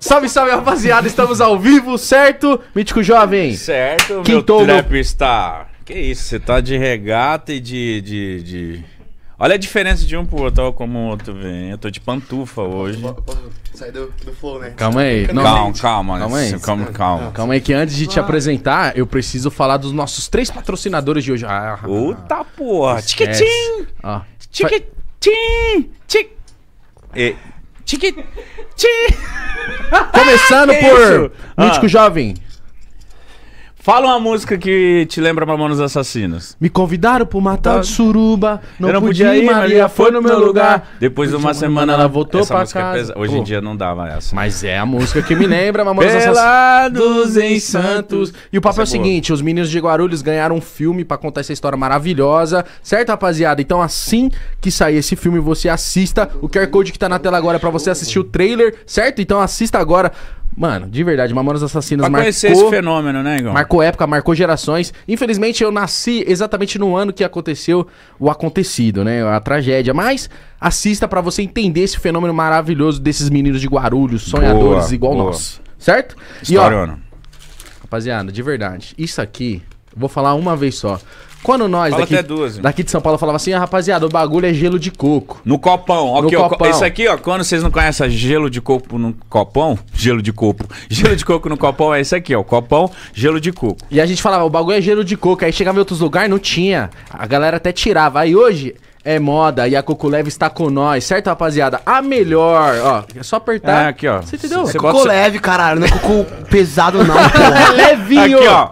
Salve, salve, rapaziada. Estamos ao vivo, certo? Mítico Jovem. Certo, Quintou meu trap está... Que isso, você tá de regata e de... de, de Olha a diferença de um pro outro, como o outro vem. Eu tô de pantufa hoje. posso sair do, do flow, né? Calma aí. Não, calma, calma, calma aí. Calma, calma. Calma aí que antes de te apresentar, eu preciso falar dos nossos três patrocinadores de hoje. Ah, ah, ah. Puta porra. Tiquitim! Ah. Tiquitim! Tiquitim! Começando por Mítico Jovem. Fala uma música que te lembra Mamonos Assassinos. Me convidaram pro Natal de tá. Suruba, não, eu não podia, ir, Maria, Maria foi no meu lugar. Depois de uma semana ela voltou essa pra é casa. É Hoje em dia não dava essa. Mas é a música que me lembra Mamonos Assassinos. em Santos. E o papo é essa é, o é seguinte, os meninos de Guarulhos ganharam um filme para contar essa história maravilhosa, certo rapaziada? Então assim que sair esse filme, você assista. O QR Code que tá na tela agora é pra você assistir o trailer, certo? Então assista agora. Mano, de verdade, Mamonas Assassinas pra marcou... conhecer esse fenômeno, né, Igor? Marcou época, marcou gerações. Infelizmente, eu nasci exatamente no ano que aconteceu o acontecido, né? A tragédia. Mas assista para você entender esse fenômeno maravilhoso desses meninos de Guarulhos, sonhadores boa, igual boa. nós. Certo? História, e, ó, Rapaziada, de verdade, isso aqui, vou falar uma vez só. Quando nós daqui, duas, daqui de São Paulo falava assim, ah, rapaziada, o bagulho é gelo de coco. No copão, aqui, ó, Isso aqui, ó, quando vocês não conhecem gelo de coco no copão, gelo de coco. Gelo de coco no copão é esse aqui, ó. Copão, gelo de coco. E a gente falava, o bagulho é gelo de coco. Aí chegava em outros lugares, não tinha. A galera até tirava. Aí hoje. É moda e a Coco Leve está com nós, certo, rapaziada? A melhor, ó. É só apertar. É, aqui, ó. Você entendeu? Cê, Coco Leve, caralho. Não é Coco pesado, não. é levinho. Aqui, ó.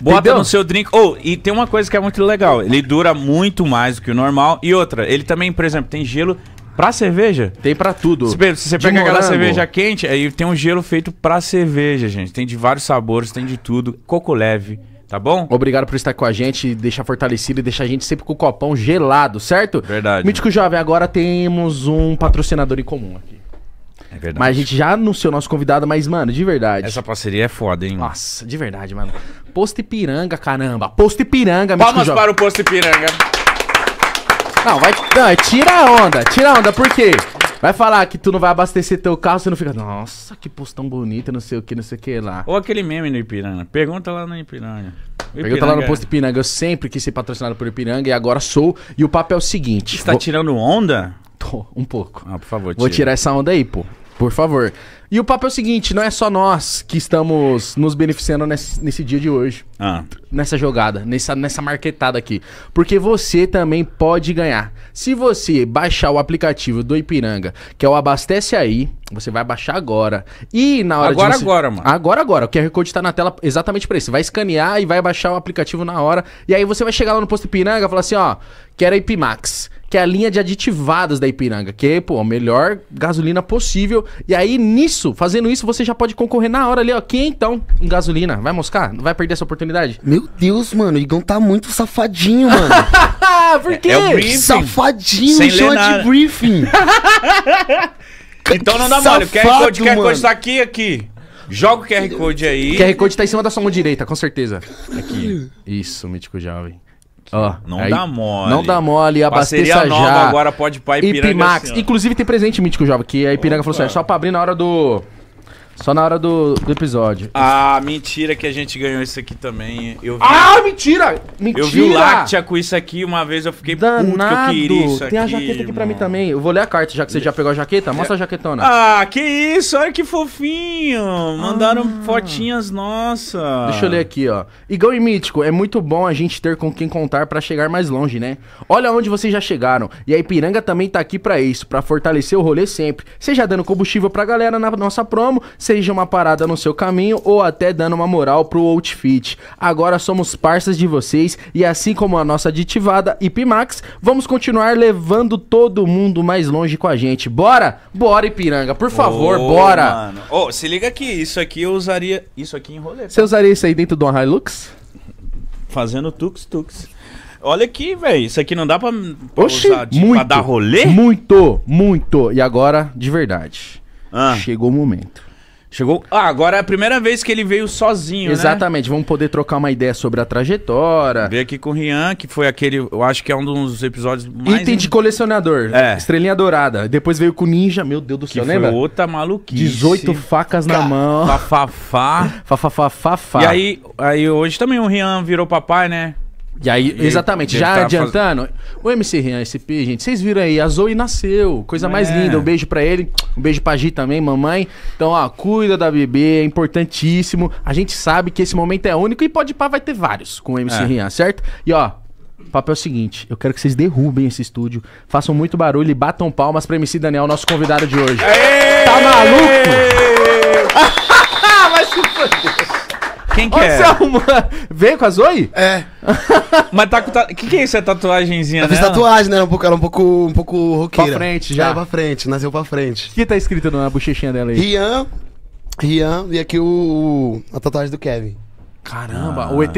Bota Entendeu? no seu drink. Ou, oh, e tem uma coisa que é muito legal. Ele dura muito mais do que o normal. E outra, ele também, por exemplo, tem gelo Pra cerveja? Tem pra tudo. Se você pega aquela cerveja quente, aí tem um gelo feito pra cerveja, gente. Tem de vários sabores, tem de tudo. Coco leve, tá bom? Obrigado por estar com a gente, deixar fortalecido e deixar a gente sempre com o copão gelado, certo? Verdade. Mítico Jovem, agora temos um patrocinador em comum aqui. É verdade. Mas a gente já anunciou nosso convidado, mas, mano, de verdade. Essa parceria é foda, hein? Nossa, de verdade, mano. Posto Ipiranga, caramba. Posto Ipiranga, Palmas para o Posto Ipiranga. Não, vai. Não, é tira a onda, tira a onda, por quê? Vai falar que tu não vai abastecer teu carro, você não fica, nossa, que postão bonito, não sei o que, não sei o que lá. Ou aquele meme no Ipiranga. Pergunta lá no Ipiranga. Ipiranga. Pergunta lá no posto Ipiranga. Eu sempre quis ser patrocinado por Ipiranga e agora sou. E o papel é o seguinte. Você tá vou... tirando onda? Tô, um pouco. Ah, por favor, tira. Vou tirar essa onda aí, pô. Por favor. E o papo é o seguinte: não é só nós que estamos nos beneficiando nesse, nesse dia de hoje. Ah nessa jogada, nessa, nessa marquetada aqui. Porque você também pode ganhar. Se você baixar o aplicativo do Ipiranga, que é o Abastece Aí, você vai baixar agora. E na hora agora, de. Agora, você... agora, mano. Agora, agora. O QR Code tá na tela exatamente pra isso. vai escanear e vai baixar o aplicativo na hora. E aí você vai chegar lá no posto Ipiranga e falar assim: ó, quero a Ipimax que é a linha de aditivados da Ipiranga, que é, pô, a melhor gasolina possível. E aí, nisso, fazendo isso, você já pode concorrer na hora ali, ó. Quem então em gasolina? Vai moscar? Não vai perder essa oportunidade? Me meu Deus, mano, o Igão tá muito safadinho, mano. Por quê? É, o briefing. Safadinho, Sem chama é de briefing. então não dá mole. Quer code, quer code tá aqui, aqui. Joga o QR Code aí. O QR Code tá em cima da sua mão direita, com certeza. Aqui. Isso, mítico jovem. não aí, dá mole. Não dá mole, abasteça Parceria nova já. agora pode pai Ipimax. Assim, Inclusive tem presente mítico jovem, que a Ipiranga Opa. falou assim, é só pra abrir na hora do só na hora do, do episódio. Ah, mentira que a gente ganhou isso aqui também. Eu vi, ah, mentira! Mentira! Eu vi o Láctea com isso aqui uma vez, eu fiquei Danado. puto que eu queria isso aqui. Tem a jaqueta aqui irmão. pra mim também. Eu vou ler a carta, já que você já pegou a jaqueta. Mostra a jaquetona. Ah, que isso! Olha que fofinho! Mandaram ah. fotinhas nossa. Deixa eu ler aqui, ó. Igão e Mítico, é muito bom a gente ter com quem contar para chegar mais longe, né? Olha onde vocês já chegaram. E a Ipiranga também tá aqui para isso, para fortalecer o rolê sempre. Seja dando combustível pra galera na nossa promo, seja uma parada no seu caminho ou até dando uma moral pro Outfit. Agora somos parceiros de vocês e assim como a nossa aditivada Ipimax, vamos continuar levando todo mundo mais longe com a gente. Bora? Bora, Ipiranga, por favor, oh, bora! Ô, Oh, se liga aqui, isso aqui eu usaria. Isso aqui em rolê. Você usaria isso aí dentro de uma Hilux? Fazendo tux-tux. Olha aqui, velho. Isso aqui não dá pra, pra Oxi, usar de, muito, pra dar rolê? Muito, muito. E agora, de verdade. Ah. Chegou o momento. Chegou. Ah, agora é a primeira vez que ele veio sozinho, né? Exatamente, né? vamos poder trocar uma ideia sobre a trajetória. Veio aqui com o Rian, que foi aquele, eu acho que é um dos episódios mais. Item de colecionador, é. estrelinha dourada. Depois veio com o Ninja, meu Deus do céu, que Foi outra maluquice. 18 facas na mão. Fafafá. Fafafá. E aí, aí hoje também o Rian virou papai, né? E aí, e exatamente, já tá adiantando, faz... o MC Rian SP, gente, vocês viram aí, a Zoe nasceu, coisa é. mais linda. Um beijo para ele, um beijo pra Gi também, mamãe. Então, ó, cuida da bebê, é importantíssimo. A gente sabe que esse momento é único e pode pá, vai ter vários com o MC é. Rian, certo? E ó, o papel é o seguinte: eu quero que vocês derrubem esse estúdio, façam muito barulho e batam palmas pra MC Daniel, nosso convidado de hoje. Aê! Tá maluco? Mas que foi. Quem que Olha é? Você arruma... Veio com a Zoe? É. Mas tá com. O ta... que, que é isso? É tatuagenzinha, Eu Fiz tatuagem, né? Era um pouco, era um pouco, um pouco roqueira. Pra frente, já. É, pra frente, nasceu pra frente. O que tá escrito na bochechinha dela aí? Rian, Rian e aqui o, a tatuagem do Kevin. Caramba, ah. o ET?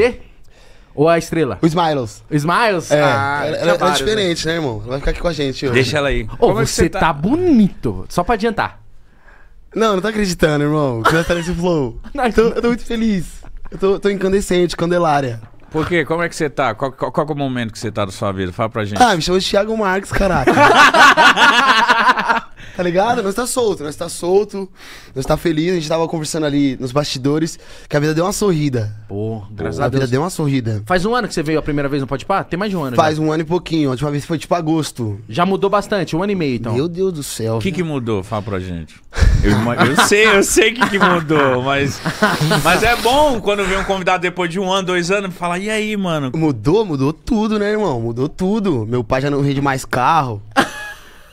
Ou a estrela? O Smiles. O Smiles? É. Ah, ela, ela, ela é né? diferente, né, irmão? Ela vai ficar aqui com a gente hoje. Deixa ela aí. Ô, oh, você, você tá... tá bonito. Só pra adiantar. Não, não tá acreditando, irmão. Que vai estar nesse flow. não, tô, eu tô muito feliz. Eu tô, tô incandescente, candelária. Por quê? Como é que você tá? Qual, qual, qual é o momento que você tá da sua vida? Fala pra gente. Ah, me chama de Thiago Marques, caraca. Tá ligado? Nós tá solto, nós tá solto, nós tá feliz. A gente tava conversando ali nos bastidores que a vida deu uma sorrida. Pô, graças a, Deus. A vida deu uma sorrida. Faz um ano que você veio a primeira vez no Pode Par? Tem mais de um ano. Faz já. um ano e pouquinho. A última vez foi tipo agosto. Já mudou bastante, um ano e meio então. Meu Deus do céu. O que, né? que mudou? Fala pra gente. Eu, eu sei, eu sei o que, que mudou, mas, mas é bom quando vem um convidado depois de um ano, dois anos, falar, e aí, mano? Mudou, mudou tudo, né, irmão? Mudou tudo. Meu pai já não rende mais carro.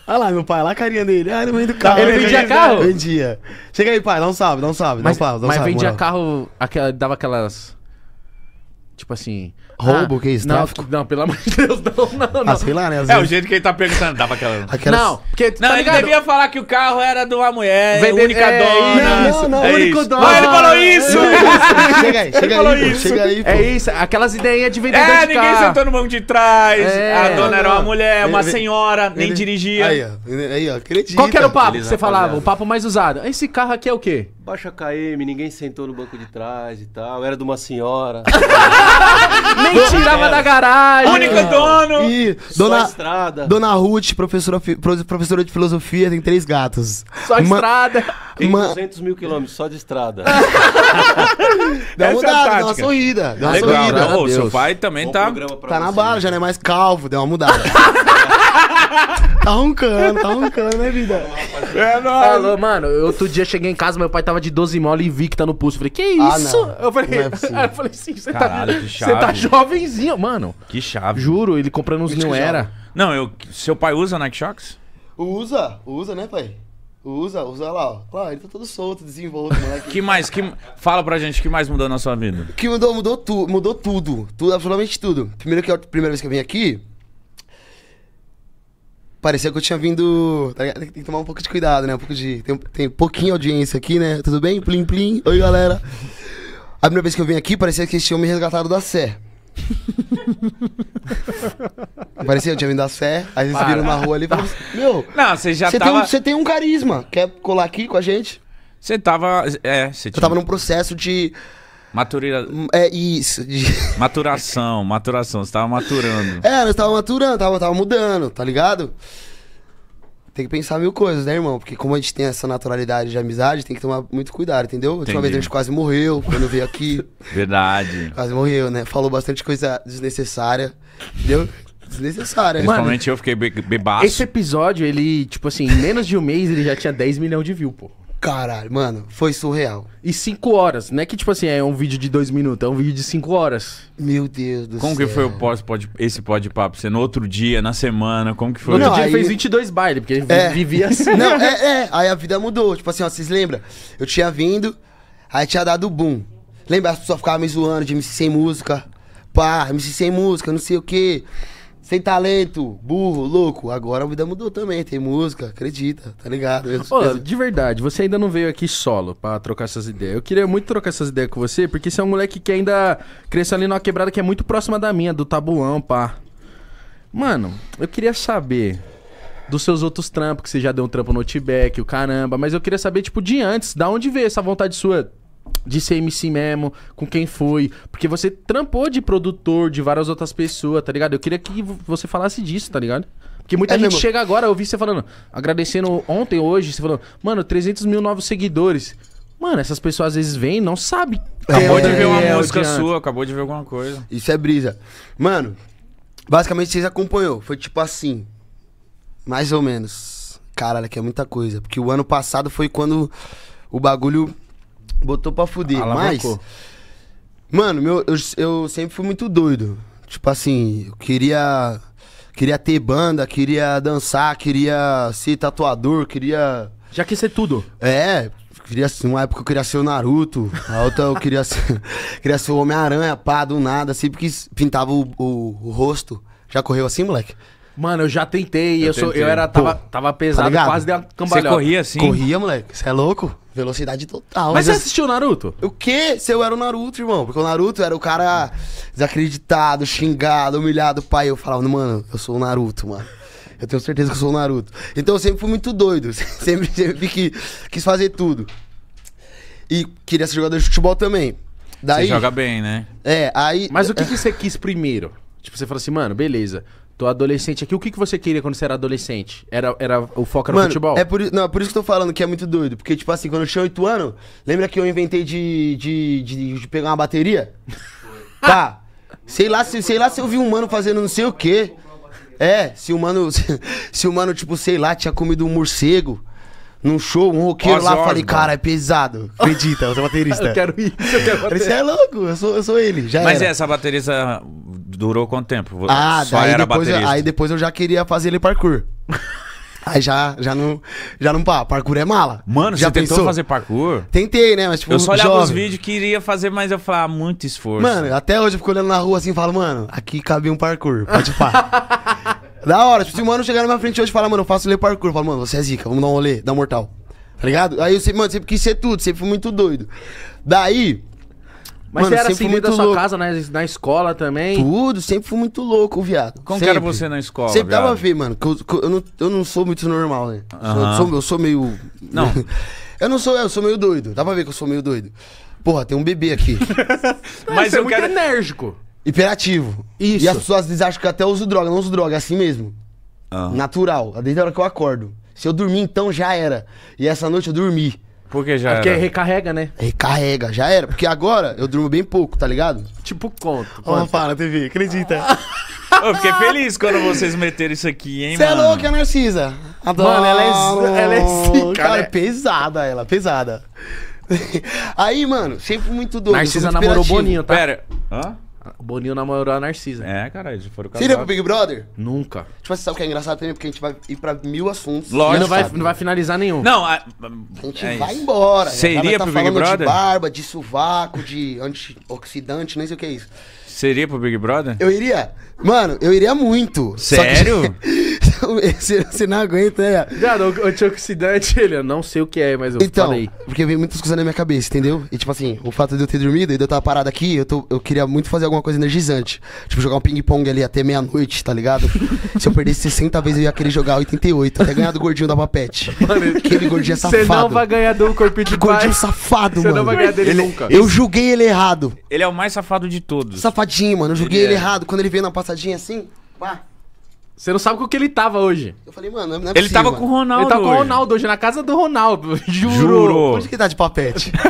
Olha lá, meu pai, olha lá a carinha dele. Ah, ele vende é carro. Ele vendia carro? Vendia. Chega aí, pai, dá um salve, dá um salve. Mas, dá um salve, dá um mas salve, vendia moral. carro, aquela, dava aquelas. Tipo assim. Roubo, ah, que é isso? Não, não, pelo amor de Deus, não, não, ah, não. Ah, sei lá, né? Às é vezes... o jeito que ele tá perguntando, dava aquela. Aquelas... Não, porque. Não, tá ele devia falar que o carro era de uma mulher, Vende... única é, é dona. Não, não, não, é único isso. dono. Mas ele falou isso! É isso. chega aí, chega ele aí. isso. Chega aí, pô. É isso, aquelas ideias de vender. É, de ninguém carro. sentou no banco de trás. É, a dona era uma mulher, uma ele, senhora, ele, nem dirigia. Aí, ó, aí, ó, acredita. Qual que era o papo que você falava? O papo mais usado. Esse carro aqui é o quê? Baixa KM, ninguém sentou no banco de trás e tal. Era de uma senhora. Nem tirava da garagem. Única é. dono. E dona, Só estrada. Dona Ruth, professora, professora de filosofia, tem três gatos. Só estrada. Tem 200 mil quilômetros só de estrada. Dá uma é mudada, dá uma tática. sorrida. Dá uma Legal, sorrida. né? seu pai também Bom tá. Tá na bala, já não é mais calvo, deu uma mudada. Tá roncando, tá roncando, né, vida? É nóis. Falou, mano, outro dia cheguei em casa, meu pai tava de 12 mole invicta tá no pulso. Falei, que ah, isso? Ah, eu falei, é eu falei sim, você tá. Caralho, que Você tá jovenzinho, mano. Que chave. Juro, ele comprando uns Isso que Era. Não, eu, seu pai usa Nike Shox? Usa, usa, né, pai? Usa, usa lá, ó. Claro, ele tá todo solto, desenvolto, moleque. Que mais? Que, fala pra gente, que mais mudou na sua vida? que mudou, mudou tudo, mudou tudo, tudo, absolutamente tudo. Primeiro que a primeira vez que eu vim aqui, parecia que eu tinha vindo. Tá tem que tomar um pouco de cuidado, né? Um pouco de. Tem, tem pouquinha audiência aqui, né? Tudo bem? Plim, plim. Oi, galera. A primeira vez que eu vim aqui, parecia que eles tinham me resgatado da Sé. parecia que eu tinha vindo da Sé. Aí eles viram na rua ali e falaram assim, Meu, não, você já tava... tem um, Você tem um carisma. Quer colar aqui com a gente? Você tava. É, você tava num processo de Maturidade. Hum, é isso. De... Maturação, maturação. Você tava maturando. É, nós tava maturando, tava, tava mudando, tá ligado? Tem que pensar mil coisas, né, irmão? Porque como a gente tem essa naturalidade de amizade, tem que tomar muito cuidado, entendeu? Entendi. A última vez a gente quase morreu quando veio aqui. Verdade. Quase morreu, né? Falou bastante coisa desnecessária, entendeu? Desnecessária. Principalmente Mano, eu fiquei bebaço. Esse episódio, ele, tipo assim, em menos de um mês ele já tinha 10 milhões de views, pô caralho, mano, foi surreal. E cinco horas, não é que tipo assim, é um vídeo de dois minutos, é um vídeo de cinco horas. Meu Deus do como céu. Como que foi o pós, pode, esse pode papo? Você no outro dia, na semana, como que foi? No outro não, dia aí... fez 22 bailes, porque é. vivia assim. Não, é, é, aí a vida mudou, tipo assim, ó, vocês lembram? Eu tinha vindo, aí tinha dado boom. Lembra, as pessoas ficavam me zoando de MC sem música, pá, MC sem música, não sei o quê. Sem talento, burro, louco. Agora a vida mudou também. Tem música, acredita, tá ligado? Eu, eu... de verdade, você ainda não veio aqui solo pra trocar essas ideias. Eu queria muito trocar essas ideias com você, porque você é um moleque que ainda cresceu ali numa quebrada que é muito próxima da minha, do tabuão, pá. Mano, eu queria saber dos seus outros trampos, que você já deu um trampo no Outback, o caramba. Mas eu queria saber, tipo, de antes, da onde veio essa vontade sua de ser MC mesmo, com quem foi. Porque você trampou de produtor de várias outras pessoas, tá ligado? Eu queria que você falasse disso, tá ligado? Porque muita é gente mesmo. chega agora, eu vi você falando, agradecendo ontem, hoje, você falou mano, 300 mil novos seguidores. Mano, essas pessoas às vezes vêm não sabem. Acabou é, de ver uma é, é música sua, acabou de ver alguma coisa. Isso é brisa. Mano, basicamente vocês acompanhou. Foi tipo assim, mais ou menos. Caralho, que é muita coisa. Porque o ano passado foi quando o bagulho Botou pra fuder. Alavancou. Mas, mano, meu, eu, eu sempre fui muito doido. Tipo assim, eu queria. Queria ter banda, queria dançar, queria ser tatuador, queria. Já quis ser tudo. É, queria ser. Uma época eu queria ser o Naruto, a outra eu queria ser. queria ser o Homem-Aranha, pá, do nada. Sempre quis. Pintava o, o, o rosto. Já correu assim, moleque? Mano, eu já tentei. Eu, eu, sou, eu era, tava, tava tá pesado, tá quase deu uma Você corria assim? Corria, moleque. Você é louco? Velocidade total. Mas, mas você eu... assistiu Naruto? O quê? Se eu era o Naruto, irmão. Porque o Naruto era o cara desacreditado, xingado, humilhado. Pai, eu falava, mano, eu sou o Naruto, mano. Eu tenho certeza que eu sou o Naruto. Então eu sempre fui muito doido. Sempre, sempre que, quis fazer tudo. E queria ser jogador de futebol também. Daí, você joga bem, né? É, aí. Mas o que, que você quis primeiro? Tipo, você falou assim, mano, beleza. Tô adolescente aqui. O que, que você queria quando você era adolescente? Era, era o foco no futebol? É por, não, é por isso que eu tô falando que é muito doido. Porque, tipo assim, quando eu tinha 8 anos, lembra que eu inventei de, de, de, de pegar uma bateria? tá Sei lá, se, sei lá se eu vi um mano fazendo não sei o quê. É, se o mano. Se, se o mano, tipo, sei lá, tinha comido um morcego num show, um roqueiro lá, falei, cara, é pesado. Acredita, você é baterista. eu quero ir, eu quero é bater. Você é louco, eu sou, eu sou ele. Já Mas era. essa baterista durou quanto tempo? Ah, Só daí era depois, baterista. aí depois eu já queria fazer ele parkour. Aí já, já não. Já não pá, parkour é mala. Mano, já você pensou? tentou fazer parkour? Tentei, né? Mas tipo, eu só olhava jovem. os vídeos que iria fazer, mas eu falava, ah, muito esforço. Mano, até hoje eu fico olhando na rua assim e falo, mano, aqui cabe um parkour, pode pá. Da hora, tipo, se o mano chegar na minha frente hoje e falar, mano, eu faço ler parkour. Eu falo, mano, você é zica, vamos dar um rolê, dar um mortal. Tá ligado? Aí eu sempre, mano, sempre quis ser tudo, sempre fui muito doido. Daí. Mas mano, você era assim muito da sua louco. casa, na, na escola também? Tudo, sempre fui muito louco, viado. Como sempre. que era você na escola? Sempre viado? tava ver, mano. Eu, eu, não, eu não sou muito normal, né? Uh -huh. eu, sou, eu sou meio. Não. eu não sou, eu sou meio doido. Dá pra ver que eu sou meio doido. Porra, tem um bebê aqui. Mas Você é eu é muito quero... enérgico hiperativo. Isso. E as pessoas às vezes acham que eu até uso droga. não uso droga, é assim mesmo. Ah. Natural. Desde é a hora que eu acordo. Se eu dormir, então já era. E essa noite eu dormi. Porque já é Porque era. recarrega, né? Recarrega, já era. Porque agora eu durmo bem pouco, tá ligado? Tipo, conto. oh, para, TV, acredita. eu fiquei feliz quando vocês meteram isso aqui, hein, Cê é mano? Você é louca, Narcisa. Adoro. Mano, ela é, ela é cara, cara, né? é pesada ela, pesada. Aí, mano, sempre muito doido. Narcisa muito namorou Boninho, tá? Pera. Hã? O Boninho namorou a Narcisa. É, cara, eles foram casados. Seria pro Big Brother? Nunca. Tipo, você assim, sabe o que é engraçado também? Porque a gente vai ir pra mil assuntos. Lógico. E não vai, não vai finalizar nenhum. Não, a, a gente é vai isso. embora. Né? Seria tá pro Big Brother? De barba, de sovaco, de antioxidante, nem sei o que é isso. Seria pro Big Brother? Eu iria. Mano, eu iria muito. Sério? você, você não aguenta, é. Cara, o antioxidante, ele, eu não sei o que é, mas eu então, falei. Porque veio muitas coisas na minha cabeça, entendeu? E tipo assim, o fato de eu ter dormido e de eu estar parado aqui, eu, tô, eu queria muito fazer alguma coisa energizante. Tipo, jogar um ping-pong ali até meia-noite, tá ligado? Se eu perdesse 60 vezes, eu ia querer jogar 88, até ganhar do gordinho da papete. Mano, Aquele gordinho safado. Você não vai ganhar do corpinho de Gordinho safado, Você mano. Você não vai ganhar dele ele, nunca. Eu julguei ele errado. Ele é o mais safado de todos. Safadinho, mano. Eu julguei ele, ele é. errado. Quando ele veio na passadinha assim, pá. Você não sabe com o que ele tava hoje. Eu falei, mano, não é Ele tava com o Ronaldo. Ele tava tá com o Ronaldo hoje, na casa do Ronaldo. Juro. Juro. Onde que tá de papete?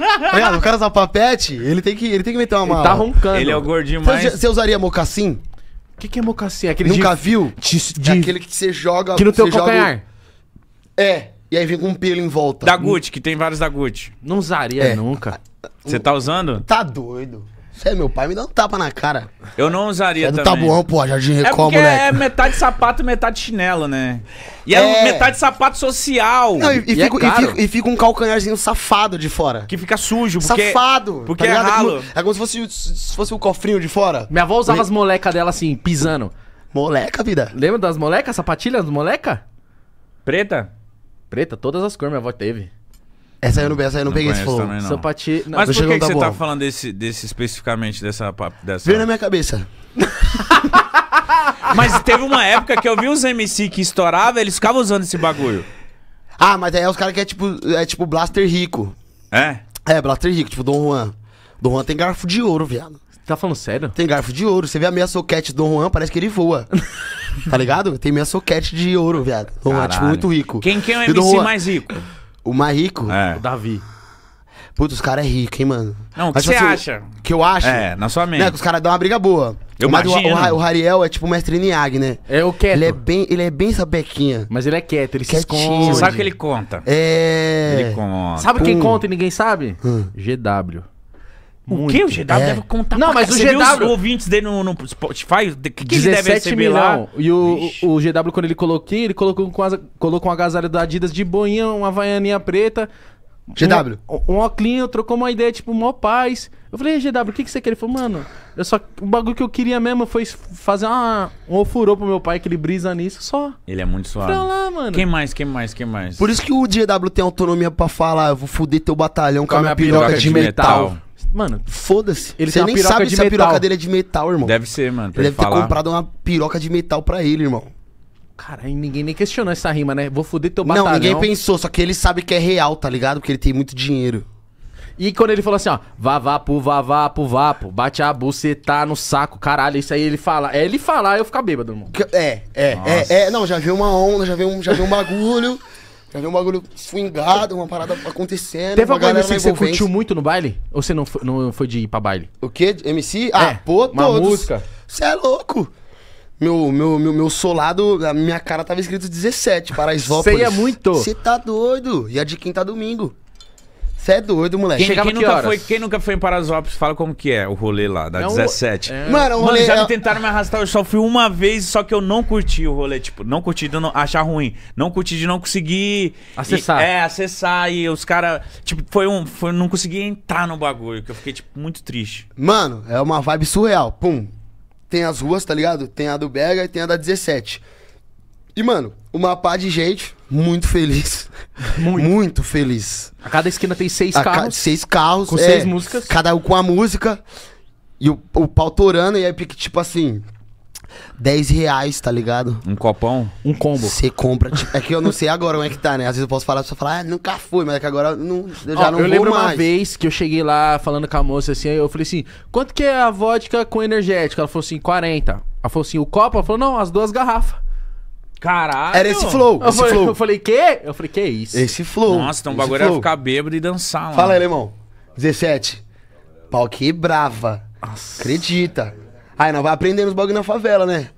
Tá o cara usar tá papete, ele tem que, ele tem que meter uma. Ele tá roncando. Ele é o gordinho mais. Você, usaria mocassim? O que, que é mocassim? É aquele Nunca de... viu? de... É aquele que você joga. Que no teu calcanhar. Joga... É. E aí vem com um pelo em volta. Da Gucci, que tem vários da Gucci. Não usaria é. nunca. Você tá usando? Tá doido é meu pai, me dá um tapa na cara. Eu não usaria é do também. tabuão, pô, Jardim É porque moleque. é metade sapato, e metade chinelo, né? E é, É. metade sapato social. Não, e, e é fica, e, e fica um calcanharzinho safado de fora. Que fica sujo, porque... safado. Porque tá é, é ralo. é como se fosse, o- se fosse o cofrinho de fora. Minha avó usava as molecas dela assim, pisando. Moleca, vida. Lembra das molecas? Sapatilhas moleca? Preta? Preta, todas as cores minha avó teve. Essa eu não, essa eu não, não peguei esse flow. Também, não. Seu pati... não. Mas por que, que você tá falando desse, desse especificamente dessa. dessa... Veio na minha cabeça. mas teve uma época que eu vi os MC que estouravam, eles ficavam usando esse bagulho. Ah, mas é os caras que é tipo, é tipo Blaster Rico. É? É, Blaster Rico, tipo Dom Juan. Dom Juan tem garfo de ouro, viado. tá falando sério? Tem garfo de ouro. Você vê a minha soquete do Juan, parece que ele voa. tá ligado? Tem minha soquete de ouro, viado. Dom Juan, é, tipo, muito rico. Quem, quem é o MC mais rico? O mais rico? É. O Davi. Putz, os caras é rico, hein, mano? Não, o que tipo você assim, acha? O que eu acho? É, na sua é mente. Né, que os caras dão uma briga boa. Eu Mas imagino. O, o, Hariel é tipo o mestre Niag, né? É o quieto. Ele é bem, ele é bem sabequinha. Mas ele é quieto, ele Quietinho. se esconde. sabe o que ele conta? É. Ele conta. Sabe Pum. quem conta e ninguém sabe? Hum. GW. O que? O GW é. deve contar Não, mas o GW... Viu os ouvintes dele no, no Spotify? O que, que ele deve receber milhão. lá? E o, o o GW, quando ele colocou, ele colocou, com as, colocou um agasalho da Adidas de boinha, uma vaianinha preta. GW. Um, um oclinho, trocou uma ideia, tipo, mó paz. Eu falei, GW, o que, que você quer? Ele falou, mano, eu só, o bagulho que eu queria mesmo foi fazer uma, um ofurô pro meu pai, que ele brisa nisso, só. Ele é muito suave. lá, mano. Quem mais, quem mais, quem mais? Por isso que o GW tem autonomia pra falar, eu vou fuder teu batalhão com, a minha, minha piroca, piroca de, de, metal. metal. Mano, foda-se. Ele Você tem nem sabe de se a piroca dele é de metal, irmão. Deve ser, mano. Ele deve ter comprado uma piroca de metal pra ele, irmão. Caralho, ninguém nem questionou essa rima, né? Vou foder teu batalhão. Não, ninguém pensou, só que ele sabe que é real, tá ligado? Porque ele tem muito dinheiro. E quando ele falou assim, ó, vá, vá, pu, vá, vá, pu, vá, pu, bate a buceta no saco, caralho, isso aí ele fala. É ele falar, eu ficar bêbado, irmão. É, é, é, é. Não, já veio uma onda, já veio um, já veio um bagulho. Já um bagulho swingado, uma parada acontecendo. Teve uma galera que você curtiu muito no baile? Ou você não foi, não foi de ir pra baile? O quê? MC? Ah, é, pô, uma música. Você é louco. Meu, meu, meu, meu solado, na minha cara tava escrito 17, para Você é muito. Você tá doido. E a de quinta a domingo. Você é doido, moleque. Quem, quem nunca, horas? foi, quem nunca foi em Paraisópolis, fala como que é o rolê lá, da é um, 17. É... Mano, rolê, Mano, já é... me tentaram me arrastar, eu só fui uma vez, só que eu não curti o rolê. Tipo, não curti de não, achar ruim. Não curti de não conseguir... Acessar. E, é, acessar. E os caras... Tipo, foi um... Foi, não consegui entrar no bagulho, que eu fiquei, tipo, muito triste. Mano, é uma vibe surreal. Pum. Tem as ruas, tá ligado? Tem a do Berga e tem a da 17. E, mano, uma pá de gente muito feliz. Muito. muito feliz. A cada esquina tem seis a carros. Seis carros. Com é, seis músicas. Cada um com a música. E o, o pau torando, e aí, tipo assim. 10 reais, tá ligado? Um copão? Um combo. Você compra. Tipo, é que eu não sei agora como é que tá, né? Às vezes eu posso falar, você falar, ah, nunca fui, mas é que agora não, eu já Ó, não eu vou lembro mais. uma vez que eu cheguei lá falando com a moça assim, eu falei assim: quanto que é a vodka com energética? Ela falou assim: 40. Ela falou assim: o copo? Ela falou: não, as duas garrafas. Caralho. Era esse flow. Eu, esse falei, flow. eu falei, quê? Eu falei, que é isso? Esse flow. Nossa, então o bagulho flow. era ficar bêbado e dançar lá. Fala aí, alemão. 17. Pau que brava. Nossa. Acredita. Aí nós vai aprendendo os bagulho na favela, né?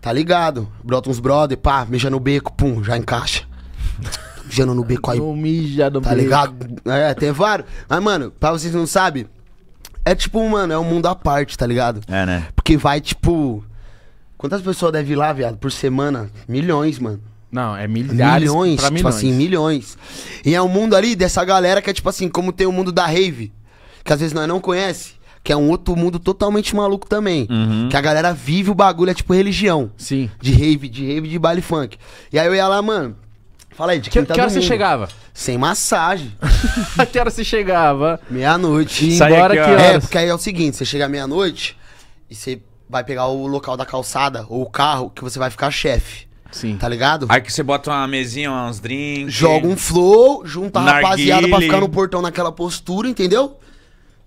Tá ligado? Brota uns brother, pá, mija no beco, pum, já encaixa. Mijando no beco aí. mija no tá beco. ligado? É, tem vários. Mas, mano, pra vocês não sabem, é tipo, mano, é um mundo à parte, tá ligado? É, né? Porque vai, tipo Quantas pessoas devem ir lá, viado, por semana? Milhões, mano. Não, é milhares milhões, pra milhões. Tipo assim, milhões. E é um mundo ali dessa galera que é tipo assim, como tem o mundo da rave, que às vezes nós não conhece, que é um outro mundo totalmente maluco também. Uhum. Que a galera vive o bagulho, é tipo religião. Sim. De rave, de rave, de baile funk. E aí eu ia lá, mano, Fala aí, de que, que hora você chegava? Sem massagem. a que hora você chegava? Meia-noite. Sai embora que horas? É, porque aí é o seguinte, você chega meia-noite e você vai pegar o local da calçada ou o carro que você vai ficar chefe. Sim. Tá ligado? Aí que você bota uma mesinha, uns drinks. Joga um flow, junta a rapaziada pra ficar no portão naquela postura, entendeu?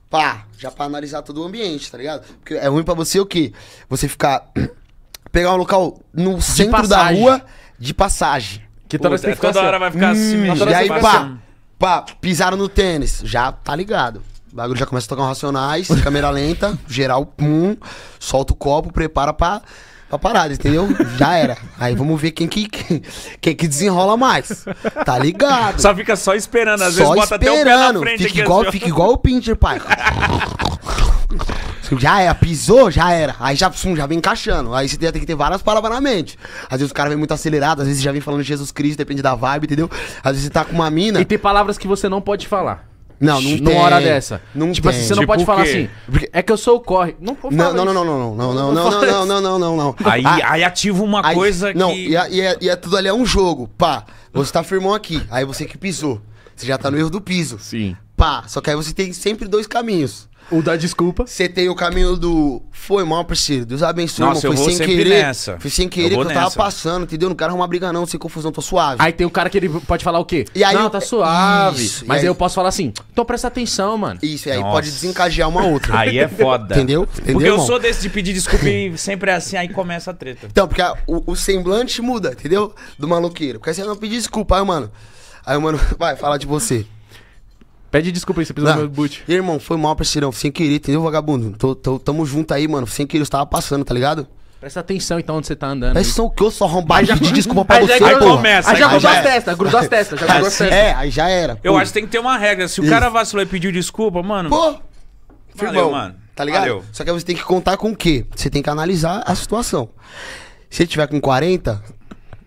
Pá, já pra analisar todo o ambiente, tá ligado? Porque é ruim pra você o quê? Você ficar. Pegar um local no de centro passagem. da rua de passagem. Que toda, Puta, é toda assim, hora vai ficar assim hum, E aí, pá, assim. pá, pisaram no tênis. Já tá ligado bagulho já começa a tocar um Racionais, câmera lenta, geral, pum, solta o copo, prepara pra, pra parada, entendeu? Já era. Aí vamos ver quem que, quem que desenrola mais. Tá ligado? Só fica só esperando, às só vezes bota até o pé na frente. Fica, aqui, igual, assim, fica igual o Pinter, pai. Já era, pisou, já era. Aí já, já vem encaixando. Aí você tem que ter várias palavras na mente. Às vezes o cara vem muito acelerado, às vezes já vem falando Jesus Cristo, depende da vibe, entendeu? Às vezes você tá com uma mina. E tem palavras que você não pode falar. Não, não Numa tem. hora dessa. Não tipo assim, tem. assim, você não tipo pode falar assim. porque É que eu sou o corre. Não Não, não, não, não, não, não, não, não, não, não, não, não, não, não. Aí, ativa uma Aí- coisa Não, que. e, é- e é, e é tudo ali, é um jogo. Pá, você tá firmão aqui, aí você que pisou. Você já tá no erro do piso. Sim. Pá, só que aí você tem sempre dois caminhos. O da desculpa. Você tem o caminho do. Foi mal, parceiro. Deus abençoe, Nossa, mano. eu vou sem querer. Nessa. Fui sem querer eu que eu tava nessa. passando, entendeu? Não quero arrumar briga, não, sem confusão, tô suave. Aí tem o cara que ele pode falar o quê? E aí, não, tá suave. Isso, mas aí... eu posso falar assim, então presta atenção, mano. Isso, e aí Nossa. pode desencadear uma outra. Aí é foda. Entendeu? entendeu porque irmão? eu sou desse de pedir desculpa e sempre é assim, aí começa a treta. Então, porque a, o, o, semblante muda, entendeu? Do maloqueiro. Porque aí você não pedir desculpa, aí, mano. Aí, mano, vai, falar de você. Pede desculpa aí, você pisou no meu boot. irmão, foi mal, parceirão. Sem querer, entendeu, vagabundo? Tô, tô, tamo junto aí, mano. Sem querer, eu tava passando, tá ligado? Presta atenção então onde você tá andando. Presta atenção que eu sou arrombado já pedi desculpa pra aí você, já, aí Começa, aí já grudou as testas, grudou as testas, já grudou as é, testas. É, aí já era. Eu acho que tem que ter uma regra. Se o cara vacilou e pediu desculpa, mano. Pô! Firmão, mano. Tá ligado? Valeu. Só que você tem que contar com o quê? Você tem que analisar a situação. Se ele tiver com 40,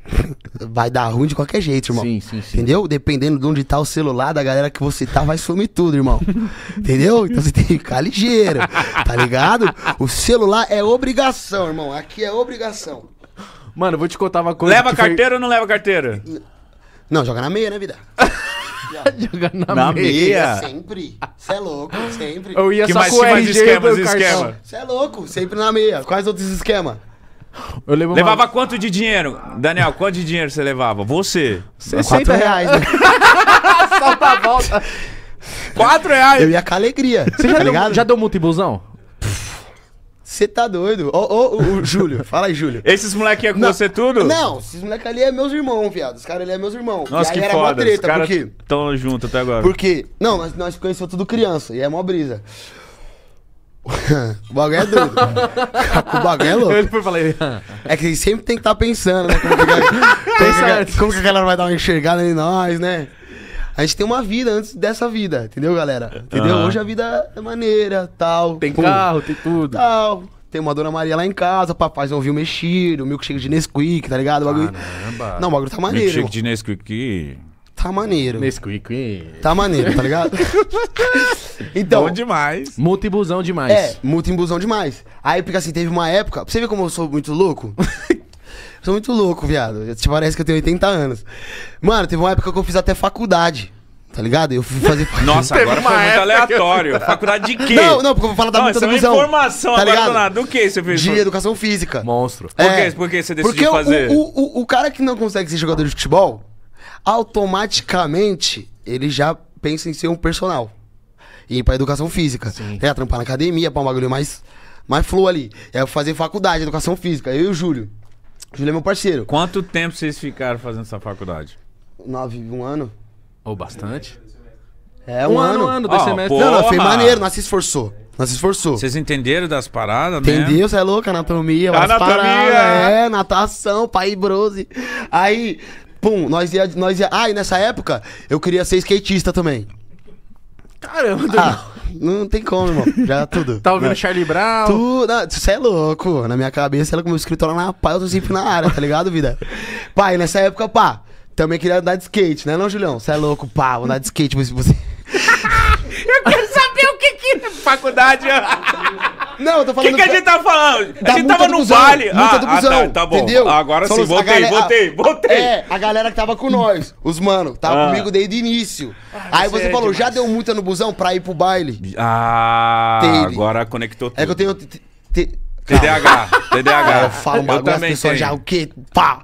vai dar ruim de qualquer jeito, irmão. Sim, sim, sim. Entendeu? Dependendo de onde tá o celular da galera que você tá, vai sumir tudo, irmão. Entendeu? Então você tem que ficar ligeiro, tá ligado? O celular é obrigação, irmão. Aqui é obrigação. Mano, eu vou te contar uma coisa. Leva carteira foi... ou não leva carteira? Não, joga na meia, né, vida? joga na, na meia. meia. Sempre. Você é louco, sempre. Eu ia que só mais com o RG esquemas, esquema. Você é louco, sempre na meia. Quais outros esquemas? Eu levava uma... quanto de dinheiro? Daniel, quanto de dinheiro você levava? Você. 60 reais, né? Só pra volta. 4 reais. Eu ia com alegria. Você já, tá deu, já deu buzão Você tá doido? Ô, ô, ô, Júlio, fala aí, Júlio. Esses moleque é com não, você tudo? Não, esses moleque ali é meus irmãos, viado. Os caras ali é meus irmãos. Nossa, que era foda. Treta, Os caras porque... tão junto até agora. Porque, não, nós, nós conhecemos tudo criança e é mó brisa o bagulho é doido. o bagulho é louco. Ele foi falei. é que sempre tem que estar tá pensando, né? Como que, tá como, que, como que a galera vai dar uma enxergada em nós, né? A gente tem uma vida antes dessa vida, entendeu, galera? Entendeu? Uhum. Hoje a vida é maneira, tal. Tem pum, carro, tem tudo. Tal. Tem uma Dona Maria lá em casa, papai não viu mexer, o milkshake de Nesquik, tá ligado? O bagulho... Caramba. Não, o bagulho tá maneiro. Milkshake de Nesquik tá maneiro. Nesquik. Tá maneiro, tá ligado? então. Bom demais. Multibusão demais. É, multibusão demais. Aí, porque assim, teve uma época. você vê como eu sou muito louco? sou muito louco, viado. Te parece que eu tenho 80 anos. Mano, teve uma época que eu fiz até faculdade. Tá ligado? Eu fui fazer. Nossa, agora foi muito aleatório. Eu... Faculdade de quê? Não, não, porque eu vou falar da Nossa, multidão. É informação tá agora do que você fez? De educação física. Monstro. Por, é, quê? que, por que você decidiu porque fazer? O, o, o, cara que não consegue ser jogador de futebol, automaticamente ele já pensa em ser um personal. E ir pra educação física. Sim. É, trampar na academia, pra um bagulho mais, mais flow ali. É fazer faculdade, educação física. Eu e o Júlio. O Júlio é meu parceiro. Quanto tempo vocês ficaram fazendo essa faculdade? Nove, um ano. Ou oh, bastante? É, um, um ano. ano. Um ano, dois oh, semestres. Não, não, foi maneiro, nós se esforçou. Nós se esforçou. Vocês entenderam das paradas, Entendeu? né? Entendeu? Você é louco, anatomia, anatomia. Paradas, é. é, natação, pai brose. Aí, Pum, nós ia, nós ia. Ah, e nessa época eu queria ser skatista também. Caramba, ah, não tem como, irmão. Já é tudo. tá ouvindo né? Charlie Brown? Tudo. Você ah, é louco. Na minha cabeça, ela com o meu escritório na pá, eu tô sempre na área, tá ligado, vida? Pai, nessa época, pá, também queria andar de skate, né, não, Julião? Você é louco, pá, vou andar de skate, mas você. eu quero Faculdade. Não, eu tô falando. O que, que a gente tá falando? Da a gente tava no baile. Multa ah, do busão. Ah, tá, tá, bom. Entendeu? Agora Falou sim, voltei, galera, voltei, voltei. É, a galera que tava com nós, os mano, tava ah. comigo desde o início. Aí você é falou, demais. já deu multa no busão pra ir pro baile? Ah, Teve. agora conectou tudo. É que eu tenho. Te, te, TDAH, TDAH. Eu falo um bagulho, as pessoas já, o quê? Pá!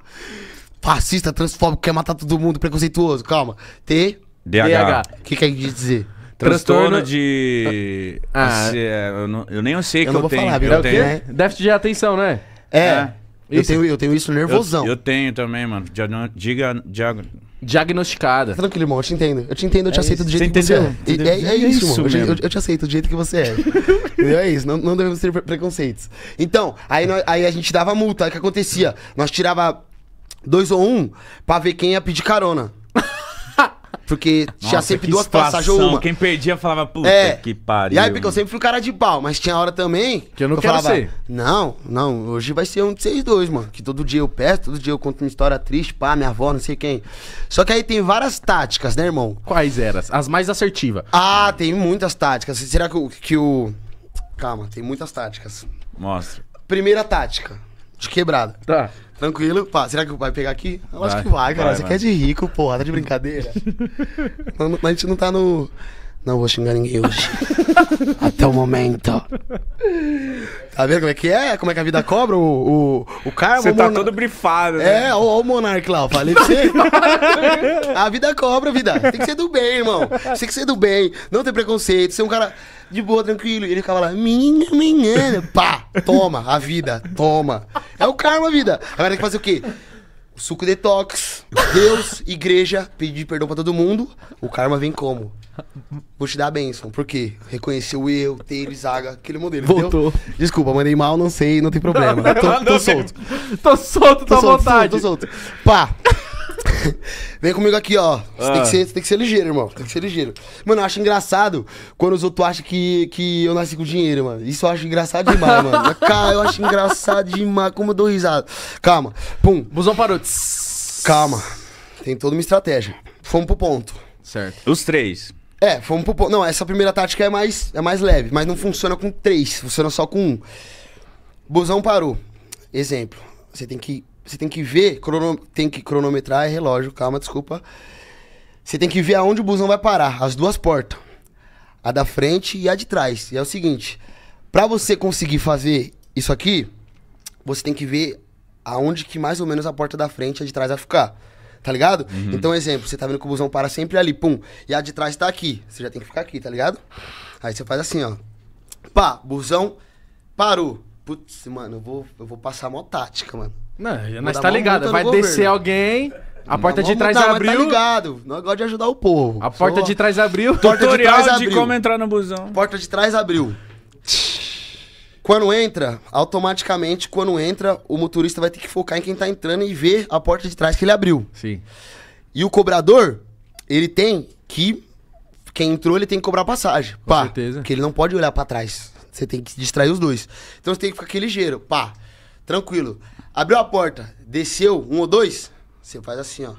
Fascista, transfóbico, quer matar todo mundo, preconceituoso, calma. T. O que quer é dizer? Transtorno, de. Ah. ah. É, eu, não, eu, nem sei eu que não eu vou tenho. Falar, eu é tenho. Né? Déficit de atenção, né? É. é. Eu, tenho, eu tenho isso nervosão. Eu, eu tenho também, mano. Diga. diga diagnosticada. Tranquilo, irmão, eu te entendo. Eu te entendo, eu te é aceito isso. do jeito que você é. Entendeu? É, é, é isso, isso, mano. Eu, eu, te aceito do jeito que você é. Entendeu? É isso. Não, não devemos ter preconceitos. Então, aí, nós, aí a gente dava multa. Aí o que acontecia? Nós tirava dois ou um pra ver quem ia pedir carona. Porque Nossa, tinha sempre duas passagens uma. Quem perdia falava, puta é. que pariu. E aí, porque eu sempre fui o cara de pau, mas tinha hora também. Que eu não que quero eu falava, ser. Não, não, hoje vai ser um de vocês dois, mano. Que todo dia eu peço, todo dia eu conto uma história triste, pá, minha avó, não sei quem. Só que aí tem várias táticas, né, irmão? Quais eram? As mais assertivas. Ah, tem muitas táticas. Será que o. Que o... Calma, tem muitas táticas. Mostra. Primeira tática, de quebrada. Tá. Tranquilo? Pá, será que vai pegar aqui? Eu acho que vai, cara. Vai, você vai. quer de rico, porra, tá de brincadeira? não, a gente não tá no. Não vou xingar ninguém hoje. Até o momento. Tá vendo como é que é? Como é que a vida cobra o, o, o Você tá todo brifado, né? É, ó, o Monark lá, eu falei pra você. a vida cobra, vida. Tem que ser do bem, irmão. Tem que ser do bem. Não ter preconceito. Ser um cara de boa, tranquilo. E ele ficava lá, minha menina. Pá, toma, a vida, toma. É o karma, vida. Agora tem que fazer o quê? Suco detox, Deus, igreja, pedir perdão para todo mundo. O karma vem como? Vou te dar a benção. Por quê? Reconheceu o erro, Taylor, Zaga, aquele modelo. Voltou. Entendeu? Desculpa, mandei mal, não sei, não tem problema. Não, tô, não, tô, solto. tô, solto. Tô solto, tô à vontade. Tô solto. Pá. Vem comigo aqui, ó. Você, ah. tem que ah. ser, tem que ser ligeiro, irmão. Tem que ser ligeiro. Mano, eu acho engraçado quando os outros acham que, que eu nasci com dinheiro, mano. Isso eu acho engraçado demais, mano. Cara, eu acho engraçado demais. Como eu dou risada. Calma. Pum. Busão parou. Calma. Tem toda uma estratégia. Fomos pro ponto. Certo. Os três. É, fomos pro ponto. Não, essa primeira tática é mais, é mais leve, mas não funciona com três, funciona só com um. Busão parou. Exemplo. Você tem que, você tem que ver, crono, tem que cronometrar, é relógio, calma, desculpa. Você tem que ver aonde o busão vai parar, as duas portas. A da frente e a de trás. E é o seguinte, para você conseguir fazer isso aqui, você tem que ver aonde que mais ou menos a porta da frente e a de trás vai ficar tá ligado? Uhum. Então, exemplo, você tá vendo que o busão para sempre ali, pum. E a de trás tá aqui. Você já tem que ficar aqui, tá ligado? Aí você faz assim, ó. Pá, busão parou. Putz, mano, eu vou, eu vou passar mó tática, mano. Não, mas tá ligado. Vai governo. descer alguém. A porta não, de trás mudar, tá abriu. Tá ligado. Não gosto de ajudar o povo. A porta de trás abriu. Tutorial de, trás abriu. de como entrar no busão. Porta de trás abriu. Quando entra, automaticamente, quando entra, o motorista vai ter que focar em quem tá entrando e ver a porta de trás que ele abriu. Sim. E o cobrador, ele tem que. Quem entrou, ele tem que cobrar passagem. Com pá. certeza. Porque ele não pode olhar para trás. Você tem que distrair os dois. Então você tem que ficar aquele ligeiro. Pá. Tranquilo. Abriu a porta, desceu um ou dois, você faz assim, ó.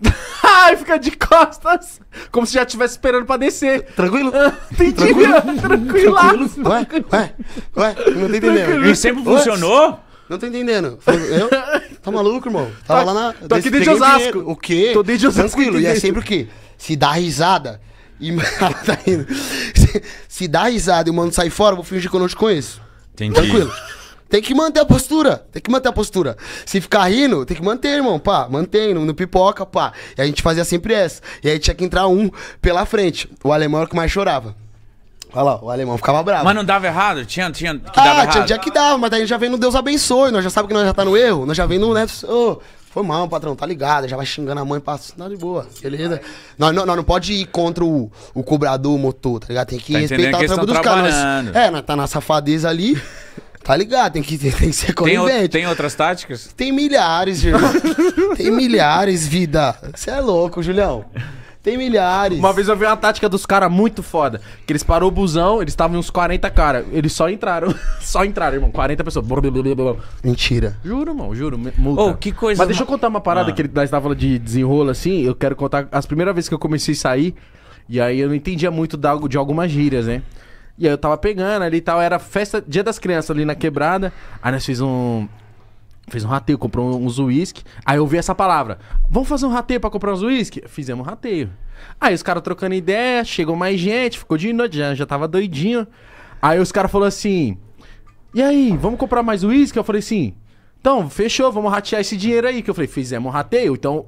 Ai, fica de costas. Como se já estivesse esperando pra descer. Tranquilo? Entendi, tranquilo? tranquilaço. Tranquilo? Ué, ué, ué, não tô entendendo. E sempre Ué? funcionou? Não tô entendendo. Eu? Tá maluco, irmão? Tava tá. lá na. Tô aqui dentro de Osasco. dinheiro. O quê? Tô dentro de Osasco, Tranquilo. E é sempre o quê? Se dá risada. E Ela tá indo. Se, se dá risada e o mano sai fora, eu vou fingir que eu não te conheço. Entendi. Tranquilo. Tem que manter a postura. Tem que manter a postura. Se ficar rindo, tem que manter, irmão. Pá, mantém, não, pipoca, pá. E a gente fazia sempre essa. E aí tinha que entrar um pela frente. O alemão era o que mais chorava. Olha lá, o alemão ficava bravo. Mas não dava errado? Tinha, tinha que dava ah, errado? tinha dia que dava, mas daí já vem no Deus abençoe. Nós já sabe que nós já tá no erro. Nós já vem no, né? Oh, foi mal, patrão, tá ligado? Já vai xingando a mãe, passa. Não, de boa, beleza? Nós, não pode ir contra o, o cobrador, o motor, tá ligado? Tem que tá respeitar o trampo dos caras. É, nós tá na safadeza ali. Tá ligado, tem que, tem que ser conivente. Tem, tem outras táticas? Tem milhares, irmão. tem milhares, vida. Você é louco, Julião. Tem milhares. Uma vez eu vi uma tática dos caras muito foda. Que eles parou o busão, eles estavam uns 40 caras. Eles só entraram. só entraram, irmão. 40 pessoas. Mentira. Juro, irmão, juro. Multa. Oh, que coisa. Mas deixa eu contar uma parada ah. que ele estava falando de desenrolo assim. Eu quero contar as primeiras vezes que eu comecei a sair. E aí eu não entendia muito de algumas gírias, né? E aí eu tava pegando ali e tal. Era festa, dia das crianças ali na quebrada. Aí nós fizemos um. Fiz um rateio, comprou uns uísque. Aí eu vi essa palavra. Vamos fazer um rateio pra comprar uns uísque? Fizemos um rateio. Aí os caras trocando ideia, chegou mais gente, ficou de noite, já, já tava doidinho. Aí os caras falaram assim: E aí, vamos comprar mais uísque? Eu falei assim: Então, fechou, vamos ratear esse dinheiro aí. Que eu falei: Fizemos um rateio, então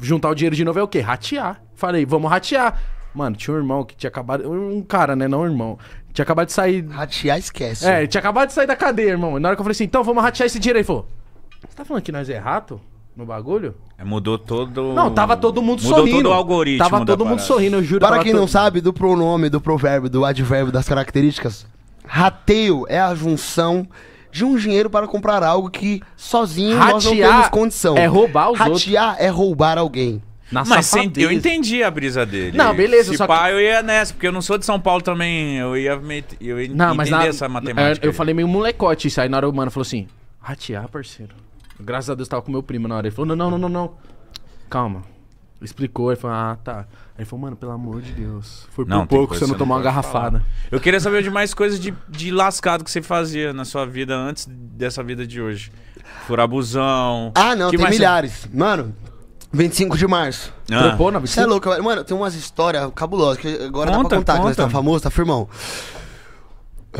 juntar o dinheiro de novo é o quê? Ratear. Falei: Vamos ratear. Mano, tinha um irmão que tinha acabado. Um cara, né? Não um irmão. Tinha acabado de sair. Ratear, esquece. É, tinha acabado de sair da cadeia, irmão. E na hora que eu falei assim, então vamos ratear esse dinheiro aí, ele falou. Você tá falando que nós é rato? no bagulho? É, mudou todo. Não, tava todo mundo mudou sorrindo. Mudou todo o algoritmo. Tava todo mundo parada. sorrindo, eu juro. Para quem todo... não sabe, do pronome, do provérbio, do advérbio, das características, rateio é a junção de um dinheiro para comprar algo que sozinho Ratear nós não temos condição. É roubar os Ratear outros. Ratear é roubar alguém. Na Mas eu entendi a brisa dele. Não, beleza. Se só pá, que... eu ia nessa, porque eu não sou de São Paulo também. Eu ia, me, eu ia não, mas na, essa matemática. É, eu, eu falei meio molecote isso. Aí na hora o mano falou assim: ratear, ah, parceiro. Graças a Deus tava com meu primo na hora. Ele falou: não, não, não, não. não. Calma. Explicou, ele falou, ah, tá. Aí ele falou, mano, pelo amor de Deus. Foi não, por pouco você não tomou uma garrafada. Falar. Eu queria saber de mais coisas de, de lascado que você fazia na sua vida antes dessa vida de hoje. Furabuzão. Ah, não, que tem milhares. Você... Mano, 25 de março. Ah. Propô na bicicleta? Você é louco, velho. mano. Tem umas histórias cabulosas que agora conta, dá pra contar, conta. que nós tá famoso, tá firmão.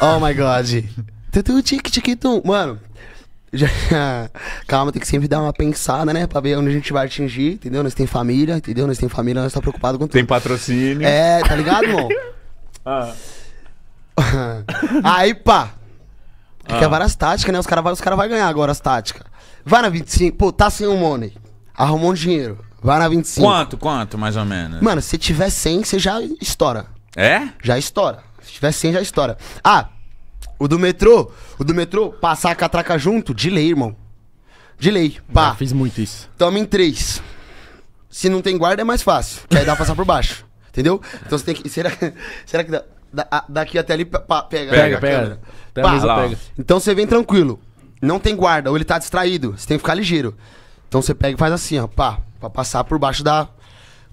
oh my god. Tutu tic tic tum. Mano, já, calma, tem que sempre dar uma pensada, né? Pra ver onde a gente vai atingir, entendeu? Nós tem família, entendeu? Nós tem família, nós tá preocupado com tudo. Tem patrocínio. É, tá ligado, irmão? ah. Aí, pá. É ah. que é várias táticas, né? Os caras vão cara vai ganhar agora as táticas. Vai na 25, pô, tá sem o um money. Arrumou um dinheiro. Vai na 25. Quanto, quanto, mais ou menos? Mano, se tiver 100, você já estoura. É? Já estoura. Se tiver 100, já estoura. Ah, o do metrô, o do metrô, passar a catraca junto, de lei, irmão. De lei, pá. Já fiz muito isso. Toma em três. Se não tem guarda, é mais fácil. Que aí dá pra passar por baixo. Entendeu? Então você tem que. Será, que será que dá, dá, daqui até ali pá, pega? Pega, pega. pega. Pá, pega. Então você vem tranquilo não tem guarda, ou ele tá distraído, você tem que ficar ligeiro. Então você pega e faz assim, ó, pá, pra passar por baixo da,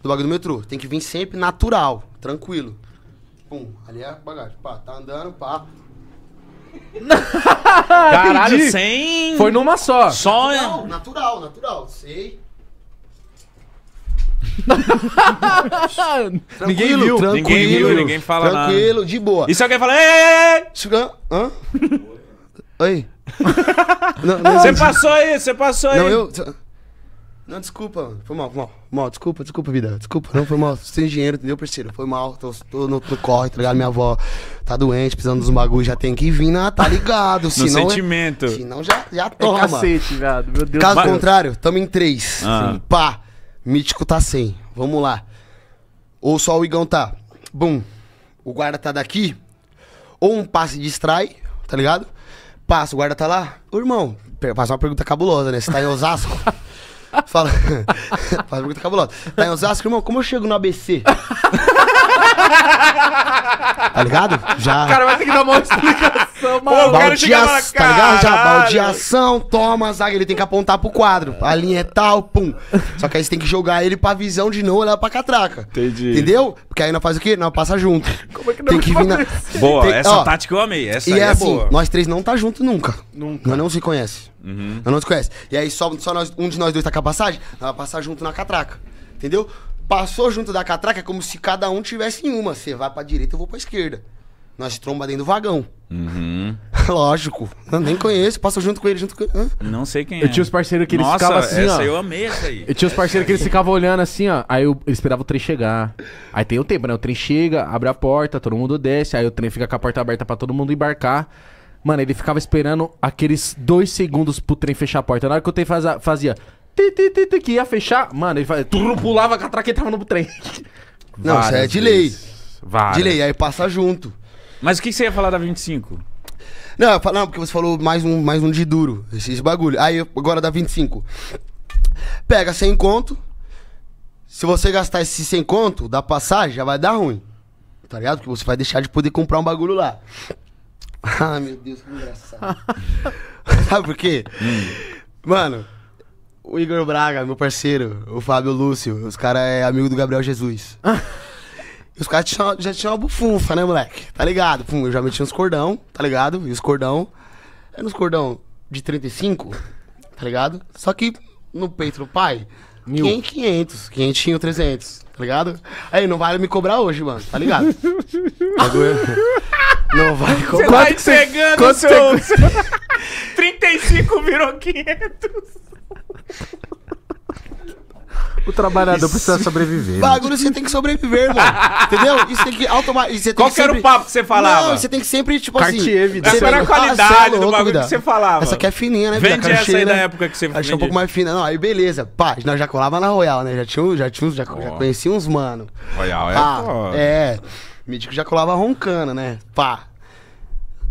do bagulho do metrô. Tem que vir sempre natural, tranquilo. Pum, ali é bagagem. Pá, tá andando, pá. Caralho, sem. Foi numa só. Só. Natural, né? natural, natural. Sei. tranquilo, ninguém viu, tranquilo, ninguém, viu, ninguém fala tranquilo, nada. Tranquilo, de boa. E se alguém falar, ei, ei, ei, ei. Hã? Oi não, não, você passou aí, você passou aí. Não, eu. Não, desculpa, foi mal, mal, mal, desculpa, desculpa, vida, desculpa, não foi mal, sem dinheiro, entendeu, parceiro? Foi mal, tô, tô no, corre, tá ligado? Minha avó tá doente, precisando dos bagulhos, já tem que vir, na, tá ligado? No é- sentimento. É, senão já, já é toma. É cacete, viado, meu Deus. Caso contrário, tamo em três, ah. pá, mítico tá sem, vamos lá. Ou só o Igão tá, bum, o guarda tá daqui, ou um passe distrai, tá ligado? Passa, o guarda tá lá? Ô, irmão, faz uma pergunta cabulosa, né? Você tá em Osasco? Fala. faz uma pergunta cabulosa. Tá em Osasco, irmão, como eu chego no ABC? tá ligado? Já. O cara vai ter que dar uma explicação, mano. Baldeação, Tá ligado? Já, baldeação, toma, zaga. Ele tem que apontar pro quadro. A linha é tal, pum. Só que aí você tem que jogar ele pra visão de novo olhar pra catraca. Entendi. Entendeu? Porque aí nós faz o quê? Nós passa junto. Como é que não tem que vir na... Boa, tem... essa ó, tática eu amei. Essa e é, é assim, boa. nós três não tá junto nunca. Nunca. Nós não se conhece. Uhum. Nós não se conhece. E aí só, só nós, um de nós dois tá com a passagem, nós vai passar junto na catraca. Entendeu? Passou junto da catraca, é como se cada um tivesse em uma. Você vai pra direita, eu vou pra esquerda. Nós tromba dentro do vagão. Uhum. Lógico. Eu nem conheço, passou junto com ele, junto com ele. Não sei quem eu é. Eu tinha os parceiros que eles ficavam assim, essa ó. eu amei essa aí. Eu tinha os parceiros que eles ficavam olhando assim, ó. Aí eu, eu esperava o trem chegar. Aí tem o tempo, né? O trem chega, abre a porta, todo mundo desce. Aí o trem fica com a porta aberta para todo mundo embarcar. Mano, ele ficava esperando aqueles dois segundos pro trem fechar a porta. Na hora que o trem fazia que ia fechar. Mano, ele fazia, turru, pulava com a traqueta tava no trem. Não, isso é de lei. De lei, aí passa junto. Mas o que você ia falar da 25? Não, eu falo, não, porque você falou mais um, mais um de duro, esse, esse bagulho. Aí agora da 25. Pega 100 conto. Se você gastar esse 100 conto da passagem, já vai dar ruim. Tá ligado? Porque você vai deixar de poder comprar um bagulho lá. ah, meu Deus, que engraçado. Sabe por quê? Hum. Mano, o Igor Braga, meu parceiro, o Fábio Lúcio, os caras é amigo do Gabriel Jesus. os caras já tinham uma bufunfa, né, moleque? Tá ligado? Pum, eu já meti uns cordão, tá ligado? E os cordão. Era uns cordão de 35, tá ligado? Só que no peito do pai, Mil. 500, 500, 300, tá ligado? Aí, não vale me cobrar hoje, mano, tá ligado? Tá não vale cobrar. Você vai pegando seu... 35 virou 500. O trabalhador precisa sobreviver. Né? Bagulho você tem que sobreviver, mano. Entendeu? Isso tem que automaticamente. Qual que sempre... era o papo que você falava? Não, você tem que sempre, tipo Cartier, assim. Cartier, Essa era a qualidade ah, louco, do bagulho vida. que você falava. Essa aqui é fininha, né? Vida? Vende essa aí da né? época que você Achei é um pouco mais fina. Não, aí beleza. Pá, nós já colava na Royal, né? Já tinha, já, tinha, já, oh. já conhecia uns mano. Royal é? Ah, oh. é. Mítico já colava roncana, né? Pá.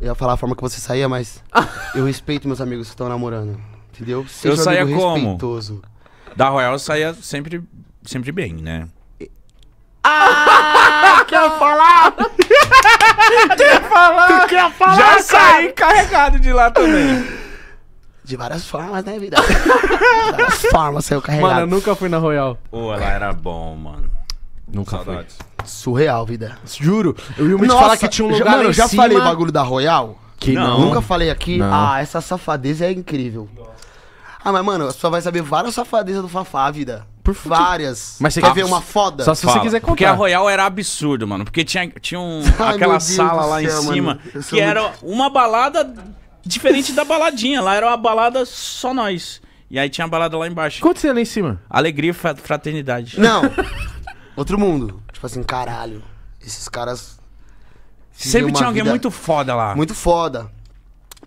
Eu ia falar a forma que você saía, mas eu respeito meus amigos que estão namorando. Entendeu? Seja eu um saía como? Respeitoso. Da Royal eu saía sempre, sempre bem, né? Ah! quer falar? quer falar? Tu quer falar? Já saí carregado de lá também. De várias formas, né, vida? De várias formas saiu carregado. Mano, eu nunca fui na Royal. Pô, ela era bom, mano. Nunca Saudades. fui. Surreal, vida. Juro. Eu ia uma Nossa, falar que tinha um lugar já, Mano, eu já cima... falei o bagulho da Royal? Que não. não. Nunca falei aqui. Não. Ah, essa safadeza é incrível. Nossa. Ah, mas, mano, só vai saber várias safadezas do Fafá, vida. Por várias. Mas você quer ver uma foda? Só se Fala. você quiser contar. Porque a Royal era absurdo, mano. Porque tinha, tinha um, Ai, aquela sala lá céu, em cima que era uma balada diferente da baladinha. Lá era uma balada só nós. E aí tinha a balada lá embaixo. Quanto você é lá em cima? Alegria e fraternidade. Não. Outro mundo. Tipo assim, caralho. Esses caras. Sempre tinha alguém muito foda lá. Muito foda.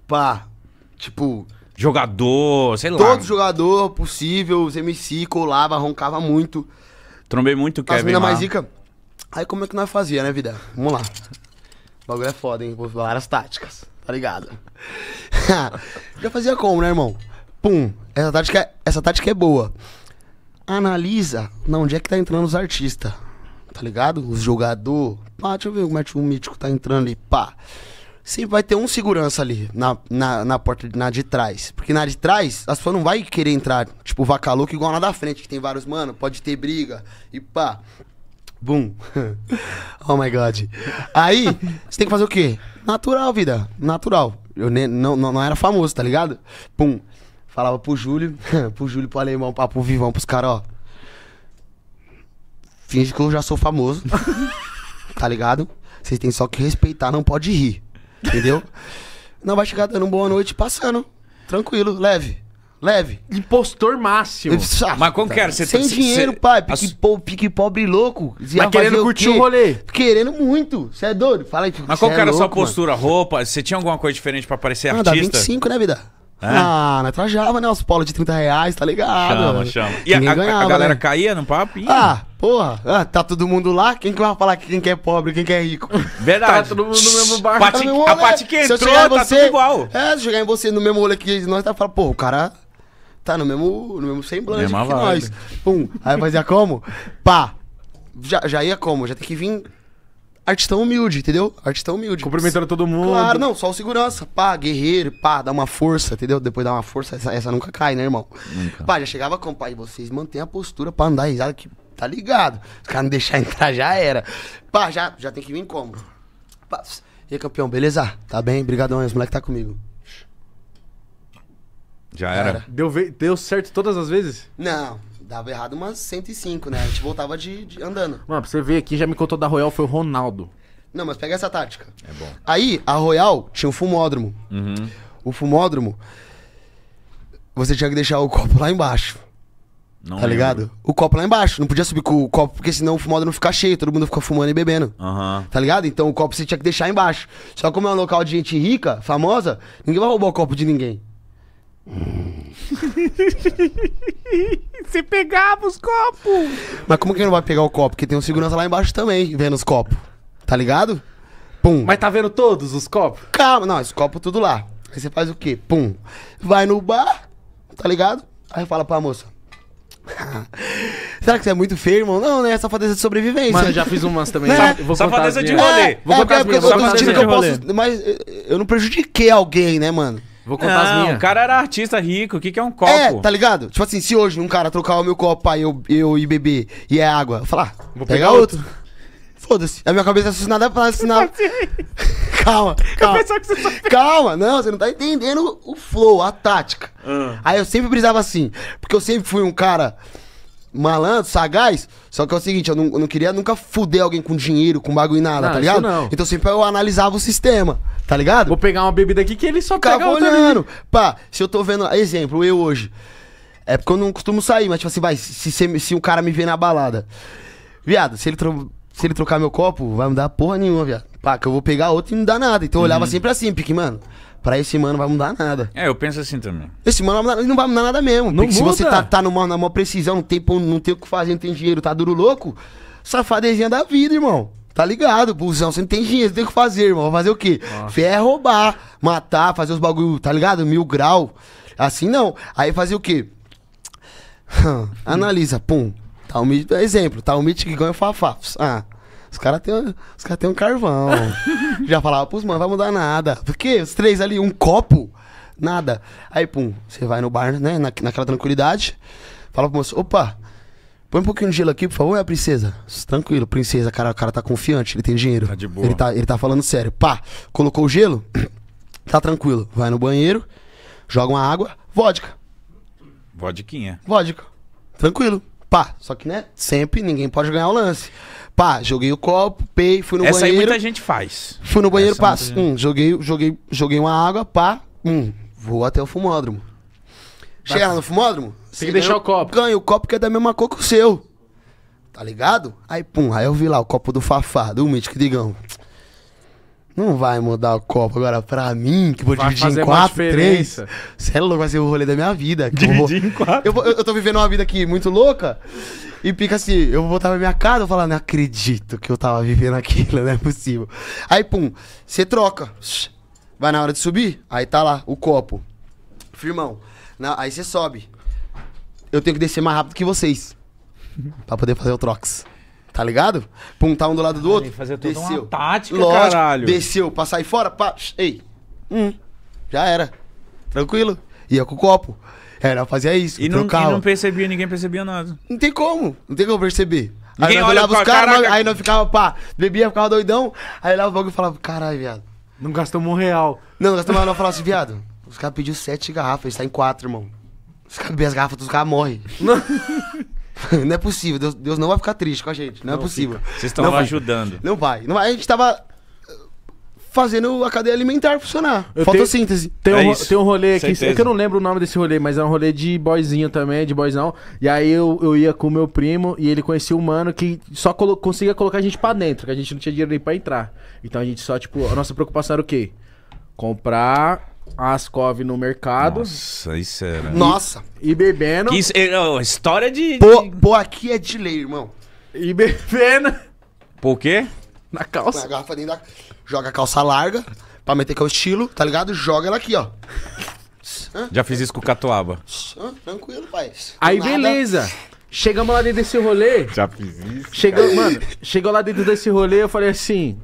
Pá. Tipo, Jogador, sei lá. Todo jogador possível, os MC, colava, roncava muito. Trombei muito Kevin As mina lá. mais zica. Aí como é que nós fazia, né, vida? Vamos lá. O bagulho é foda, hein? vou falar as táticas, tá ligado? Já fazia como, né, irmão? Pum, essa tática, é, essa tática é boa. Analisa não onde é que tá entrando os artistas, tá ligado? Os jogador. Pá, ah, deixa eu ver como é que o mítico tá entrando ali, pá sempre vai ter um segurança ali na, na, na porta na de trás. Porque na de trás, as pessoas não vai querer entrar, tipo, que igual na da frente, que tem vários, mano, pode ter briga e pá. Bum. oh my god. Aí, você tem que fazer o quê? Natural, vida. Natural. Eu nem, não, não, não era famoso, tá ligado? Pum. Falava pro Júlio, pro Júlio, pro Alemão, pro Vivão, pros caras, ó. Finge que eu já sou famoso. tá ligado? Vocês têm só que respeitar, não pode rir. Entendeu? Não vai chegar dando boa noite passando. Tranquilo, leve. Leve. Impostor máximo. Ah, Mas como tá. que era? Você Sem tá, dinheiro, cê, pai. Pique, as... po, pique pobre louco. Mas querendo curtir o, o, rolê. Querendo muito. Você é doido? Fala aí. Mas qual que era é a sua postura? Mano. Roupa? Você tinha alguma coisa diferente pra parecer ah, artista artista? Dá 25, né, vida? É? Ah, nós trajava, né? Os polos de 30 reais, tá ligado? Chama, chama. E a, ganhava, a, galera né? caía no papo? Ah, porra. Ah, tá todo mundo lá? Quem que vai falar que quem que é pobre, quem que é rico? Verdade. tá todo mundo no mesmo barco. Pati, tá a parte que entrou, em tá você, tudo igual. É, se chegar em você no mesmo olho que nós, tá falando, pô, o cara tá no mesmo, no mesmo semblante Mesma que vibe. nós. Pum. Aí fazia como? Pá. Já, já ia como? Já tem que vir Arte tão humilde, entendeu? Arte tão humilde. Cumprimentando todo mundo. Claro, não, só o segurança. Pá, guerreiro, pá, dá uma força, entendeu? Depois dá uma força, essa, essa nunca cai, né, irmão? Nunca. Pá, já chegava com, pai, vocês mantêm a postura pra andar risada, que tá ligado. Os caras não deixar entrar, já era. Pá, já, já tem que vir como? Pá, e aí, campeão, beleza? Tá bem? Obrigadão, aí, os moleque tá comigo. Já era. Já era. Deu, deu certo todas as vezes? Não. Dava errado umas 105, né? A gente voltava de, de andando. Mano, pra você ver aqui, já me contou da Royal, foi o Ronaldo. Não, mas pega essa tática. É bom. Aí, a Royal tinha um fumódromo. Uhum. O fumódromo, você tinha que deixar o copo lá embaixo. Não tá lembro. ligado? O copo lá embaixo. Não podia subir com o copo, porque senão o fumódromo fica cheio, todo mundo fica fumando e bebendo. Uhum. Tá ligado? Então o copo você tinha que deixar embaixo. Só como é um local de gente rica, famosa, ninguém vai roubar o copo de ninguém. Você pegava os copos! Mas como que ele não vai pegar o copo? Porque tem um segurança lá embaixo também, vendo os copos. Tá ligado? Pum. Mas tá vendo todos os copos? Calma, não, os copos tudo lá. Aí você faz o quê? Pum. Vai no bar, tá ligado? Aí fala pra moça. Será que você é muito feio, irmão? Não, né? É safadeza de sobrevivência. Mano, eu já fiz umas também. Né? Vou safadeza de rolê. É, é vou é, contar é, as minhas. Safadeza de rolê. Posso, mas eu não prejudiquei alguém, né, mano? Vou contar não, as minhas. O cara era artista rico, o que, que é um copo? É, tá ligado? Tipo assim, se hoje um cara trocar o meu copo aí eu, eu ir beber e é água, eu falar, ah, vou pegar, pegar outro. outro. Foda-se. A minha cabeça assustada é assinada é pra assinar. calma, calma. Calma, não, você não tá entendendo o flow, a tática. Ah. Aí eu sempre brisava assim, porque eu sempre fui um cara malandro, sagaz. Só que é o seguinte, eu não, eu não queria nunca fuder alguém com dinheiro, com bagulho e nada, Não, tá ligado? isso não. Então sempre eu analisava o sistema, tá ligado? Vou pegar uma bebida aqui que ele só pega ficava outra ali. olhando. Pá, se eu tô vendo. Exemplo, eu hoje. É porque eu não costumo sair, mas tipo assim, vai, se, se, se um cara me vê na balada. Viado, se ele, tro- se ele trocar meu copo, vai me dar porra nenhuma, viado. Pá, que eu vou pegar outro e não dá nada. Então eu olhava uhum. sempre assim, pique, mano. Pra esse mano vai mudar nada. É, eu penso assim também. Esse mano vai mudar, não vai mudar nada mesmo. Não muda. se você tá, tá numa, numa precisão, não tem, não tem o que fazer, não tem dinheiro, tá duro louco, safadezinha da vida, irmão. Tá ligado, busão, você não tem dinheiro, tem o que fazer, irmão. Vai Fazer o quê? Nossa. Fé é roubar, matar, fazer os bagulho, tá ligado? Mil grau. Assim não. Aí fazer o quê? Analisa, pum. Tá um exemplo, tá um que ganha fafafos. Ah, os caras têm os cara tem um carvão. Já falava pros mano, vai mudar nada. Porque os três ali, um copo, nada. Aí, pum, você vai no bar, né? Na, naquela tranquilidade. Fala pro moço, opa, põe um pouquinho de gelo aqui, por favor, é a princesa. Tranquilo, princesa, cara, o cara tá confiante, ele tem dinheiro. Tá de boa. Ele tá, ele tá falando sério. Pá, colocou o gelo, tá tranquilo. Vai no banheiro, joga uma água, vodka. Vodquinha. Vodka. Tranquilo. Pá, só que, né, sempre ninguém pode ganhar o lance. Pá, joguei o copo, pei, fui no Essa banheiro. Essa aí muita gente faz. Fui no banheiro, Essa é pá, hum, joguei, joguei, joguei uma água, pá, hum, vou até o fumódromo. Chega lá no fumódromo? Tem que deixar o copo. Ganha o copo que é da mesma cor que o seu. Tá ligado? Aí, pum, aí eu vi lá o copo do Fafá, do Mítico Digão. Não vai mudar o copo agora pra mim, que vou vai dividir em quatro, três. Você é louco, vai ser o rolê da minha vida. dividir vou... em quatro. Eu, eu, eu tô vivendo uma vida aqui muito louca. E fica assim, eu vou voltar pra minha eu vou falar, não acredito que eu tava vivendo aquilo, não é possível. Aí, pum, você troca. Vai na hora de subir, aí tá lá o copo. Firmão. Na, aí você sobe. Eu tenho que descer mais rápido que vocês. pra poder fazer o trox. Tá ligado? Pum, tá um do lado do outro. Fazer toda desceu. Uma tática, Lógico, caralho. Desceu, pra sair fora, pá. Ei. Hum. Já era. Tranquilo. Ia com o copo. Era, fazia isso. E não, e não percebia, ninguém percebia nada. Não tem como, não tem como perceber. Ninguém aí nós olhava os caras, aí nós ficava, pá, bebia, ficava doidão. Aí lá o bagulho falava, caralho, viado. Não gastamos um real. Não, não gastamos não Falava assim, viado, os caras pediu sete garrafas, eles tá em quatro, irmão. Os caras bebem as garrafas, os caras morrem. Não. não é possível, Deus, Deus não vai ficar triste com a gente. Não, é não é possível. Fica. Vocês estão ajudando. Não vai, não vai. A gente tava fazendo a cadeia alimentar funcionar. Eu Fotossíntese. Tem, tem, é um, tem um rolê aqui, Certeza. É que eu não lembro o nome desse rolê, mas é um rolê de boyzinho também, de boyzão. E aí eu, eu ia com o meu primo e ele conhecia um mano que só colo conseguia colocar a gente pra dentro, que a gente não tinha dinheiro nem pra entrar. Então a gente só, tipo, a nossa preocupação era o quê? Comprar Ascov no mercado. Nossa, isso era. É, né? Nossa! E bebendo. Isso, é, história de. Pô, pô, aqui é de lei, irmão. E bebendo. Por quê? Na calça. Na garrafa dentro da joga a calça larga, pra meter que é o estilo, tá ligado? Joga ela aqui, ó. Já fiz isso com o Catuaba. Tranquilo, pai. Aí Nada. beleza. Chegamos lá dentro desse rolê. Já fiz isso. Chegou, mano, chegou lá dentro desse rolê, eu falei assim.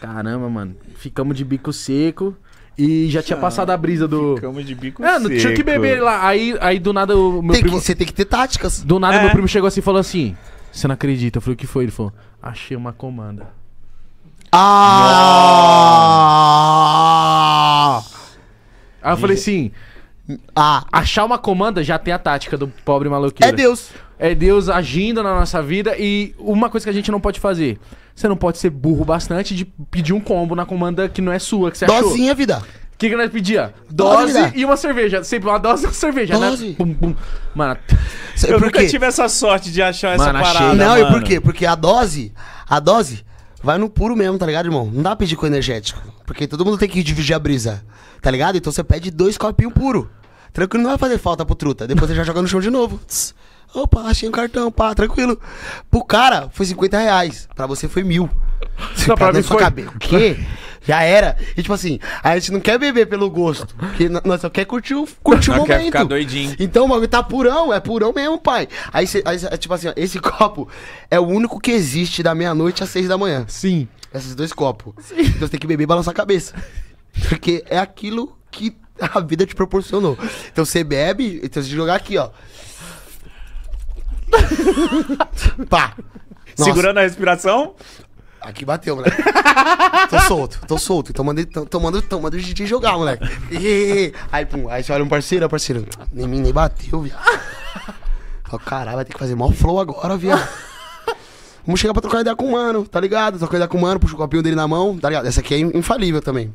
Caramba, mano, ficamos de bico seco. E já tinha ah, passado a brisa do. Ficamos de bico é, seco. tinha que beber lá. Aí, aí do nada o meu Tem primo. que- Você tem que ter táticas. Do nada É. meu primo chegou assim e falou assim: Você não acredita? Eu falei: O que foi? Ele falou: Achei uma comanda. Ah! Aí eu falei assim. Ah. Achar uma comanda já tem a tática do pobre maluquinho É Deus. É Deus agindo na nossa vida e uma coisa que a gente não pode fazer. Você não pode ser burro bastante de pedir um combo na comanda que não é sua, que você Dozinha, achou. Dozinha, vida. O que, que nós pedia? Dose, dose e uma cerveja. Sempre uma dose e uma cerveja. Né? Dose. Né? Bum, Mano, eu nunca tive essa sorte de achar mano, essa parada. Achei. Não, mano. e por quê? Porque a dose, a dose vai no puro mesmo, tá ligado, irmão? Não dá pra pedir com energético. Porque todo mundo tem que dividir a brisa, tá ligado? Então você pede dois copinhos puro. Tranquilo, não vai fazer falta pro truta. Depois ele já joga no chão de novo. Tss. Opa, achei um cartão, pá, tranquilo. Pro cara, foi 50 reais. Pra você foi mil. Não, pra, pra mim foi... Cabeça. O quê? Já era. E tipo assim, a gente não quer beber pelo gosto. Porque nós só quer curtir o, curtir não o momento. Quer ficar doidinho. Então o bagulho tá purão, é purão mesmo, pai. Aí, cê, aí é, tipo assim, ó, esse copo é o único que existe da meia-noite às seis da manhã. Sim. Esses dois copos. Sim. Então você tem que beber e balançar a cabeça. Porque é aquilo que a vida te proporcionou. Então você bebe, então você jogar aqui, ó. Pá. Nossa. Segurando a respiração. Aqui bateu, moleque. tô solto, tô solto. Então mandei, tô, tomando tô mandando o jogar, moleque. E, aí, pum, aí você olha um parceiro, parceiro. Nem mim, nem bateu, viado. Fala, caralho, vai ter que fazer mal flow agora, viado. Vamos chegar pra trocar ideia com o mano, tá ligado? Trocar ideia com o mano, puxa o copinho dele na mão, tá ligado? Essa aqui é infalível também.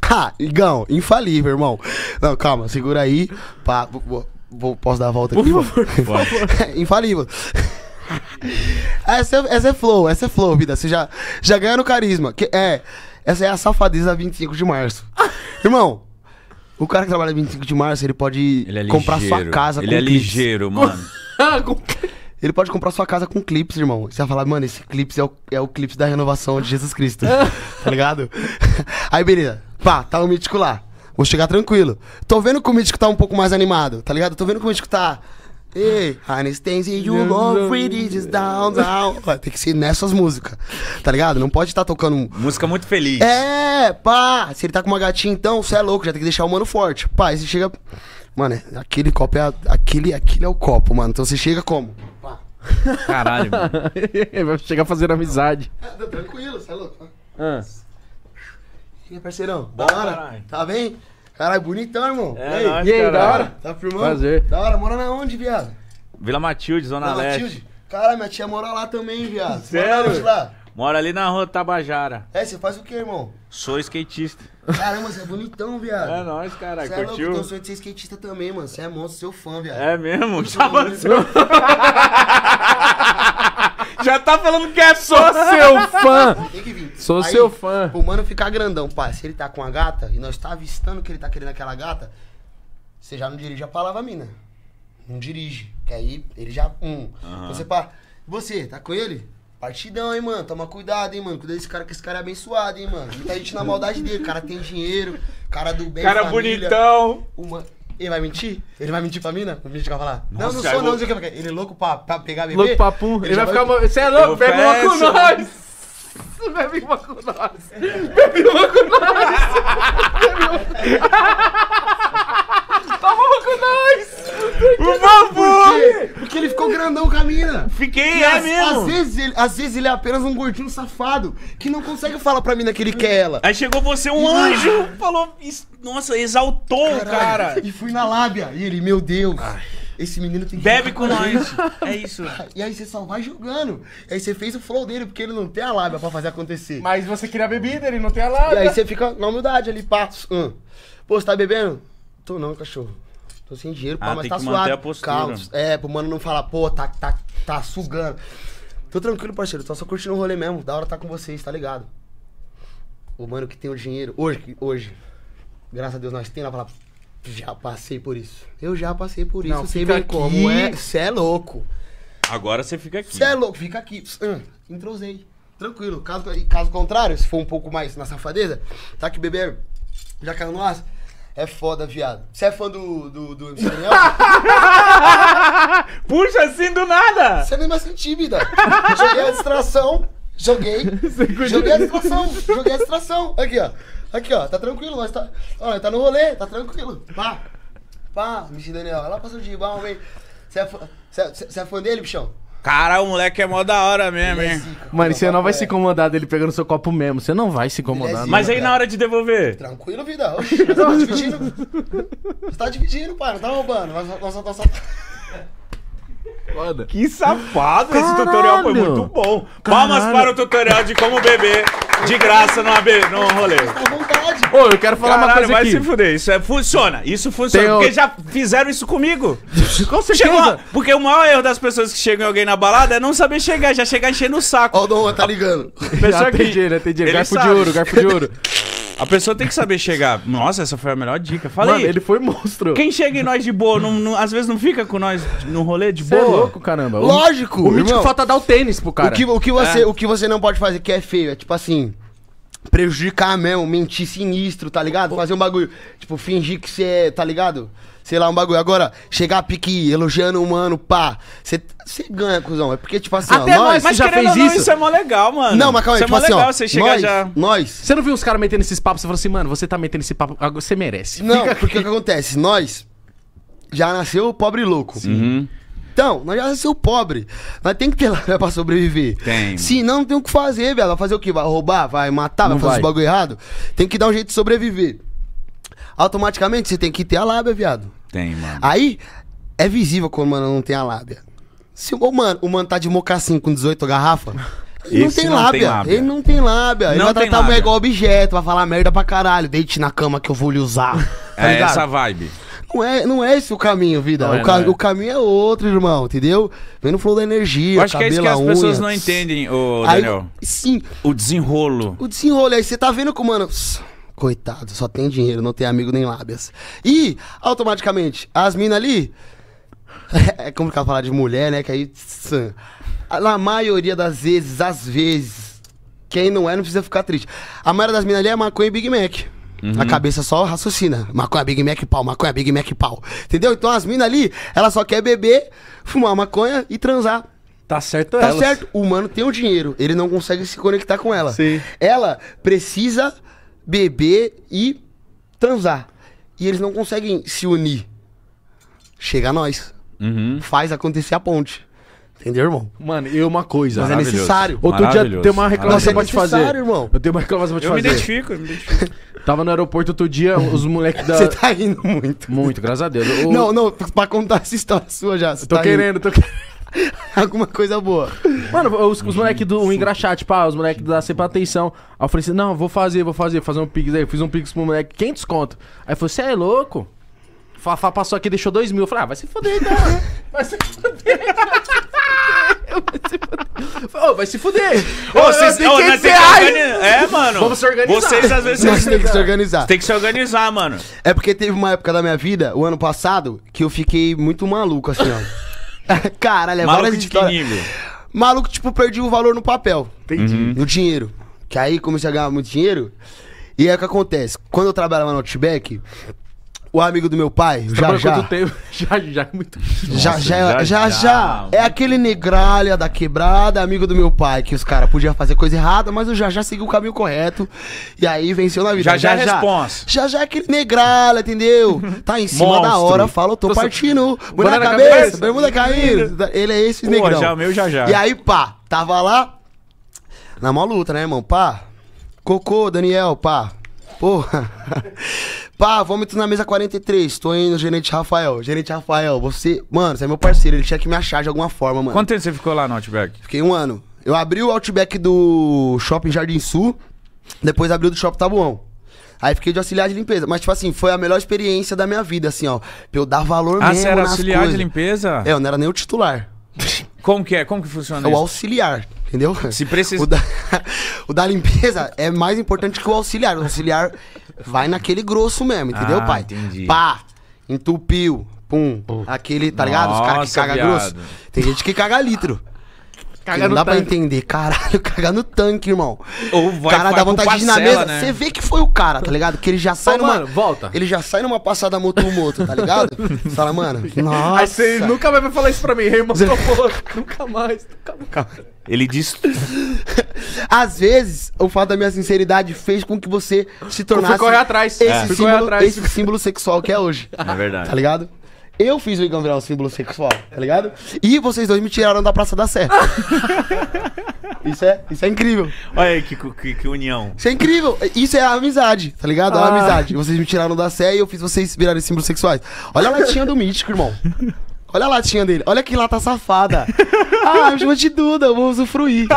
Ha, Igão, infalível, irmão. Não, calma, segura aí. Pá, vou, vou, posso dar a volta aqui? Por favor, por favor. É, infalível. essa, é, essa é flow, essa é flow, vida. Você já, já ganha no carisma. Que, é, essa é a safadeza 25 de março. Irmão, o cara que trabalha 25 de março, ele pode ele é comprar sua casa ele com Ele é clips. ligeiro, mano. ele pode comprar sua casa com clips, irmão. Você vai falar, mano, esse clips é o, é o clips da renovação de Jesus Cristo. tá ligado? Aí, beleza. Pá, tá o um mítico lá. Vou chegar tranquilo. Tô vendo que o mítico tá um pouco mais animado, tá ligado? Tô vendo que o mítico tá Ei, Anastasia, you love British down, down. Tem que ser nessas músicas, tá ligado? Não pode estar tá tocando. Música muito feliz. É, pá. Se ele tá com uma gatinha, então, você é louco, já tem que deixar o mano forte. Pá, aí você chega. Mano, aquele copo é. A... Aquele, aquele é o copo, mano. Então você chega como? Pá. Caralho, mano. Vai chegar fazendo amizade. É, tranquilo, você é louco. Ah. E aí, parceirão? Bora? Tá bem? Caralho, bonitão, irmão. É, e aí, nós, e aí da hora? Tá firmando? Prazer. Da hora, mora na onde, viado? Vila Matilde, Zona Vila Leste. Matilde? Caralho, minha tia mora lá também, viado. Sério? Mora lá. Mora ali na rua Tabajara. É, você faz o quê, irmão? Sou skatista. Caramba, você é bonitão, viado. É nóis, caralho. Você é louco, então sonho de ser skatista também, mano. Você é monstro, seu fã, viado. É mesmo? Chama seu. Já tá falando que é só seu fã. Tem que vir. Sou Aí, seu fã. O mano ficar grandão, pai. Se ele tá com a gata e nós tá avistando que ele tá querendo aquela gata, você já não dirige a palavra mina. Não dirige. Que aí ele já. Um. Uhum. Você, pá, você, tá com ele? Partidão, hein, mano. Toma cuidado, hein, mano. Cuida desse cara que esse cara é abençoado, hein, mano. Muita gente na maldade dele. O cara tem dinheiro, cara do bem, Cara família. bonitão. Uma... Ele vai mentir? Ele vai mentir pra mim, né? O menino vai falar. Nossa, não, não sou vou... não, sei o que. Ele é louco pra, pra pegar bebê? Louco pra pum. Ele, ele vai, ficar... Você é louco? Pega uma com nós! Bebe uma com nós! Bebe uma com nós! Bebe uma com nós! com nós! O Babu! Porque ele ficou grandão com a mina. Fiquei, e é mesmo. Às vezes, ele, às vezes ele é apenas um gordinho safado que não consegue falar pra mina que ele quer ela. Aí chegou você, um e... anjo, falou. Nossa, exaltou o cara. E fui na lábia. E ele, meu Deus. Ai esse menino tem que Bebe com nós. é isso. E aí você só vai jogando. E aí você fez o flow dele, porque ele não tem a lábia pra fazer acontecer. Mas você queria a bebida, ele não tem a lábia. E aí você fica na humildade ali, patos. Hum. Pô, você tá bebendo? Tô não, cachorro. Tô sem dinheiro, ah, pá, ah, mas tá suado. Calma, é, pro mano não falar, pô, tá, tá, tá sugando. Tô tranquilo, parceiro, tô só curtindo o rolê mesmo. Da hora tá com vocês, tá ligado? O mano que tem o dinheiro. Hoje, hoje. Graças a Deus, nós temos lá pra já passei por isso. Eu já passei por isso. Não, sei bem aqui. como é. Você é louco. Agora você fica aqui. Você é louco, fica aqui. Hum, entrosei. Tranquilo. Caso, caso contrário, se for um pouco mais na safadeza, tá que beber já caiu no aço. É foda, viado. Você é fã do, do, do MC Daniel? Puxa assim do nada! Você é mesmo assim tímida. Joguei a distração. Joguei. Joguei a distração. Joguei a distração. Aqui, ó. Aqui, ó. Tá tranquilo, nós tá. Olha, tá no rolê, tá tranquilo. Pá. Pá, MC Daniel. Lá passou de balma, vem. Você é, fã... Cê é, é fã dele, bichão? Cara, o moleque é mó da hora mesmo, é hein? Mano, você não vai se é. incomodar dele pegando seu copo mesmo. Você não vai se é incomodar. Mas aí na hora de devolver. Tranquilo, vida. Oxe, você tá dividindo. Você tá dividindo, pai. Não tá roubando. Nós, nós, nós, foda. Que safado! Caralho. Esse tutorial foi muito bom. Caralho. Palmas para o tutorial de como beber de graça no, AB, no rolê. À vontade. Ô, eu quero falar Caralho, uma coisa vai aqui. vai se fuder. Isso é, funciona. Isso funciona. Tem porque o... já fizeram isso comigo. Com certeza. Chegou, porque o maior erro das pessoas que chegam em alguém na balada é não saber chegar, já chegar enchendo o saco. Ó, o Dom, tá ligando. já, que... Atendi, atendi. Garfo sabe. de ouro, garfo de ouro. A pessoa tem que saber chegar. Nossa, essa foi a melhor dica. Falei. Mano, ele foi monstro. Quem chega em nós de boa, não, não- às vezes não fica com nós no rolê de Você é louco, caramba. Lógico! O mítico falta dar o tênis pro cara. O que, o, que você, é. o que você não pode fazer que é feio é tipo assim prejudicar mesmo, mentir sinistro, tá ligado? Fazer um bagulho, tipo, fingir que você é, tá ligado? Sei lá, um bagulho. Agora, chegar a pique, elogiando o mano, pá. Você ganha, cuzão. É porque, tipo assim, Até ó, nós, mas já fez isso. Não, isso é mó legal, mano. Não, mas calma aí, é tipo é assim, legal, ó, você chegar nós, já... nós. Você não viu os caras metendo esses papos? Você falou assim, mano, você tá metendo esse papo, você merece. Não, Fica porque o que acontece? Nós já nasceu pobre e louco. Sim. Uhum. Então, nós já nasceu pobre. Nós tem que ter lábia né, pra sobreviver. Tem. Se não, não tem o que fazer, velho. Vai fazer o quê? Vai roubar? Vai matar? Não vai fazer vai. bagulho errado? Tem que dar um jeito de sobreviver. Automaticamente você tem que ter a lábia, viado. Tem, mano. Aí é visível quando o mano não tem a lábia. Se o mano, o mano tá de mocassim com 18 garrafas. Ele não, tem, não lábia. tem, lábia. Ele não tem lábia. Não ele vai tratar o mulher igual objeto, vai falar merda pra caralho. Deite na cama que eu vou lhe usar. Tá é ligado? essa vibe. Não é, não é esse o caminho, vida. Não o, é, ca é. o caminho é outro, irmão, entendeu? Vem no flow da energia. Eu acho cabelo, que é isso que as unha. pessoas não entendem, ô Daniel. Aí, sim. O desenrolo. O desenrolo. Aí você tá vendo como, mano. Coitado, só tem dinheiro, não tem amigo nem lábias. E, automaticamente, as minas ali. é complicado falar de mulher, né? Que aí. na maioria das vezes, às vezes. Quem não é, não precisa ficar triste. A maioria das minas ali é maconha e Big Mac. Uhum. A cabeça só raciocina. Maconha, Big Mac, pau. Maconha, Big Mac, pau. Entendeu? Então as minas ali, ela só quer beber, fumar maconha e transar. Tá certo Tá certo. O humano tem o dinheiro. Ele não consegue se conectar com ela. Sim. Ela precisa beber e transar. E eles não conseguem se unir. Chega a nós. Uhum. Faz acontecer a ponte. Entendeu, irmão? Mano, e uma coisa. Mas é necessário. Outro dia tem uma reclamação pra te Maravilhoso. fazer. Necessário, irmão. Eu tenho uma reclamação pra te Eu me identifico, eu me identifico. Tava no aeroporto outro dia, os moleques da. Você tá rindo muito. Muito, graças a Deus. Não, não, pra contar essa história sua já. Tô tá querendo, rindo. tô querendo. Alguma coisa boa. Mano, os, os moleques do engraxate, tipo, os moleques da sempre Atenção. Aí eu falei assim: não, vou fazer, vou fazer, fazer um pix aí. Fiz um pix pro moleque, 500 conto. Aí falei: você é louco? Fafá passou aqui deixou 2 mil. Eu falei: ah, vai se foder, então. vai se foder oh, vai se fuder. oh, vocês têm oh, que se organizar. É, mano. Vamos se organizar. Vocês às vezes vocês têm que se organizar. Tem que se organizar, mano. É porque teve uma época da minha vida, o ano passado, que eu fiquei muito maluco, assim, ó. Caralho, é que nível? Maluco, tipo, perdi o valor no papel. Entendi. Uhum. No dinheiro. Que aí comecei a ganhar muito dinheiro. E é o que acontece? Quando eu trabalhava no Outback, o amigo do meu pai, Você já já. É tempo? Já já, muito. já, já, já, já. É aquele negralha da quebrada, amigo do meu pai, que os caras podiam fazer coisa errada, mas o já já seguiu o caminho correto e aí venceu na vida. Já já, é já é responsa. Já já é aquele negralha, entendeu? Tá em cima Monstro. da hora, fala, eu tô, tô partindo. Só... na cabeça, cabeça, bermuda caindo. Ele é esse Pô, negrão. Já, meu já já. E aí, pá, tava lá na mó luta, né, irmão? Pá, Cocô, Daniel, pá. Porra. Pá, vômito na mesa 43. Tô indo, gerente Rafael. Gerente Rafael, você. Mano, você é meu parceiro, ele tinha que me achar de alguma forma, mano. Quanto tempo você ficou lá no Outback? Fiquei um ano. Eu abri o Outback do Shopping Jardim Sul, depois abri o do Shopping Tabuão. Aí fiquei de auxiliar de limpeza. Mas, tipo assim, foi a melhor experiência da minha vida, assim, ó. Pra eu dar valor ah, mesmo. Ah, você era auxiliar coisas. de limpeza? É, eu não era nem o titular. Como que é? Como que funciona é, isso? O auxiliar. Entendeu? Se precisa. O da, o da limpeza é mais importante que o auxiliar. O auxiliar vai naquele grosso mesmo, entendeu, ah, pai? Entendi. Pá, entupiu, pum. Aquele, tá ligado? Nossa, Os caras que cagam grosso. Tem gente que caga litro. Caga não dá tanque. pra entender. Caralho, cagar no tanque, irmão. Ou vai, cara dá vontade parcela, de ir na mesa. Né? Você né? vê que foi o cara, tá ligado? Que ele já sai Ô, numa. Mano, volta. Ele já sai numa passada moto moto, tá ligado? Você fala, mano, nossa. Aí você nunca mais vai falar isso pra mim, irmão. Nunca mais, nunca mais. Ele disse. Às vezes, o fato da minha sinceridade fez com que você se tornasse. correr atrás. Esse, é. símbolo, atrás. esse símbolo sexual que é hoje. É verdade. Tá ligado? Eu fiz o Igão virar um símbolo sexual, tá ligado? E vocês dois me tiraram da Praça da Sé. isso, é, isso é incrível. Olha aí que, que, que, união. Isso é incrível. Isso é a amizade, tá ligado? É a ah. amizade. Vocês me tiraram da Sé e eu fiz vocês virarem símbolos sexuais. Olha a latinha do mítico, irmão. Olha a latinha dele. Olha que lata safada. ah, me chama de Duda, eu vou usufruir.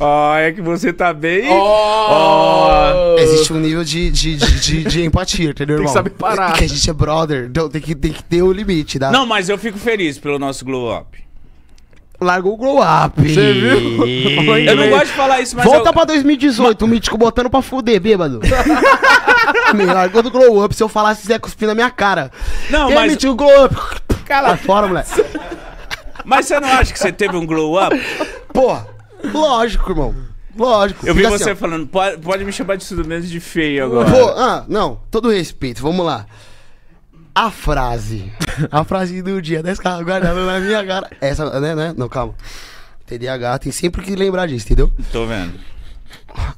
Ó, oh, é que você tá bem. Oh! oh. Existe um nível de, de, de, de, de empatia, entendeu, irmão? Tem que saber parar. É que a gente é brother. Então tem que, tem que ter o um limite, tá? Não, mas eu fico feliz pelo nosso glow up largou o glow up. Você viu? Eu não gosto de falar isso, mas. Volta eu... pra 2018, o mítico botando pra fuder, bêbado. Me largou do glow up. Se eu falasse, Zé cuspir na minha cara. Não, e mas. Mítico, glow up. Cala. Tá fora, moleque. Mas você não acha que você teve um glow up? Pô, lógico, irmão. Lógico. Eu vi você assim, falando, pode, pode, me chamar de tudo menos de feio agora. Pô, ah, não, todo respeito, vamos lá. A frase. A frase do dia. 10 carros guardados na minha cara. Essa, né, né? Não, calma. TDAH, tem sempre que lembrar disso, entendeu? Tô vendo.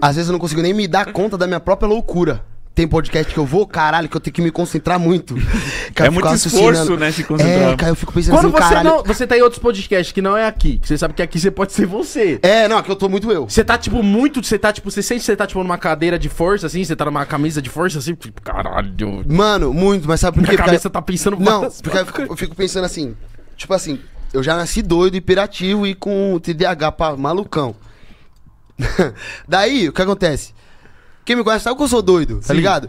Às vezes eu não consigo nem me dar conta da minha própria loucura tem podcast que eu vou, caralho, que eu tenho que me concentrar muito. é muito esforço, né, se concentrar. É, cara, eu fico pensando Quando assim, você caralho... Não, você tá em outros podcasts que não é aqui, que você sabe que aqui você pode ser você. É, não, aqui eu tô muito eu. Você tá, tipo, muito... Você tá, tipo, você sente que você tá, tipo, numa cadeira de força, assim? Você tá numa camisa de força, assim? Tipo, caralho... Mano, muito, mas sabe por quê? Minha cabeça tá pensando... Não, porque eu fico, eu fico pensando assim, tipo assim, eu já nasci doido, hiperativo e com TDAH pra malucão. Daí, o que acontece? Quem me conhece sabe que eu sou doido, tá Sim. tá ligado?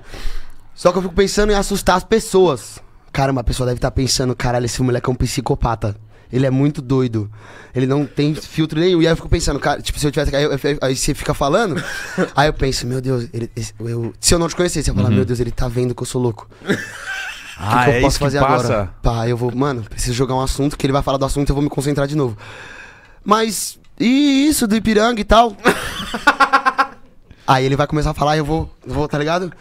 Só que eu fico pensando em assustar as pessoas. Cara, uma pessoa deve estar tá pensando, caralho, esse moleque é um psicopata. Ele é muito doido. Ele não tem filtro nenhum. E aí eu fico pensando, cara, tipo, se eu tivesse. Aí, eu, aí você fica falando. aí eu penso, meu Deus, ele, esse, eu, se eu não te conhecesse, eu ia falar, uhum. meu Deus, ele tá vendo que eu sou louco. O ah, que, que, eu é posso fazer agora? Pá, eu vou. Mano, preciso jogar um assunto que ele vai falar do assunto e eu vou me concentrar de novo. Mas. E isso do Ipiranga e tal? Aí ele vai começar a falar, eu vou, vou, tá ligado?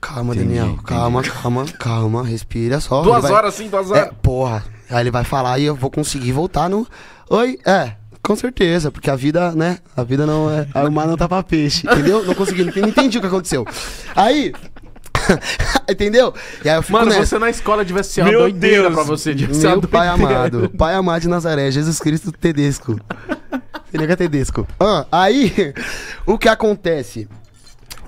Calma, entendi, Daniel, entendi. calma, calma, calma, respira só. Duas vai... horas sim, duas é, horas. É, porra. Aí ele vai falar e eu vou conseguir voltar no. Oi, é, com certeza, porque a vida, né? A vida não é. O mar não tá pra peixe, entendeu? Não consegui, não entendi o que aconteceu. Aí. entendeu? E aí eu fico Mano, nessa. você na escola tivesse sido Meu doideira Deus. pra você. Meu pai amado. Pai amado de Nazaré, Jesus Cristo Tedesco. Nega é Tedesco. Ah, aí, o que acontece?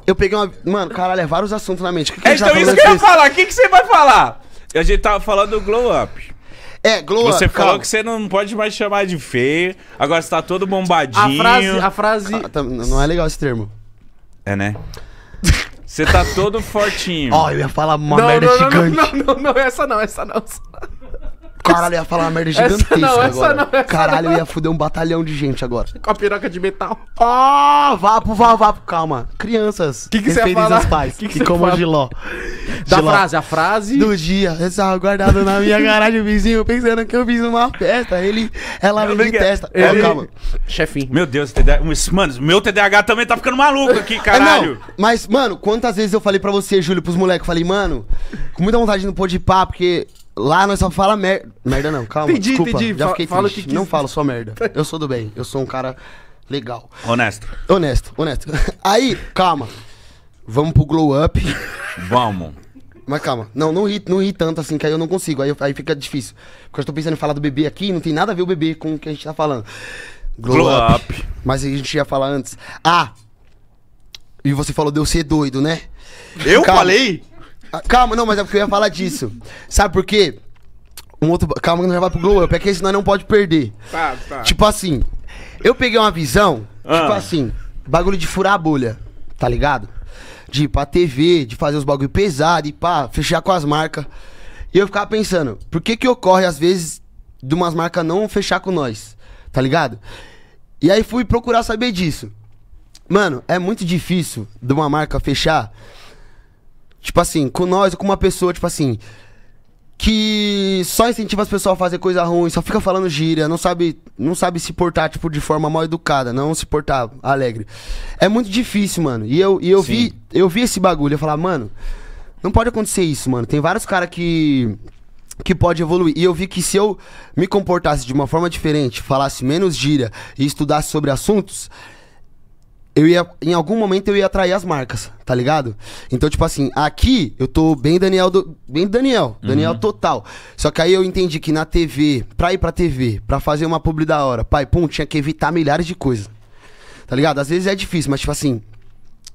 Eu peguei uma. Mano, caralho, é vários assuntos na mente. Que que é, tá então, isso que eu ia falar. O que, que você vai falar? A gente tava falando do glow up. É, glow Você up, falou calma. que você não pode mais chamar de feio. Agora você tá todo bombadinho. A frase. A frase... Ah, tá, não é legal esse termo. É, né? Você tá todo fortinho. Ó, oh, eu ia falar uma não, merda não, não, gigante. Não, não, não, não, essa não, essa não. Caralho, eu ia falar uma merda gigantesca essa não, essa agora. Não, essa Caralho, não. eu ia fuder um batalhão de gente agora. Com a piroca de metal. Ó, vá pro vá, vá pro. Calma. Crianças. Que que você fala? pais. Que que e como fala? giló. Da giló. frase, a frase. Do dia. Eu estava guardado na minha garagem, vizinho, pensando que eu fiz uma festa. Ele, ela me de testa. Ele... Oh, calma. Chefinho. Meu Deus, TDAH. Mano, meu TDAH também tá ficando maluco aqui, é, caralho. Não, mas, mano, quantas vezes eu falei pra você, Júlio, pros moleques? Falei, mano, com muita vontade de não pôr de pá, porque Lá nós só fala merda. Merda não, calma. pedi desculpa, Já fiquei fala triste. Que não falo só merda. Eu sou do bem. Eu sou um cara legal. Honesto. Honesto, honesto. Aí, calma. Vamos pro glow up. Vamos. Mas calma, não, não ri, não ri tanto assim, que aí eu não consigo, aí, aí fica difícil. Porque eu tô pensando em falar do bebê aqui, não tem nada a ver o bebê com o que a gente tá falando. Glow, glow up. up. Mas a gente ia falar antes. Ah! E você falou de eu ser doido, né? Eu calma. falei? Ah, calma, não, mas é porque eu ia falar disso. Sabe por quê? Um outro. Calma que não já vai pro Glow Up, é que esse nós não pode perder. Tá, tá. Tipo assim, eu peguei uma visão, Ah. tipo assim, bagulho de furar a bolha, tá ligado? De ir pra TV, de fazer os bagulho pesado e pá, fechar com as marcas. E eu ficava pensando, por que que ocorre às vezes de umas marcas não fechar com nós, tá ligado? E aí fui procurar saber disso. Mano, é muito difícil de uma marca fechar Tipo assim, com nós, com uma pessoa, tipo assim, que só incentiva as pessoas a fazer coisa ruim, só fica falando gíria, não sabe, não sabe se portar tipo de forma mal educada, não se portar alegre. É muito difícil, mano. E eu, e eu vi, eu vi esse bagulho, eu falar, mano, não pode acontecer isso, mano. Tem vários caras que que pode evoluir. E eu vi que se eu me comportasse de uma forma diferente, falasse menos gíria e estudasse sobre assuntos, eu ia. Em algum momento eu ia atrair as marcas, tá ligado? Então, tipo assim, aqui eu tô bem Daniel. Do, bem Daniel. Uhum. Daniel uhum. total. Só que aí eu entendi que na TV, pra ir pra TV, pra fazer uma publi da hora, pai, pum, tinha que evitar milhares de coisas. Tá ligado? Às vezes é difícil, mas tipo assim.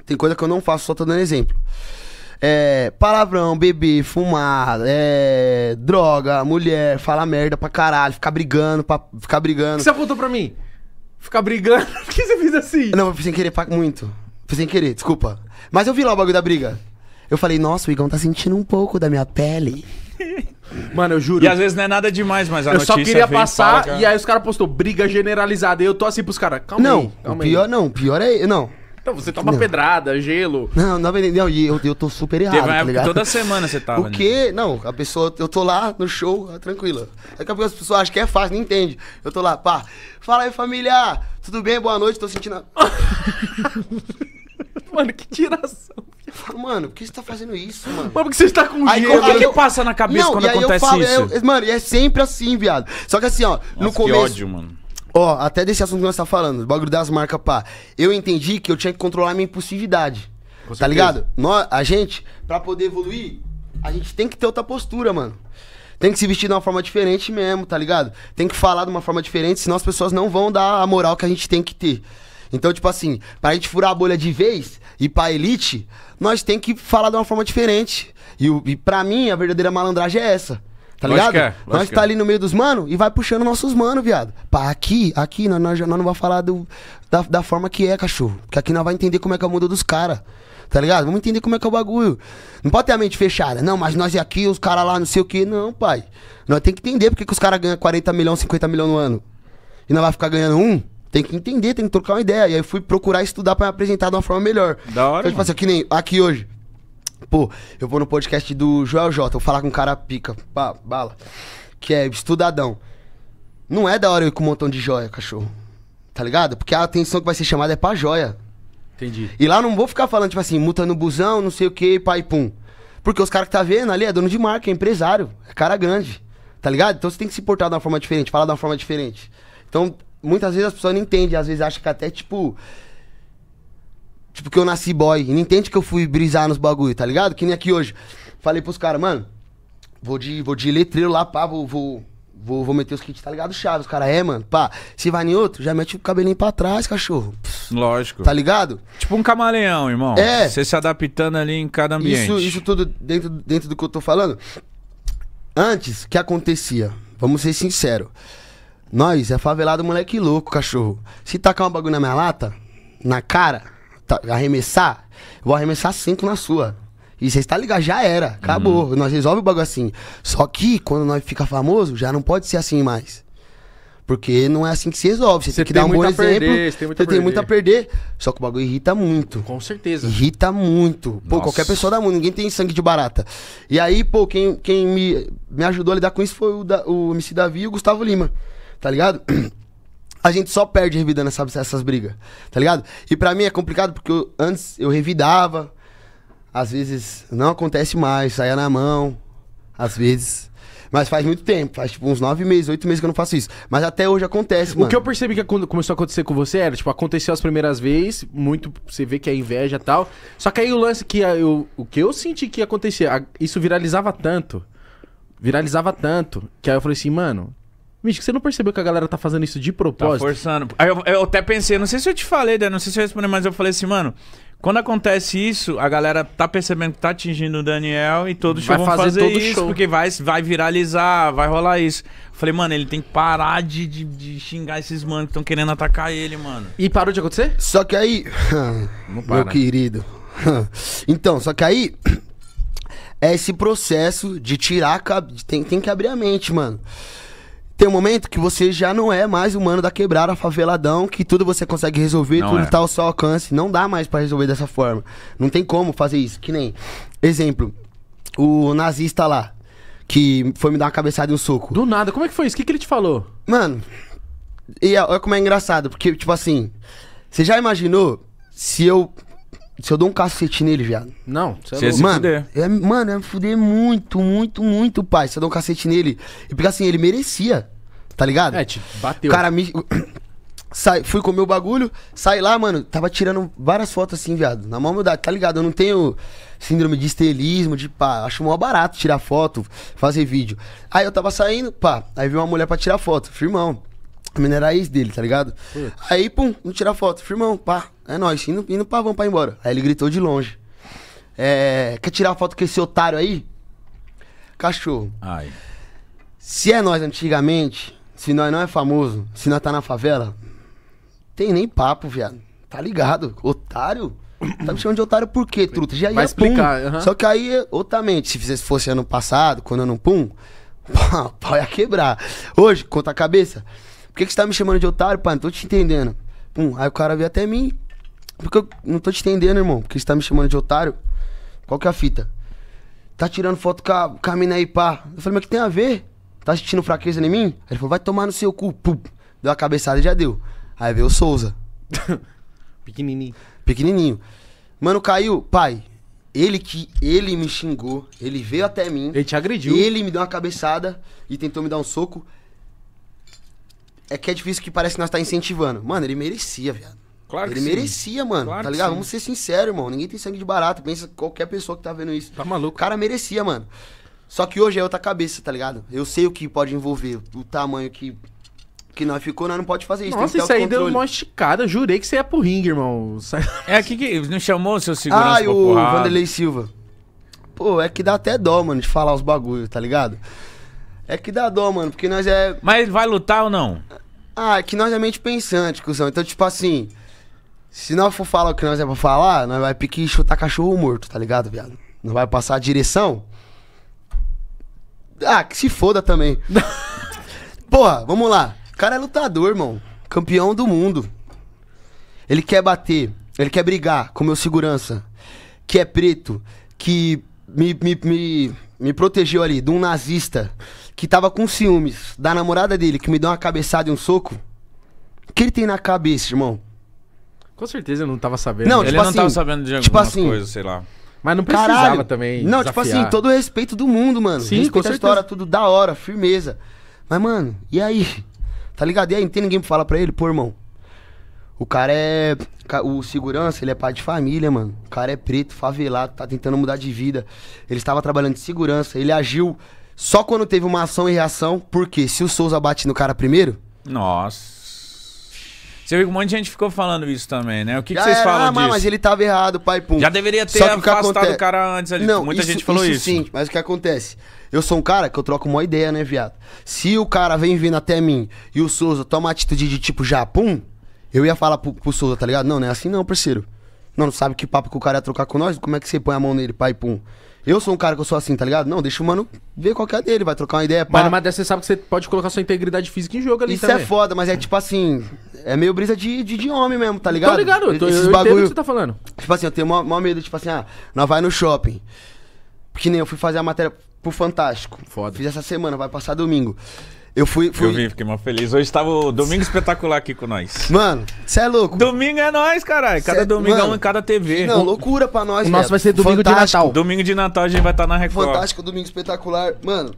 Tem coisa que eu não faço, só tô dando exemplo. É, palavrão, beber, fumar, é, droga, mulher, falar merda pra caralho, ficar brigando, pra, ficar brigando. O que você apontou pra mim? ficar brigando. Por que você fez assim? Não, eu fui sem querer muito. Fui sem querer, desculpa. Mas eu vi lá o bagulho da briga. Eu falei, nossa, o Igão tá sentindo um pouco da minha pele. Mano, eu juro. E às vezes não é nada demais, mas a eu notícia Eu só queria passar e, é e aí os caras postou briga generalizada. E eu tô assim pros caras, calma não, aí. Não, pior aí. não, pior é. Não, então, você toma não. pedrada, gelo. Não, não, não e eu, eu tô super errado. Teve uma tá época, tá toda semana você tava. O quê? Né? Não, a pessoa, eu tô lá no show, tá tranquila. Daqui a pouco as pessoas acham que é fácil, não entende. Eu tô lá, pá. Fala aí, família! Tudo bem? Boa noite, tô sentindo. Mano, que tiração. Eu falo, mano, por que você tá fazendo isso, mano? Mas por que você tá com aí, gelo? O que passa na cabeça não, quando acontece eu falo, é, isso? Eu, é, mano, é sempre assim, viado. Só que assim, ó, Nossa, no começo. Que ódio, mano. Ó, até desse assunto que nós tá falando, o bagulho das marcas, pá. Eu entendi que eu tinha que controlar a minha impulsividade. Com tá ligado? Nós, a gente, pra poder evoluir, a gente tem que ter outra postura, mano. Tem que se vestir de uma forma diferente mesmo, tá ligado? Tem que falar de uma forma diferente, senão as pessoas não vão dar a moral que a gente tem que ter. Então, tipo assim, pra gente furar a bolha de vez e pra elite, nós tem que falar de uma forma diferente. E, e pra mim, a verdadeira malandragem é essa. Tá ligado? Que é, nós que tá é. ali no meio dos mano e vai puxando nossos mano, viado. Pá, aqui, aqui, nós, nós, nós não vamos falar do, da, da forma que é, cachorro. Porque aqui nós vamos entender como é que é o mundo dos caras. Tá ligado? Vamos entender como é que é o bagulho. Não pode ter a mente fechada. Não, mas nós é aqui, os caras lá, não sei o que. Não, pai. Nós tem que entender porque que os caras ganham 40 milhões, 50 milhões no ano. E nós vai ficar ganhando um? Tem que entender, tem que trocar uma ideia. E aí eu fui procurar estudar para me apresentar de uma forma melhor. Da hora. Então, tipo assim, nem aqui hoje. Pô, eu vou no podcast do Joel J, vou falar com um cara pica, pá, bala, que é estudadão. Não é da hora eu ir com um montão de joia, cachorro. Tá ligado? Porque a atenção que vai ser chamada é pra joia. Entendi. E lá não vou ficar falando, tipo assim, multa no busão, não sei o que, pai, pum. Porque os caras que tá vendo ali é dono de marca, é empresário, é cara grande. Tá ligado? Então você tem que se portar de uma forma diferente, falar de uma forma diferente. Então, muitas vezes as pessoas não entendem, às vezes acha que até, tipo, Tipo, que eu nasci boy. E não entende que eu fui brisar nos bagulho, tá ligado? Que nem aqui hoje. Falei pros caras, mano, vou de, vou de letreiro lá, pá, vou, vou, vou, vou meter os kits, tá ligado? Chave. Os caras, é, mano, pá, se vai em outro, já mete o cabelinho pra trás, cachorro. Lógico. Tá ligado? Tipo um camaleão, irmão. É. Você se adaptando ali em cada ambiente. Isso, isso tudo dentro, dentro do que eu tô falando. Antes, o que acontecia? Vamos ser sinceros. Nós é favelado moleque louco, cachorro. Se tacar um bagulho na minha lata, na cara, Tá, arremessar, eu vou arremessar cinco na sua. E você está ligado, já era, acabou. Uhum. Nós resolve o bagulho assim. Só que quando nós fica famoso, já não pode ser assim mais. Porque não é assim que se resolve. Você, você tem que tem dar um bom exemplo. Perder, você tem muito, você a, tem perder. muito a perder. Só que o bagulho irrita muito. Com certeza. Irrita muito. Pô, Nossa. qualquer pessoa da mundo, ninguém tem sangue de barata. E aí, pô, quem, quem me, me ajudou a lidar com isso foi o, da, o MC Davi e o Gustavo Lima. Tá ligado? a gente só perde revidando essas, essas brigas, tá ligado? E para mim é complicado porque eu, antes eu revidava, às vezes não acontece mais, saia na mão, às vezes. Mas faz muito tempo, faz tipo uns nove meses, oito meses que eu não faço isso. Mas até hoje acontece, mano. O que eu percebi que começou a acontecer com você era, tipo, aconteceu as primeiras vezes, muito, você vê que é inveja e tal. Só que aí o lance que eu, o que eu senti que acontecer, isso viralizava tanto, viralizava tanto, que aí eu falei assim, mano, Bicho, você não percebeu que a galera tá fazendo isso de propósito? Tá forçando. Eu, eu até pensei, não sei se eu te falei, não sei se eu respondi, mas eu falei assim, mano, quando acontece isso, a galera tá percebendo que tá atingindo o Daniel e todo show vai fazer, fazer todo isso, show. porque vai, vai viralizar, vai rolar isso. Falei, mano, ele tem que parar de, de, de xingar esses manos que estão querendo atacar ele, mano. E parou de acontecer? Só que aí, meu querido. Então, só que aí é esse processo de tirar Tem, tem que abrir a mente, mano tem um momento que você já não é mais humano da quebrada, faveladão, que tudo você consegue resolver, não tudo é. tá ao seu alcance. Não dá mais para resolver dessa forma. Não tem como fazer isso. Que nem, exemplo, o nazista lá, que foi me dar uma cabeçada e um soco. Do nada, como é que foi isso? O que, que ele te falou? Mano, e olha como é engraçado, porque, tipo assim, você já imaginou se eu se eu dou um cacete nele, viado. Não, você é, é louco. Mano, é, mano, é me fuder muito, muito, muito, pai. Se eu dou um cacete nele. E porque assim, ele merecia. Tá ligado? É, bateu. O cara me. Sai, fui comer o bagulho, saí lá, mano, tava tirando várias fotos assim, viado. Na mão humildade, tá ligado? Eu não tenho síndrome de estelismo, de pá, acho mó barato tirar foto, fazer vídeo. Aí eu tava saindo, pá, aí veio uma mulher pra tirar foto, firmão. A menina era ex dele, tá ligado? Putz. Aí, pum, não tirar foto, firmão, pá. É nóis, indo, indo pra van pra ir embora. Aí ele gritou de longe. É, quer tirar foto com esse otário aí? Cachorro. Ai. Se é nós antigamente, se nós não é famoso, se nós tá na favela, tem nem papo, viado. Tá ligado? Otário? Tá me chamando de otário por quê, truta? Já ia Vai explicar. Pum. Uhum. Só que aí, otamente, se fosse ano passado, quando eu não pum, pau, pau ia quebrar. Hoje, conta a cabeça. Por que, que você tá me chamando de otário, pai? Não tô te entendendo. Pum, aí o cara veio até mim, porque eu não tô te entendendo, irmão. Porque você tá me chamando de otário. Qual que é a fita? Tá tirando foto com a, com a mina aí, pá. Eu falei, mas que tem a ver? Tá sentindo fraqueza em mim? Aí ele falou, vai tomar no seu cu. Pum. Deu a cabeçada e já deu. Aí veio o Souza. Pequenininho. Pequenininho. Mano, caiu. Pai, ele que ele me xingou, ele veio até mim. Ele te agrediu. Ele me deu uma cabeçada e tentou me dar um soco. É que é difícil que parece que nós tá incentivando. Mano, ele merecia, viado. Claro ele merecia, mano. Claro tá ligado? Vamos ser sinceros, irmão. Ninguém tem sangue de barato. Pensa qualquer pessoa que tá vendo isso. Tá maluco. O cara merecia, mano. Só que hoje é outra cabeça, tá ligado? Eu sei o que pode envolver, o tamanho que que nós ficou, nós não pode fazer isso. Nossa, isso aí deu uma esticada. Jurei que você ia pro ringue, irmão. É aqui que não chamou ah, o seu segurança Ah, o Vanderlei Silva. Pô, é que dá até dó, mano, de falar os bagulhos, tá ligado? É que dá dó, mano, porque nós é... Mas ele vai lutar ou não? Ah, é que nós é mente pensante, cuzão. Então, tipo assim... Se nós for falar o que nós é pra falar, nós vai pique chutar cachorro morto, tá ligado, viado? Não vai passar a direção. Ah, que se foda também. Porra, vamos lá. O cara é lutador, irmão. Campeão do mundo. Ele quer bater, ele quer brigar com meu segurança, que é preto, que me, me, me, me protegeu ali de um nazista que tava com ciúmes da namorada dele, que me deu uma cabeçada e um soco. O que ele tem na cabeça, irmão? Com certeza eu não tava sabendo. Não, ele tipo não assim, tava sabendo de tipo algumas tipo assim, coisas, sei lá. Mas não precisava caralho. também. Não, tipo desafiar. tipo assim, todo o respeito do mundo, mano. Sim, com certeza. história, tudo da hora, firmeza. Mas, mano, e aí? Tá ligado? E aí, não tem ninguém pra falar pra ele? Pô, irmão, o cara é. O segurança, ele é pai de família, mano. O cara é preto, favelado, tá tentando mudar de vida. Ele estava trabalhando de segurança, ele agiu só quando teve uma ação e reação, porque se o Souza bate no cara primeiro. Nossa. Você viu que um monte de gente ficou falando isso também, né? O que, que vocês era, falam ah, disso? Mas ele tava errado, pai, pum. Já deveria ter afastado o, o cara antes. Ali. Não, Muita isso, gente falou isso, isso. sim, mas o que acontece? Eu sou um cara que eu troco uma ideia, né, viado? Se o cara vem vindo até mim e o Souza toma atitude de tipo Japum, eu ia falar pro, pro Souza, tá ligado? Não, não é assim não, parceiro. Não, não sabe que papo que o cara ia trocar com nós? Como é que você põe a mão nele, pai, pum? Eu sou um cara que eu sou assim, tá ligado? Não, deixa o mano ver qual que é dele, vai trocar uma ideia. Pá. Mas numa dessa você sabe que você pode colocar sua integridade física em jogo ali Isso é também. é foda, mas é tipo assim, é meio brisa de, de, de homem mesmo, tá ligado? Tô ligado, eu tô, Esses eu bagulho, que você tá falando. Tipo assim, eu tenho maior, maior medo, tipo assim, ah, nós vai no shopping. Que nem eu fui fazer a matéria pro Fantástico. Foda. Fiz essa semana, vai passar domingo. Eu fui, fui. Eu vim, fiquei mais feliz. Hoje estava o Domingo Espetacular aqui com nós. Mano, você é louco. Domingo é nós, caralho. Cada cê... domingo é um em cada TV. Não, loucura pra nós, O nosso vai ser domingo Fantástico. de Natal. Domingo de Natal a gente vai estar tá na Record. Fantástico, Domingo Espetacular. Mano.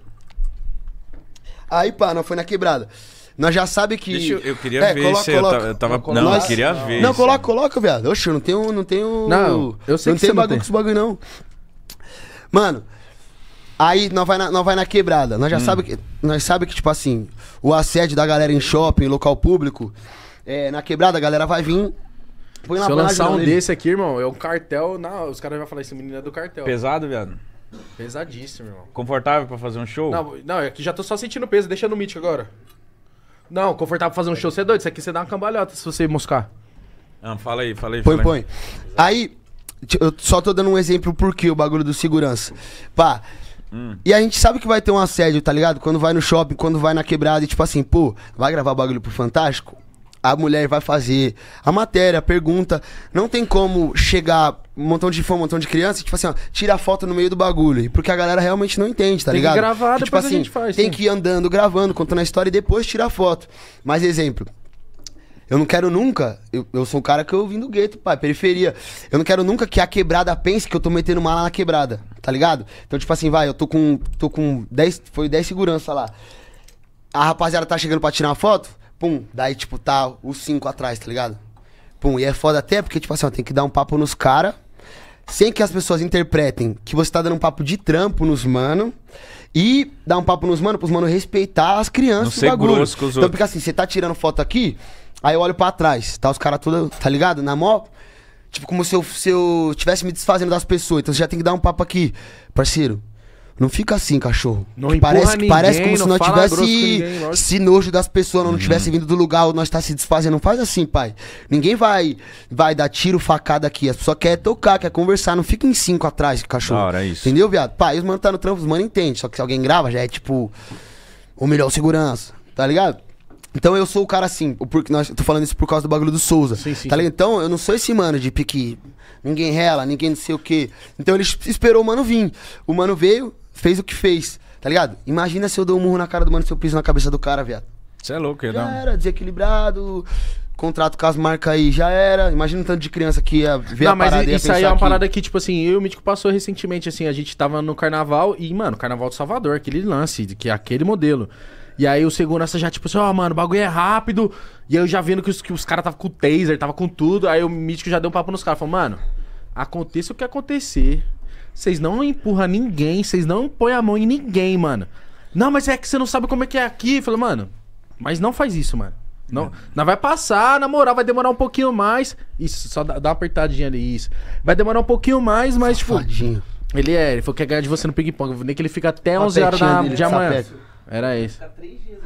Aí, pá, não foi na quebrada. Nós já sabe que. Deixa eu, eu queria é, ver coloca, se Eu tava, eu Não, nós... eu queria ver. Não, coloca, coloca, viado. Oxe, eu não tenho. Não, tenho... não eu sei não que tem bagulho não tem. com esse bagulho, não. Mano, Aí nós vai na, nós vai na quebrada. Nós já hum. sabe que nós sabe que tipo assim, o assédio da galera em shopping, local público, é, na quebrada a galera vai vir Põe Se eu lançar um dele. desse aqui, irmão, é um cartel. Não, os caras vão falar, esse menino é do cartel. Pesado, viado? Pesadíssimo, irmão. Confortável pra fazer um show? Não, não aqui é já tô só sentindo peso, deixa no mítico agora. Não, confortável pra fazer um show, você é doido. Isso aqui você dá uma cambalhota se você moscar. Ah, fala aí, fala aí. Põe, fala põe. Aí, eu só tô dando um exemplo por que o bagulho do segurança. Pá, Hum. E a gente sabe que vai ter um assédio, tá ligado? Quando vai no shopping, quando vai na quebrada e tipo assim, pô, vai gravar bagulho pro Fantástico? A mulher vai fazer a matéria, a pergunta. Não tem como chegar um montão de fã, um montão de criança, e, tipo assim, ó, tira a foto no meio do bagulho. Porque a galera realmente não entende, tá tem ligado? Tem que gravar, que, tipo assim, a gente faz. Tem sim. que ir andando, gravando, contando a história e depois tirar a foto. Mas exemplo, eu não quero nunca. Eu, eu sou o cara que eu vim do gueto, pai, periferia. Eu não quero nunca que a quebrada pense que eu tô metendo mala na quebrada, tá ligado? Então, tipo assim, vai, eu tô com. tô com 10. Foi 10 segurança lá. A rapaziada tá chegando pra tirar uma foto, pum, daí, tipo, tá os 5 atrás, tá ligado? Pum, e é foda até porque, tipo assim, ó, tem que dar um papo nos caras sem que as pessoas interpretem que você tá dando um papo de trampo nos mano e dar um papo nos mano, pros mano respeitar as crianças não do bagulho. então, porque assim, você tá tirando foto aqui, Aí eu olho pra trás, tá os caras tudo, tá ligado? Na mó. Tipo, como se eu, se eu tivesse me desfazendo das pessoas. Então você já tem que dar um papo aqui. Parceiro, não fica assim, cachorro. Não que parece, ninguém, parece como se nós tivesse se nojo das pessoas, não, não uhum. tivesse vindo do lugar ou nós está se desfazendo. Não faz assim, pai. Ninguém vai vai dar tiro, facada aqui. As pessoas querem tocar, quer conversar. Não fica em cinco atrás, cachorro. Cara, é isso. Entendeu, viado? Pai, os mano tá no trampo, os mano entende. Só que se alguém grava, já é tipo. o melhor, segurança. Tá ligado? Então eu sou o cara assim, porque nós tô falando isso por causa do bagulho do Souza. Sim, sim, tá ligado? Então eu não sou esse mano de pique. Ninguém rela, ninguém não sei o quê. Então ele esperou o mano vir. O mano veio, fez o que fez, tá ligado? Imagina se eu dou um murro na cara do mano, se eu piso na cabeça do cara, viado. Você é louco, Já não. era, desequilibrado. Contrato com as marcas aí, já era. Imagina o tanto de criança que ia ver não, a parada mas isso aí é uma parada que, tipo assim, eu e o Mítico passou recentemente, assim, a gente tava no carnaval e, mano, carnaval de Salvador, aquele lance, que é aquele modelo. E aí o segurança já, tipo assim, ó, oh, mano, o bagulho é rápido. E aí eu já vendo que os, que os caras tava com o taser, tava com tudo. Aí o mítico já deu um papo nos caras. Falou, mano, aconteça o que acontecer. Vocês não empurram ninguém, vocês não põem a mão em ninguém, mano. Não, mas é que você não sabe como é que é aqui. Falou, mano, mas não faz isso, mano. Não, é. não vai passar, na moral, vai demorar um pouquinho mais. Isso, só dá, dá uma apertadinha ali, isso. Vai demorar um pouquinho mais, mas, tipo, Safadinho. tipo. Ele é, ele falou que quer ganhar de você no ping-pong. Nem que ele fica até 11 horas da, de amanhã. Era esse.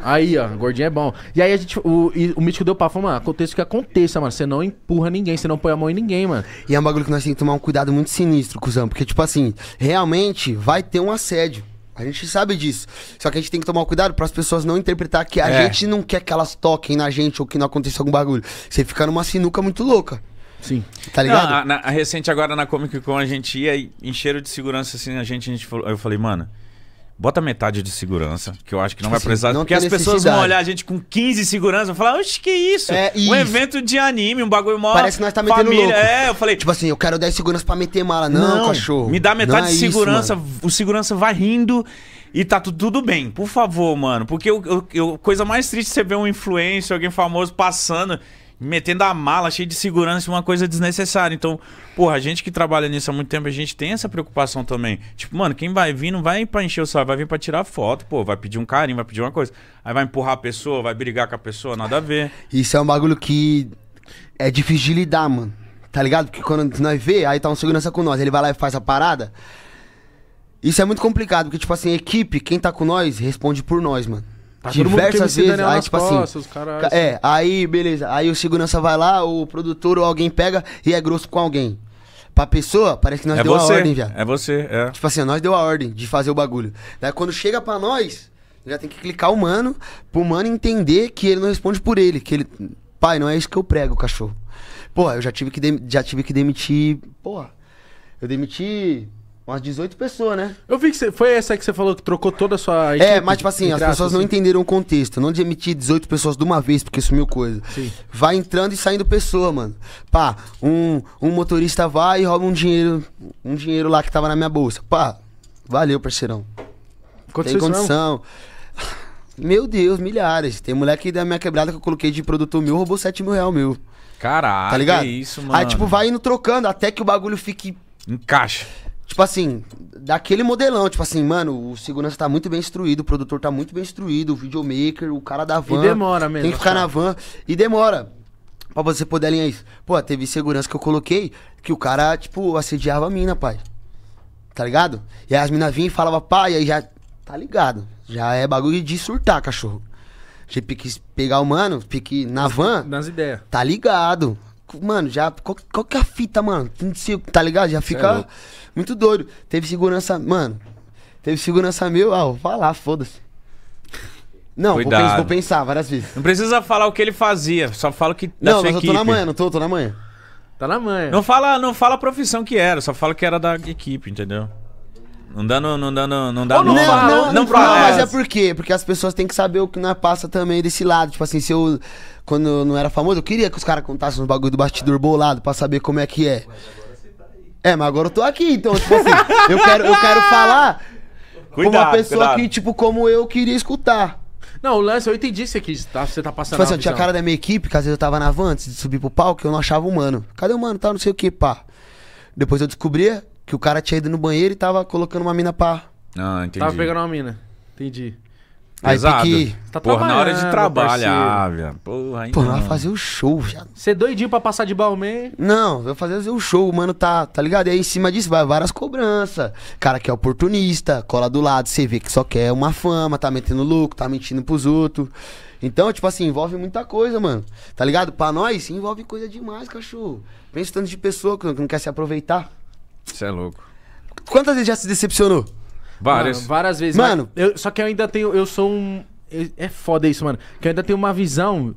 Aí, ó, gordinho é bom. E aí a gente, o, o mítico deu papo, falou, mano, aconteça o que aconteça, mano. Você não empurra ninguém, você não põe a mão em ninguém, mano. E é um bagulho que nós temos que tomar um cuidado muito sinistro, cuzão. Porque, tipo assim, realmente vai ter um assédio. A gente sabe disso. Só que a gente tem que tomar cuidado para as pessoas não interpretar que a é. gente não quer que elas toquem na gente ou que não aconteça algum bagulho. Você fica numa sinuca muito louca. Sim. Tá ligado? Não, a, na, a recente agora na Comic Con a gente ia e encheram de segurança assim, a gente, a gente falou, eu falei, mano, Bota metade de segurança, que eu acho que não tipo vai assim, precisar. Não porque as pessoas vão olhar a gente com 15 segurança e falar, oxe, que isso? É, um evento de anime, um bagulho mó. Parece que nós tá metendo família. louco. É, eu falei. Tipo assim, eu quero 10 seguranças pra meter mala. Não, não cachorro. Me dá metade é de segurança, isso, o segurança vai rindo e tá tudo, tudo bem. Por favor, mano. Porque a coisa mais triste é você ver um influencer, alguém famoso passando metendo a mala cheia de segurança, uma coisa desnecessária. Então, porra, a gente que trabalha nisso há muito tempo, a gente tem essa preocupação também. Tipo, mano, quem vai vir não vai pra encher o salário, vai vir pra tirar foto, pô, vai pedir um carinho, vai pedir uma coisa. Aí vai empurrar a pessoa, vai brigar com a pessoa, nada a ver. Isso é um bagulho que é difícil de lidar, mano. Tá ligado? Porque quando nós vê, aí tá um segurança com nós, ele vai lá e faz a parada. Isso é muito complicado, porque, tipo assim, equipe, quem tá com nós, responde por nós, mano. Tá diversas vezes. Aí, tipo assim, costas, assim. Caras... É, aí, beleza. Aí o segurança vai lá, o produtor ou alguém pega e é grosso com alguém. Pra pessoa, parece que nós é deu você, a ordem, viado. É você, é. Tipo assim, nós deu a ordem de fazer o bagulho. Daí quando chega para nós, já tem que clicar o mano, pro mano entender que ele não responde por ele. Que ele. Pai, não é isso que eu prego, cachorro. Porra, eu já tive que, de... já tive que demitir. Porra. Eu demiti umas 18 pessoas, né? Eu vi que cê, foi essa que você falou que trocou toda a sua. É, equipe, é, mas tipo assim, as pessoas assim. não entenderam o contexto. Não de emitir 18 pessoas de uma vez, porque sumiu coisa. Sim. Vai entrando e saindo pessoa, mano. Pá, um, um motorista vai e rouba um dinheiro, um dinheiro lá que tava na minha bolsa. Pá, valeu, parceirão. Tem condição. Meu Deus, milhares. Tem moleque da minha quebrada que eu coloquei de produto mil, roubou 7 mil real meu. Caralho, tá ligado? É isso, mano. Aí, tipo, vai indo trocando até que o bagulho fique. Encaixa. Tipo assim, daquele modelão, tipo assim, mano, o segurança tá muito bem instruído, o produtor tá muito bem instruído, o videomaker, o cara da van. E demora mesmo. Tem que ficar cara. na van. E demora. Pra você poder alinhar isso. Pô, teve segurança que eu coloquei que o cara, tipo, assediava a mina, pai. Tá ligado? E aí as minas vinham e falavam, pai, aí já. Tá ligado. Já é bagulho de surtar, cachorro. Você que pegar o mano, pique na van. Nas ideias. Tá ligado. Mano, já. Qual, qual que é a fita, mano? Tá ligado? Já fica é muito doido. Teve segurança. Mano, teve segurança meu. Ah, vou falar, foda-se. Não, vou, vou, pensar várias vezes. Não precisa falar o que ele fazia, só fala que. não, mas equipe. eu tô na manhã, não tô, tô na manhã. Tá na manhã. Não fala, não fala a profissão que era, só fala que era da equipe, entendeu? Não dá, não, não dá, não, não dá. Não, não, não, não, não Não, mas é por quê? Porque as pessoas têm que saber o que não passa também desse lado. Tipo assim, se eu, quando eu não era famoso, eu queria que os caras contassem uns bagulho do bastidor bolado pra saber como é que é. Mas agora você tá aí. É, mas agora eu tô aqui, então, tipo assim, eu quero, eu quero falar cuidado, com uma pessoa cuidado. que, tipo, como eu queria escutar. Não, o lance, eu entendi isso aqui, tá, você tá passando. Tipo assim, eu tinha a cara da minha equipe, que às vezes eu tava na van antes de subir pro palco, eu não achava o mano. Cadê o mano? Tá, não sei o que, pá. Depois eu descobria, que o cara tinha ido no banheiro e tava colocando uma mina pra. Ah, entendi. Tava pegando uma mina. Entendi. Aí tem que... Tá Porra, na hora de trabalhar, velho. Porra, ainda Pô, vai fazer o show, já. Você é doidinho pra passar de balmê? Não, vai fazer o show, mano, tá, tá ligado? E aí em cima disso vai várias cobranças. Cara que é oportunista, cola do lado, você vê que só quer uma fama, tá metendo louco, tá mentindo pros outros. Então, tipo assim, envolve muita coisa, mano. Tá ligado? Pra nós, envolve coisa demais, cachorro. Pensa tanto de pessoa que não quer se aproveitar. Você é louco. Quantas vezes já se decepcionou? Várias. Mano, várias vezes. Mano, eu, só que eu ainda tenho. Eu sou um. Eu, é foda isso, mano. Que eu ainda tenho uma visão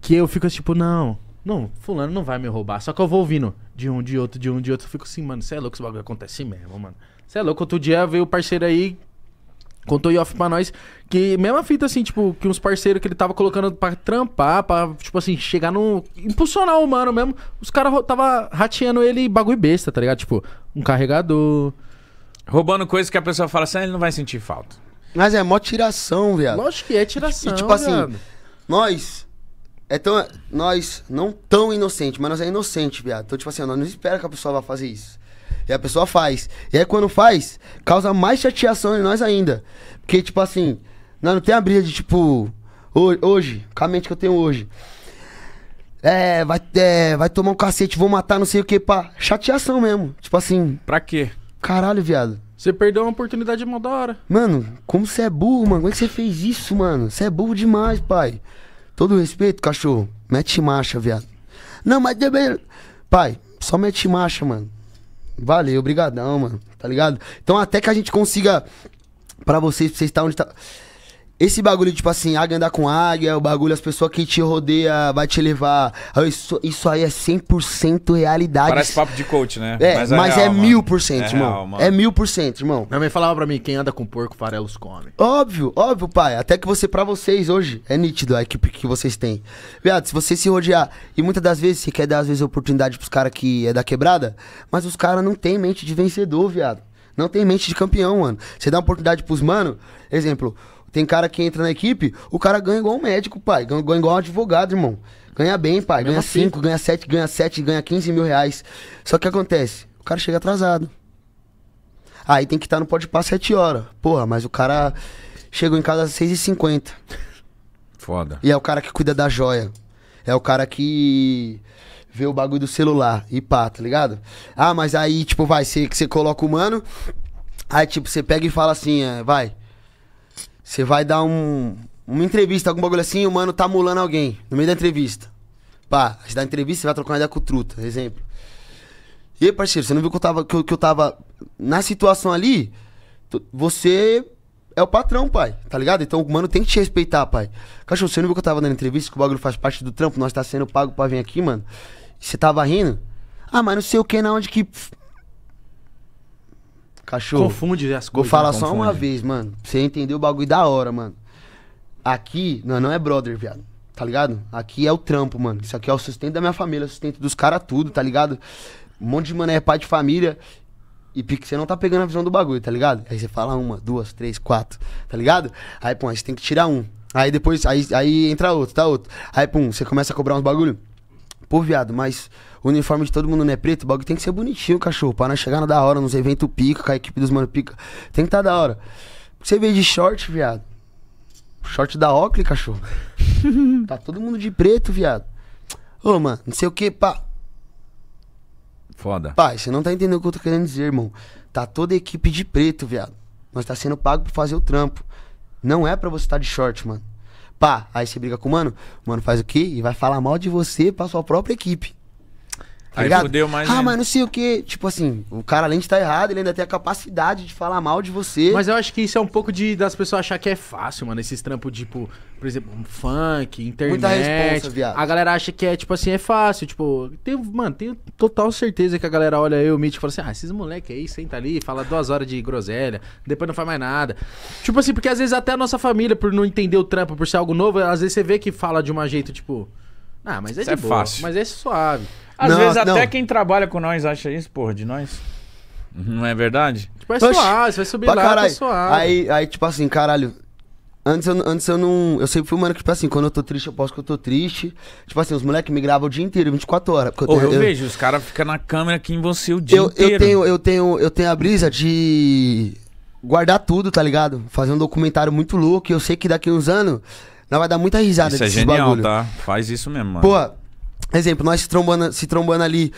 que eu fico tipo, não. Não, fulano não vai me roubar. Só que eu vou ouvindo de um, de outro, de um, de outro. Eu fico assim, mano, você é louco, esse bagulho acontece mesmo, mano. Você é louco, outro dia veio o parceiro aí Contou off pra nós que, mesma fita assim, tipo, que uns parceiros que ele tava colocando pra trampar, pra, tipo assim, chegar no. impulsionar o humano mesmo. Os caras tava rateando ele bagulho besta, tá ligado? Tipo, um carregador. Roubando coisas que a pessoa fala assim, ah, ele não vai sentir falta. Mas é mó tiração, viado. Lógico que é tiração. E, tipo assim, viado. nós. É tão, nós não tão inocente, mas nós é inocente, viado. Então, tipo assim, nós não espera que a pessoa vá fazer isso. E a pessoa faz. E aí quando faz, causa mais chateação em nós ainda. Porque, tipo assim, não tem a briga de tipo. Hoje, hoje, com a mente que eu tenho hoje. É, vai, é, vai tomar um cacete, vou matar não sei o que, pá. Chateação mesmo. Tipo assim. Pra quê? Caralho, viado. Você perdeu uma oportunidade mó da hora. Mano, como você é burro, mano. Como é que você fez isso, mano? Você é burro demais, pai. Todo respeito, cachorro. Mete marcha, viado. Não, mas. Pai, só mete marcha, mano. Valeu, obrigadão, mano. Tá ligado? Então até que a gente consiga para vocês, pra vocês estar tá onde tá. Esse bagulho, tipo assim, águia andar com águia, o bagulho, as pessoas que te rodeia vai te levar. Ah, isso, isso aí é 100% realidade. Parece papo de coach, né? É, mas, é, é mil por cento, é irmão. É mil por cento, irmão. Minha mãe falava pra mim, quem anda com porco, farelos come. Óbvio, óbvio, pai. Até que você, pra vocês hoje, é nítido a equipe que vocês têm. Viado, se você se rodear, e muitas das vezes, você quer dar, às vezes, oportunidade pros caras que é da quebrada, mas os caras não têm mente de vencedor, viado. Não tem mente de campeão, mano. Você dá uma oportunidade pros mano, exemplo, tem cara que entra na equipe, o cara ganha igual um médico, pai. Ganha, ganha igual um advogado, irmão. Ganha bem, pai. Mesmo ganha 5, assim. ganha 7, ganha 7, ganha 15 mil reais. Só que acontece? O cara chega atrasado. Aí tem que estar tá no pode passar 7 horas. Porra, mas o cara chegou em casa às 6h50. Foda. E é o cara que cuida da joia. É o cara que vê o bagulho do celular e pá, tá ligado? Ah, mas aí, tipo, vai, você, você coloca o mano. Aí, tipo, você pega e fala assim, é, vai. Você vai dar um, uma entrevista, algum bagulho assim, o mano tá mulando alguém no meio da entrevista. Pá, você dá entrevista, você vai trocar uma ideia com o truta, exemplo. E aí, parceiro, você não viu que eu tava, que eu, que eu tava na situação ali? Você é o patrão, pai, tá ligado? Então o mano tem que te respeitar, pai. Cachorro, você não viu que eu tava dando entrevista, que o bagulho faz parte do trampo, nós tá sendo pago pra vir aqui, mano? E você tava rindo? Ah, mas não sei o que, na onde que. Cachorro. Confunde as coisas. Vou né? falar só uma vez, mano. Pra você entender o bagulho da hora, mano. Aqui, não, não é brother, viado. Tá ligado? Aqui é o trampo, mano. Isso aqui é o sustento da minha família, é o sustento dos caras, tudo, tá ligado? Um monte de mané é pai de família. E pique, você não tá pegando a visão do bagulho, tá ligado? Aí você fala uma, duas, três, quatro, tá ligado? Aí, pô, aí você tem que tirar um. Aí depois, aí, aí entra outro, tá outro. Aí, pum, você começa a cobrar uns bagulho. Pô, viado, mas o uniforme de todo mundo não é preto, o bagulho tem que ser bonitinho, cachorro. Pra nós chegar na da hora, nos eventos pica, com a equipe dos mano pica. Tem que tá da hora. Você veio de short, viado. Short da Oakley, cachorro. tá todo mundo de preto, viado. Ô, mano, não sei o que, pá. Foda. Pai, você não tá entendendo o que eu tô querendo dizer, irmão. Tá toda a equipe de preto, viado. Nós tá sendo pago pra fazer o trampo. Não é pra você estar tá de short, mano. Pá, aí você briga com o mano, o mano faz o quê? E vai falar mal de você pra sua própria equipe. Tá ligado? mais Ah, ainda. mas não sei o que. Tipo assim, o cara além de estar tá errado, ele ainda tem a capacidade de falar mal de você. Mas eu acho que isso é um pouco de das pessoas achar que é fácil, mano. Esses trampos, tipo, por exemplo, um funk, internet. Muita resposta, viado. A galera acha que é, tipo assim, é fácil. Tipo, tem, mano, tenho total certeza que a galera olha eu, o Mitch, e fala assim: ah, esses moleque aí, senta ali, fala duas horas de groselha, depois não faz mais nada. Tipo assim, porque às vezes até a nossa família, por não entender o trampo, por ser algo novo, às vezes você vê que fala de um jeito, tipo. Ah, mas é isso de é boa, fácil. mas é suave. Às não, vezes não. até quem trabalha com nós acha isso, porra, de nós. Não é verdade? Tipo, vai Oxi, você vai subir lá, tá caralho. tá Aí, aí, tipo assim, caralho, Antes eu, antes eu não. Eu sempre fui, mano, que, tipo assim, quando eu tô triste, eu posso que eu tô triste. Tipo assim, os moleques me gravam o dia inteiro, 24 horas. Porque eu, Ô, eu, eu vejo, os caras ficam na câmera aqui em você o dia eu, inteiro. Eu tenho, eu, tenho, eu tenho a brisa de guardar tudo, tá ligado? Fazer um documentário muito louco. E eu sei que daqui uns anos não vai dar muita risada isso é desses é genial, bagulho. tá? Faz isso mesmo, mano. Pô, Exemplo, nós se trombando, se trombando ali,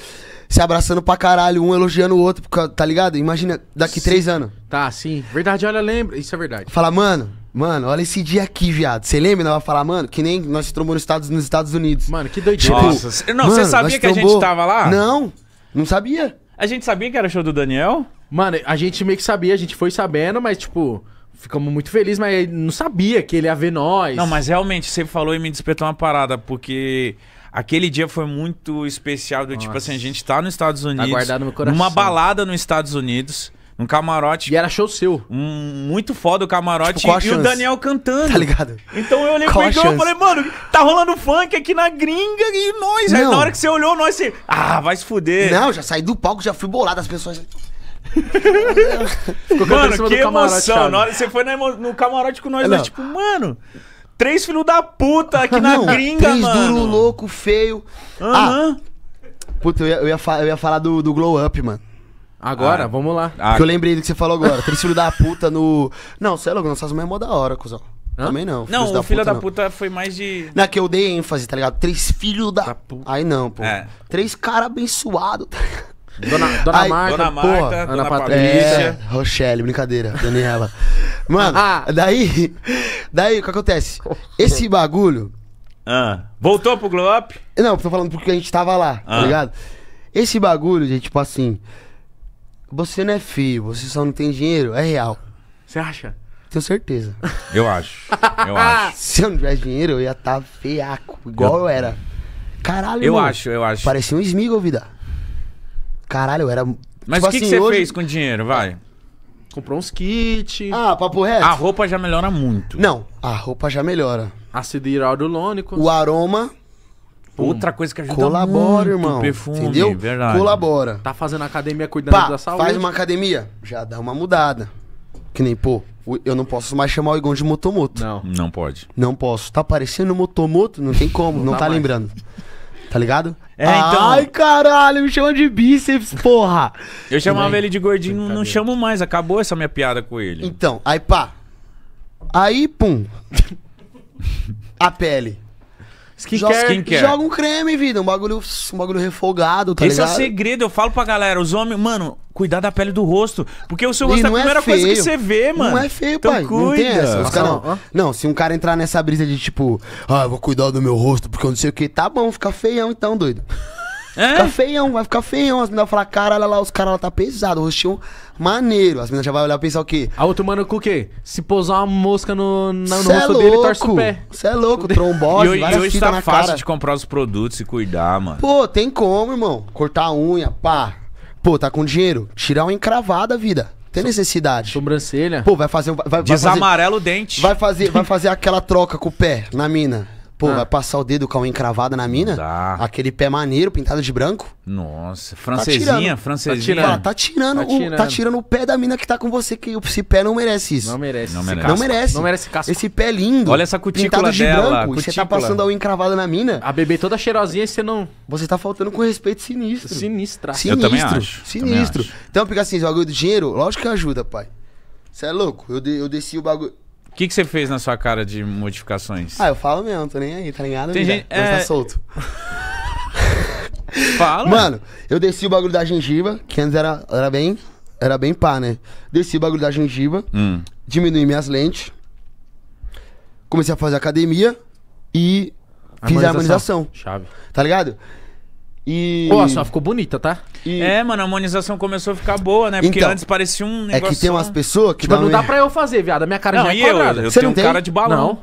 se abraçando pra caralho, um elogiando o outro, tá ligado? Imagina daqui sim. três anos. Tá, sim. Verdade, olha, lembra. Isso é verdade. Fala, mano, mano, olha esse dia aqui, viado. Você lembra? Nós vamos falar, mano, que nem nós se trombamos nos Estados, nos Estados Unidos. Mano, que doidinha. Tipo, Nossa. Não, você sabia que trombou... a gente tava lá? Não, não sabia. A gente sabia que era show do Daniel? Mano, a gente meio que sabia, a gente foi sabendo, mas tipo ficamos muito felizes, mas não sabia que ele ia ver nós. Não, mas realmente, você falou e me despertou uma parada, porque Aquele dia foi muito especial. Do, tipo assim, a gente tá nos Estados tá Unidos. Tá guardado no meu coração. Numa balada nos Estados Unidos. Num camarote. E era show seu. Um, muito foda o camarote. Tipo, e chance? o Daniel cantando. Tá ligado? Então eu olhei qual pro e falei, mano, tá rolando funk aqui na gringa e nós. Não. Aí na hora que você olhou, nós você. Ah, vai se fuder. Não, já saí do palco, já fui bolado. As pessoas. mano, que emoção. Na hora que você foi no camarote com nós, é, nós, tipo, mano. Três filhos da puta aqui na não, gringa, três mano. Três duro, louco, feio. Uhum. Ah, puta, eu ia, eu ia, eu ia falar do, do glow up, mano. Agora, ah, vamos lá. Ah. eu lembrei do que você falou agora. Três filhos da puta no. Não, sei lá, o Gonçalo é mó da hora, cuzão. Hã? Também não. Não, o filho da, da puta, foi mais de. na é que eu dei ênfase, tá ligado? Três filhos da... da. puta. Aí não, pô. É. Três caras abençoados, tá ligado? Dona, Dona Marta, Dona Marta, porra, Ana Dona Patrícia. É, Rochelle, brincadeira, Daniela. Mano, ah. daí. Daí, o que acontece? Esse bagulho. Ah. Voltou pro Glow Up? Não, tô falando porque a gente tava lá, tá ah. tá ligado? Esse bagulho, gente, tipo assim. Você não é feio, você só não tem dinheiro, é real. Você acha? Tenho certeza. Eu acho. Eu ah. acho. Se eu não tivesse dinheiro, eu ia estar tá feiaco, igual eu, eu era. Caralho, Eu mano. acho, eu acho. Parecia um Smigol, vida. Caralho, eu era. Mas tipo o que, assim, que você hoje... fez com o dinheiro, vai? Comprou uns kits. Ah, papo reto. A roupa já melhora muito. Não, a roupa já melhora. Ácido hialurônico. O aroma. Outra coisa que ajuda Colabora, muito, irmão. Perfume, entendeu? Verdade. Colabora. Tá fazendo academia cuidando da saúde. Faz uma academia, já dá uma mudada. Que nem, pô, eu não posso mais chamar o Igon de Motomoto. Não. Não pode. Não posso. Tá parecendo Motomoto? Não tem como, não, não tá mais. lembrando. Tá ligado? É, então. Ai, caralho, me chama de bíceps, porra. Eu chamava ele de gordinho, não chamo mais. Acabou essa minha piada com ele. Então, aí pá. Aí, pum. A pele. Skincare. Joga, skincare. joga um creme, vida. Um bagulho, um bagulho refogado, tá Esse ligado? Esse é o segredo, eu falo pra galera. Os homens, mano, cuidar da pele do rosto. Porque o seu rosto é a é primeira é coisa que você vê, mano. Não é feio, então, pai. Cuida. Não tem essa. cara, não. não, se um cara entrar nessa brisa de tipo, ah, eu vou cuidar do meu rosto porque eu não sei o que, tá bom, fica feião então, doido. É? Fica feião, vai ficar feião. As meninas vão falar, caralho, olha lá, os caras lá tá pesado, o rostinho maneiro. As meninas já vão olhar e pensar o quê? A outro mano com o quê? Se pousar uma mosca no, na, no é rosto é dele, torce o pé. Você é louco, trombose, e, várias e hoje tá na fácil cara. de comprar os produtos e cuidar, mano. Pô, tem como, irmão. Cortar a unha, pá. Pô, tá com dinheiro? Tirar uma encravada, vida. Tem necessidade. Sobrancelha. Pô, vai fazer. Vai, vai Desamarela o dente. Vai fazer, vai fazer aquela troca com o pé na mina. Pô, ah. vai passar o dedo com a encravada na mina? Dá. Aquele pé maneiro pintado de branco? Nossa, tá francesinha, tá tirando, francesinha. Tá tirando, tá tirando, O, tá tirando o pé da mina que tá com você, que esse pé não merece isso. Não merece. Não merece. Não merece. Não merece casco. Esse pé lindo. Olha essa cutícula de dela. Branco, cutícula. E você tá passando a unha encravada na mina. A bebê toda cheirosinha e você não... Você tá faltando com respeito sinistro. Sinistra. Sinistro. Eu também acho. Sinistro. Também Então, fica assim, o bagulho do dinheiro, lógico que ajuda, pai. Você é louco? Eu, de, eu desci o bagulho... O que, que você fez na sua cara de modificações? Ah, eu falo mesmo, tô nem aí, tá ligado? Tem gente... Tá é... tá solto. Fala. Mano, eu desci o bagulho da gengiva, que antes era, era bem. Era bem pá, né? Desci o bagulho da gengiva, hum. diminui minhas lentes. Comecei a fazer academia e fiz a harmonização. Chave. Tá ligado? E... Pô, a sua ficou bonita, tá? E... É, mano, a harmonização começou a ficar boa, né? Porque então, antes parecia um negócio... É que tem umas pessoas que... Tipo, não dá pra eu fazer, viado. A minha cara não, já é eu, quadrada. Eu, eu Você tenho não tem? cara de balão. Não.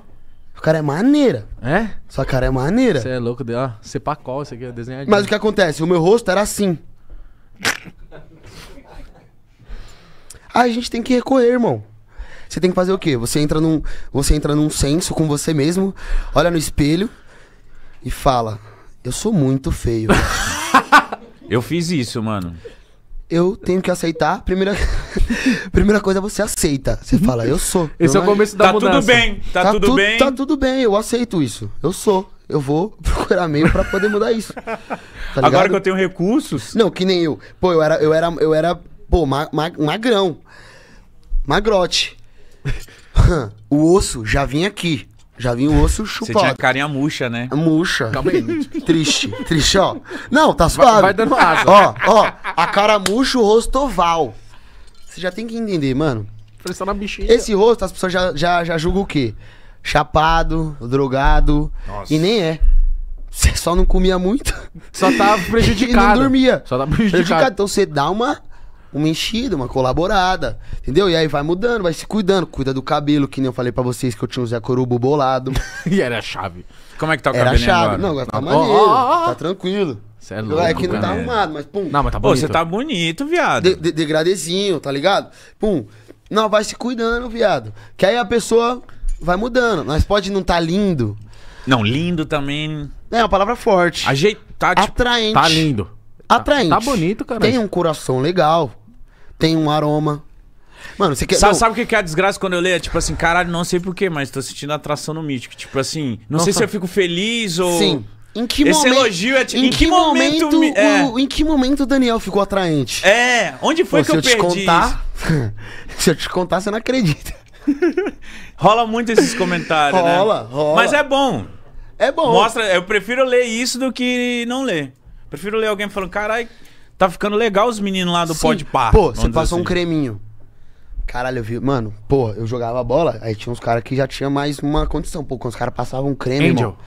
O cara é maneira. É? Sua cara é maneira. Você é louco, deu, ó. Você pacol, isso aqui é desenhadinho. Mas o que acontece? O meu rosto era assim. a gente tem que recorrer, irmão. Você tem que fazer o quê? Você entra num, você entra num senso com você mesmo, olha no espelho e fala: eu sou muito feio. eu fiz isso, mano. Eu tenho que aceitar. Primeira, primeira coisa, você aceita. Você fala, eu sou. Esse eu é o começo da tá mudança. Tudo bem, tá, tá tudo tu, bem. Tá tudo bem, eu aceito isso. Eu sou. Eu vou procurar meio para poder mudar isso. Tá Agora que eu tenho recursos. Não, que nem eu. Pô, eu era, eu era, eu era, pô, ma, ma, magrão. Magrote. o osso já vinha aqui. Já vinha o osso chupado. Você tinha carinha murcha, né? É murcha. Calma aí. triste, triste, ó. Não, tá suave. Vai, vai dando asa. Ó, ó, a cara murcha, o rosto oval. Você já tem que entender, mano. Pressão na bichinha. Esse rosto, as pessoas já, já, já julgam o quê? Chapado, drogado. Nossa. E nem é. Você só não comia muito. Só tá prejudicado. e não dormia. Só tá prejudicado. prejudicado. Então você dá uma uma enchida, uma colaborada, entendeu? E aí vai mudando, vai se cuidando, cuida do cabelo, que nem eu falei pra vocês que eu tinha o Zé Corubo bolado. e era a chave. Como é que tá o cabelo Era a chave. Agora? Não, agora tá maneiro, oh, oh, oh. tá tranquilo. Você é louco, É que não tá né? arrumado, mas pum. Não, mas tá bonito. Pô, você tá bonito, viado. De, de, degradezinho, tá ligado? Pum. Não, vai se cuidando, viado. Que aí a pessoa vai mudando. Mas pode não tá lindo. Não, lindo também. É uma palavra forte. Ajeitar. Tipo, tá Atraente. Tá lindo. Atraente. Tá, tá bonito, cara. Tem um coração legal tem um aroma. Mano, você quer. Sabe, não... sabe o que é a desgraça quando eu leio? É tipo assim, caralho, não sei porquê, mas tô sentindo atração no mítico. Tipo assim, não Nossa. sei se eu fico feliz ou. Sim. Em que Esse momento, elogio é tipo, em, em, que, momento, momento é. o, em que momento o Daniel ficou atraente? É, onde foi Pô, que eu, eu perdi? Contar, se eu te contar, você não acredita. rola muito esses comentários, rola, né? Rola, rola. Mas é bom. É bom. Mostra, eu prefiro ler isso do que não ler. Prefiro ler alguém falando, caralho, Tá ficando legal os meninos lá do Sim. Pode Pá. Pô, você passou assim. um creminho. Caralho, eu vi. Mano, pô, eu jogava bola, aí tinha uns caras que já tinha mais uma condição. Pô, quando os caras passavam um creme, Angel. Irmão,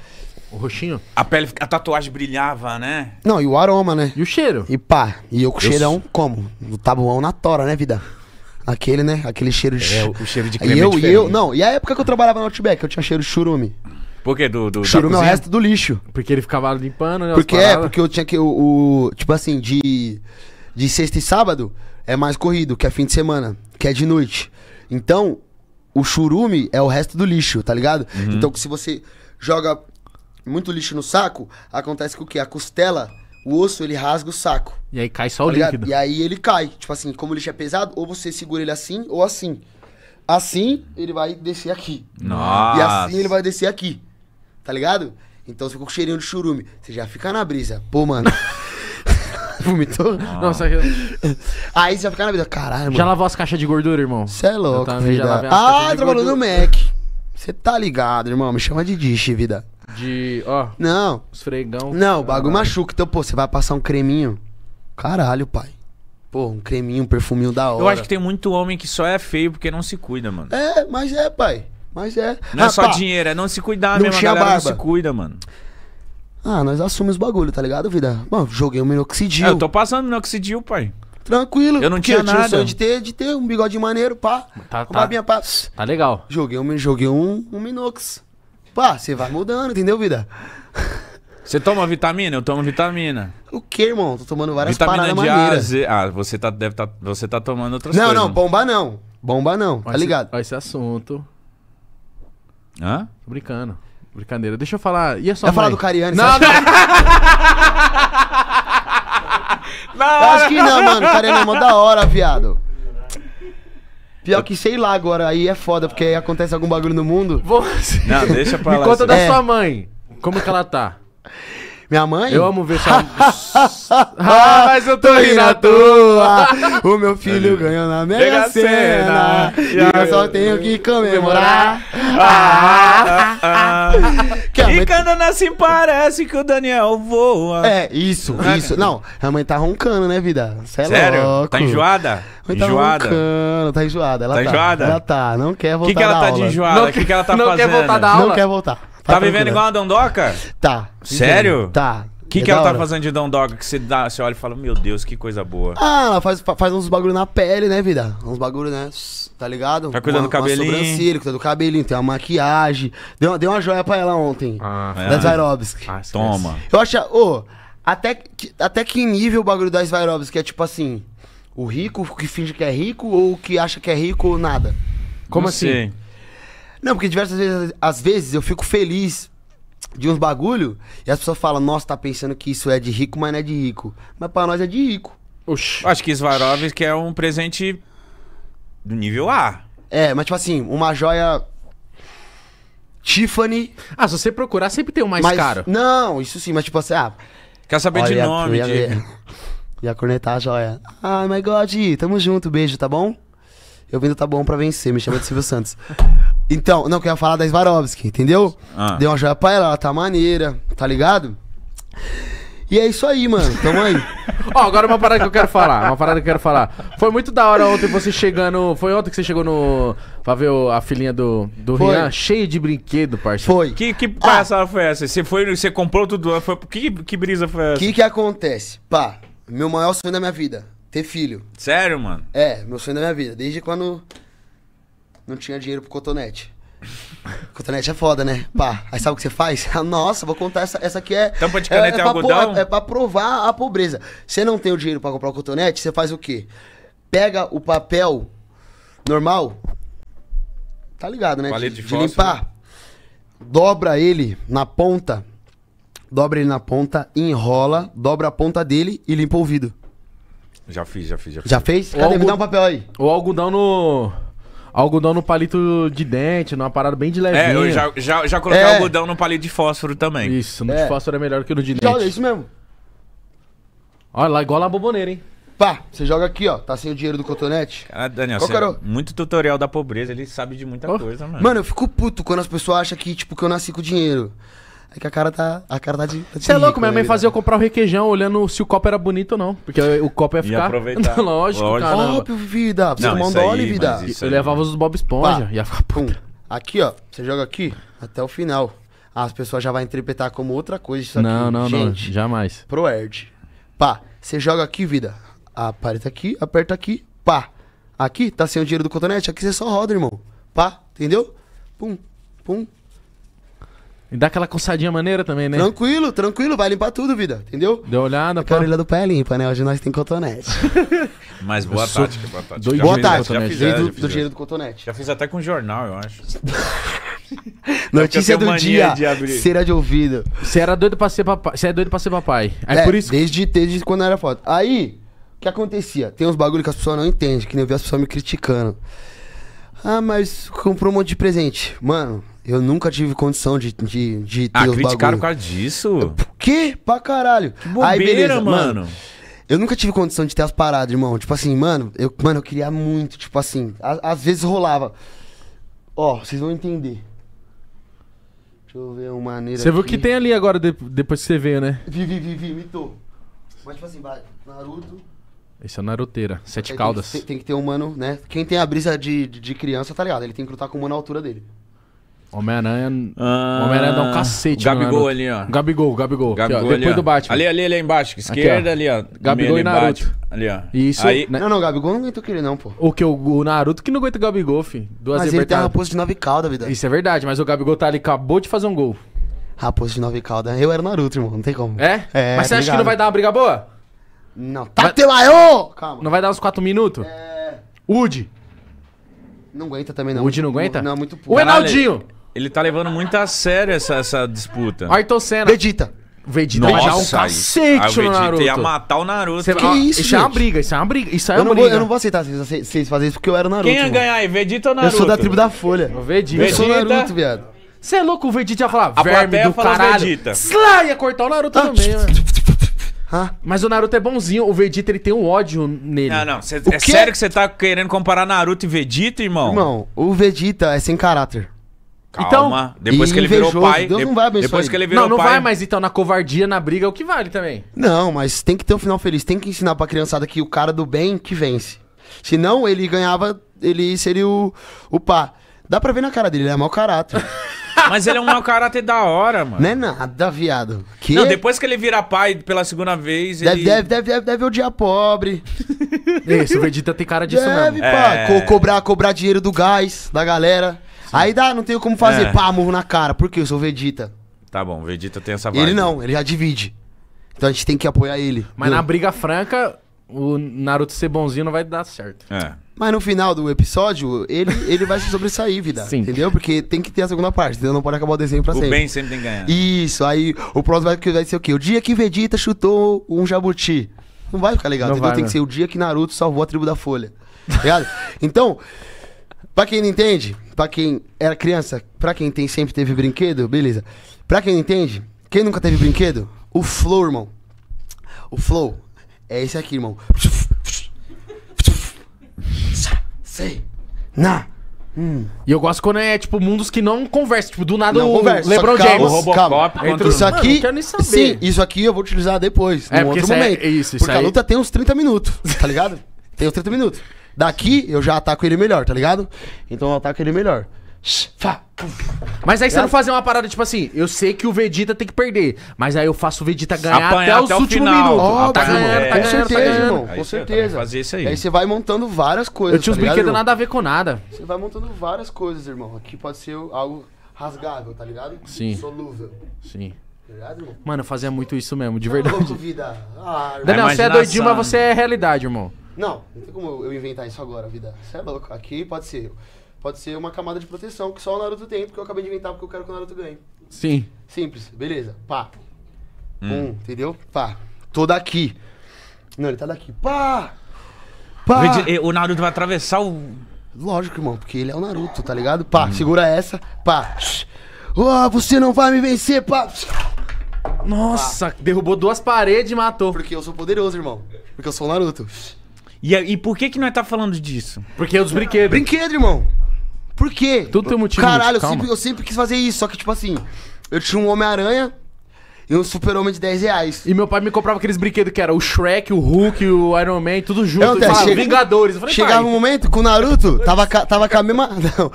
o roxinho? A pele, a tatuagem brilhava, né? Não, e o aroma, né? E o cheiro? E pá, e eu com Deus. cheirão como? No tabuão na tora, né, vida? Aquele, né? Aquele cheiro de. É, o cheiro de creme. É e eu, é e eu, não, e a época que eu trabalhava no Outback, eu tinha cheiro de churume. Por quê? Do, do, Churume é o resto do lixo. Porque ele ficava limpando, né? Porque é, porque eu tinha que. O, o- tipo assim, de, de sexta e sábado é mais corrido, que é fim de semana, que é de noite. Então, o churume é o resto do lixo, tá ligado? Uhum. Então, se você joga muito lixo no saco, acontece que o quê? A costela, o osso, ele rasga o saco. E aí cai só o tá ligado? líquido. E aí ele cai. Tipo assim, como o lixo é pesado, ou você segura ele assim ou assim. Assim, ele vai descer aqui. Nossa. E assim ele vai descer aqui tá ligado? Então você ficou com cheirinho de churume. Você já fica na brisa. Pô, mano. Vomitou? Ah. Não, só Aí você já fica na brisa. Caralho, mano. Já lavou as caixas de gordura, irmão? Você é louco, eu também, vida. Ah, trabalhou no Mac. Você tá ligado, irmão. Me chama de dish, vida. De. Ó. Não. Os fregão. Não, o bagulho machuca. Então, pô, você vai passar um creminho. Caralho, pai. Pô, um creminho, um perfuminho da hora. Eu acho que tem muito homem que só é feio porque não se cuida, mano. É, mas é, pai. Mas é. Não ah, é só dinheiro, é não se cuidar não mesmo. a galera não se cuida, mano. Ah, nós assumimos os bagulho, tá ligado, vida? Bom, joguei um minoxidil. É, eu tô passando minoxidil, pai. Tranquilo. Eu não tinha, eu tinha nada. de ter, de ter um bigode maneiro, pá. Tá, tá. Minha, pá. tá legal. Joguei um, joguei um, um minox. Pá, você vai mudando, entendeu, vida? Você toma vitamina? Eu tomo vitamina. O que, irmão? Tô tomando várias vitamina paradas de maneiras. A, Ah, você tá, deve tá, você tá tomando outras não, coisas. Não, não, né? bomba não. Bomba não, tá ligado? Esse, esse assunto. Hã? Tô brincando. Brincadeira. Deixa eu falar. E a sua mãe? falar do Cariani, Não, não. Eu acho que não, mano. O Cariani é mó da hora, viado. Pior que sei lá agora, aí é foda, porque aí acontece algum bagulho no mundo. Você... Não, deixa pra lá. Me conta da É. sua mãe. Como que ela tá? Minha mãe. Eu amo ver sua. ah, mas eu tô rindo à toa. O meu tá filho ganhou na Mega cena E eu só tenho que comemorar. Ah, ah, ah, E quando nasce parece que o Daniel voa. É, isso, ah, isso. Tá. Não, a mãe tá roncando, né, vida? Cê é Sério? Tá louco. Tá enjoada? Mãe tá enjoada. roncando, tá enjoada. Ela tá, tá enjoada? Ela tá, não quer voltar O que, que ela tá de enjoada? O que, que ela tá não fazendo? Não quer voltar da aula? Não quer voltar. Tá, tá vivendo igual uma dondoca? Tá. Sério? Tá. O que, é que ela tá né? fazendo de dondoca que você, dá, você olha e fala, meu Deus, que coisa boa. Ah, ela faz, faz uns bagulho na pele, né, vida? Uns bagulho, né? Tá ligado? Tá cuidando uma, do cabelinho. Uma sobrancelha, cuidando do cabelinho, tem uma maquiagem. Deu, uma, deu uma joia pra ela ontem. Ah, da é. Zairovski. Ah, Toma. Eu acho, ô, oh, até, que, até que nível o bagulho da Zairovski é tipo assim, o rico que finge que é rico ou o que acha que é rico ou nada? Como Não assim? Sei. Não, porque diversas vezes, às vezes, eu fico feliz de uns bagulho e as pessoas falam, nossa, tá pensando que isso é de rico, mas não é de rico. Mas pra nós é de rico. Oxi. Acho que Svarovski é um presente do nível A. É, mas tipo assim, uma joia Tiffany. Ah, se você procurar, sempre tem um mais mas, caro. Não, isso sim, mas tipo assim, ah. Quer saber olha, de nome, ia, de... Ia, cornetar a é tá, joia. Ah, my God, tamo junto, beijo, tá bom? Eu vendo tá bom pra vencer, me chama de Silvio Santos. Então, não, que eu ia falar da Swarovski, entendeu? Ah. Deu uma joia pra ela, ela tá maneira, tá ligado? E é isso aí, mano. Tamo aí. Ó, agora uma parada que eu quero falar. Uma parada que eu quero falar. Foi muito da hora ontem você chegando. Foi ontem que você chegou no. Pra ver a filhinha do, do Rian, cheio de brinquedo, parceiro. Foi. Que, que palhaçada é ah. foi essa? Você foi, você comprou tudo. Foi, que, que brisa foi essa? O que, que acontece? Pá, meu maior sonho da minha vida, ter filho. Sério, mano? É, meu sonho da minha vida. Desde quando não tinha dinheiro pro cotonete. Cotonete é foda, né? Pá, aí sabe o que você faz? Ah, nossa, vou contar essa, essa aqui é. Tampa de caneta é, é, algodão? é, é pra provar a pobreza. Você não tem o dinheiro pra comprar o cotonete, você faz o quê? Pega o papel normal, tá ligado, né? Paleta de, de, de limpar, dobra ele na ponta, dobra ele na ponta, enrola, dobra a ponta dele e limpa o vidro. Já fiz, já fiz, já fiz. Já fez? Cadê? Me dá um papel aí. O algodão no algodão no palito de dente, numa parada bem de leve. É, eu já, já, já coloquei É. algodão no palito de fósforo também. Isso, no É. de fósforo é melhor que no de dente. Joga, é isso mesmo. Olha lá, igual a boboneira, hein? Pá, você joga aqui, ó. Tá sem o dinheiro do cotonete. Ah, Daniel, você- é era muito tutorial da pobreza, ele sabe de muita oh. coisa, mano. Mano, eu fico puto quando as pessoas acham que, tipo, que eu nasci com dinheiro. É que a cara tá. A cara tá de. Tá Você é louco, minha né, mãe fazia eu comprar o requeijão olhando se o copo era bonito ou não. Porque o copo ia ficar. Ia aproveitar. Lógico, Lógico, cara. Óbvio, vida. você tomar um vida. Eu levava os Bob Esponja. Pá. Ia ficar pum. Aqui, ó. Você joga aqui até o final. As pessoas já vão interpretar como outra coisa isso não, aqui. Não, não, não, jamais. Pro Erd. Pá, você joga aqui, vida. Aperta aqui, aperta aqui, pá. Aqui, tá sem o dinheiro do cotonete, aqui você só roda, irmão. Pá, entendeu? Pum, pum, e dá aquela coçadinha maneira também, né? Tranquilo, tranquilo, vai limpar tudo, vida, entendeu? Deu olhada, pô. A orelha do pé é limpa, né? Hoje nós tem cotonete. Mas boa tarde tática, boa tarde Dois... É, do, do, do dinheiro do cotonete. Já fiz até com jornal, eu acho. Notícia do dia, cera de ouvido. Você era doido pra ser papai. Você é doido pra ser papai. é, é por isso... desde, desde quando era foto. Aí, o que acontecia? Tem uns bagulho que as pessoas não entendem, que nem eu vi as pessoas me criticando. Ah, mas comprou um monte de presente. Mano, eu nunca tive condição de, de, de ter ah, os criticaram por causa disso? Por quê? Pra caralho. Que bobeira, Aí, beleza, mano. mano. Eu nunca tive condição de ter as paradas, irmão. Tipo assim, mano, eu, mano, eu queria muito. Tipo assim, a, às vezes rolava. Ó, vocês vão entender. Deixa eu ver uma maneira. Você viu o que tem ali agora, de, depois que você veio, né? Vi, vi, vi, vi, mitou. Mas tipo assim, Naruto. Esse é o Naruteira, sete é, Tem, tem, que ter um mano, né? Quem tem a brisa de, de, de criança, tá ligado? Ele tem que lutar com o mano à altura dele. Homem-Aranha. Ah, Homem-Aranha dá um cacete, né, Gabigol ali, ó. Gabigol, Gabigol. Gabigol aqui, ó, depois do Batman. Ali, ali, ali embaixo. Esquerda, aqui, ali, ó. Gabigol e Naruto. Bate. Ali, ó. Isso. Aí... Não, não, Gabigol não aguenta aquele, não, pô. O que? O, o Naruto que não aguenta o Gabigol, fi. Duas mas ele tem a raposa de nove caldas, vida. Isso é verdade, mas o Gabigol tá ali, acabou de fazer um gol. Raposa de nove caldas. Eu era o Naruto, irmão. Não tem como. É? é mas você tá acha que não vai dar uma briga boa? Não. Tatelaio! Vai... Calma. Não vai dar uns quatro minutos? É. Udi. Não aguenta também, não. O Udi não aguenta? Não, é muito pouco. O Enaldinho! Ele tá levando muito a sério essa, essa disputa. Ayrton Senna. Vegeta. O Vegeta vai dar um Nossa, aí- cacete ah, o Vegeta ia matar o Naruto. Que isso, Isso é uma briga, isso é uma briga, isso é Eu não, vou, eu não vou aceitar vocês, vocês fazerem isso porque eu era o Naruto. Quem ia mano. ganhar aí, Vegeta ou Eu sou da tribo da Folha. Eu Vegeta. sou Naruto, viado. Você é louco, o Vegeta ia falar, A verme do caralho. Slá, ia cortar o Naruto também, ah, mano. Né? Mas o Naruto é bonzinho, o Vegeta ele tem um ódio nele. Não, não. cê- é quê? sério que você tá querendo comparar Naruto e Vegeta, irmão? Irmão, o Vegeta é sem caráter. Então, Calma. Então, depois que ele virou pai. Deus de... não vai abençoar depois ele. que ele virou não, não pai. Não, vai mais então na covardia, na briga, é o que vale também. Não, mas tem que ter um final feliz. Tem que ensinar pra criançada que o cara do bem que vence. Senão ele ganhava, ele seria o, o pá. Dá pra ver na cara dele, ele é mau caráter. Mas ele é um mau caráter da hora, mano. Não é nada, viado. Que? Não, depois que ele vira pai pela segunda vez, deve, ele... Deve, deve, deve, deve odiar pobre. Isso, o Vegeta tem cara disso deve, mesmo. Deve, pá. É... Co cobrar, cobrar dinheiro do gás da galera. Aí dá, não tenho como fazer. É. Pá, morro na cara. Por quê? Eu sou Vegeta. Tá bom, Vegeta tem essa vibe. Ele não, ele já divide. Então a gente tem que apoiar ele. Mas viu? na briga franca, o Naruto ser bonzinho não vai dar certo. É. Mas no final do episódio, ele, ele vai se sobressair, vida. Sim. Entendeu? Porque tem que ter a segunda parte, entendeu? Não pode acabar o desenho pra o sempre. O bem sempre tem que ganhar. Isso, aí o próximo vai, vai ser o quê? O dia que Vegeta chutou um jabuti. Não vai ficar legal, não entendeu? Vai, tem não. que né? ser o dia que Naruto salvou a tribo da Folha. Tá ligado? Então, pra quem não entende, Pra quem era criança, pra quem tem sempre teve brinquedo, beleza. Pra quem não entende, quem nunca teve brinquedo, o flow, irmão. O flow é esse aqui, irmão. Sei. Na. Hum. E eu gosto quando é, tipo, mundos que não conversam. Tipo, do nada não, o conversa, LeBron calma, James. O Robocop então Isso aqui, Mano, Sim, isso aqui eu vou utilizar depois, é, num outro é momento. É, isso, isso, porque a luta tem uns 30 minutos, tá ligado? tem uns 30 minutos. Daqui eu já ataco ele melhor, tá ligado? Então eu ataco ele melhor. Mas aí você não fazer uma parada tipo assim, eu sei que o Vegeta tem que perder, mas aí eu faço o Vegeta ganhar Apanhar até, até o último final. minuto. Ó, tá, tá ganhando, é, tá com tá certeza, tá ganhando. irmão, aí com certeza. Fazer isso aí. aí você vai montando várias coisas. Eu tinha tá uns brinquedos nada a ver com nada. Você vai montando várias coisas, irmão. Aqui pode ser algo rasgável, tá ligado? Sim. Solúvel. Sim. Tá irmão? Mano, eu fazia muito isso mesmo, de verdade. Louco, vida. Daniel, você é doidinho, mas você é realidade, irmão. Não, não tem como eu inventar isso agora, vida. Você é louco. Aqui pode ser. Pode ser uma camada de proteção que só o Naruto tem, porque eu acabei de inventar porque eu quero que o Naruto ganhe. Sim. Simples, beleza. Pá. Hum. Um, entendeu? Pá. Tô daqui. Não, ele tá daqui. Pá! Pá! O Naruto vai atravessar o. Lógico, irmão, porque ele é o Naruto, tá ligado? Pá, hum. segura essa. Pá. Oh, você não vai me vencer, pá. Nossa, pá. derrubou duas paredes e matou. Porque eu sou poderoso, irmão. Porque eu sou o Naruto. E, é, e por que que nós tá falando disso? Porque é dos brinquedos. Brinquedo, irmão. Por quê? Tudo tem motivo. Caralho, eu sempre, eu sempre quis fazer isso, só que, tipo assim, eu tinha um Homem-Aranha e um super-homem de 10 reais. E meu pai me comprava aqueles brinquedos que era o Shrek, o Hulk, o Iron Man, tudo junto. Eu, então, falava, chega... Vingadores. Eu falei, Chegava pai, um momento com o Naruto, tava, tava com a mesma. Não.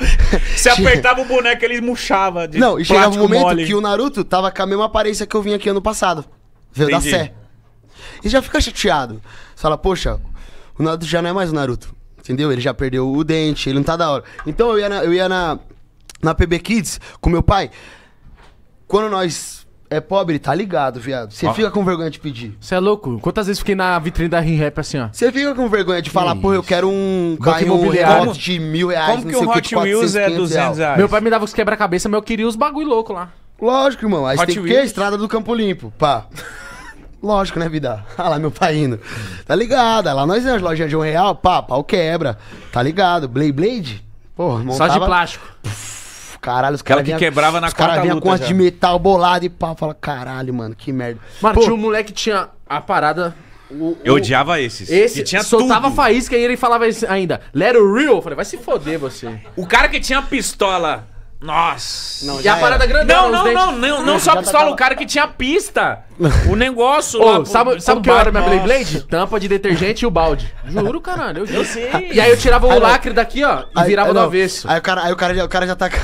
Você apertava o boneco, ele murchava. De Não, e chegava um momento mole. que o Naruto tava com a mesma aparência que eu vim aqui ano passado. Veio Entendi. da Sé. E já fica chateado. Você fala, poxa, o Naruto já não é mais o Naruto. Entendeu? Ele já perdeu o dente, ele não tá da hora. Então eu ia na, eu ia na, na PB Kids com meu pai. Quando nós é pobre, tá ligado, viado. Você fica com vergonha de pedir. Você é louco? Quantas vezes fiquei na vitrine da Ring Rap assim, ó? Você fica com vergonha de falar, pô, eu quero um carro imobiliário. de mil reais, Como não que sei o Hot Wheels é 200 reais? Meu pai me dava os quebra-cabeça, mas eu queria os bagulho louco lá. Lógico, irmão. Aí Hot você tem que Wheels. a estrada do Campo Limpo, pá. Lógico, né, vida? Olha ah lá, meu pai indo. Tá ligado? Lá nós temos lojas de um real, pá, pau quebra. Tá ligado? Blade Blade? Porra, montava... Só de plástico. Puf, caralho, os caras. Aquela que quebrava na Os caras vinham com as de metal bolado e pau fala, caralho, mano, que merda. Mano, tinha um moleque que tinha a parada o, eu o, odiava esses. Esse tinha soltava tudo. faísca e ele falava ainda, let it real. Eu falei, vai se foder você. O cara que tinha pistola nossa! Não, e a parada grande Não, não, não, não, não só tá a pistola, o cara que tinha pista. O negócio. Ô, sabe, sabe o que era minha Beyblade? Tampa de detergente e o balde. Juro, caralho, eu juro. Eu sei. E aí eu tirava o lacre daqui, ó, e virava do avesso. Aí o cara, aí o cara, o cara já tá.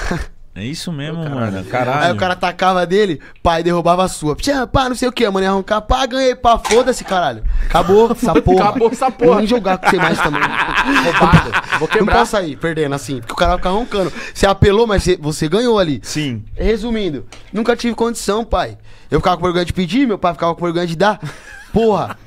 É isso mesmo, mano. Caralho. Aí o cara atacava dele, pai derrubava a sua. Tinha, pá, não sei o que, mano. arrancar, pá, ganhei, pá, foda-se, caralho. Acabou essa porra. Acabou essa porra. Eu nem jogar com você mais também. Roubado. Vou quebrar. Não posso sair perdendo assim, porque o cara fica arrancando. Você apelou, mas você ganhou ali. Sim. Resumindo, nunca tive condição, pai. Eu ficava com vergonha de pedir, meu pai ficava com vergonha de dar. Porra,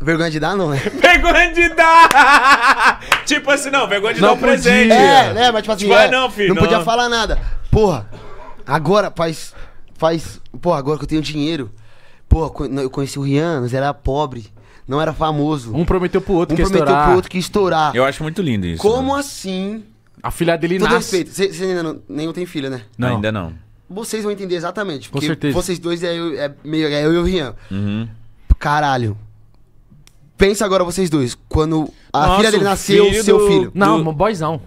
Vergonha de dar, não, né? vergonha de dar! tipo assim, não, vergonha de não dar um podia. presente. É, né? Mas tipo assim, tipo, é, ah, não, filho, não, não podia falar nada. Porra, agora faz. Faz. Porra, agora que eu tenho dinheiro. Porra, eu conheci o Rian, ele era pobre. Não era famoso. Um prometeu pro outro um que prometeu estourar. pro outro que estourar. Eu acho muito lindo isso. Como né? assim? A filha dele nada é nasce. Respeito. Você ainda não, nenhum tem filha, né? Não, ainda não. Vocês vão entender exatamente. Com certeza. Vocês dois é, eu, é meio é eu e o Rian. Uhum. Caralho. Pensa agora vocês dois. Quando a filha dele o nasceu, filho seu do- filho. Não, do- boyzão.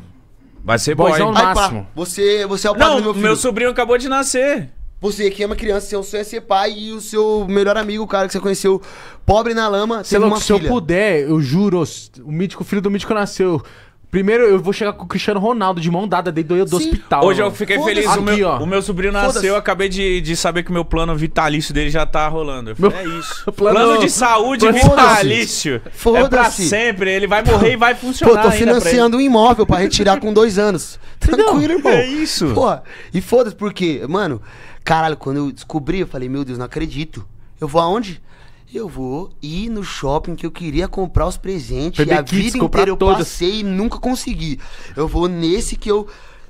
Vai ser boy. Boyzão no máximo. pá, você, você é o pai do Não, meu filho. meu sobrinho acabou de nascer. Você que ama criança, seu sonho é ser pai e o seu melhor amigo, o cara que você conheceu, pobre na lama, Sei teve lá, se eu puder, eu juro, o mítico o filho do mítico nasceu. Primeiro, eu vou chegar com o Cristiano Ronaldo de mão dada dentro do, hospital. Hoje eu fiquei feliz. O meu, Aqui, o meu sobrinho nasceu, acabei de, de saber que o meu plano vitalício dele já tá rolando. Falei, meu... É isso. plano... plano... de saúde Foda vitalício. Foda-se. É pra sempre. Ele vai morrer e vai funcionar. Pô, tô financiando um imóvel pra retirar com dois anos. Tranquilo, irmão. É isso. Pô, e foda-se, porque, mano, caralho, quando eu descobri, eu falei, meu Deus, não acredito. Eu vou aonde? Eu vou ir no shopping que eu queria comprar os presentes. e a kits, vida inteira eu passei e nunca consegui. Eu vou nesse que eu.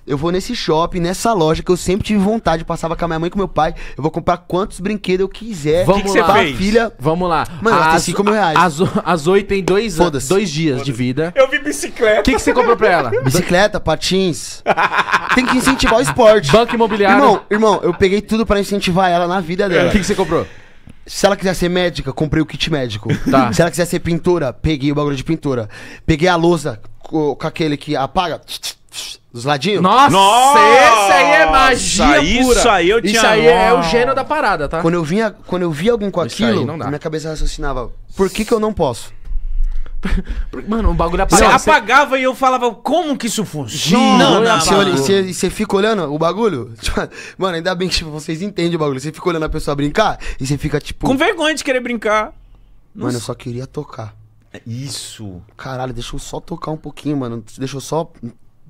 Eu vou nesse shopping, nessa loja que eu sempre tive vontade. Passava com a minha mãe e com meu pai. Eu vou comprar quantos brinquedos eu quiser. Vamos que que lá. Fez? filha. Vamos lá. Mano, as, 5 mil reais. As, as 8 tem dois, dois dias de vida. Eu vi bicicleta. O que, que você comprou pra ela? Bicicleta, patins. tem que incentivar o esporte. Banco imobiliário. Irmão, irmão, eu peguei tudo pra incentivar ela na vida dela. O que, que você comprou? Se ela quiser ser médica, comprei o kit médico. Tá. Se ela quiser ser pintora, peguei o bagulho de pintura. Peguei a lousa com aquele que apaga. Dos ladinhos? Nossa, Nossa, esse aí é magia isso pura. aí eu Isso aí é o gênio da parada, tá? Quando eu, vinha, quando eu via algum com Isso aquilo, não minha cabeça raciocinava: por que, que eu não posso? mano, o bagulho apagava. Você apagava e eu falava, como que isso funciona? Não, não, você, olha, você, você fica olhando o bagulho. Mano, ainda bem que tipo, vocês entendem o bagulho. Você fica olhando a pessoa brincar e você fica tipo. Com vergonha de querer brincar. Mano, Nossa. eu só queria tocar. É isso. Caralho, deixa eu só tocar um pouquinho, mano. Deixa eu só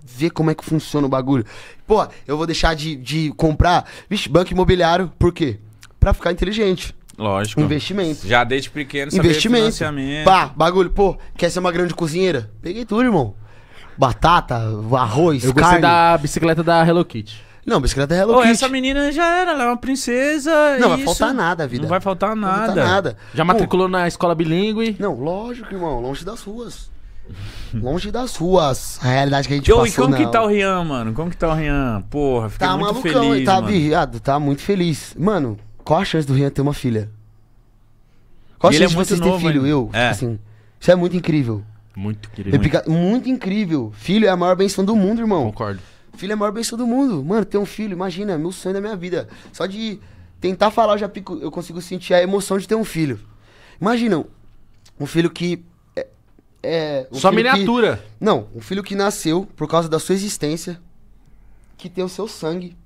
ver como é que funciona o bagulho. Pô, eu vou deixar de, de comprar, vixe, banco imobiliário, por quê? Pra ficar inteligente. Lógico. Investimento. Já desde pequeno, sabia Investimento. financiamento. Pá, bagulho, pô, quer ser uma grande cozinheira? Peguei tudo, irmão. Batata, arroz, Eu carne. gostei da bicicleta da Hello Kitty. Não, bicicleta é Hello Kitty. Kitty. essa menina já era, ela é uma princesa. Não vai faltar nada, vida. Não vai faltar nada. Não vai faltar nada. Já matriculou na escola bilíngue. Não, lógico, irmão, longe das ruas. Longe das ruas, a realidade que a gente passou e passou, como que tá o Rian, mano? Como que tá o Rian? Porra, fiquei Tá muito malucão, feliz, tá virado viado, ah, tá muito feliz. Mano, qual a chance do Rian ter uma filha? Qual a é chance é de vocês filho? Eu, é. assim, isso é muito incrível. Muito incrível. Muito. muito incrível. Filho é a maior benção do mundo, irmão. Concordo. Filho é a maior benção do mundo. Mano, ter um filho, imagina, meu sonho da minha vida. Só de tentar falar, eu já pico, eu consigo sentir a emoção de ter um filho. Imagina, um filho que. É, é um Só miniatura. Que, não, um filho que nasceu por causa da sua existência, que tem o seu sangue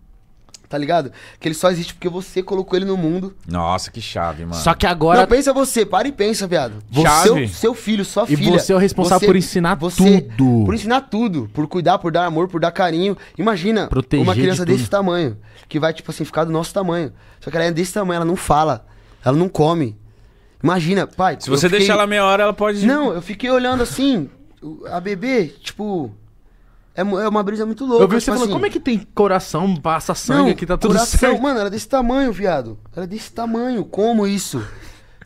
tá ligado? Que ele só existe porque você colocou ele no mundo. Nossa, que chave, mano. Só que agora. Não, pensa você, para e pensa, viado. É chave. Seu, seu filho, sua e filha. E você é o responsável você, por ensinar você, tudo. Por ensinar tudo. Por cuidar, por dar amor, por dar carinho. Imagina Proteger uma criança de desse tamanho. Que vai, tipo assim, ficar do nosso tamanho. Só que ela é desse tamanho, ela não fala. Ela não come. Imagina, pai. Se você fiquei... deixar ela meia hora, ela pode. Não, eu fiquei olhando assim, a bebê, tipo. É, é uma brisa muito louca. Eu vi você tipo falando, assim, como é que tem coração, passa sangue não, que tá tudo coração, certo? Mano, era desse tamanho, viado. Era desse tamanho. Como isso?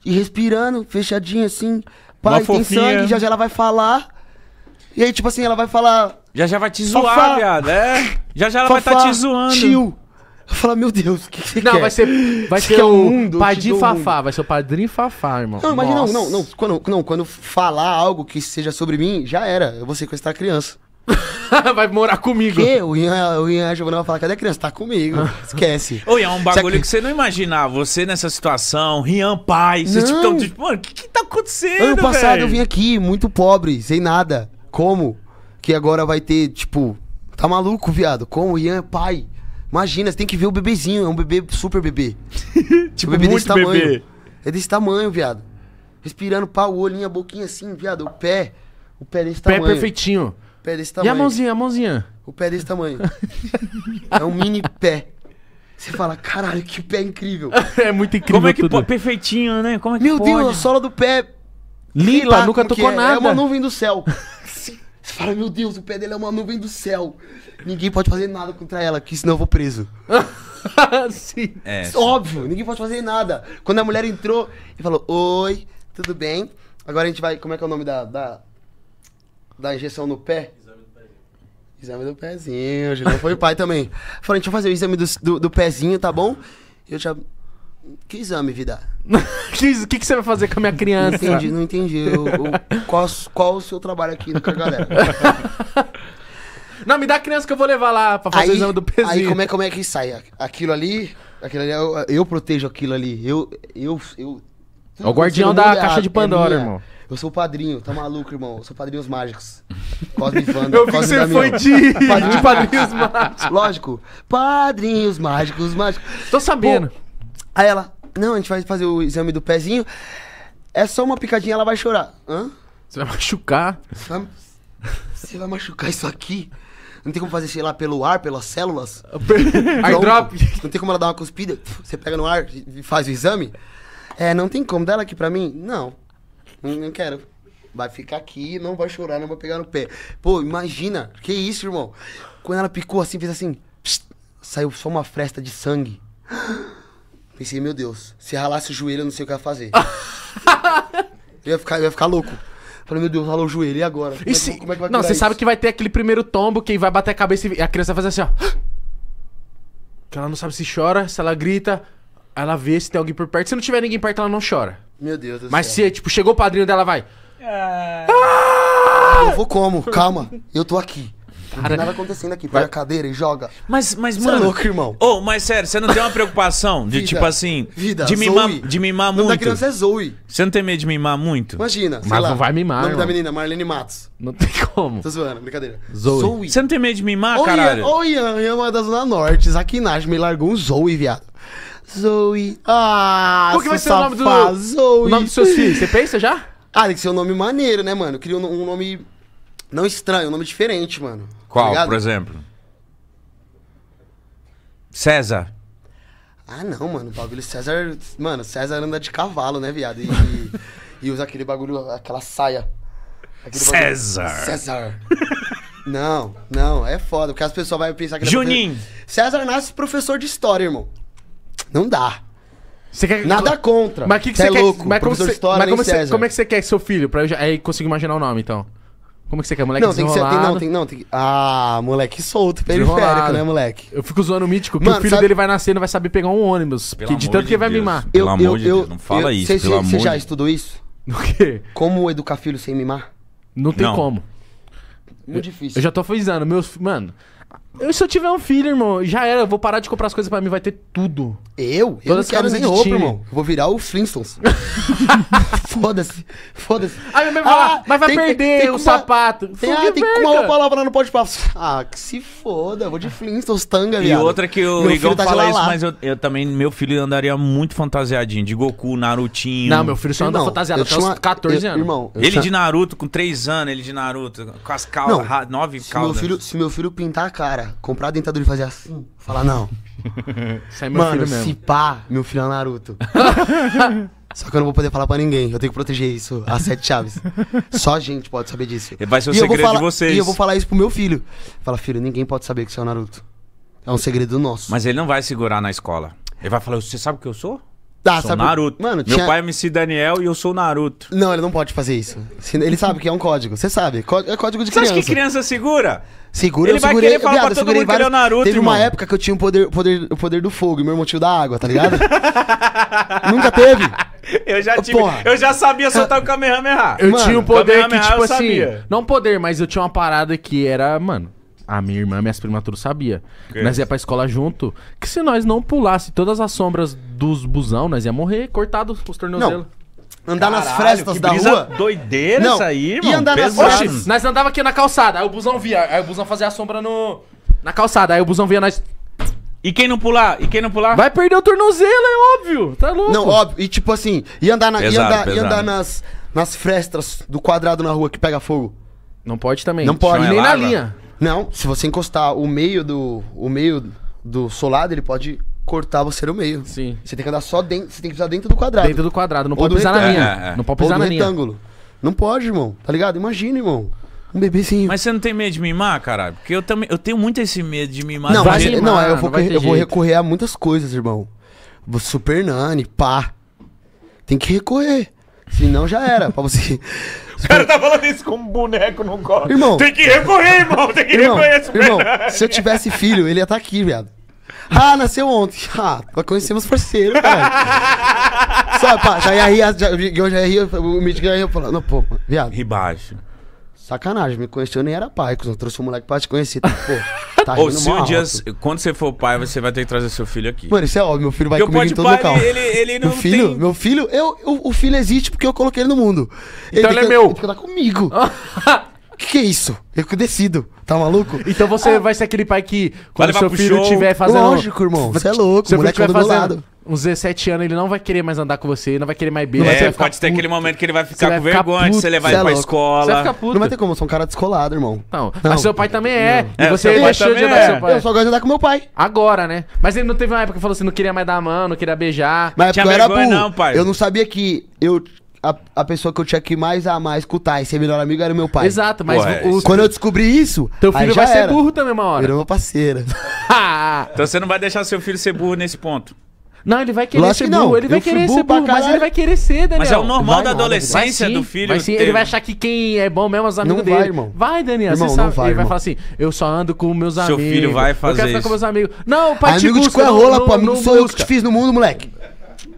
E respirando, fechadinha assim. Pai, tem sangue, já já ela vai falar. E aí, tipo assim, ela vai falar. Já já vai te zoar, viado. É. Já já ela vai estar tá te zoando. Tio. Eu falo, meu Deus, o que, que você não, quer? Não, vai ser, vai ser o mundo, padrinho Fafá, vai ser o padrinho Fafá, irmão. Não, imagina, não, não, não, quando, não, quando falar algo que seja sobre mim, já era, eu vou sequestrar a criança. vai morar comigo. Que? O Ian, o Ian vai falar, cadê a criança? Tá comigo. Esquece. Oi, é um bagulho que você não imaginar. Você nessa situação, Rian pai. não tipo, tão, tipo, mano, o que, que tá acontecendo? Ano passado véio? eu vim aqui, muito pobre, sem nada. Como? Que agora vai ter, tipo, tá maluco, viado? Como o Ian é pai? Imagina, você tem que ver o bebezinho, é um bebê super bebê. tipo, um tipo, bebê desse tamanho. Bebê. É desse tamanho, viado. Respirando pau, o olhinho, a boquinha assim, viado, o pé. O pé desse pé tamanho. Pé perfeitinho. Pé desse tamanho. E a mãozinha, a mãozinha? O pé desse tamanho. é um mini pé. Você fala, caralho, que pé incrível. é muito incrível. Como é que Pô, Perfeitinho, né? Como é que Meu pode? Deus, a sola do pé. lila nunca tocou é. nada. É uma nuvem do céu. Você fala, meu Deus, o pé dele é uma nuvem do céu. Ninguém pode fazer nada contra ela, que senão eu vou preso. sim. É, sim. Óbvio, ninguém pode fazer nada. Quando a mulher entrou e falou, oi, tudo bem? Agora a gente vai. Como é que é o nome da, da da injeção no pé. Exame do pezinho, exame do pezinho, Julião foi o pai também. Falei, deixa eu fazer o exame do, do, do pezinho, tá bom? E eu já. Que exame, vida? O que, que você vai fazer com a minha criança? Não entendi, não entendi. Eu, eu, qual, qual o seu trabalho aqui com a galera? Não, me dá a criança que eu vou levar lá pra fazer aí, o exame do pezinho. Aí como é, como é que sai? Aquilo ali, aquilo ali eu, eu protejo aquilo ali. Eu. eu, eu é o guardião da caixa de é Pandora, é irmão. Eu sou o padrinho, tá maluco, irmão? Eu sou padrinhos mágicos. Cosme Eu vi Cosme que você foi de... Padrinho. de padrinhos mágicos. Lógico. Padrinhos mágicos, mágicos. Tô sabendo. Pô, aí ela, não, a gente vai fazer o exame do pezinho. É só uma picadinha, ela vai chorar. Hã? Você vai machucar. Você vai, você vai machucar isso aqui? Não tem como fazer, sei lá, pelo ar, pelas células? Airdrop. Não tem como ela dar uma cuspida? Você pega no ar e faz o exame? É, não tem como. Dá ela aqui pra mim? Não. Não, não quero. Vai ficar aqui, não vai chorar, não vai pegar no pé. Pô, imagina. Que isso, irmão? Quando ela picou assim, fez assim. Psst, saiu só uma fresta de sangue. Pensei, meu Deus, se ralasse o joelho, eu não sei o que ia fazer. eu, ia ficar, eu ia ficar louco. Falei, meu Deus, ralou o joelho, e agora? Como, e é como é que vai Não, você isso? sabe que vai ter aquele primeiro tombo que vai bater a cabeça e a criança vai fazer assim, ó. Que ela não sabe se chora, se ela grita. Ela vê se tem alguém por perto. Se não tiver ninguém perto, ela não chora. Meu Deus do Mas céu. se, tipo, chegou o padrinho dela, vai. É... Ah! Eu vou como? Calma, eu tô aqui. Não tem nada acontecendo aqui. Pega a cadeira e joga. Mas, mas mano. Você é louco, irmão. Ô, oh, mas sério, você não tem uma preocupação de vida, tipo assim. Vida, de mimar, Zoe. De mimar muito. O nome da criança é Zoe. Você não tem medo de mimar muito? Imagina. Mas lá, não vai mimar. O nome irmão. da menina, Marlene Matos. Não tem como. Tô zoando, brincadeira. Zoe. Zoe. Você não tem medo de mimar, Ô, caralho? Ô, Ian, Ian é uma da Zona Norte. Zaquinagem me largou um Zoe, viado. Zoe. Ah, Qual que vai ser o nome do. Zoe. O nome dos seus filhos? Você pensa já? Ah, tem que ser um nome maneiro, né, mano? Eu queria um, um nome. Não estranho, um nome diferente, mano. Qual, tá por exemplo? César. Ah, não, mano. O bagulho César. Mano, César anda de cavalo, né, viado? E, e usa aquele bagulho, aquela saia. Aquele César. Bagulho... César. não, não, é foda, porque as pessoas vão pensar que. É Juninho! César nasce professor de história, irmão. Não dá. Quer... Nada contra. Mas que que você é quer... louco. Mas, como, você... História, mas como, você... como, é que você quer seu filho? Pra eu já... aí consigo imaginar o nome, então. Como que você quer, moleque? Não, tem que ser. Tem, não, tem, não, tem, ah, moleque solto, periférico, né, moleque? Eu fico zoando o mítico, que o filho sabe... dele vai nascer não vai saber pegar um ônibus. que de tanto de que ele vai mimar. Eu, pelo eu, amor de Deus, eu, não fala isso. Você, pelo você já estudou isso? No quê? Como educar filho sem mimar? Não tem não. como. Muito difícil. Eu já tô frisando, meus. Mano, eu, se eu tiver um filho, irmão, já era. Eu vou parar de comprar as coisas pra mim, vai ter tudo. Eu? eu não quero nem roupa, irmão. Eu vou virar o Flintstones. foda-se. Foda-se. Aí minha mãe vai falar, mas vai tem, perder tem, o uma, sapato. Tem, ah, tem uma palavra lá não pode passar. Ah, que se foda. Vou de Flintstones, tanga, viado. E outra que o Igor tá fala isso, mas eu, eu, também, meu filho andaria muito fantasiadinho. De Goku, Narutinho. Não, meu filho só anda irmão, fantasiado até os 14 eu, anos. Irmão, ele tinha... de Naruto, com 3 anos, ele de Naruto. Com as calças, nove calças. Se meu filho pintar a cara comprar a dentadura e fazer assim. Hum. Falar, não. É meu Mano, filho mesmo. se pá, meu filho é Naruto. Só que eu não vou poder falar pra ninguém. Eu tenho que proteger isso, as sete chaves. Só a gente pode saber disso. Vai ser o segredo falar, de vocês. E eu vou falar isso pro meu filho. Fala, filho, ninguém pode saber que você é o Naruto. É um segredo nosso. Mas ele não vai segurar na escola. Ele vai falar, você sabe o que eu sou? Ah, sou sabe... Naruto. Mano, tinha... Meu pai é MC Daniel e eu sou Naruto. Não, ele não pode fazer isso. Ele sabe que é um código. Você sabe. É código de Você criança. Você acha que criança segura? Segura, ele eu vai querer falar viado, pra todo mundo que ele é Naruto, Teve irmão. uma época que eu tinha o poder, poder, o poder do fogo e meu irmão tinha o da água, tá ligado? Nunca teve. Eu já tive, Porra. eu já sabia soltar o Kamehameha. Eu mano, tinha um poder que, tipo assim, sabia. não poder, mas eu tinha uma parada que era, mano, a minha irmã, minhas primas tudo sabia. Que nós ia pra escola junto, que se nós não pulasse todas as sombras dos busão, nós ia morrer cortado os tornozelos. Andar Caralho, nas frestas da rua. Doideira não. isso aí, mano. E andar nas frestas. Nós andava aqui na calçada, aí o busão via, aí o busão fazia a sombra no na calçada, aí o busão via nós e quem não pular? E quem não pular? Vai perder o tornozelo, é óbvio. Tá louco. Não, óbvio. E tipo assim, e andar, na, pesado, e andar, e andar nas, nas frestas do quadrado na rua que pega fogo. Não pode também. Não pode. E é nem na linha. Não, se você encostar o meio do. o meio do solado, ele pode cortar você no meio. Sim. Você tem que andar só dentro. Você tem que pisar dentro do quadrado. Dentro do quadrado, não pode pisar na linha. Não pode pisar na linha. Não pode, irmão. Tá ligado? Imagina, irmão. Um bebezinho. Mas você não tem medo de mimar, cara? Porque eu também. Eu tenho muito esse medo de mimar. Não, mas, mimar, não, eu, vou, não eu vou recorrer a muitas coisas, irmão. Super Nani, pá. Tem que recorrer se não já era. Pra você. O cara tá falando isso como um boneco no colo. Irmão. Tem que recorrer, irmão. Tem que irmão, reconhecer. Irmão, se eu tivesse filho, ele ia estar tá aqui, viado. Ah, nasceu ontem. Ah, conhecemos parceiro, cara. Sabe, pá, já ia rir, já, eu já ia rir, o Mítico ia falar, não, pô, viado. Ribaixo. Sacanagem, me conheceu, nem era pai, eu trouxe o um moleque pra te conhecer, tá, pô. Tá Ou se um dia, quando você for pai, você vai ter que trazer seu filho aqui. Mano, isso é óbvio, meu filho vai porque comigo em todo pai, local. Ele, ele não meu filho, tem... meu filho, eu, o, o filho existe porque eu coloquei ele no mundo. Então ele, ele é que, meu. Ele fica comigo. O que, que é isso? Eu que decido. Tá maluco? Então você ah. vai ser aquele pai que, quando seu filho estiver fazendo. Lógico, irmão. Você é louco. Seu o moleque vai fazendo... lado. Uns 17 anos, ele não vai querer mais andar com você, não vai querer mais beijar. É, pode ter puto. aquele momento que ele vai ficar vai com ficar vergonha puto. de você levar é ele é pra escola. Você vai ficar puto. Não vai ter como, eu sou um cara descolado, irmão. Não, não. mas seu pai também é. Não. E é, você é, deixou de andar é. com seu pai. Eu só gosto de andar com meu pai. Agora, né? Mas ele não teve uma época que falou assim, não queria mais dar a mão, não queria beijar. Mas Tinha eu era burro. não, pai. Eu não sabia que eu a, a pessoa que eu tinha que mais amar, escutar e ser melhor amigo era o meu pai. Exato, mas Ué, o- Quando eu descobri isso, Teu filho vai ser burro também uma hora. Virou uma parceira. Então você não vai deixar seu filho ser burro nesse ponto. Não, ele vai querer Lógico ser que não. burro. Ele vai querer burro ser burro, mas ele vai querer ser, Daniel. Mas é o normal Vai da adolescência Vai do filho. vai sim. Ele vai achar que quem é bom mesmo é os amigos Não vai, dele. irmão. Vai, Daniel. Irmão, você não sabe. vai, ele vai falar assim: eu só ando com meus Seu amigos. filho vai Eu fazer quero ficar isso. com meus amigos. Não, o pai te amigo de cu é rola, pô. Amigo no sou eu que te fiz no mundo, moleque.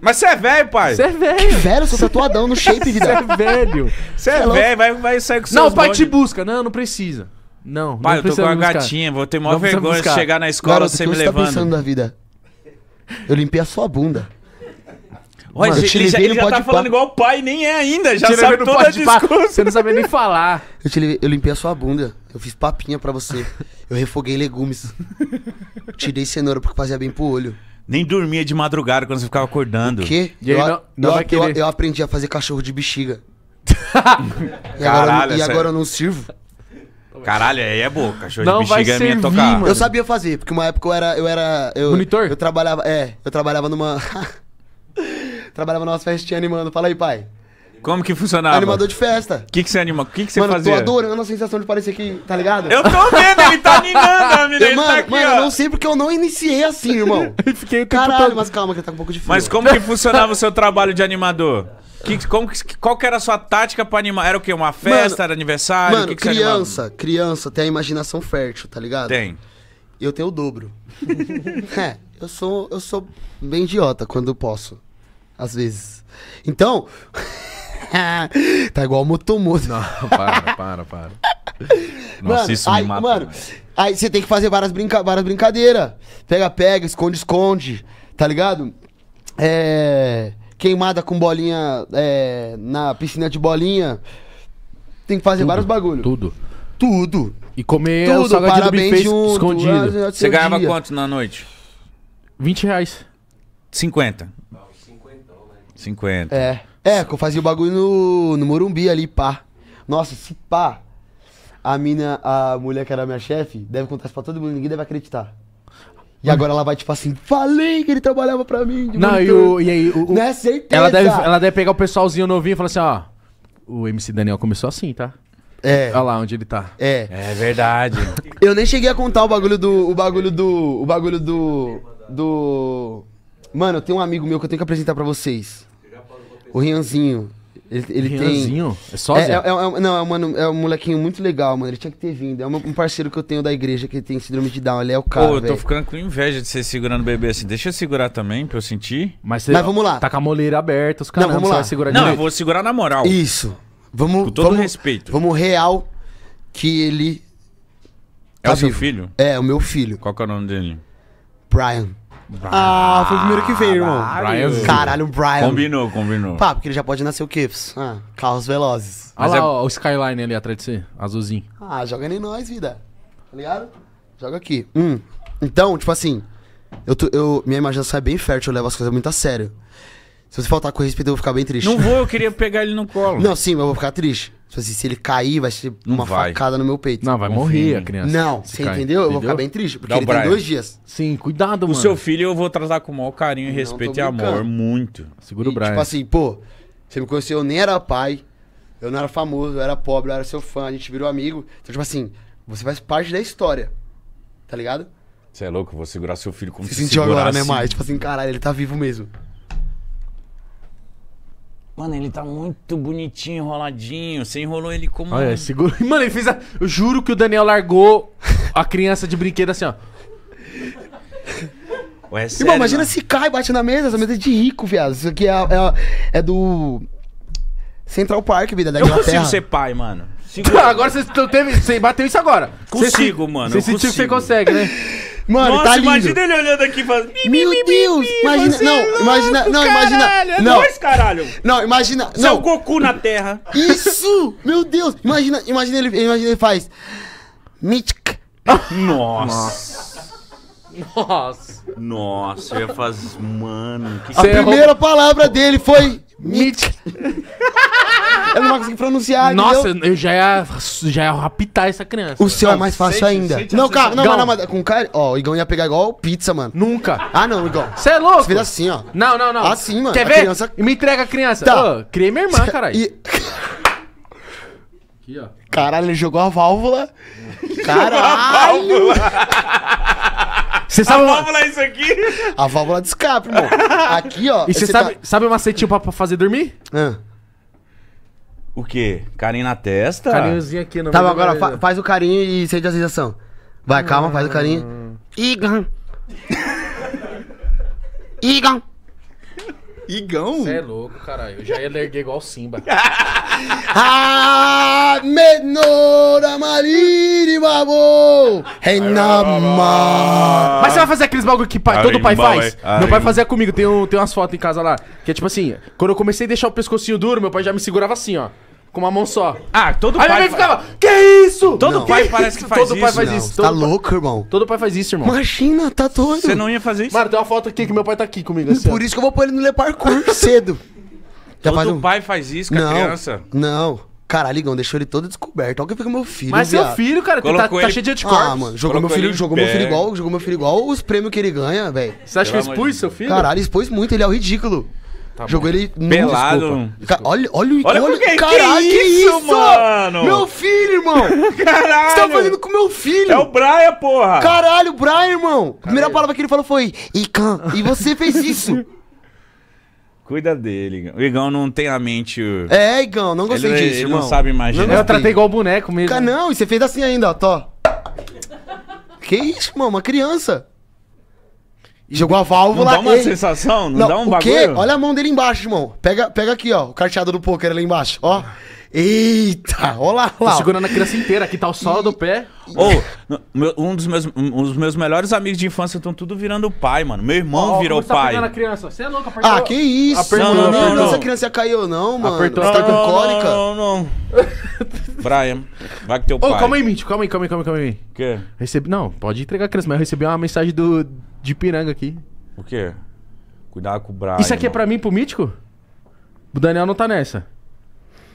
Mas você é velho, pai. Você é velho. velho, sou tatuadão no shape, vida. Você é velho. Você é, é velho, vai, vai sair com seus Não, o pai bonde. te busca. Não, não precisa. Não, Pai, não eu tô com uma gatinha, vou ter maior não vergonha de chegar na escola você me levando. O que você tá pensando da vida? Eu limpei a sua bunda. Olha, Mano, ele, já, ele já tá falando igual o pai, nem é ainda, já sabe toda a discurso. Você não sabia nem falar. Eu, te levei, eu limpei a sua bunda, eu fiz papinha pra você, eu refoguei legumes, tirei cenoura porque fazia bem pro olho. Nem dormia de madrugada quando você ficava acordando. O quê? E eu, não- não eu, eu, eu aprendi a fazer cachorro de bexiga. e agora, Caralho, eu não- e agora eu não sirvo. Caralho, aí é boa. Cachorro Não de vai bexiga é minha tocar. mano. Eu sabia fazer, porque uma época eu era. Eu era eu, Monitor? Eu trabalhava. É, eu trabalhava numa. trabalhava numa festinha animando. Fala aí, pai. Como que funcionava? Animador de festa. O que, que você anima? O que, que você mano, fazia? Mano, tô adorando a sensação de parecer que. Tá ligado? Eu tô vendo, ele tá ninando, menina. Mano, tá aqui, mano ó. eu não sei porque eu não iniciei assim, irmão. Fiquei Caralho, todo... mas calma que tá com um pouco de frio. Mas como que funcionava o seu trabalho de animador? Que, como, qual que era a sua tática pra animar? Era o quê? Uma festa? Mano, era aniversário? Mano, que que criança, criança tem a imaginação fértil, tá ligado? Tem. Eu tenho o dobro. é, eu sou, eu sou bem idiota quando posso. Às vezes. Então. tá igual o Motomoto. Não, para, para, para. Nossa, mano, isso aí, me mata. Mano, aí você tem que fazer várias, brinca várias brincadeiras. Pega, pega, esconde, esconde. Tá ligado? É... Queimada com bolinha é... na piscina de bolinha. Tem que fazer tudo, vários bagulho. Tudo. Tudo. E comer é tudo, o salgadinho parabéns buffet junto, escondido. Lá, você ganhava dia. quanto na noite? 20 reais. 50. 50. Né? É. É, que eu fazia o bagulho no, no Morumbi ali, pá. Nossa, se pá, a mina, a mulher que era minha chefe, deve contar isso pra todo mundo, ninguém deve acreditar. E agora ela vai, tipo assim, falei que ele trabalhava pra mim. não, e, o, e, aí. O, né, certeza. Ela deve, ela deve pegar o pessoalzinho novinho e falar assim: ó, o MC Daniel começou assim, tá? É. Olha lá onde ele tá. É. É verdade. Eu nem cheguei a contar o bagulho do. O bagulho do. O bagulho do. Do. Mano, tem um amigo meu que eu tenho que apresentar pra vocês. O Rianzinho. Ele, ele Rianzinho? Tem... É sósia? É, é, é, não, é, mano, é um molequinho muito legal, mano. Ele tinha que ter vindo. É um parceiro que eu tenho da igreja que tem síndrome de Down. Ele é o cara. Pô, eu tô véio. ficando com inveja de você segurando o bebê assim. Deixa eu segurar também pra eu sentir. Mas, você, Mas vamos lá. Tá com a moleira aberta, os caras não, vamos lá. segurar Não, direito. eu vou segurar na moral. Isso. Vamos, com todo vamos, respeito. Vamos real que ele. É tá o vivo. seu filho? É, o meu filho. Qual que é o nome dele? Brian. Ah, foi o primeiro que veio, irmão. Brian. Caralho, o Brian. Combinou, combinou. Pá, porque ele já pode nascer o quê? Ah, carros velozes. Olha Mas lá, é- ó, o Skyline ali atrás de você, azulzinho. Ah, joga em nós, vida. Tá ligado? Joga aqui. Hum. Então, tipo assim, eu, tô- eu- minha imaginação é bem fértil, eu levo as coisas muito a sério. Se você faltar com respeito, eu vou ficar bem triste. Não vou, eu queria pegar ele no colo. Não, sim, mas eu vou ficar triste. Tipo assim, se ele cair, vai ser uma vai. facada no meu peito. Não, vai morrer a criança. Não, você entendeu? Eu vou ficar bem triste, porque Dá ele tem dois dias. Sim, cuidado, mano. O seu filho eu vou tratar com o maior carinho, não, respeito e amor, muito. Segura o Brian. Tipo assim, pô, você me conheceu, eu nem era pai, eu não era famoso, eu era pobre, eu era seu fã, a gente virou amigo. Então, tipo assim, você faz parte da história, tá ligado? Você é louco, eu vou segurar seu filho como você se sentiu agora, né, mais? Tipo assim, caralho, ele tá vivo mesmo. Mano, ele tá muito bonitinho, enroladinho. Você enrolou ele como. Olha, segura. Mano, ele fez a. Eu juro que o Daniel largou a criança de brinquedo assim, ó. Ué, é sério, Irmão, imagina mano? se cai, bate na mesa. Essa mesa é de rico, viado. Isso aqui é, é, é do. Central Park, vida da Eu Inglaterra. Eu consigo ser pai, mano. agora você teve. Você bateu isso agora. Consigo, mano. Você sentiu que você consegue, né? Mano, Nossa, tá lindo. imagina ele olhando aqui e falando. Meu Deus! Imagina. Você não, é louco, imagina. Não, imagina. Caralho, é não. Dois, caralho. Não, imagina. É não. é Goku na Terra. Isso! Meu Deus! Imagina, imagina ele, imagina ele faz. Mythic. Nossa. Nossa. Nossa. Nossa, eu ia fazer. Mano, que A é primeira palavra dele foi. Mit. Eu não consegui pronunciar. Nossa, entendeu? eu já ia, já ia raptar essa criança. O seu é mais fácil Sente- ainda. sente não, cara, não, sensação. não, mas com cara. Ó, o Igão ia pegar igual pizza, mano. Nunca. Ah, não, Igão. Você é louco? Você fez assim, ó. Não, não, não. Assim, mano, Quer a ver? criança- Me entrega a criança. Tá. Ô, criei minha irmã, caralho. E- Aqui, ó. Caralho, ele jogou a válvula. Caralho! Você sabe a válvula é isso aqui? A válvula de escape, irmão. Aqui, ó. E você sabe, tá... sabe o macetinho pra, pra fazer dormir? Hã. O quê? Carinho na testa? Carinhozinho aqui no Tá, meio agora fa faz o carinho e sente a sensação. Vai, calma, hum. faz o carinho. Igan. Hum. Igan. Igão? Você é louco, caralho. Eu já ia lerguer igual Simba. ah, menora mariri, babô! Renama! Mas você vai fazer aqueles bagulho que pai, todo pai faz? É- meu pai fazia comigo, tem, um, tem umas fotos em casa lá. Que é tipo assim, quando eu comecei a deixar o pescocinho duro, meu pai já me segurava assim, ó com uma mão só. Ah, todo Aí pai. Aí ficava, que isso? Todo Não. pai parece que faz todo isso. Pai faz Não, isso. Tá todo tá pai... louco, irmão? Todo pai faz isso, irmão. Imagina, tá doido. Você não ia fazer isso? Mano, tem uma foto aqui que meu pai tá aqui comigo. Assim, Por ó. isso que eu vou pôr ele no Le Parkour cedo. Já todo faz um... pai faz isso com é a criança. Não. Caralho, Ligão, deixou ele todo descoberto. Olha o que fica meu filho. Mas viado. seu filho, cara, tá-, tá, ele... tá, cheio de anticorpos. Ah, mano, jogou, meu filho, jogou meu filho igual, jogou meu filho igual os prêmios que ele ganha, velho. Você acha Pelo que eu expus seu filho? Caralho, expôs muito, ele é o ridículo. Tá Jogou ele nu, Pelado. desculpa. Olha, olha, o- olha, Olha que caralho, que, isso, mano? Meu filho, irmão! Caralho! você tá fazendo com meu filho? É o Brian, porra! Caralho, Brian, irmão! A primeira palavra que ele falou foi Ican, e você fez isso. Cuida dele, Igão. O Igão não tem a mente. é, Igão, não gostei Ele- disso, ele não sabe imaginar. Eu tratei igual boneco mesmo. não, e você fez assim ainda, ó, tó. Que isso, mano, uma criança. Jogou a válvula. Não dá uma sensação? Não, não, dá um bagulho? Quê? Olha a mão dele embaixo, irmão. Pega, pega aqui, ó. O carteado do poker ali embaixo, ó. Eita! Olha lá, lá. Tô segurando a criança inteira. Aqui tá o solo e... do pé. Ou, oh, um, dos meus, um dos meus melhores amigos de infância estão tudo virando pai, mano. Meu irmão oh, virou pai. Tá a criança. Você é louco, apertou. Ah, que isso? Apertou. Não, não, não, não. Essa criança caiu, não, mano. Apertou. Você tá com cólica? Não, não, Brian, vai que teu oh, pai. Ô, calma aí, Mitch. Calma aí, calma aí, calma aí. Calma aí. O quê? Recebi... Não, pode entregar a criança, mas eu recebi uma mensagem do de piranga aqui. O quê? Cuidado com o Brian. Isso aqui é pra mim, pro Mítico? O Daniel não tá nessa.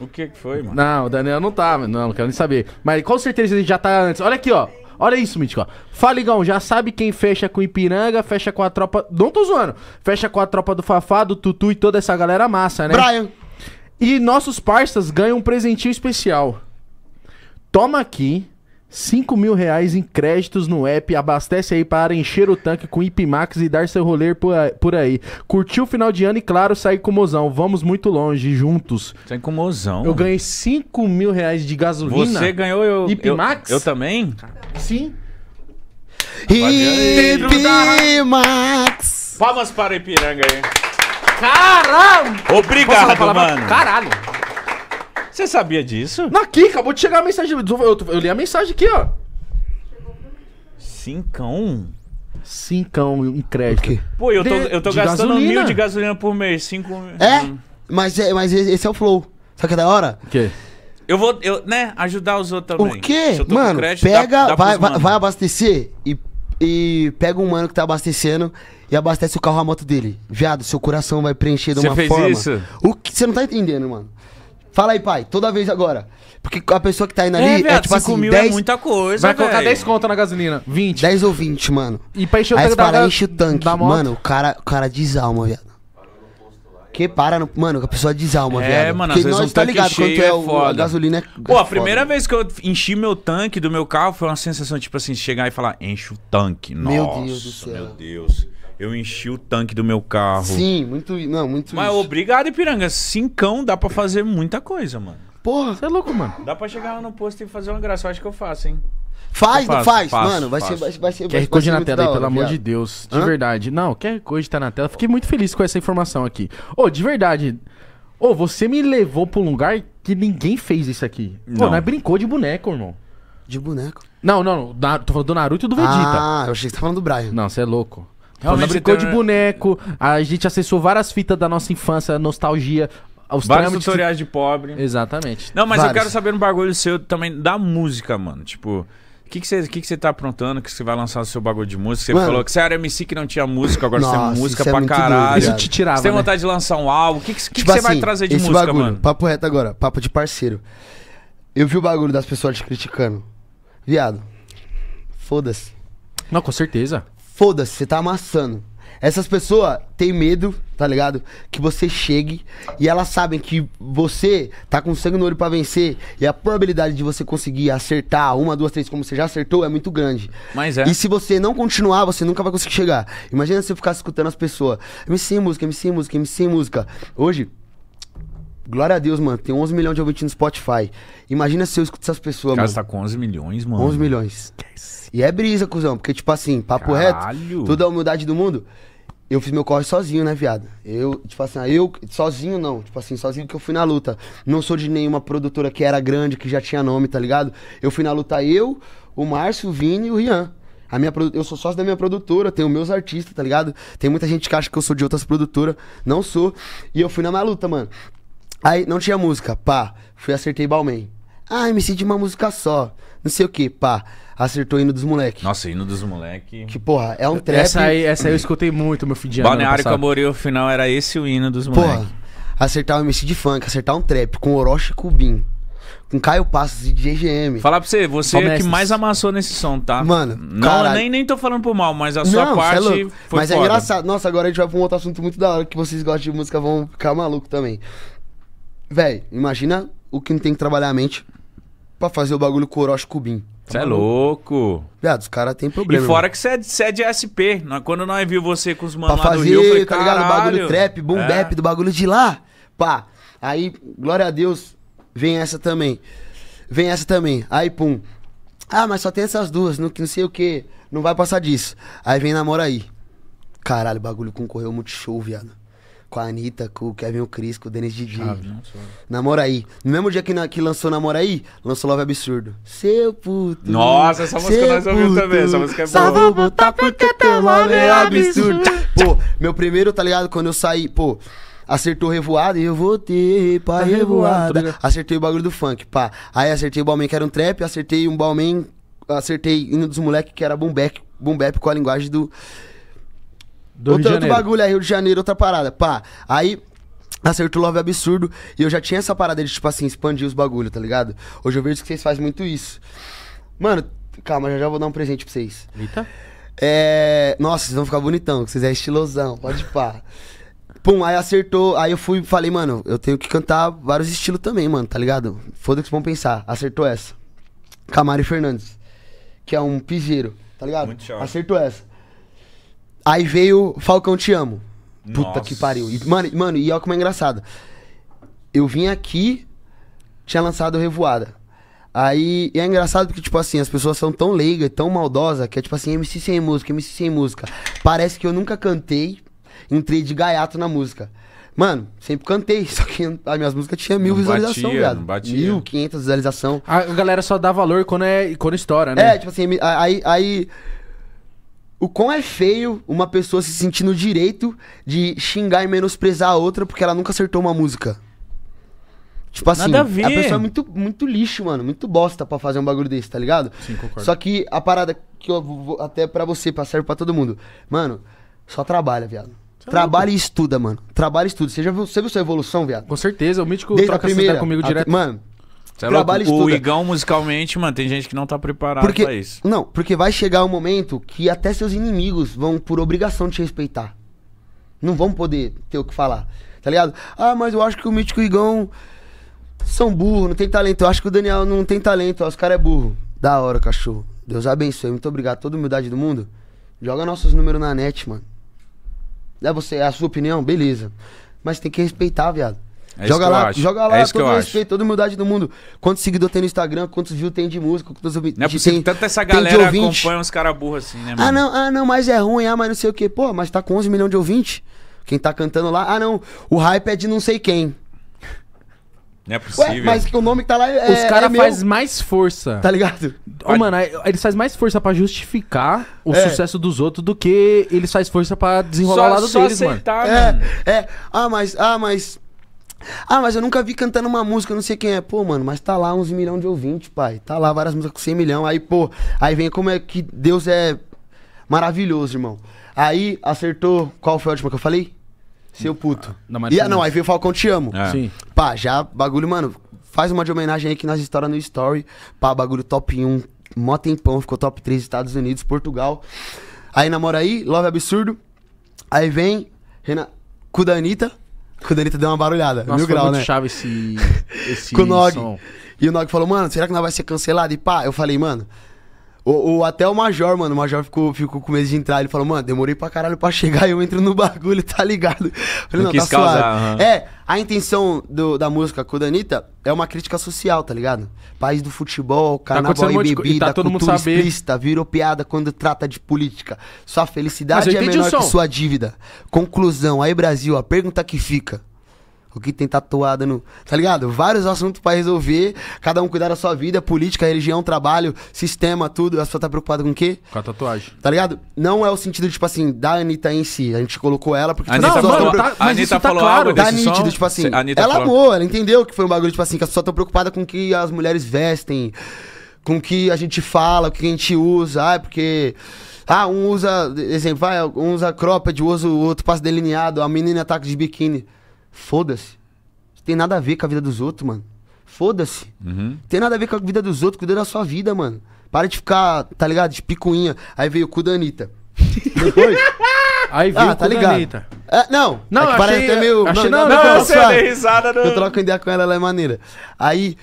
O que que foi, mano? Não, o Daniel não tá, não, não quero nem saber. Mas com certeza ele já tá antes. Olha aqui, ó. Olha isso, Mítico. Ó. Faligão, já sabe quem fecha com Ipiranga, fecha com a tropa. Não tô zoando. Fecha com a tropa do Fafá, do Tutu e toda essa galera massa, né? Brian! E nossos parças ganham um presentinho especial. Toma aqui 5 mil reais em créditos no app. Abastece aí para encher o tanque com Ipimax e dar seu rolê por aí. Curtiu o final de ano e, claro, sair com o mozão. Vamos muito longe juntos. Sai com o mozão. Eu ganhei 5 mil reais de gasolina. Você ganhou, eu. Ipimax? Eu, eu também? Sim. Ipimax! Palmas para Ipiranga aí. Caramba! Obrigado, mano. Caralho. Você sabia disso? Aqui, acabou de chegar a mensagem. Eu, eu li a mensagem aqui, ó. Cincão? Cincão em crédito. Pô, eu tô, De- eu tô gastando gasolina. mil de gasolina por mês, cinco É, mas, é, mas esse é o flow. Sabe que é da hora? O quê? Eu vou, eu, né, ajudar os outros também. O quê? Se eu tô com Mano, crédito, pega, dá vai, vai, mano. vai abastecer e, e pega um mano que tá abastecendo e abastece o carro a moto dele. Viado, seu coração vai preencher de Você uma fez forma. isso? O que você não tá entendendo, mano. Fala aí, pai, toda vez agora. Porque a pessoa que tá indo é, ali é, viado, é tipo 5 assim, mil 10, é muita coisa, Vai véio. colocar 10 conto na gasolina, 20. 10 ou 20, mano. E pra encher o aí tanque da cara, enche o tanque. Mano, o cara, o cara desalma, viado. Que para no... Mano, a pessoa desalma, é, viado. É, mano, Porque às nós um tá ligado quanto é, é o, a gasolina. É Pô, a primeira foda. vez que eu enchi meu tanque do meu carro foi uma sensação, tipo assim, chegar e falar, enche o tanque. Nossa, Deus do céu. Meu Deus. Eu enchi o tanque do meu carro. Sim, muito. Não, muito. Mas isso. obrigado, Ipiranga. Cincão dá pra fazer muita coisa, mano. Porra, você é louco, mano. Dá pra chegar lá no posto e fazer uma graça. Eu acho que eu faço, hein? Faz, faço, faz, faço, mano. Vai ser, vai, vai ser. coisa Code na tela aí, hora, pelo amor de Deus. De Hã? verdade. Não, QR Code tá na tela. Fiquei muito feliz com essa informação aqui. Ô, oh, de verdade. Ô, oh, você me levou pra um lugar que ninguém fez isso aqui. Não. Pô, nós é brincou de boneco, irmão. De boneco? Não, não. tô falando do Naruto e do Vegeta. Ah, eu achei que você tá falando do Brian. Não, você é louco. Realmente, brincou tem... de boneco, a gente acessou várias fitas da nossa infância, nostalgia, os Vários tutoriais de... pobre. Exatamente. Não, mas Vários. eu quero saber um bagulho seu também da música, mano. Tipo, o que você que que que tá aprontando? que você vai lançar o seu bagulho de música? Você falou que você era MC que não tinha música, agora você tem é música é pra é caralho. isso te tirava. Você tem né? vontade de lançar um álbum? O que você que tipo assim, vai trazer de música, bagulho, mano? Papo reto agora, papo de parceiro. Eu vi o bagulho das pessoas te criticando. Viado. Foda-se. Não, com certeza foda-se, você tá amassando. Essas pessoas têm medo, tá ligado? Que você chegue e elas sabem que você tá com sangue no olho pra vencer e a probabilidade de você conseguir acertar uma, duas, três, como você já acertou, é muito grande. Mas é. E se você não continuar, você nunca vai conseguir chegar. Imagina se eu ficasse escutando as pessoas: MC música, MC música, MC música. Hoje, Glória a Deus, mano. Tem 11 milhões de ouvintes no Spotify. Imagina se eu escuto essas pessoas, Cara, mano. Cara, tá com 11 milhões, mano. 11 milhões. E é brisa, cuzão. Porque, tipo assim, papo Caralho. reto, toda é a humildade do mundo, eu fiz meu corre sozinho, né, viado? Eu, tipo assim, ah, eu sozinho não. Tipo assim, sozinho que eu fui na luta. Não sou de nenhuma produtora que era grande, que já tinha nome, tá ligado? Eu fui na luta eu, o Márcio, o Vini e o Rian. A minha, eu sou sócio da minha produtora, tenho meus artistas, tá ligado? Tem muita gente que acha que eu sou de outras produtoras. Não sou. E eu fui na minha luta, mano. Aí não tinha música, pá. Fui acertei Balmain. Ah, MC de uma música só. Não sei o que, pá. Acertou o hino dos moleque. Nossa, hino dos moleque. Que porra, é um trap. Essa aí, essa aí eu escutei muito, meu filho de Balneário Camboriú, o final era esse o hino dos moleque. Porra, acertar um MC de funk, acertar um trap com Orochi e Cubim. Com Caio Passos e DGM. Falar pra você, você Palmestres. é que mais amassou nesse som, tá? Mano, não, nem, nem tô falando por mal, mas a sua não, é parte. É mas foda. é engraçado. Nossa, agora a gente vai pra um outro assunto muito da hora que vocês gostam de música, vão ficar maluco também. Véi, imagina o que não tem que trabalhar a mente pra fazer o bagulho com o Orochi Cubim. Você é louco. Viado, os caras têm problema. E fora que você é, de é SP. Nós- Quando nós viu você com os mano pra do fazer, Rio, eu falei, tá ligado? O bagulho trap, boom É. bap do bagulho de lá. Pá. Aí, glória a Deus, vem essa também. Vem essa também. Aí, pum. Ah, mas só tem essas duas, não, que não sei o que. Não vai passar disso. Aí vem namora aí. Caralho, o bagulho concorreu muito show, viado com a Anitta, com o Kevin o Cris, com o Denis DJ. Chave, né? Namora aí. No mesmo dia que, na, que lançou Namora aí, lançou Love Absurdo. Seu puto. Nossa, essa música nós ouvimos também. Essa música é boa. Só vou botar porque teu love é, é absurdo. Pô, meu primeiro, tá ligado? Quando eu saí, pô. Acertou revoada e eu voltei pra tá revoada. revoada. Tá acertei o bagulho do funk, pá. Aí acertei o Balmain que era um trap, acertei um Balmain, acertei hino dos moleques que era boom bap, boom bap com a linguagem do outro, outro bagulho aí, é Rio de Janeiro, outra parada. Pá. Aí acertou o Love Absurdo e eu já tinha essa parada de, tipo assim, expandir os bagulho, tá ligado? Hoje eu vejo que vocês fazem muito isso. Mano, calma, já já vou dar um presente pra vocês. Eita. É. Nossa, vocês vão ficar bonitão, que vocês é estilosão, pode pá. Pum, aí acertou. Aí eu fui falei, mano, eu tenho que cantar vários estilos também, mano, tá ligado? Foda-se, vão pensar. Acertou essa. Camaro Fernandes, que é um piseiro, tá ligado? Muito chato. Acertou essa. Aí veio Falcão Te Amo. Puta Nossa. que pariu. E, mano, mano, e olha como é engraçado. Eu vim aqui, tinha lançado Revoada. Aí, é engraçado porque, tipo assim, as pessoas são tão leigas, tão maldosas, que é tipo assim, MC sem música, MC sem música. Parece que eu nunca cantei, entrei de gaiato na música. Mano, sempre cantei, só que as minhas músicas tinham mil visualizações, viado. Mil, quinhentas visualização. A galera só dá valor quando, é, quando estoura, né? É, tipo assim, aí, aí o quão é feio uma pessoa se sentir no direito de xingar e menosprezar a outra porque ela nunca acertou uma música. Tipo assim, Nada a, ver. a pessoa é muito, muito lixo, mano. Muito bosta pra fazer um bagulho desse, tá ligado? Sim, concordo. Só que a parada que eu vou até pra você, pra serve pra todo mundo. Mano, só trabalha, viado. Você é trabalha é e estuda, mano. Trabalha e estuda. Você já viu, você viu sua evolução, viado? Com certeza. O Mítico Desde troca a primeira, comigo a, direto. mano, trabalha é louco, O Igão musicalmente, mano, tem gente que não tá preparada porque, pra isso. Não, porque vai chegar um momento que até seus inimigos vão por obrigação te respeitar. Não vão poder ter o que falar. Tá ligado? Ah, mas eu acho que o Mítico e o Igão são burro, não tem talento. Eu acho que o Daniel não tem talento, ó, os caras é burro. Da hora, cachorro. Deus abençoe. Muito obrigado. Toda humildade do mundo. Joga nossos números na net, mano. É você, é a sua opinião? Beleza. Mas tem que respeitar, viado. É joga lá, joga é lá, é todo respeito, toda humildade do mundo. Quantos seguidores tem no Instagram, quantos views tem de música, quantos não é possível, tem, tanta essa galera acompanha uns caras burros assim, né, ah, mano? Ah, não, ah, não, mas é ruim, ah, mas não sei o quê. Pô, mas tá com 11 milhões de ouvintes. Quem tá cantando lá, ah, não, o hype é de não sei quem. Não é possível. Ué, mas o nome que tá lá é. Os caras é, é fazem mais força. Tá ligado? Ô, mano, eles fazem mais força pra justificar o é. sucesso dos outros do que eles fazem força pra desenrolar só, o lado só deles, aceitar, mano. É, mano. É, é. Ah, mas. Ah, mas ah, mas eu nunca vi cantando uma música, não sei quem é. Pô, mano, mas tá lá uns milhões de ouvintes, pai. Tá lá várias músicas com 100 milhões. Aí, pô, aí vem como é que Deus é maravilhoso, irmão. Aí acertou, qual foi a última que eu falei? Seu puto. Ah, não, mas e, não, aí veio o Falcão Te Amo. É. Sim. Pá, já bagulho, mano, faz uma de homenagem aí que nós estoura no story. Pá, bagulho top 1, mó tempão, ficou top 3 Estados Unidos, Portugal. Aí namora aí, Love Absurdo. Aí vem Renan, Cudanita. Quando ele deu uma barulhada. Nossa, mil grau, né? chave esse, esse Com o Nog. Som. E o Nog falou, mano, será que não vai ser cancelado? E pá, eu falei, mano, o, o, até o Major, mano, o Major ficou, ficou com medo de entrar. Ele falou, mano, demorei pra caralho pra chegar eu entro no bagulho, tá ligado? Eu falei, não, não tá quis tá causar, suave. É, a intenção do, da música com Danita é uma crítica social, tá ligado? País do futebol, tá carnaval tá e bebida, e tá todo mundo cultura explícita, virou piada quando trata de política. Sua felicidade é menor que sua dívida. Conclusão, aí Brasil, a pergunta que fica o que tem tatuado no. Tá ligado? Vários assuntos para resolver, cada um cuidar da sua vida, política, religião, trabalho, sistema, tudo. A pessoa tá preocupada com o quê? Com a tatuagem. Tá ligado? Não é o sentido, tipo assim, da Anitta em si. A gente colocou ela porque. Tipo, Anitta não, falou, tá, mas Anitta tá falou claro. Tá nítido, tipo assim. Anitta ela falou... amou, ela entendeu que foi um bagulho, tipo assim, que a pessoa tá preocupada com o que as mulheres vestem, com o que a gente fala, o que a gente usa. Ah, porque. Ah, um usa, exemplo, vai, um usa cropped, o outro passa delineado, a menina ataca tá de biquíni. Foda-se. Tem nada a ver com a vida dos outros, mano. Foda-se. Uhum. Tem nada a ver com a vida dos outros, cuida da sua vida, mano. Para de ficar, tá ligado? De picuinha. Aí veio o cu da Anitta. Depois. Aí veio ah, o tá ligado. É, não, não, é que parece até meio. Achei, não, não, não, não, não eu dei risada. No... Eu troco ideia com ela, ela é maneira. Aí,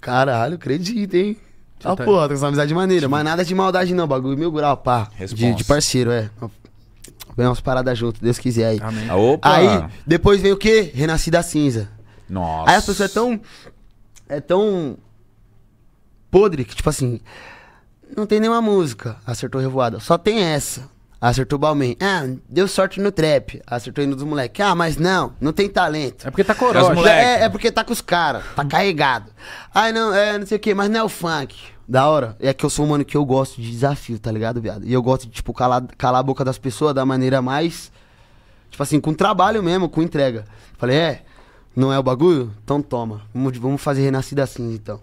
caralho, acredito, hein? Ah, tá... porra, tem essa amizade maneira. Sim. Mas nada de maldade, não. Bagulho meu, grau, pá. De, de parceiro, é ganhar umas paradas junto, Deus quiser aí. Amém. Ah, opa. Aí, depois vem o quê? Renasci da cinza. Nossa. Aí a pessoa é tão. É tão. Podre que, tipo assim. Não tem nenhuma música. Acertou revoada. Só tem essa. Acertou Balmain. Ah, deu sorte no trap. Acertou indo dos moleques. Ah, mas não, não tem talento. É porque tá coroa, é, é porque tá com os caras, tá carregado. ai não, é, não sei o que, mas não é o funk. Da hora. É que eu sou um mano que eu gosto de desafio, tá ligado, viado? E eu gosto de, tipo, calar, calar a boca das pessoas da maneira mais. Tipo assim, com trabalho mesmo, com entrega. Falei, é, não é o bagulho? Então toma. Vamos, vamos fazer renascida assim, então.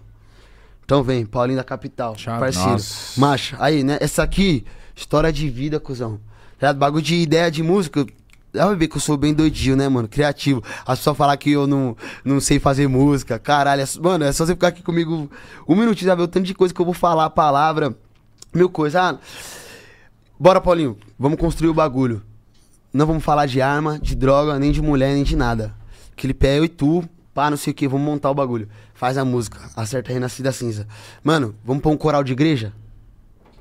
Então vem, Paulinho da Capital. Chá, parceiro. Macho, aí, né? Essa aqui, história de vida, cuzão. Tá Bagulho de ideia de música. Dá pra ver que eu sou bem doidinho, né, mano? Criativo. As pessoas falar que eu não, não sei fazer música. Caralho, é mano, é só você ficar aqui comigo um minutinho, já ver é o tanto de coisa que eu vou falar, palavra, mil coisa. Ah, bora, Paulinho, vamos construir o bagulho. Não vamos falar de arma, de droga, nem de mulher, nem de nada. Aquele pé eu e tu, pá, não sei o que, vamos montar o bagulho. Faz a música, acerta a Renascida Cinza. Mano, vamos pôr um coral de igreja?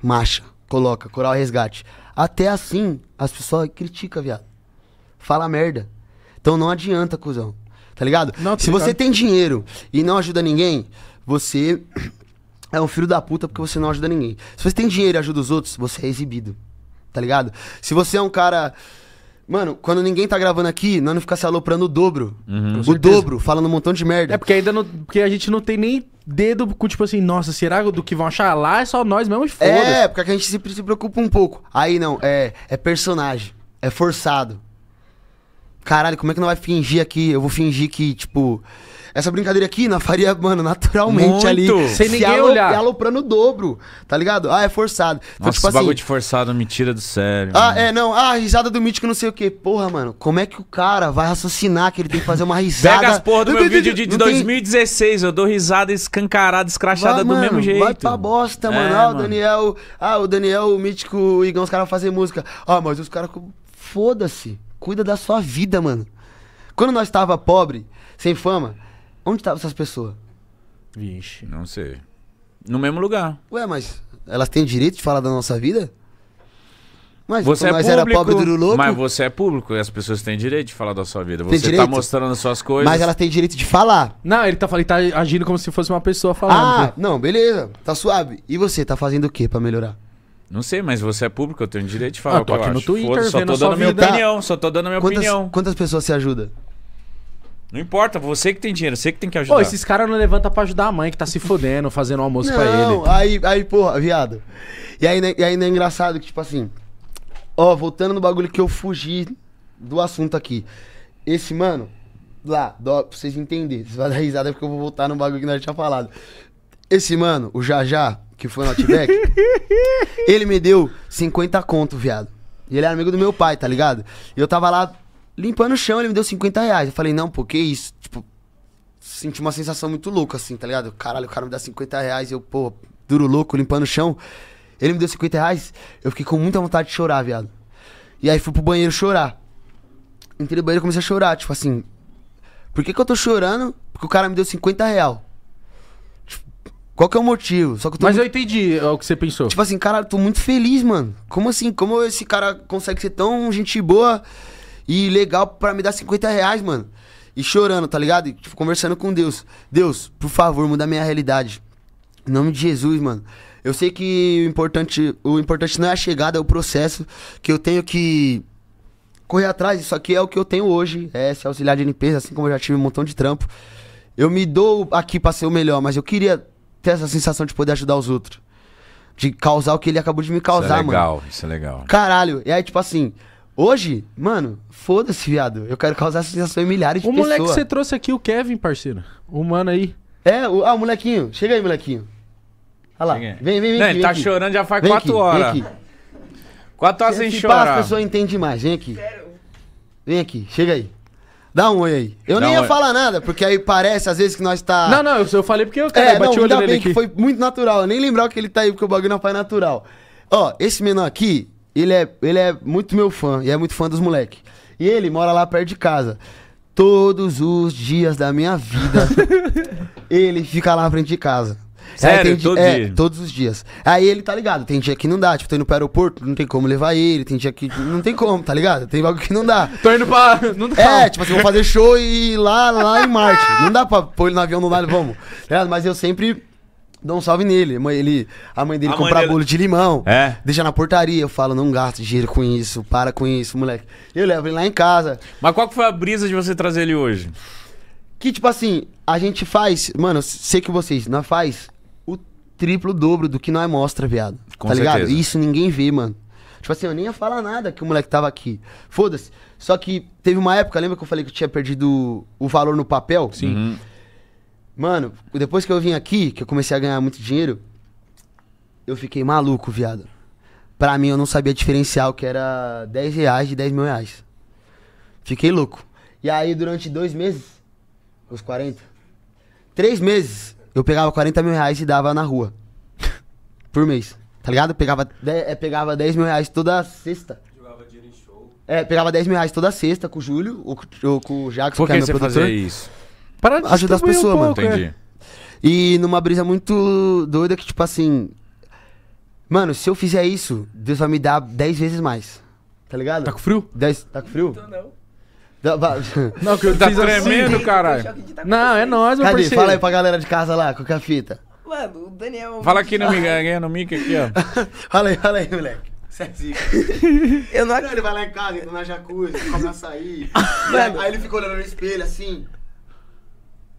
Macha. coloca, coral resgate. Até assim, as pessoas criticam, viado fala merda. Então não adianta, cuzão. Tá ligado? Não, tá Se ligado. você tem dinheiro e não ajuda ninguém, você é um filho da puta porque você não ajuda ninguém. Se você tem dinheiro e ajuda os outros, você é exibido. Tá ligado? Se você é um cara. Mano, quando ninguém tá gravando aqui, nós não fica se aloprando o dobro. Uhum. O dobro, falando um montão de merda. É porque ainda não. Porque a gente não tem nem dedo, tipo assim, nossa, será do que vão achar lá? É só nós mesmo e foda -se. É, porque a gente sempre se preocupa um pouco. Aí não, é, é personagem. É forçado caralho, como é que não vai fingir aqui? Eu vou fingir que, tipo. Essa brincadeira aqui na faria, mano, naturalmente Muito. ali. Sem se ninguém alo, olhar. aloprando o dobro, tá ligado? Ah, é forçado. Então, Nossa, então, tipo, assim, bagulho de forçado me tira do sério. Ah, mano. é, não. Ah, risada do mítico não sei o quê. Porra, mano, como é que o cara vai raciocinar que ele tem que fazer uma risada? Pega as porra do não meu vídeo de, de 2016, tem... eu dou risada escancarada, escrachada vai, do mano, mesmo jeito. Vai pra bosta, é, mano. Ah, o Daniel, ah, o Daniel, o mítico, o Igão, os caras fazem música. Ah, mas os caras foda-se cuida da sua vida, mano. Quando nós tava pobre, sem fama, onde estavam essas pessoas? Vixe. Não sei. No mesmo lugar. Ué, mas elas têm direito de falar da nossa vida? Mas você é nós público, era pobre louco. Mas você é público e as pessoas têm direito de falar da sua vida. você tá direito? tá mostrando suas coisas. Mas elas têm direito de falar. Não, ele tá, ele tá agindo como se fosse uma pessoa falando. Ah, não, beleza. Tá suave. E você, tá fazendo o que para melhorar? Não sei, mas você é público, eu tenho direito de falar. Ah, eu tô aqui eu no acho. Twitter, só tô dando minha vida. opinião, só tô dando minha quantas, opinião. Quantas pessoas se ajuda? Não importa, você que tem dinheiro, você que tem que ajudar. Pô, esses caras não levantam pra ajudar a mãe que tá se fodendo, fazendo um almoço não, pra ele. Aí, aí, porra, viado. E aí, né, e ainda né, é engraçado que, tipo assim. Ó, voltando no bagulho que eu fugi do assunto aqui. Esse, mano, lá, dó, pra vocês entenderem. Vocês vão dar risada porque eu vou voltar no bagulho que nós já tinha falado. Esse, mano, o Jajá, que foi no Outback, ele me deu 50 conto, viado. E ele era é amigo do meu pai, tá ligado? E eu tava lá limpando o chão, ele me deu 50 reais. Eu falei, não, pô, que isso? Tipo, senti uma sensação muito louca, assim, tá ligado? Caralho, o cara me dá 50 reais e eu, pô, duro louco, limpando o chão. Ele me deu 50 reais, eu fiquei com muita vontade de chorar, viado. E aí fui pro banheiro chorar. Entrei no banheiro e comecei a chorar, tipo assim. Por que, que eu tô chorando? Porque o cara me deu 50 real. Qual que é o motivo? Só que eu tô Mas muito... eu entendi é o que você pensou. Tipo assim, cara, tô muito feliz, mano. Como assim? Como esse cara consegue ser tão gente boa e legal para me dar 50 reais, mano? E chorando, tá ligado? E, tipo, conversando com Deus. Deus, por favor, muda a minha realidade. Em nome de Jesus, mano. Eu sei que o importante, o importante não é a chegada, é o processo que eu tenho que correr atrás. Isso aqui é o que eu tenho hoje, é se auxiliar de limpeza, assim como eu já tive um montão de trampo. Eu me dou aqui pra ser o melhor, mas eu queria ter essa sensação de poder ajudar os outros. De causar o que ele acabou de me causar, isso é legal, mano. Isso é legal. Caralho. E aí, tipo assim, hoje, mano, foda-se, viado. Eu quero causar essa sensação em milhares de pessoas. O moleque que você trouxe aqui, o Kevin, parceiro. O mano aí. É, o, ah, o molequinho. Chega aí, molequinho. Olha lá. Vem, vem, vem. Não, ele tá aqui. chorando já faz vem quatro aqui, horas. Vem aqui. Quatro horas sem chorar. As pessoas entendem mais. Vem aqui. Vem aqui, chega aí. Dá um oi aí. Eu Dá nem um ia oi. falar nada, porque aí parece às vezes que nós tá. Não, não, eu, eu falei porque eu cara, é, eu bati não, o olho nele aqui. foi muito natural. Eu nem lembrar que ele tá aí, porque o bagulho não faz natural. Ó, esse menor aqui, ele é, ele é muito meu fã, e é muito fã dos moleques. E ele mora lá perto de casa. Todos os dias da minha vida, ele fica lá na frente de casa. É, Sério, tem, todo é, dia. todos os dias. Aí ele tá ligado, tem dia que não dá, tipo, tô indo pro aeroporto, não tem como levar ele, tem dia que não tem como, tá ligado? Tem algo que não dá. tô indo pra... Não dá. É, tipo assim, vou fazer show e ir lá, lá em Marte. Não dá pra pôr ele no avião, não dá, vamos. Tá Mas eu sempre dou um salve nele. Mãe, ele, a mãe dele a comprar dele... bolo de limão, é. deixa na portaria. Eu falo, não gasto dinheiro com isso, para com isso, moleque. Eu levo ele lá em casa. Mas qual que foi a brisa de você trazer ele hoje? Que, tipo assim, a gente faz. Mano, sei que vocês não faz triplo, dobro do que nós mostra, viado. Com tá certeza. ligado? Isso ninguém vê, mano. Tipo assim, eu nem ia falar nada que o moleque tava aqui. Foda-se. Só que teve uma época, lembra que eu falei que eu tinha perdido o valor no papel? Sim. Uhum. Mano, depois que eu vim aqui, que eu comecei a ganhar muito dinheiro, eu fiquei maluco, viado. Pra mim, eu não sabia diferenciar o que era 10 reais de 10 mil reais. Fiquei louco. E aí, durante dois meses, os 40, três meses, eu pegava 40 mil reais e dava na rua. Por mês. Tá ligado? Pegava, de, é, pegava 10 mil reais toda sexta. Jogava dinheiro em show. É, pegava 10 mil reais toda sexta com o Júlio, ou, ou com o Jackson, Por que, que é meu você produtor. fazia isso? Para de ajudar as pessoas, um pouco, mano. Entendi. É. E numa brisa muito doida que, tipo assim. Mano, se eu fizer isso, Deus vai me dar 10 vezes mais. Tá ligado? Tá com frio? 10, tá com frio? Não, não. Não, que eu tá fiz assim. tremendo, assim. caralho. Não, é nós, meu parceiro. Fala aí pra galera de casa lá, com a fita. Mano, o Daniel... É fala aqui no mic, no mic aqui, ó. fala aí, fala aí, moleque. Certinho. É eu não... ele vai lá em casa, entra na jacuzzi, começa a sair. aí ele fica olhando no espelho, assim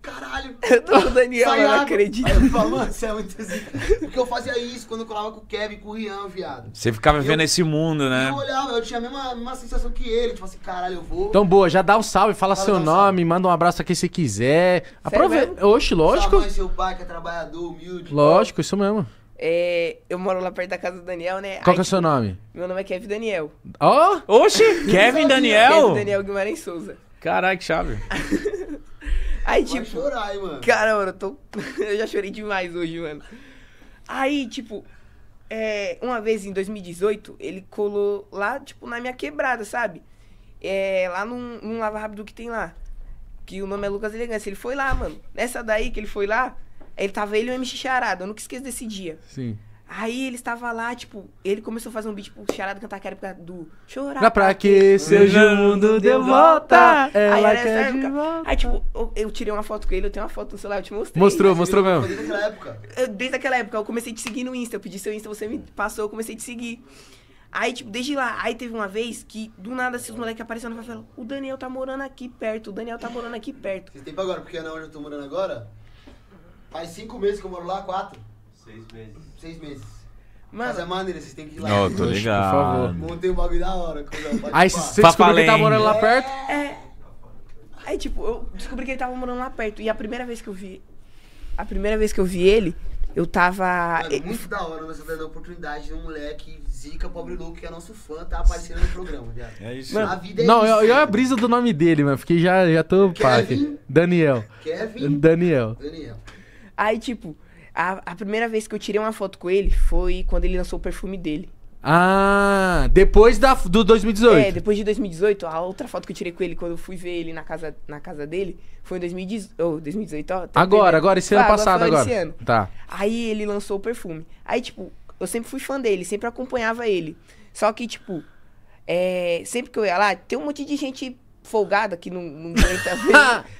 caralho. o Daniel, eu não acredito. Aí eu falo, mano, você é muito zica. Assim. Porque eu fazia isso quando eu colava com o Kevin, com o Rian, viado. Você ficava eu, vivendo esse mundo, né? Eu olhava, eu tinha a mesma, mesma sensação que ele. Tipo assim, caralho, eu vou. Então, boa, já dá o um salve, fala, fala seu nome, salve. manda um abraço a quem você quiser. Aproveita. Oxe, lógico. Sua mãe, seu pai, que é trabalhador, humilde. Lógico, isso mesmo. É, eu moro lá perto da casa do Daniel, né? Qual Ai, que é o seu tipo, nome? Meu nome é Kevin Daniel. Ó! Oh? Oxi! Kevin Daniel? Kevin Daniel Guimarães Souza. Caralho, que chave. Aí, tipo. chorar, hein, mano. Cara, mano, eu tô. eu já chorei demais hoje, mano. Aí, tipo. É, uma vez em 2018, ele colou lá, tipo, na minha quebrada, sabe? É, lá num, num Lava Rápido que tem lá. Que o nome é Lucas Elegância. Ele foi lá, mano. Nessa daí que ele foi lá, ele tava ele e o MC Charada. Eu nunca esqueço desse dia. Sim. Aí ele estava lá, tipo, ele começou a fazer um beat pro tipo, Charada cantar aquela época do Chorar. Pra, pra que seu mundo deu volta? Ela aí, quer de volta. aí, tipo, eu, eu, tirei uma foto com ele, eu tenho uma foto no celular, eu te mostrei. Mostrou, mostrou mesmo. Desde aquela época. Eu, desde aquela época, eu comecei a te seguir no Insta, eu pedi seu Insta, você me passou, eu comecei a te seguir. Aí, tipo, desde lá, aí teve uma vez que do nada esses assim, moleques apareceram na favela. O Daniel tá morando aqui perto, o Daniel tá morando aqui perto. Você tem pra agora, porque na é onde eu tô morando agora, faz cinco meses que eu moro lá, quatro. Seis meses seis meses. Mas é maneiro, vocês têm que ir lá. Não, tô ligado. Por favor. Montei um bagulho da hora. Aí você descobriu que ele tá morando lá é. perto? É. Aí, tipo, eu descobri que ele tava morando lá perto. E a primeira vez que eu vi. A primeira vez que eu vi ele, eu tava. É muito da hora você dando a oportunidade de um moleque zica, pobre louco, que é nosso fã, tá aparecendo no programa, viado. É isso. Mano, a vida é não, isso. Não, eu, eu a brisa do nome dele, mano. Fiquei já, já tô Kevin, Daniel. Kevin. Daniel. Daniel. Aí, tipo, a, a primeira vez que eu tirei uma foto com ele foi quando ele lançou o perfume dele. Ah, depois da, do 2018. É, depois de 2018, a outra foto que eu tirei com ele, quando eu fui ver ele na casa, na casa dele, foi em 2018. Oh, 2018 ó, tá agora, agora, esse ano ah, passado, agora. agora. Esse ano. Tá. Aí ele lançou o perfume. Aí, tipo, eu sempre fui fã dele, sempre acompanhava ele. Só que, tipo, é, sempre que eu ia lá, tem um monte de gente folgada que não, não aguenta ver.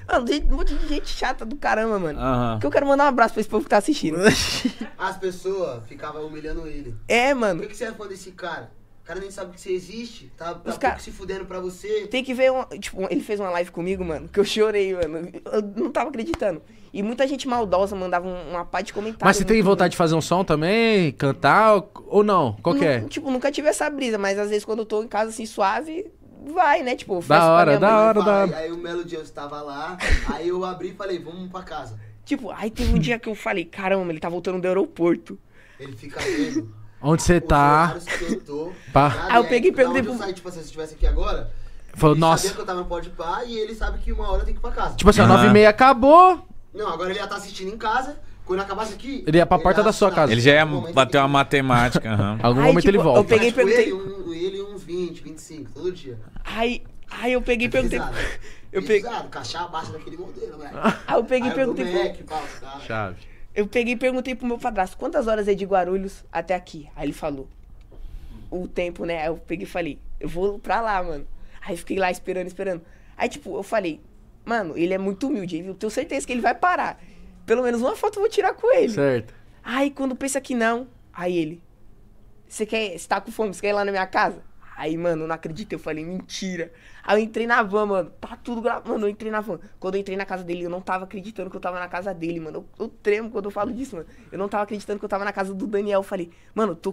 mano, gente, um monte de gente chata do caramba, mano. Uhum. Que eu quero mandar um abraço pra esse povo que tá assistindo. As pessoas ficavam humilhando ele. É, mano. Por que, que você é fã desse cara? O cara nem sabe que você existe, tá, tá cara... se fudendo pra você. Tem que ver, um, tipo, ele fez uma live comigo, mano, que eu chorei, mano. Eu não tava acreditando. E muita gente maldosa mandava uma parte de comentário. Mas você tem vontade de fazer um som também? Cantar ou não? qualquer é? Tipo, nunca tive essa brisa, mas às vezes quando eu tô em casa, assim, suave, vai, né? Tipo, da hora, da hora, da hora. Aí o um belo dia estava lá, aí eu abri e falei, vamos pra casa. Tipo, aí teve um dia que eu falei, caramba, ele tá voltando do aeroporto. Ele fica vendo. Onde você tá? Eu tô, nada, aí eu peguei e perguntei pro... Saí, tipo, assim, se estivesse aqui agora... Falou, ele nossa. sabia que eu tava no pode pá e ele sabe que uma hora tem que ir pra casa. Tipo assim, ah. a 9 e meia acabou. Não, agora ele já tá assistindo em casa quando acabasse aqui. Ele ia pra porta da sua casa. Ele já ia bater uma matemática. Uhum. Algum Ai, momento tipo, ele volta. Eu peguei e é perguntei. Ele, um, uns 20, 25, todo dia. aí aí eu peguei e perguntei. Pesado, eu peguei. abaixo daquele modelo, velho. Aí eu peguei e perguntei. Chave. Eu peguei e perguntei pro meu padrasto quantas horas é de Guarulhos até aqui. Aí ele falou. O tempo, né? Aí eu peguei e falei, eu vou pra lá, mano. Aí fiquei lá esperando, esperando. Aí, tipo, eu falei, mano, ele é muito humilde. Eu tenho certeza que ele vai parar pelo menos uma foto eu vou tirar com ele. Certo. Aí quando pensa que não, aí ele. Você quer. Você tá com fome, você quer ir lá na minha casa? Aí, mano, não acredito. Eu falei, mentira. Aí eu entrei na van, mano. Tá tudo gravado. Mano, eu entrei na van. Quando eu entrei na casa dele, eu não tava acreditando que eu tava na casa dele, mano. Eu, eu tremo quando eu falo disso, mano. Eu não tava acreditando que eu tava na casa do Daniel. Eu falei, mano, tô,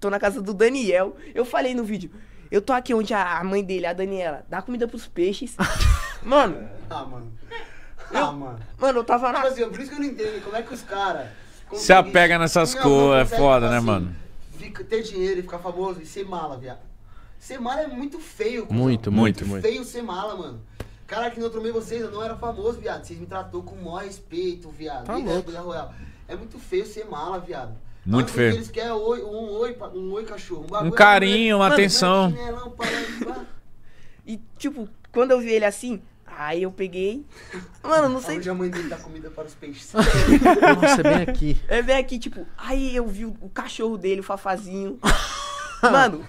tô na casa do Daniel. Eu falei no vídeo. Eu tô aqui onde a, a mãe dele, a Daniela, dá comida pros peixes. mano. Ah, mano. Ah, mano. Mano, eu tava na. Tipo assim, por isso que eu não entendo como é que os caras. Se apega nessas coisas, é foda, né, tipo assim, né, mano? Fica, ter dinheiro e ficar famoso e ser mala, viado. Ser mala é muito feio, cara. Muito, muito, muito. muito. feio ser mala, mano. Cara, que no outro meio vocês, eu não era famoso, viado. Vocês me tratou com o maior respeito, viado. Tá louco. É muito feio ser mala, viado. Muito feio. Eles querem oi, um oi, um oi cachorro. Um, um é carinho, é... uma mano, atenção. chinelão, e, tipo, quando eu vi ele assim, Aí eu peguei. Mano, não sei. Hoje a mãe dele dá comida para os peixes. Nossa, é bem aqui. É bem aqui, tipo. Aí eu vi o cachorro dele, o Fafazinho. Mano,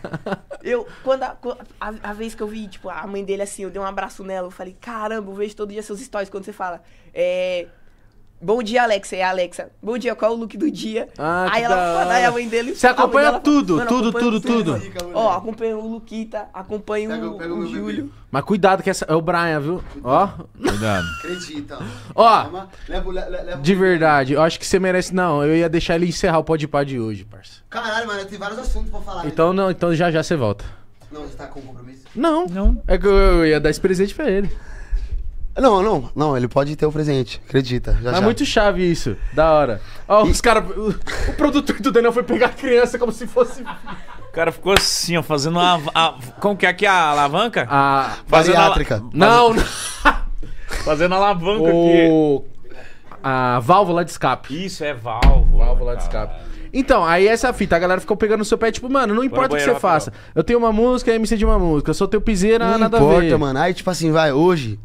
eu. Quando a, a, a, vez que eu vi, tipo, a mãe dele assim, eu dei um abraço nela, eu falei, caramba, eu vejo todo dia seus stories quando você fala. É. Bom dia, Alexa. E é a Alexa, bom dia, qual é o look do dia? Ah, aí ela fala, aí a mãe dele. Você acompanha dela, tudo, fala, tudo, tudo, tudo. Ó, acompanha o Luquita, acompanha o, o, o Júlio. Mas cuidado que essa é o Brian, viu? Ó. Cuidado. Acredita. Ó. de verdade, eu acho que você merece. Não, eu ia deixar ele encerrar o podpar de hoje, parça. Caralho, mano, tem vários assuntos pra falar. Né? Então, não, então já já você volta. Não, você tá com compromisso? Não. Não. É que eu, eu ia dar esse presente pra ele. Não, não, não, ele pode ter o presente, acredita. Já, Mas já. muito chave isso, da hora. Ó, os caras. O, o produtor do Daniel foi pegar a criança como se fosse. O cara ficou assim, ó, fazendo uma. A, como que é aqui a alavanca? A. Fazendo bariátrica. A, não, não. fazendo alavanca o... aqui. A válvula de escape. Isso, é válvula. Válvula de escape. Então, aí essa é fita, a galera ficou pegando no seu pé, tipo, mano, não importa o que você faça. Eu tenho uma música, a MC de uma música, eu sou teu piseira, não nada importa, a ver. Não importa, mano. Aí, tipo assim, vai, hoje.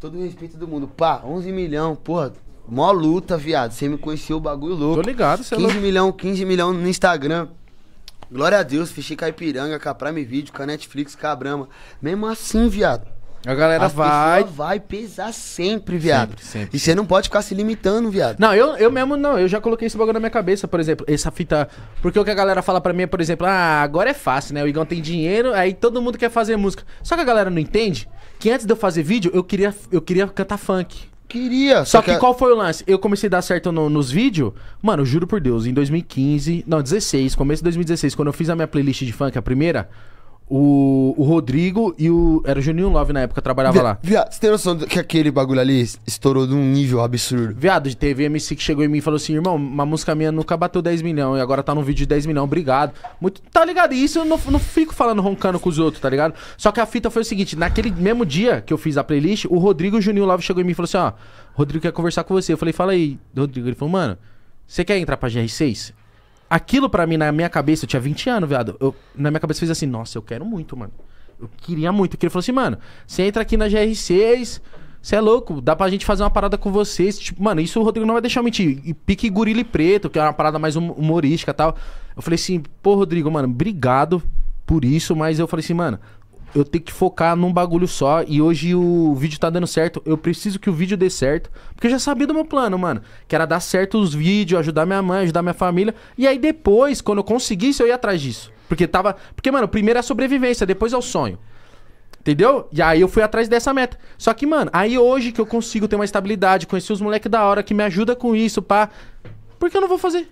Todo o respeito do mundo. Pá, 11 milhão, porra. Mó luta, viado. Você me conheceu o bagulho louco. Tô ligado, você 15 é milhão, 15 milhão no Instagram. Glória a Deus, fechei com a Ipiranga, com a Prime Video, com a Netflix, com a Brahma. Mesmo assim, viado. A galera vai. vai pesar sempre, viado. Sempre, sempre. E você não pode ficar se limitando, viado. Não, eu, eu mesmo não. Eu já coloquei esse bagulho na minha cabeça, por exemplo. Essa fita. Porque o que a galera fala pra mim é, por exemplo, ah, agora é fácil, né? O Igão tem dinheiro, aí todo mundo quer fazer música. Só que a galera não entende que antes de eu fazer vídeo, eu queria, eu queria cantar funk. Queria. Só, só que, qual foi o lance? Eu comecei a dar certo no, nos vídeos. Mano, juro por Deus, em 2015, não, 16, começo de 2016, quando eu fiz a minha playlist de funk, a primeira, o, o Rodrigo e o. Era o Juninho Love na época, trabalhava Vi, lá. Viado, você tem noção que aquele bagulho ali estourou de um nível absurdo? Viado, de TV MC que chegou em mim e falou assim: irmão, uma música minha nunca bateu 10 milhões e agora tá num vídeo de 10 milhões, obrigado. Muito, tá ligado? E isso eu não, não fico falando roncando com os outros, tá ligado? Só que a fita foi o seguinte: naquele mesmo dia que eu fiz a playlist, o Rodrigo e o Juninho Love chegou em mim e falou assim: ó, Rodrigo quer conversar com você. Eu falei: fala aí, Rodrigo. Ele falou: mano, você quer entrar pra GR6? aquilo para mim, na minha cabeça, eu tinha 20 anos, viado. Eu, na minha cabeça, eu fiz assim, nossa, eu quero muito, mano. Eu queria muito. Porque ele falou assim, mano, você entra aqui na GR6, você é louco, dá pra gente fazer uma parada com vocês. Tipo, mano, isso o Rodrigo não vai deixar mentir. E pique gorila preto, que é uma parada mais hum, humorística e tal. Eu falei assim, pô, Rodrigo, mano, obrigado por isso, mas eu falei assim, mano, eu tenho que focar num bagulho só. E hoje o vídeo tá dando certo. Eu preciso que o vídeo dê certo. Porque eu já sabia do meu plano, mano. Que era dar certo os vídeos, ajudar minha mãe, ajudar minha família. E aí depois, quando eu conseguisse, eu ia atrás disso. Porque tava. Porque, mano, primeiro é a sobrevivência, depois é o sonho. Entendeu? E aí eu fui atrás dessa meta. Só que, mano, aí hoje que eu consigo ter uma estabilidade, conhecer os moleques da hora que me ajuda com isso, pá. Por que eu não vou fazer?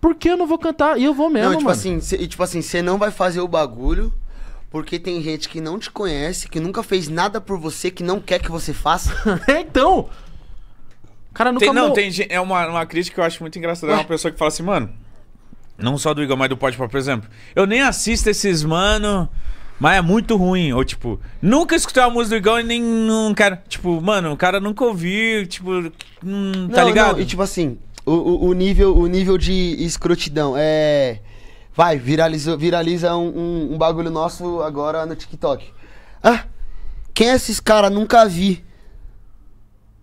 Por que eu não vou cantar? E eu vou mesmo, não, tipo mano. Assim, cê, tipo assim, você não vai fazer o bagulho porque tem gente que não te conhece, que nunca fez nada por você, que não quer que você faça. É, então! Cara, nunca tem, Não, tem, é uma, uma crítica que eu acho muito engraçada. É uma pessoa que fala assim, mano. Não só do Igor, mas do Pode, por exemplo. Eu nem assisto esses mano, mas é muito ruim. Ou, tipo, nunca escutei a música do Igor e nem não cara Tipo, mano, o cara nunca ouviu, tipo, hum, tá não, tá ligado? Não, e tipo assim, o, o, o, nível, o nível de escrotidão é. Vai, viraliza, viraliza um, um, um bagulho nosso agora no TikTok. Ah, quem é esses caras? Nunca vi.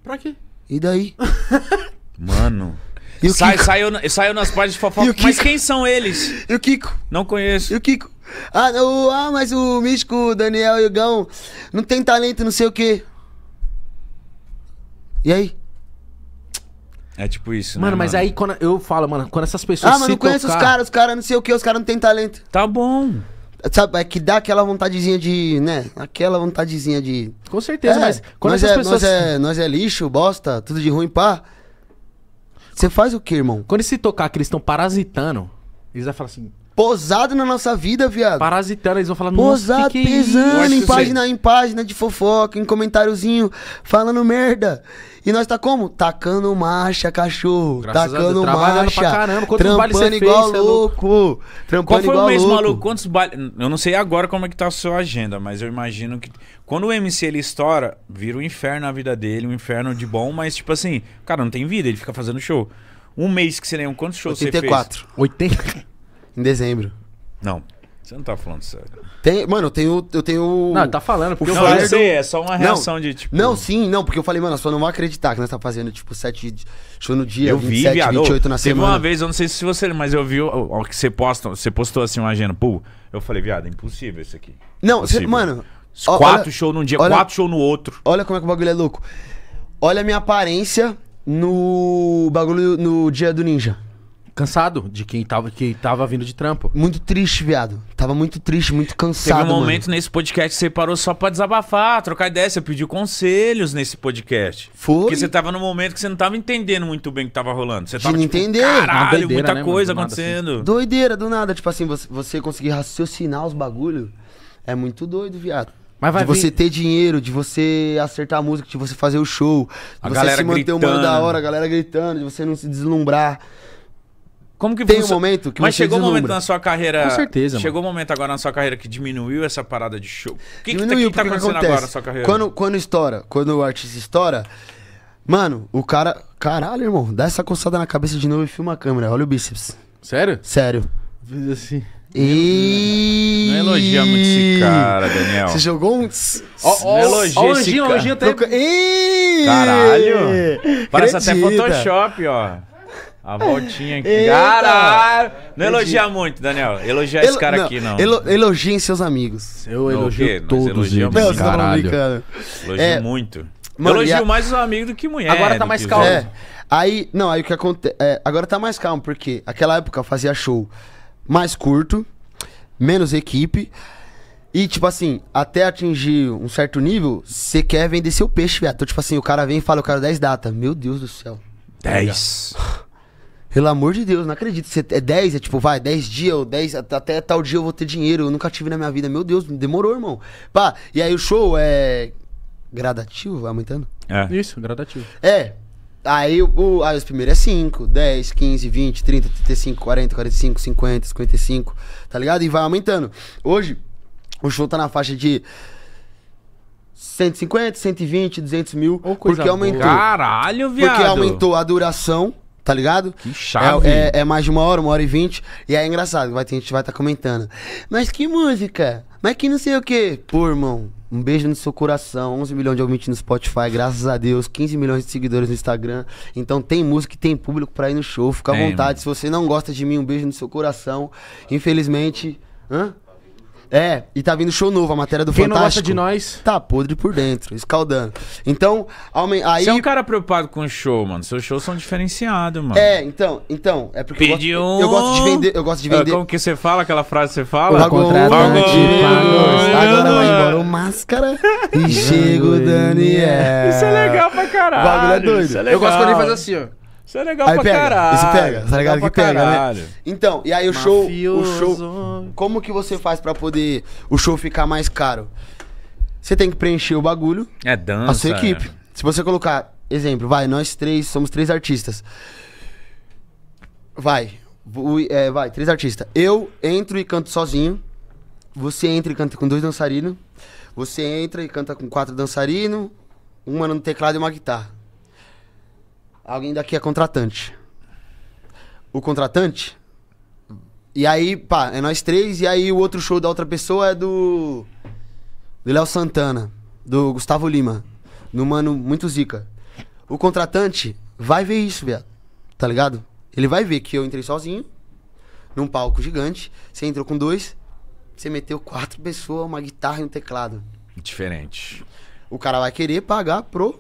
Pra quê? E daí? Mano. E Kiko? saiu, saiu nas páginas de fofoca. Mas quem são eles? E o Kiko? Não conheço. E o Kiko? Ah, o, ah mas o místico Daniel Igão não tem talento, não sei o quê. E aí? É tipo isso, né, mano, né? Mas mano, mas aí quando eu falo, mano, quando essas pessoas. Ah, mano, eu conheço tocar... os caras, os caras não sei o que, os caras não têm talento. Tá bom. Sabe, é que dá aquela vontadezinha de, né? Aquela vontadezinha de. Com certeza, é, mas quando nós essas é, pessoas. Nós é, nós é lixo, bosta, tudo de ruim, pá. Você faz o que, irmão? Quando eles se tocar que eles estão parasitando, eles vão falar assim. Posado na nossa vida, viado. Parasitando, eles vão falar, Posado, que que é pesando em página em página de fofoca, em comentáriozinho, falando merda. E nós tá como? Tacando marcha, cachorro. Graças tacando marcha. Pra caramba. Quantos trampando você igual é louco. louco. Trampando Qual foi igual o mês, louco? maluco? Quantos bailes... Eu não sei agora como é que tá a sua agenda, mas eu imagino que... Quando o MC ele estoura, vira um inferno a vida dele. Um inferno de bom, mas tipo assim... Cara, não tem vida, ele fica fazendo show. Um mês que você lembra, quantos shows 84. você fez? 84. 80? Em dezembro. Não, você não tá falando sério. Tem, mano, eu tenho. Eu tenho... Não, tá falando, porque o não, Eu sei, é só uma reação não, de tipo. Não, sim, não, porque eu falei, mano, eu só não vou acreditar que nós tá fazendo, tipo, sete shows no dia, eu 27, vi, viado, 28 na teve semana. Teve uma vez, eu não sei se você. Mas eu vi o, que você posta, você postou assim uma agenda, pô. Eu falei, viado, é impossível isso aqui. Não, cê, mano. Quatro shows num dia, olha, quatro shows no outro. Olha como é que o bagulho é louco. Olha a minha aparência no bagulho no dia do ninja cansado de quem tava, que tava vindo de trampo. Muito triste, viado. Tava muito triste, muito cansado. Teve um momento mano. nesse podcast que você parou só pra desabafar, trocar ideia. Você pediu conselhos nesse podcast. Foi. Porque você tava num momento que você não tava entendendo muito bem o que tava rolando. Você tava de tipo, entender. caralho, doideira, muita né, coisa mano, do assim. acontecendo. Assim. Doideira, do nada. Tipo assim, você, você conseguir raciocinar os bagulho é muito doido, viado. Mas vai de vir... você ter dinheiro, de você acertar a música, de você fazer o show, de a você se manter gritando. um mano da hora, a galera gritando, de você não se deslumbrar. Como que Tem você... um momento que Mas você chegou um momento na sua carreira. Com certeza. Chegou mano. um momento agora na sua carreira que diminuiu essa parada de show. O que, que, tá, que, tá acontecendo acontece? agora na sua carreira? Quando, quando estoura, quando o artista estoura, mano, o cara. Caralho, irmão, dá essa coçada na cabeça de novo e filma a câmera. Olha o bíceps. Sério? Sério. Fiz assim. E... Não elogia muito esse cara, Daniel. Você jogou um. Oh, oh, elogia oh, esse anjinho, cara. elogia até... Caralho! Parece Acredita. até Photoshop, ó. A voltinha aqui. Eita! Caralho! Não elogia muito, Daniel. Elogia Elo... esse cara não, aqui, não. Elo... Elogiem seus amigos. Eu elogio todos elogio eles. Não, tá caralho. Tá elogio é... muito. Mano, elogio a... mais os amigos do que mulher. Agora tá mais calmo. É. Aí, não, aí o que acontece... É, agora tá mais calmo, porque aquela época eu fazia show mais curto, menos equipe... E, tipo assim, até atingir um certo nível, você quer vender seu peixe, viado. Então, tipo assim, o cara vem e fala, eu quero 10 datas. Meu Deus do céu. 10. Pelo amor de Deus, não acredito. Você, é 10, é tipo, vai, 10 dias, ou 10, até tal dia eu vou ter dinheiro. Eu nunca tive na minha vida. Meu Deus, demorou, irmão. Pá, e aí o show é. Gradativo, vai aumentando? É. Isso, gradativo. É. Aí, o, aí os primeiros é 5, 10, 15, 20, 30, 35, 40, 45, 50, 55, tá ligado? E vai aumentando. Hoje, o show tá na faixa de 150, 120, 200 mil. Oh, porque aumentou. Caralho, viado. Porque aumentou a duração tá ligado? Que chave. É, é, é, mais de uma hora, uma hora e vinte. E aí é engraçado, vai, a gente vai estar tá comentando. Mas que música? Mas que não sei o quê. Pô, irmão, um beijo no seu coração. 11 milhões de ouvintes no Spotify, graças a Deus. 15 milhões de seguidores no Instagram. Então tem música e tem público pra ir no show. Fica à é, vontade. Mano. Se você não gosta de mim, um beijo no seu coração. Infelizmente. Hã? É, e tá vindo show novo, a matéria do Quem Fantástico. Quem gosta de nós... Tá podre por dentro, escaldando. Então, aí... Você é um cara preocupado com show, mano. Seus shows são diferenciados, mano. É, então, então... É porque Pediu eu gosto, um... eu gosto de vender, eu gosto de vender... Ah, como que você fala, aquela frase que você fala? Pagou, contratante, pagou, agora vai embora o Máscara e chega o Daniel. Isso é legal pra caralho. O bagulho é doido. É eu gosto quando ele faz assim, ó. Isso é legal aí pra pega, caralho. Isso pega, tá ligado que pega, né? caralho. né? Então, e aí o show, o show. Como que você faz pra poder o show ficar mais caro? Você tem que preencher o bagulho. É dança. A sua equipe. É. Se você colocar, exemplo, vai, nós três somos três artistas. Vai, é, vai, três artistas. Eu entro e canto sozinho. Você entra e canta com dois dançarinos. Você entra e canta com quatro dançarinos. Uma no teclado e uma guitarra alguém daqui é contratante. O contratante. E aí, pá, é nós três. E aí o outro show da outra pessoa é do. Do Léo Santana. Do Gustavo Lima. No mano muito zica. O contratante vai ver isso, viado. Tá ligado? Ele vai ver que eu entrei sozinho. Num palco gigante. Você entrou com dois. Você meteu quatro pessoas, uma guitarra e um teclado. Diferente. O cara vai querer pagar pro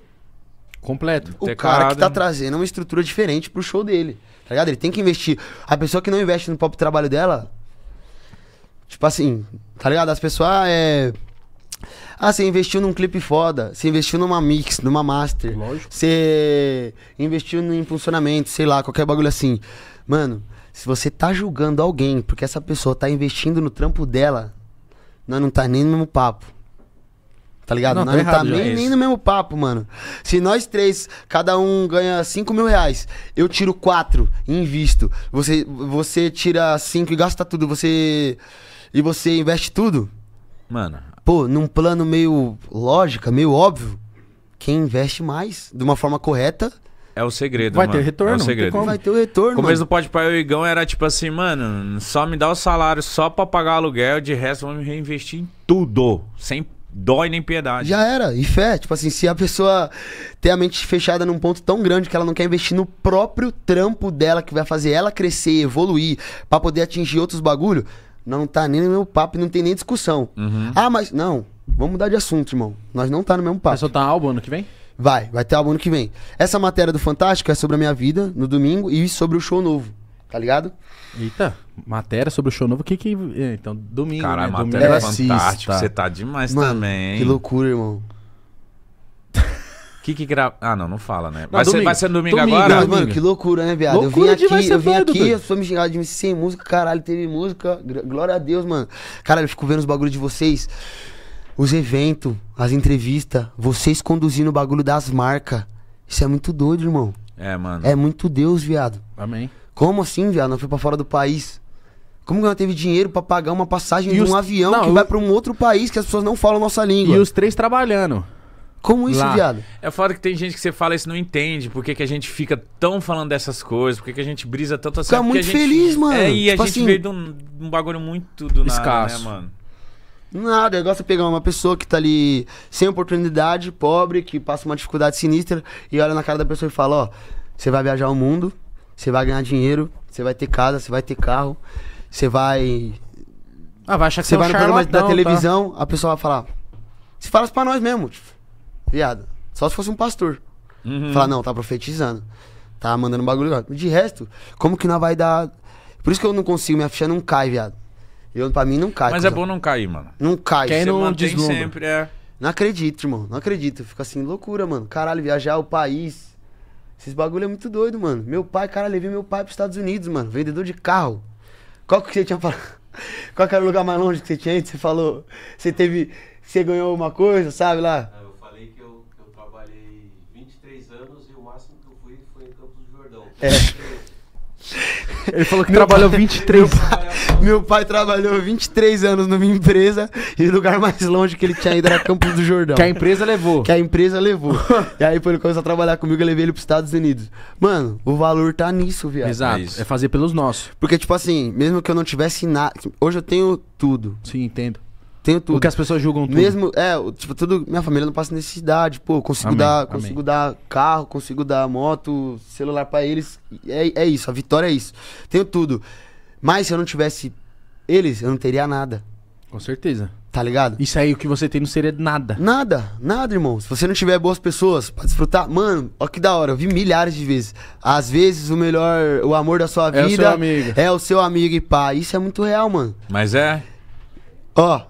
Completo. O cara que tá trazendo uma estrutura diferente pro show dele. Tá ligado? Ele tem que investir. A pessoa que não investe no próprio trabalho dela. Tipo assim, tá ligado? As pessoas ah, é. Ah, você investiu num clipe foda, você investiu numa mix, numa master. Lógico. Você investiu no impulsionamento, sei lá, qualquer bagulho assim. Mano, se você tá julgando alguém porque essa pessoa tá investindo no trampo dela, não não tá nem no mesmo papo. Tá ligado? Não, nós tá errado, tá nem, é nem no mesmo papo, mano. Se nós três, cada um ganha 5 mil reais, eu tiro 4 e invisto. Você, você tira 5 e gasta tudo, você. E você investe tudo? Mano. Pô, num plano meio lógica, meio óbvio, quem investe mais de uma forma correta. É o segredo, Vai mano. ter retorno. É o segredo. Vai ter o retorno, Começo mano. do Pai o Igão era tipo assim, mano, só me dá o salário só pra pagar aluguel, de resto me reinvestir em tudo. Sem dói nem piedade. Já era, e fé. Tipo assim, se a pessoa tem a mente fechada num ponto tão grande que ela não quer investir no próprio trampo dela, que vai fazer ela crescer, evoluir, para poder atingir outros bagulho, não tá nem no meu papo, não tem nem discussão. Uhum. Ah, mas não, vamos mudar de assunto, irmão. Nós não tá no mesmo papo. Vai soltar álbum ano que vem? Vai, vai ter álbum ano que vem. Essa matéria do Fantástico é sobre a minha vida no domingo e sobre o show novo tá ligado? Eita, matéria sobre o show novo, o que que... É, então, domingo, Caralho, né? matéria domingo. É é fantástica, você tá demais Mano, também. que loucura, irmão. que que grava... Ah, não, não fala, né? Não, vai, ser, vai ser domingo, domingo agora? Não, mano, que loucura, né, viado? Loucura eu vim aqui, eu vim tá aqui, as pessoas me xingaram de mim sem música, caralho, teve música, glória a Deus, mano. Caralho, eu fico vendo os bagulhos de vocês, os eventos, as entrevistas, vocês conduzindo o bagulho das marcas. Isso é muito doido, irmão. É, mano. É muito Deus, viado. Amém. Como assim, viado? Não foi pra fora do país. Como que ela teve dinheiro para pagar uma passagem e de um avião não, que eu... vai para um outro país que as pessoas não falam nossa língua? E os três trabalhando. Como isso, Lá. viado? É foda que tem gente que você fala isso não entende. Por que, que a gente fica tão falando dessas coisas? Por que, que a gente brisa tanto assim? Fica é muito gente... feliz, mano. É, e tipo a gente assim... veio de um, um, bagulho muito do Escasso. nada, né, mano? Nada, negócio é pegar uma pessoa que tá ali sem oportunidade, pobre, que passa uma dificuldade sinistra, e olha na cara da pessoa e fala, ó, você vai viajar o mundo, você vai ganhar dinheiro, você vai ter casa, você vai ter carro, você vai. Ah, vai achar que você vai é um no programa da tá? televisão, tá. a pessoa vai falar. Se fala pra nós mesmo, tipo, viado. Só se fosse um pastor. Uhum. Falar, não, tá profetizando. Tá mandando bagulho. De resto, como que não vai dar. Por isso que eu não consigo, minha ficha não cai, viado. Eu, pra mim não cai. Mas é bom não cair, mano. Não cai. Quem não sempre, é... Não acredito, irmão. Não acredito. Fica assim, loucura, mano. Caralho, viajar o país esses bagulho é muito doido, mano. Meu pai, cara, levei meu pai pros Estados Unidos, mano. Vendedor de carro. Qual que você tinha falado? Qual que era o lugar mais longe que você tinha ido? Você falou. Você teve. Você ganhou uma coisa, sabe lá? Ah, eu falei que eu, que eu trabalhei 23 anos e o máximo que eu fui foi em Campos do Jordão. É. Ele falou que meu trabalhou pai, 23. Meu pai, meu pai trabalhou 23 anos numa empresa e o lugar mais longe que ele tinha ido era Campos do Jordão. Que a empresa levou. Que a empresa levou. e aí, quando ele começou a trabalhar comigo, eu levei ele pros Estados Unidos. Mano, o valor tá nisso, viado. Exato. É, é fazer pelos nossos. Porque, tipo assim, mesmo que eu não tivesse nada. Hoje eu tenho tudo. Sim, entendo tenho tudo. O que as pessoas julgam tudo. Mesmo, é, tipo, tudo. Minha família não passa necessidade, pô, consigo amém, dar, consigo dar carro, consigo dar moto, celular para eles. É, é isso, a vitória é isso. Tenho tudo. Mas se eu não tivesse eles, eu não teria nada. Com certeza. Tá ligado? Isso aí, o que você tem não seria nada. Nada, nada, irmão. Se você não tiver boas pessoas pra desfrutar, mano, ó que da hora, eu vi milhares de vezes. Às vezes o melhor, o amor da sua vida é o seu amigo. É o seu amigo e pá. Isso é muito real, mano. Mas é. Ó,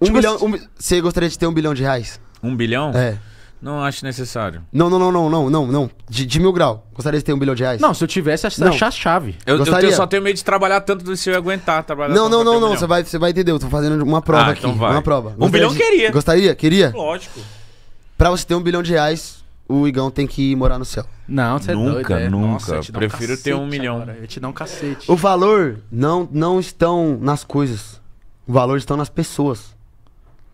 um bilhão. Tipo assim, um, você gostaria de ter um bilhão de reais? Um bilhão? É. Não acho necessário. Não, não, não, não, não, não, não. De, de mil grau. Gostaria de ter um bilhão de reais? Não, se eu tivesse, acho a chave. Eu, eu, tenho, só tenho medo de trabalhar tanto se eu aguentar trabalhar Não, não, não, não. você vai, você vai entender. Eu tô fazendo uma prova ah, aqui. Então vai. Uma prova. Gostaria um bilhão de... queria. Gostaria? Queria? Lógico. Pra você ter um bilhão de reais, o Igão tem que ir morar no céu. Não, você é nunca, é doido, Nunca, Nossa, eu te um Prefiro ter um milhão. Agora. Eu te dar um cacete. O valor não, não estão nas coisas. O valor estão nas pessoas.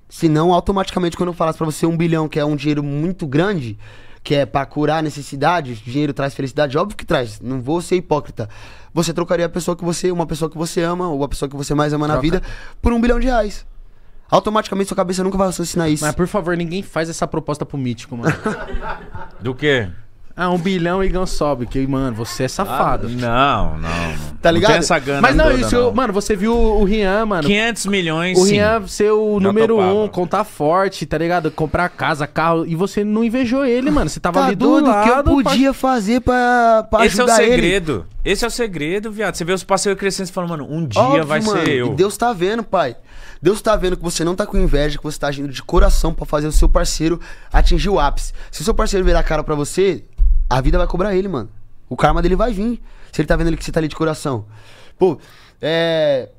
Senão, automaticamente, quando eu falasse pra você um bilhão, que é um dinheiro muito grande, que é para curar necessidades, dinheiro traz felicidade, óbvio que traz, não vou ser hipócrita. Você trocaria a pessoa que você, uma pessoa que você ama, ou a pessoa que você mais ama Troca. na vida, por um bilhão de reais. Automaticamente sua cabeça nunca vai raciocinar isso. Mas por favor, ninguém faz essa proposta pro mítico, mano. Do quê? Ah, um bilhão e Igão sobe. Que, mano, você é safado. Ah, não, não. Tá ligado? Não tem essa gana Mas não, toda, isso, não. mano, você viu o Rian, mano. 500 milhões. O Rian sim. ser o número um, contar forte, tá ligado? Comprar casa, carro. E você não invejou ele, mano. Você tava tá ali do lado. que eu podia pra... fazer pra, pra Esse é ajudar ele? Esse é o segredo. Ele. Esse é o segredo, viado. Você vê os parceiros crescendo e falando, mano, um dia Óbvio, vai mano, ser eu. E Deus tá vendo, pai. Deus está vendo que você não está com inveja, que você está agindo de coração para fazer o seu parceiro atingir o ápice. Se o seu parceiro virar a cara para você, a vida vai cobrar ele, mano. O karma dele vai vir. Se ele tá vendo ele que você tá ali de coração. Pô, é.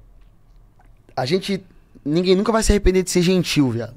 A gente. Ninguém nunca vai se arrepender de ser gentil, viado.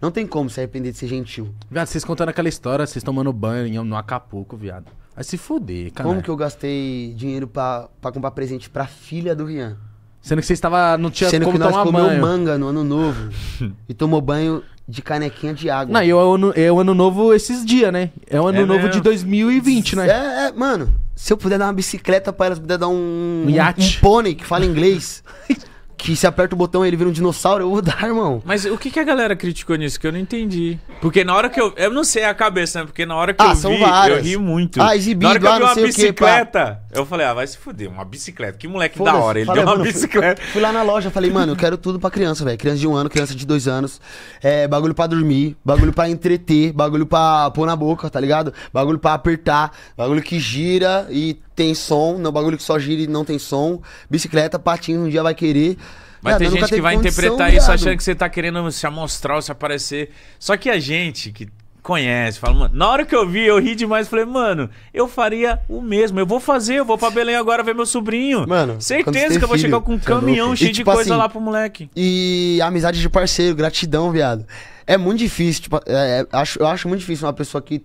Não tem como se arrepender de ser gentil. Viado, vocês contando aquela história, vocês tomando banho no Acapulco, viado. Vai se fuder, cara. Como que eu gastei dinheiro pra, comprar presente pra filha do Rian? Sendo que vocês estava, Não tinha Sendo como que nós tomar manga no ano novo. e tomou banho de canequinha de água. Não, e é o ano, é o ano novo esses dias, né? É o ano é novo mesmo. de 2020, né? É, é, mano, se eu puder dar uma bicicleta pra elas, puder dar um. Um iate. Um pônei que fala inglês. que se aperta o botão e ele vira um dinossauro, eu vou dar, irmão. Mas o que, que a galera criticou nisso? Que eu não entendi. Porque na hora que eu. Eu não sei a cabeça, né? Porque na hora que ah, eu são vi, várias. eu ri muito. Ah, exibido, na hora que eu vi uma bicicleta, eu falei, ah, vai se fuder, uma bicicleta. Que moleque da hora. Ele falei, deu uma mano, bicicleta. Fui, fui, lá na loja, falei, mano, eu quero tudo pra criança, velho. Criança de um ano, criança de dois anos. É, bagulho pra dormir, bagulho pra entreter, bagulho pra pôr na boca, tá ligado? Bagulho pra apertar, bagulho que gira e tem som, não é um bagulho que só gira e não tem som. Bicicleta, patinho, um dia vai querer. Mas ter tem gente que vai condição, interpretar isso achando que você tá querendo se amostrar, se aparecer. Só que a gente que conhece, fala, mano, na hora que eu vi, eu ri demais, falei, mano, eu faria o mesmo, eu vou fazer, eu vou pra Belém agora ver meu sobrinho. Mano, certeza que eu vou chegar com um é caminhão cheio e, tipo de coisa assim, lá pro moleque. E amizade de parceiro, gratidão, viado. É muito difícil, tipo, é, é, acho, eu acho muito difícil uma pessoa que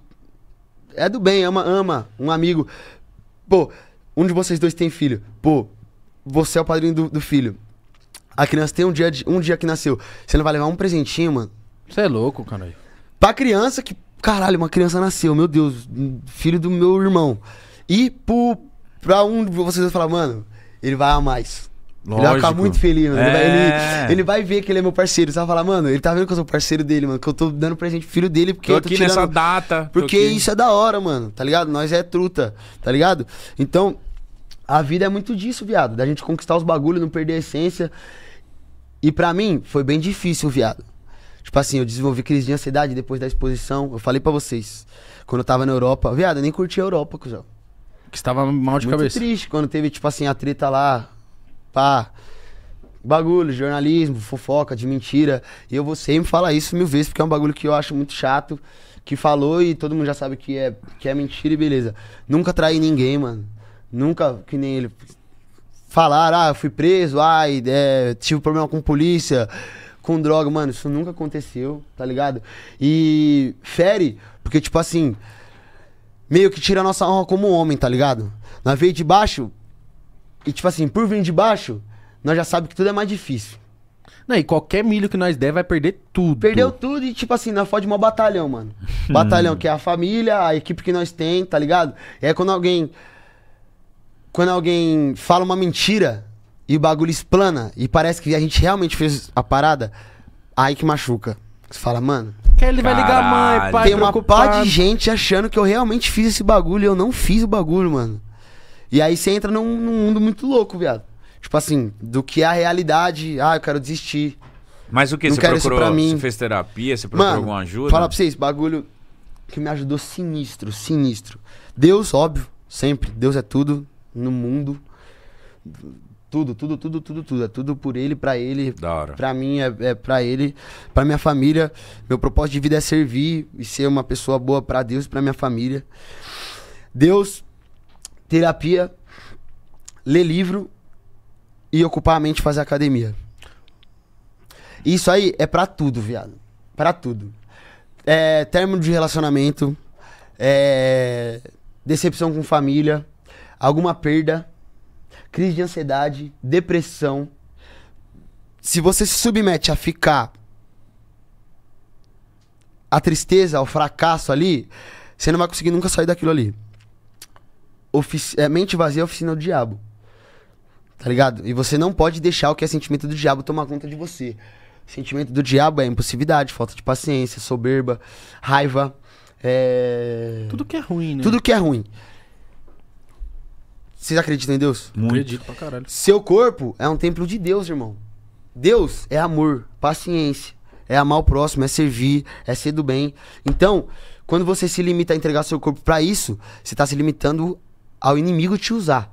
é do bem, ama, ama um amigo pô, um de vocês dois tem filho. Pô, você é o padrinho do, do filho. A criança tem um dia, de, um dia que nasceu. Você não vai levar um presentinho, mano? Você é louco, cara. Pra criança que. Caralho, uma criança nasceu, meu Deus, filho do meu irmão. E pro, pra um de vocês vai falar, mano, ele vai amar isso. Lógico. Ele vai ficar muito feliz, mano. É. Ele, ele, vai ver que ele é meu parceiro. Você vai falar, mano, ele tá vendo que eu sou parceiro dele, mano. Que eu tô dando presente filho dele. Porque tô eu tô aqui tirando... nessa data. Porque isso é da hora, mano. Tá ligado? Nós é truta, tá ligado? Então, a vida é muito disso, viado. Da gente conquistar os bagulhos, não perder a essência. E para mim, foi bem difícil, viado. Tipo assim, eu desenvolvi crise de ansiedade depois da exposição. Eu falei para vocês, quando eu tava na Europa, viado, eu nem curti a Europa, cuzão. Que estava mal de Muito cabeça. triste quando teve, tipo assim, a treta lá pá. Bagulho, jornalismo, fofoca, de mentira. E eu vou sempre falar isso mil vezes, porque é um bagulho que eu acho muito chato. Que falou e todo mundo já sabe que é, que é mentira e beleza. Nunca traí ninguém, mano. Nunca, que nem ele. Falaram, ah, eu fui preso, ai, é, tive problema com polícia, com droga. Mano, isso nunca aconteceu, tá ligado? E fere, porque, tipo assim, meio que tira a nossa honra como homem, tá ligado? Na veia de baixo, e tipo assim, por vir de baixo, nós já sabemos que tudo é mais difícil. Não, e qualquer milho que nós der vai perder tudo. Perdeu tudo e, tipo assim, nós fode mó batalhão, mano. Batalhão, que é a família, a equipe que nós tem, tá ligado? É quando alguém. Quando alguém fala uma mentira e o bagulho explana e parece que a gente realmente fez a parada, aí que machuca. Você fala, mano. Que ele vai ligar, mãe, pai. Tem uma pá de gente achando que eu realmente fiz esse bagulho e eu não fiz o bagulho, mano. E aí você entra num, num mundo muito louco, viado. Tipo assim, do que é a realidade. Ah, eu quero desistir. Mas o que? Não você quero procurou, isso pra mim. Você fez terapia? Você procurou Mano, alguma ajuda? Fala pra vocês, bagulho que me ajudou sinistro, sinistro. Deus, óbvio, sempre. Deus é tudo no mundo. Tudo, tudo, tudo, tudo, tudo. É tudo por ele, pra ele. Da hora. Pra mim, é, é pra ele, pra minha família. Meu propósito de vida é servir e ser uma pessoa boa pra Deus e pra minha família. Deus terapia, ler livro e ocupar a mente fazer academia. Isso aí é para tudo, viado. Para tudo. É, término de relacionamento, é, decepção com família, alguma perda, crise de ansiedade, depressão. Se você se submete a ficar a tristeza, ao fracasso ali, você não vai conseguir nunca sair daquilo ali ofici... é, mente vazia é oficina do diabo. Tá ligado? E você não pode deixar o que é sentimento do diabo tomar conta de você. Sentimento do diabo é impulsividade, falta de paciência, soberba, raiva. É... Tudo que é ruim, né? Tudo que é ruim. Vocês acreditam em Deus? Muito. Acredito pra caralho. Seu corpo é um templo de Deus, irmão. Deus é amor, paciência, é amar o próximo, é servir, é ser do bem. Então, quando você se limita a entregar seu corpo para isso, você tá se limitando ao inimigo te usar.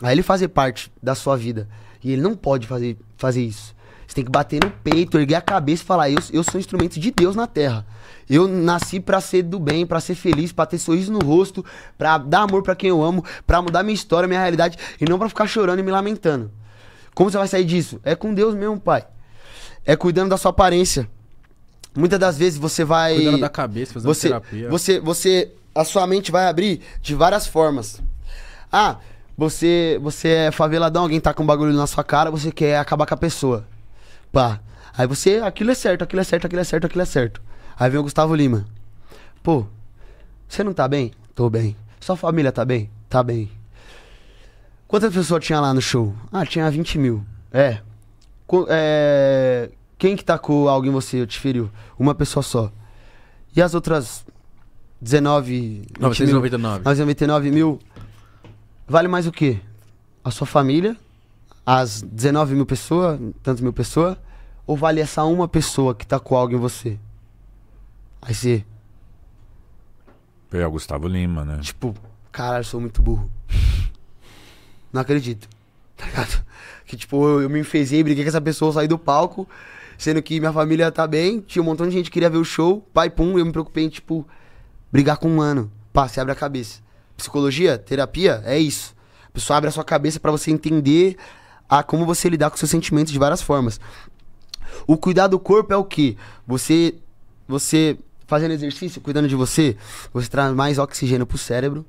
A ele fazer parte da sua vida. E ele não pode fazer, fazer isso. Você tem que bater no peito, erguer a cabeça e falar: eu, eu sou instrumento de Deus na terra. Eu nasci para ser do bem, para ser feliz, para ter sorriso no rosto, para dar amor para quem eu amo, para mudar minha história, minha realidade e não para ficar chorando e me lamentando. Como você vai sair disso? É com Deus mesmo, pai. É cuidando da sua aparência. Muitas das vezes você vai cuidando da cabeça, fazendo você, terapia. Você, você, a sua mente vai abrir de várias formas. Ah, você, você é faveladão, alguém tá com um bagulho na sua cara, você quer acabar com a pessoa. Pá. Aí você, aquilo é certo, aquilo é certo, aquilo é certo, aquilo é certo. Aí vem o Gustavo Lima. Pô, você não tá bem? Tô bem. Sua família tá bem? Tá bem. Quantas pessoas tinha lá no show? Ah, tinha 20 mil. É. Qu é... Quem que tacou com alguém você, te feriu? Uma pessoa só. E as outras 19... 999. 999 mil vale mais o quê? A sua família, as 19 mil pessoas, tantas mil pessoas, ou vale essa uma pessoa que tá com algo em você? Aí você. É o Gustavo Lima, né? Tipo, caralho, sou muito burro. Não acredito. Tá ligado? Que tipo, eu, eu me enfezei, briguei com essa pessoa, saí do palco, sendo que minha família tá bem, tinha um montão de gente que queria ver o show, pai, pum, eu me preocupei em, tipo, brigar com um mano. Pá, você abre a cabeça. Psicologia, terapia, é isso. A pessoa abre a sua cabeça para você entender a como você lidar com seus sentimentos de várias formas. O cuidar do corpo é o que? Você, você fazendo exercício, cuidando de você, você traz mais oxigênio pro cérebro,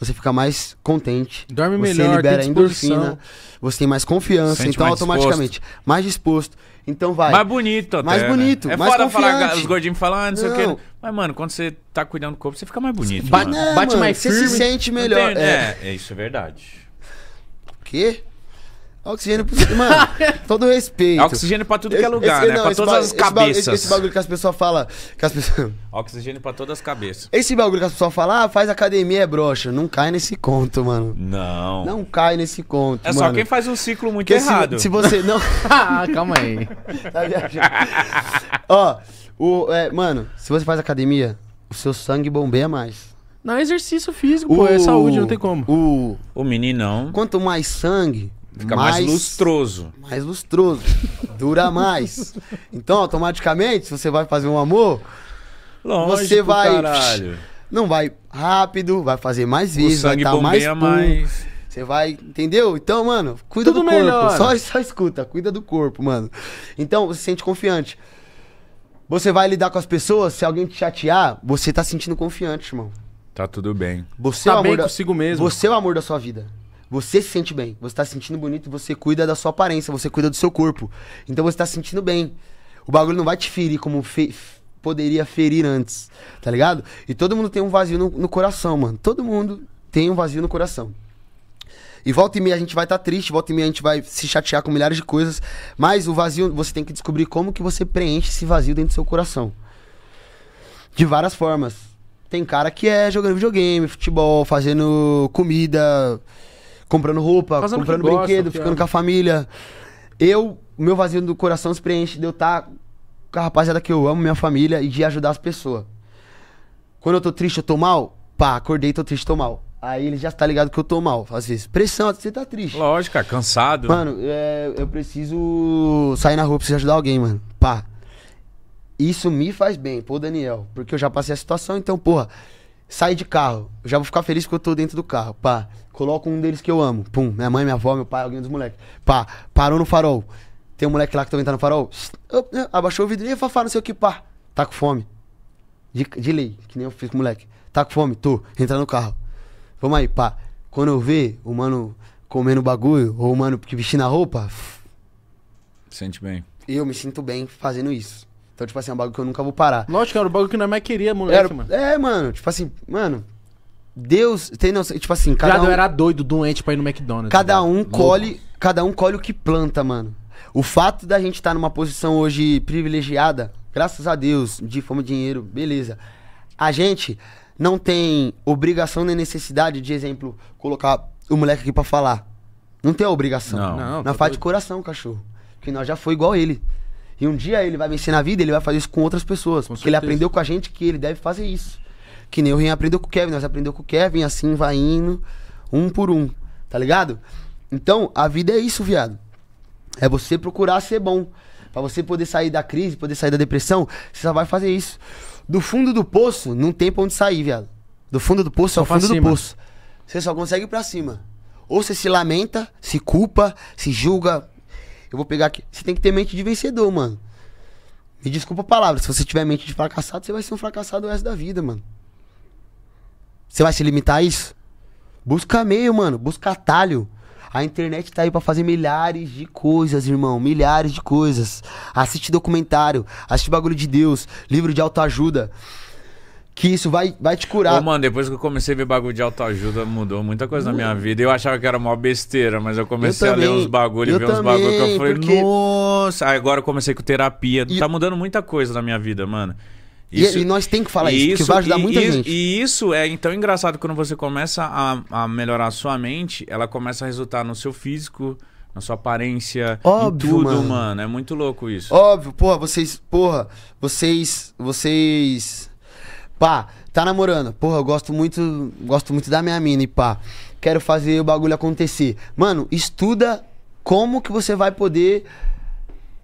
você fica mais contente, dorme você melhor, libera endorfina, você tem mais confiança, Sente então mais automaticamente disposto. mais disposto. Então vai. Mais bonito até, Mais né? bonito, né? É mais confiante. falar, os gordinhos falam, ah, não, sei o quê. Mas, mano, quando você tá cuidando do corpo, você fica mais bonito. Ba não, bate mano, mais firme. Você se sente melhor. Tem, é. é, isso é verdade. O quê? Oxigênio pro. Mano, todo respeito. Oxigênio pra tudo que é lugar, esse, né? Não, pra todas as cabeças. Esse, esse, bagulho que as pessoas falam. Que as pessoas... Oxigênio pra todas as cabeças. Esse bagulho que as pessoas falam, ah, faz academia é broxa. Não cai nesse conto, mano. Não. Não cai nesse conto. É mano. só quem faz um ciclo muito Porque errado. Se, se você não. ah, calma aí. tá viajando. Ó, o, é, mano, se você faz academia, o seu sangue bombeia mais. Não é exercício físico, o... pô, é saúde, não tem como. O, o meninão. Quanto mais sangue, Fica mais, mais lustroso. Mais lustroso. Dura mais. Então, automaticamente, se você vai fazer um amor, Lógico, você vai. Caralho. Não vai rápido, vai fazer mais vezes, vai estar tá mais, mais. Você vai, entendeu? Então, mano, cuida Tudo do corpo. Melhor. Só, só escuta, cuida do corpo, mano. Então, você se sente confiante. Você vai lidar com as pessoas, se alguém te chatear, você tá sentindo confiante, irmão. Tá tudo bem. Você tá é o amor bem da... consigo mesmo. Você é o amor da sua vida. Você se sente bem, você tá se sentindo bonito, você cuida da sua aparência, você cuida do seu corpo. Então você tá se sentindo bem. O bagulho não vai te ferir como fe poderia ferir antes, tá ligado? E todo mundo tem um vazio no, no, coração, mano. Todo mundo tem um vazio no coração. E volta e meia a gente vai estar tá triste, volta e meia a gente vai se chatear com milhares de coisas, mas o vazio, você tem que descobrir como que você preenche esse vazio dentro do seu coração. De várias formas. Tem cara que é jogando videogame, futebol, fazendo comida, comprando roupa, Fazendo comprando gosta, brinquedo, ficando com a família. Eu, meu vazio do coração se preenche de eu estar tá com a rapaziada que eu amo, minha família, e de ajudar as pessoas. Quando eu tô triste, eu tô mal, pá, acordei, tô triste, tô mal. Aí ele já tá ligado que eu tô mal. Às assim, vezes, pressão, você tá triste. Lógico, cansado. Mano, é, eu preciso sair na rua, preciso ajudar alguém, mano. Pá. Isso me faz bem, pô, Daniel. Porque eu já passei a situação, então, porra, sair de carro. Eu já vou ficar feliz que eu tô dentro do carro, pá. Coloco um deles que eu amo. Pum, minha mãe, minha avó, meu pai, alguém dos moleques. Pá, parou no farol. Tem um moleque lá que também tá no farol. Né, abaixou o vidro. E Fafá, não sei o que, pá. Tá com fome. De, de lei, que nem eu fiz com o moleque. Tá com fome? Tô. Entra no carro. Vamos aí, pá. Quando eu ver o mano comendo bagulho, ou o mano vestindo a roupa. Sente bem. Eu me sinto bem fazendo isso. Então, tipo assim, é um bagulho que eu nunca vou parar. Lógico, era um bagulho que é mais queria, moleque, Era- mano. É, mano, tipo assim, mano, Deus tem noção. Tipo assim, cada. um, era doido, doente pra ir no McDonald's. Cada um Louco. colhe. Cada um colhe o que planta, mano. O fato da gente estar tá numa posição hoje privilegiada, graças a Deus, de fome dinheiro, beleza. A gente não tem obrigação nem necessidade de, exemplo, colocar o moleque aqui pra falar. Não tem a obrigação. Não, não Na tá faz de coração, cachorro. Que nós já foi igual ele. E um dia ele vai vencer na vida, ele vai fazer isso com outras pessoas. Com porque certeza. ele aprendeu com a gente que ele deve fazer isso. Que nem o Ren aprendeu com o Kevin, nós aprendeu com o Kevin, assim vai indo, um por um, tá ligado? Então, a vida é isso, viado. É você procurar ser bom. Pra você poder sair da crise, poder sair da depressão, você só vai fazer isso. Do fundo do poço, não tem pra onde sair, viado. Do fundo do poço é só é o fundo do poço. Você só consegue ir pra cima. Ou você se lamenta, se culpa, se julga. Eu vou pegar aqui. Você tem que ter mente de vencedor, mano. Me desculpa a palavra. Se você tiver mente de fracassado, você vai ser um fracassado o resto da vida, mano. Você vai se limitar a isso? Busca meio, mano. Busca atalho. A internet tá aí pra fazer milhares de coisas, irmão. Milhares de coisas. Assiste documentário, assiste bagulho de Deus, livro de autoajuda. Que isso vai, vai te curar. Ô, mano, depois que eu comecei a ver bagulho de autoajuda, mudou muita coisa na minha vida. Eu achava que era uma besteira, mas eu comecei eu a ler uns bagulhos, ver também, uns bagulhos que eu falei, porque... nossa. Aí agora eu comecei com terapia. E... Tá mudando muita coisa na minha vida, mano. Isso, e, e, nós tem que falar isso, isso vai ajudar e, muita e, gente. E isso é então engraçado quando você começa a, a melhorar a sua mente, ela começa a resultar no seu físico, na sua aparência, Óbvio, tudo, mano. mano. É muito louco isso. Óbvio, porra, vocês, porra, vocês, vocês pá, tá namorando. Porra, eu gosto muito, gosto muito da minha mina e pá, quero fazer o bagulho acontecer. Mano, estuda como que você vai poder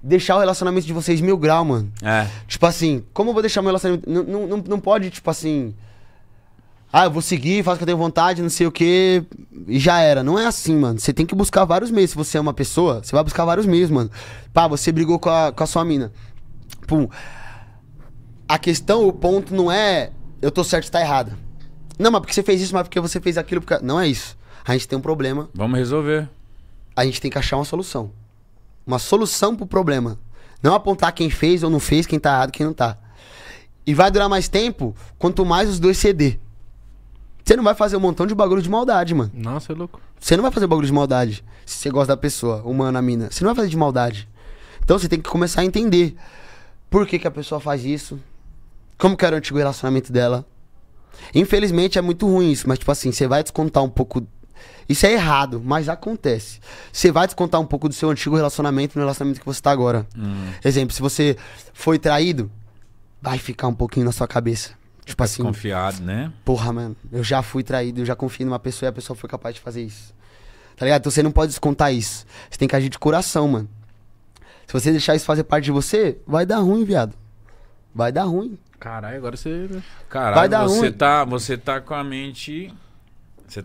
deixar o relacionamento de vocês mil grau, mano. É. Tipo assim, como eu vou deixar meu relacionamento. Não, não, não pode, tipo assim. Ah, eu vou seguir, faço o que eu tenho vontade, não sei o que, e já era. Não é assim, mano. Você tem que buscar vários meios. Se você é uma pessoa, você vai buscar vários meios, mano. Pá, você brigou com a, com a sua mina. Pum. A questão, o ponto não é eu tô certo, você tá errado. Não, mas porque você fez isso, mas porque você fez aquilo. Porque... Não é isso. A gente tem um problema. Vamos resolver. A gente tem que achar uma solução uma solução pro problema. Não apontar quem fez ou não fez, quem tá errado, quem não tá. E vai durar mais tempo quanto mais os dois ceder. Você não vai fazer um montão de bagulho de maldade, mano. Nossa, é louco. Você não vai fazer bagulho de maldade se você gosta da pessoa, humana, mina. Você não vai fazer de maldade. Então você tem que começar a entender por que, que a pessoa faz isso, como que era o antigo relacionamento dela. Infelizmente é muito ruim isso, mas tipo assim, você vai descontar um pouco isso é errado, mas acontece. Você vai descontar um pouco do seu antigo relacionamento no relacionamento que você está agora. Hum. Exemplo, se você foi traído, vai ficar um pouquinho na sua cabeça. Tipo assim. Confiado, né? Porra, mano, eu já fui traído, eu já confiei numa pessoa e a pessoa foi capaz de fazer isso. Tá ligado? Então você não pode descontar isso. Você tem que agir de coração, mano. Se você deixar isso fazer parte de você, vai dar ruim, viado. Vai dar ruim. Caralho, agora você. Caralho, você tá. Você tá com a mente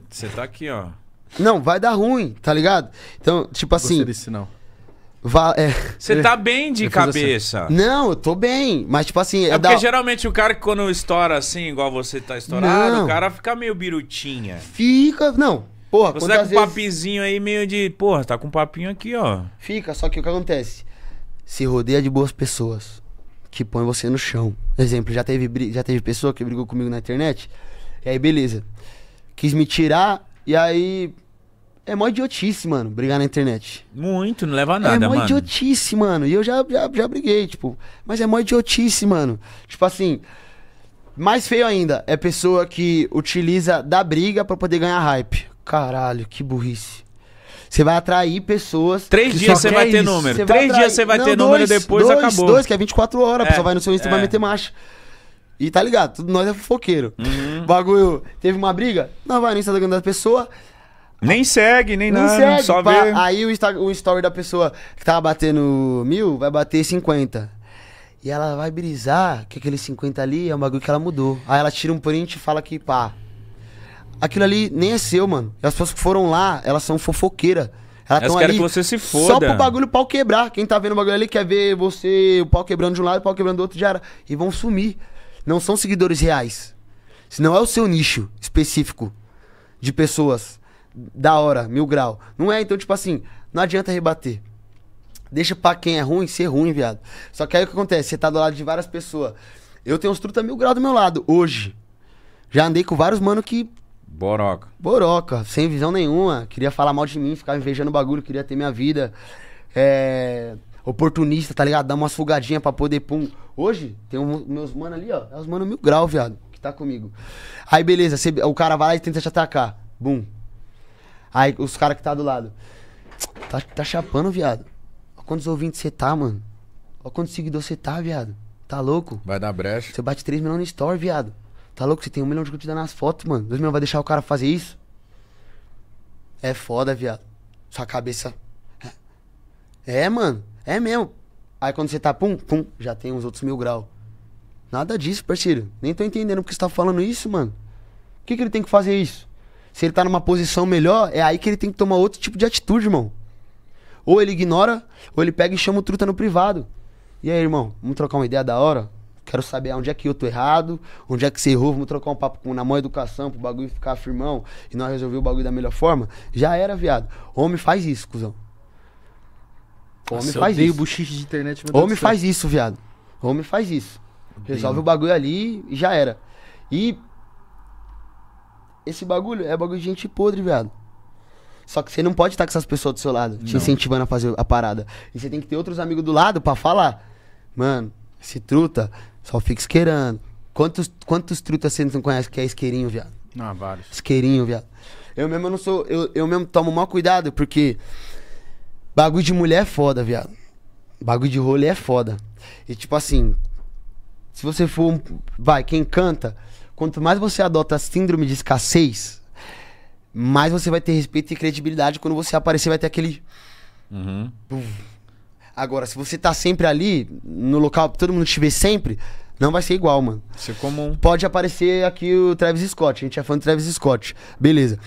você tá aqui, ó. Não, vai dar ruim, tá ligado? Então, tipo assim. Desse, não. Você é... tá bem de eu assim. cabeça. Assim. Não, eu tô bem. Mas, tipo assim. É, é porque da... geralmente o cara que quando estoura assim, igual você tá estourado, não. o cara fica meio birutinha. Fica. Não. Porra, Você tá com um vezes... papizinho aí meio de. Porra, tá com um papinho aqui, ó. Fica, só que o que acontece? Se rodeia de boas pessoas que põem você no chão. Exemplo, já teve, já teve pessoa que brigou comigo na internet. E aí, beleza quis me tirar, e aí. É mó idiotice, mano, brigar na internet. Muito, não leva a nada, mano. É mó mano. idiotice, mano. E eu já, já, já briguei, tipo. Mas é mó idiotice, mano. Tipo assim. Mais feio ainda é pessoa que utiliza da briga para poder ganhar hype. Caralho, que burrice. Você vai atrair pessoas. Três dias você vai ter número. Cê Três dias você vai, ter número e depois dois, acabou. Dois, que é 24 horas. É, pessoa vai no seu Instagram e vai é, meter marcha. E tá ligado, tudo nós é fofoqueiro. Uhum. Bagulho, teve uma briga, não vai no Instagram da pessoa. Nem segue, nem nada, segue, só pá. vê. Aí o, Insta, o story da pessoa que tava batendo mil, vai bater 50. E ela vai brisar que aquele 50 ali é um bagulho que ela mudou. Aí ela tira um print e fala que, pá, aquilo ali nem é seu, mano. E as pessoas que foram lá, elas são fofoqueiras. Elas, querem que você se foda. Só pro bagulho pau quebrar. Quem tá vendo o bagulho ali quer ver você, o pau quebrando de um lado, o pau quebrando do outro, já era. E vão sumir não são seguidores reais. Se não é o seu nicho específico de pessoas da hora, mil grau. Não é, então, tipo assim, não adianta rebater. Deixa pra quem é ruim ser ruim, viado. Só que aí o que acontece? Você tá do lado de várias pessoas. Eu tenho uns truta mil grau do meu lado, hoje. Já andei com vários mano que. Boroca. Boroca, sem visão nenhuma. Queria falar mal de mim, ficar invejando o bagulho, queria ter minha vida. É oportunista, tá ligado? Dá umas fugadinhas pra poder pum. Hoje, tem um, meus mano ali, ó. É os mano mil grau, viado, que tá comigo. Aí, beleza, cê, o cara vai lá e tenta te atacar. Bum. Aí os caras que tá do lado. Tá, tá chapando, viado. Olha quantos ouvintes você tá, mano. Olha quantos seguidores você tá, viado. Tá louco? Vai dar brecha. Você bate 3 milhões no store, viado. Tá louco? Você tem um milhão de curtidas nas fotos, mano. 2 milhões vai deixar o cara fazer isso? É foda, viado. Sua cabeça. É, mano. É mesmo. Aí quando você tá pum, pum, já tem uns outros mil graus. Nada disso, parceiro. Nem tô entendendo porque você tá falando isso, mano. Por que, que ele tem que fazer isso? Se ele tá numa posição melhor, é aí que ele tem que tomar outro tipo de atitude, irmão. Ou ele ignora, ou ele pega e chama o truta no privado. E aí, irmão, vamos trocar uma ideia da hora? Quero saber onde é que eu tô errado, onde é que você errou, vamos trocar um papo com na maior educação, pro bagulho ficar firmão e nós resolver o bagulho da melhor forma. Já era, viado. Homem faz isso, cuzão. Homem Nossa, faz eu isso. bochicha de internet. meu Homem faz isso, viado. Homem faz isso. Resolve o bagulho ali e já era. E. Esse bagulho é bagulho de gente podre, viado. Só que você não pode estar com essas pessoas do seu lado, te Não. incentivando a fazer a parada. E você tem que ter outros amigos do lado pra falar. Mano, esse truta só fica isqueirando. Quantos, quantos trutas você não conhece que é isqueirinho, viado? Ah, vários. Isqueirinho, viado. Eu mesmo não sou. Eu, eu mesmo tomo maior cuidado, porque Bagulho de mulher é foda, viado. Bagulho de rolê é foda. E tipo assim, se você for. Vai, quem canta, quanto mais você adota a síndrome de escassez, mais você vai ter respeito e credibilidade. Quando você aparecer, vai ter aquele. Uhum. Agora, se você tá sempre ali, no local todo mundo te vê sempre, não vai ser igual, mano. Ser é comum. Pode aparecer aqui o Travis Scott. A gente é fã do Travis Scott. Beleza.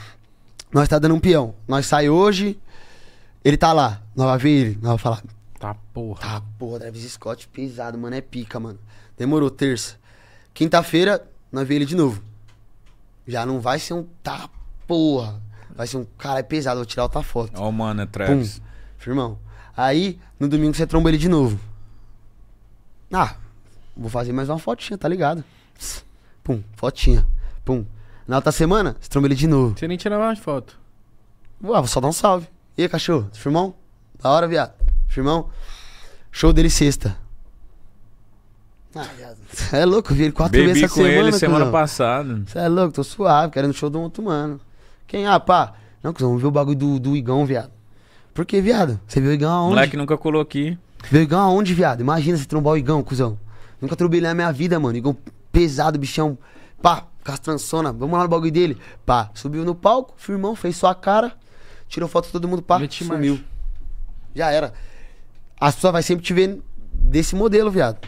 Nós tá dando um peão. Nós sai hoje, ele tá lá, nós vai ver ele, nós vai falar. Tá porra. Tá porra, Travis Scott pesado, mano, é pica, mano. Demorou, terça. Quinta-feira, nós vê ele de novo. Já não vai ser um tá porra. Vai ser um cara é pesado, vou tirar outra foto. Ó, oh, mano, é Travis. Pum. Firmão. Aí, no domingo você tromba ele de novo. Ah, vou fazer mais uma fotinha, tá ligado? Pum, fotinha. Pum. Na outra semana, você tromba ele de novo. Você nem tira mais foto. Ué, vou só dar um salve. E aí, cachorro, firmão? Da hora, viado. Firmão? Show dele sexta. Ah, viado. é louco, vi ele quatro Bebi vezes essa com semana, ele semana passada. Você é louco, tô suave, querendo show do outro mano. Quem? Ah, pá. Não, cuzão, vamos ver o bagulho do, do Igão, viado. Por que, viado? Você viu o Igão aonde? Moleque nunca colou aqui. Viu o Igão aonde, viado? Imagina se trombar o Igão, cuzão. Nunca trombei na minha vida, mano. Igão pesado, bichão. Pá, castrançona. Vamos lá no bagulho dele. Pá, subiu no palco, firmão, fez sua cara tirou foto todo mundo, pá, sumiu. Já era. As pessoas vai sempre te ver desse modelo, viado.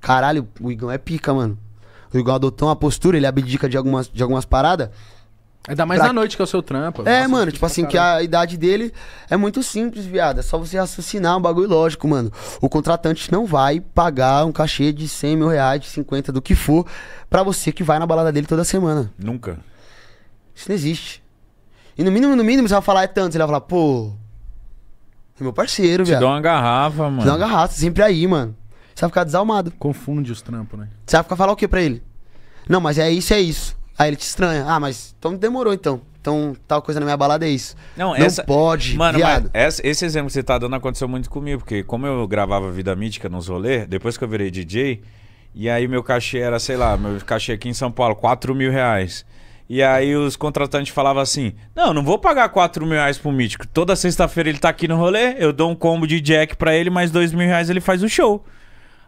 Caralho, o Igão é pica, mano. O Igão adotou uma postura, ele abdica de algumas, de algumas paradas. Ainda mais pra... na noite que é o seu trampo. É, Nossa, mano, tipo assim, que a idade dele é muito simples, viado. É só você raciocinar um bagulho lógico, mano. O contratante não vai pagar um cachê de 100 mil reais, de 50, do que for, pra você que vai na balada dele toda semana. Nunca. Isso não existe. E no mínimo, no mínimo, você vai falar é tanto. Você vai falar, pô. É meu parceiro, velho. Te dá uma garrafa, mano. Te dá uma garrafa, sempre aí, mano. Você vai ficar desalmado. Confunde os trampos, né? Você vai ficar falar o que pra ele? Não, mas é isso, é isso. Aí ele te estranha. Ah, mas então demorou então. Então, tal coisa na minha balada é isso. Não, essa... Não pode, Mano, viado. Essa, esse exemplo que você tá dando aconteceu muito comigo, porque como eu gravava Vida Mítica nos rolês, depois que eu virei DJ, e aí meu cachê era, sei lá, meu cachê aqui em São Paulo, 4 mil reais. E aí os contratantes falavam assim: Não, não vou pagar 4 mil reais pro mítico. Toda sexta-feira ele tá aqui no rolê, eu dou um combo de jack pra ele, mais 2 mil reais ele faz o show.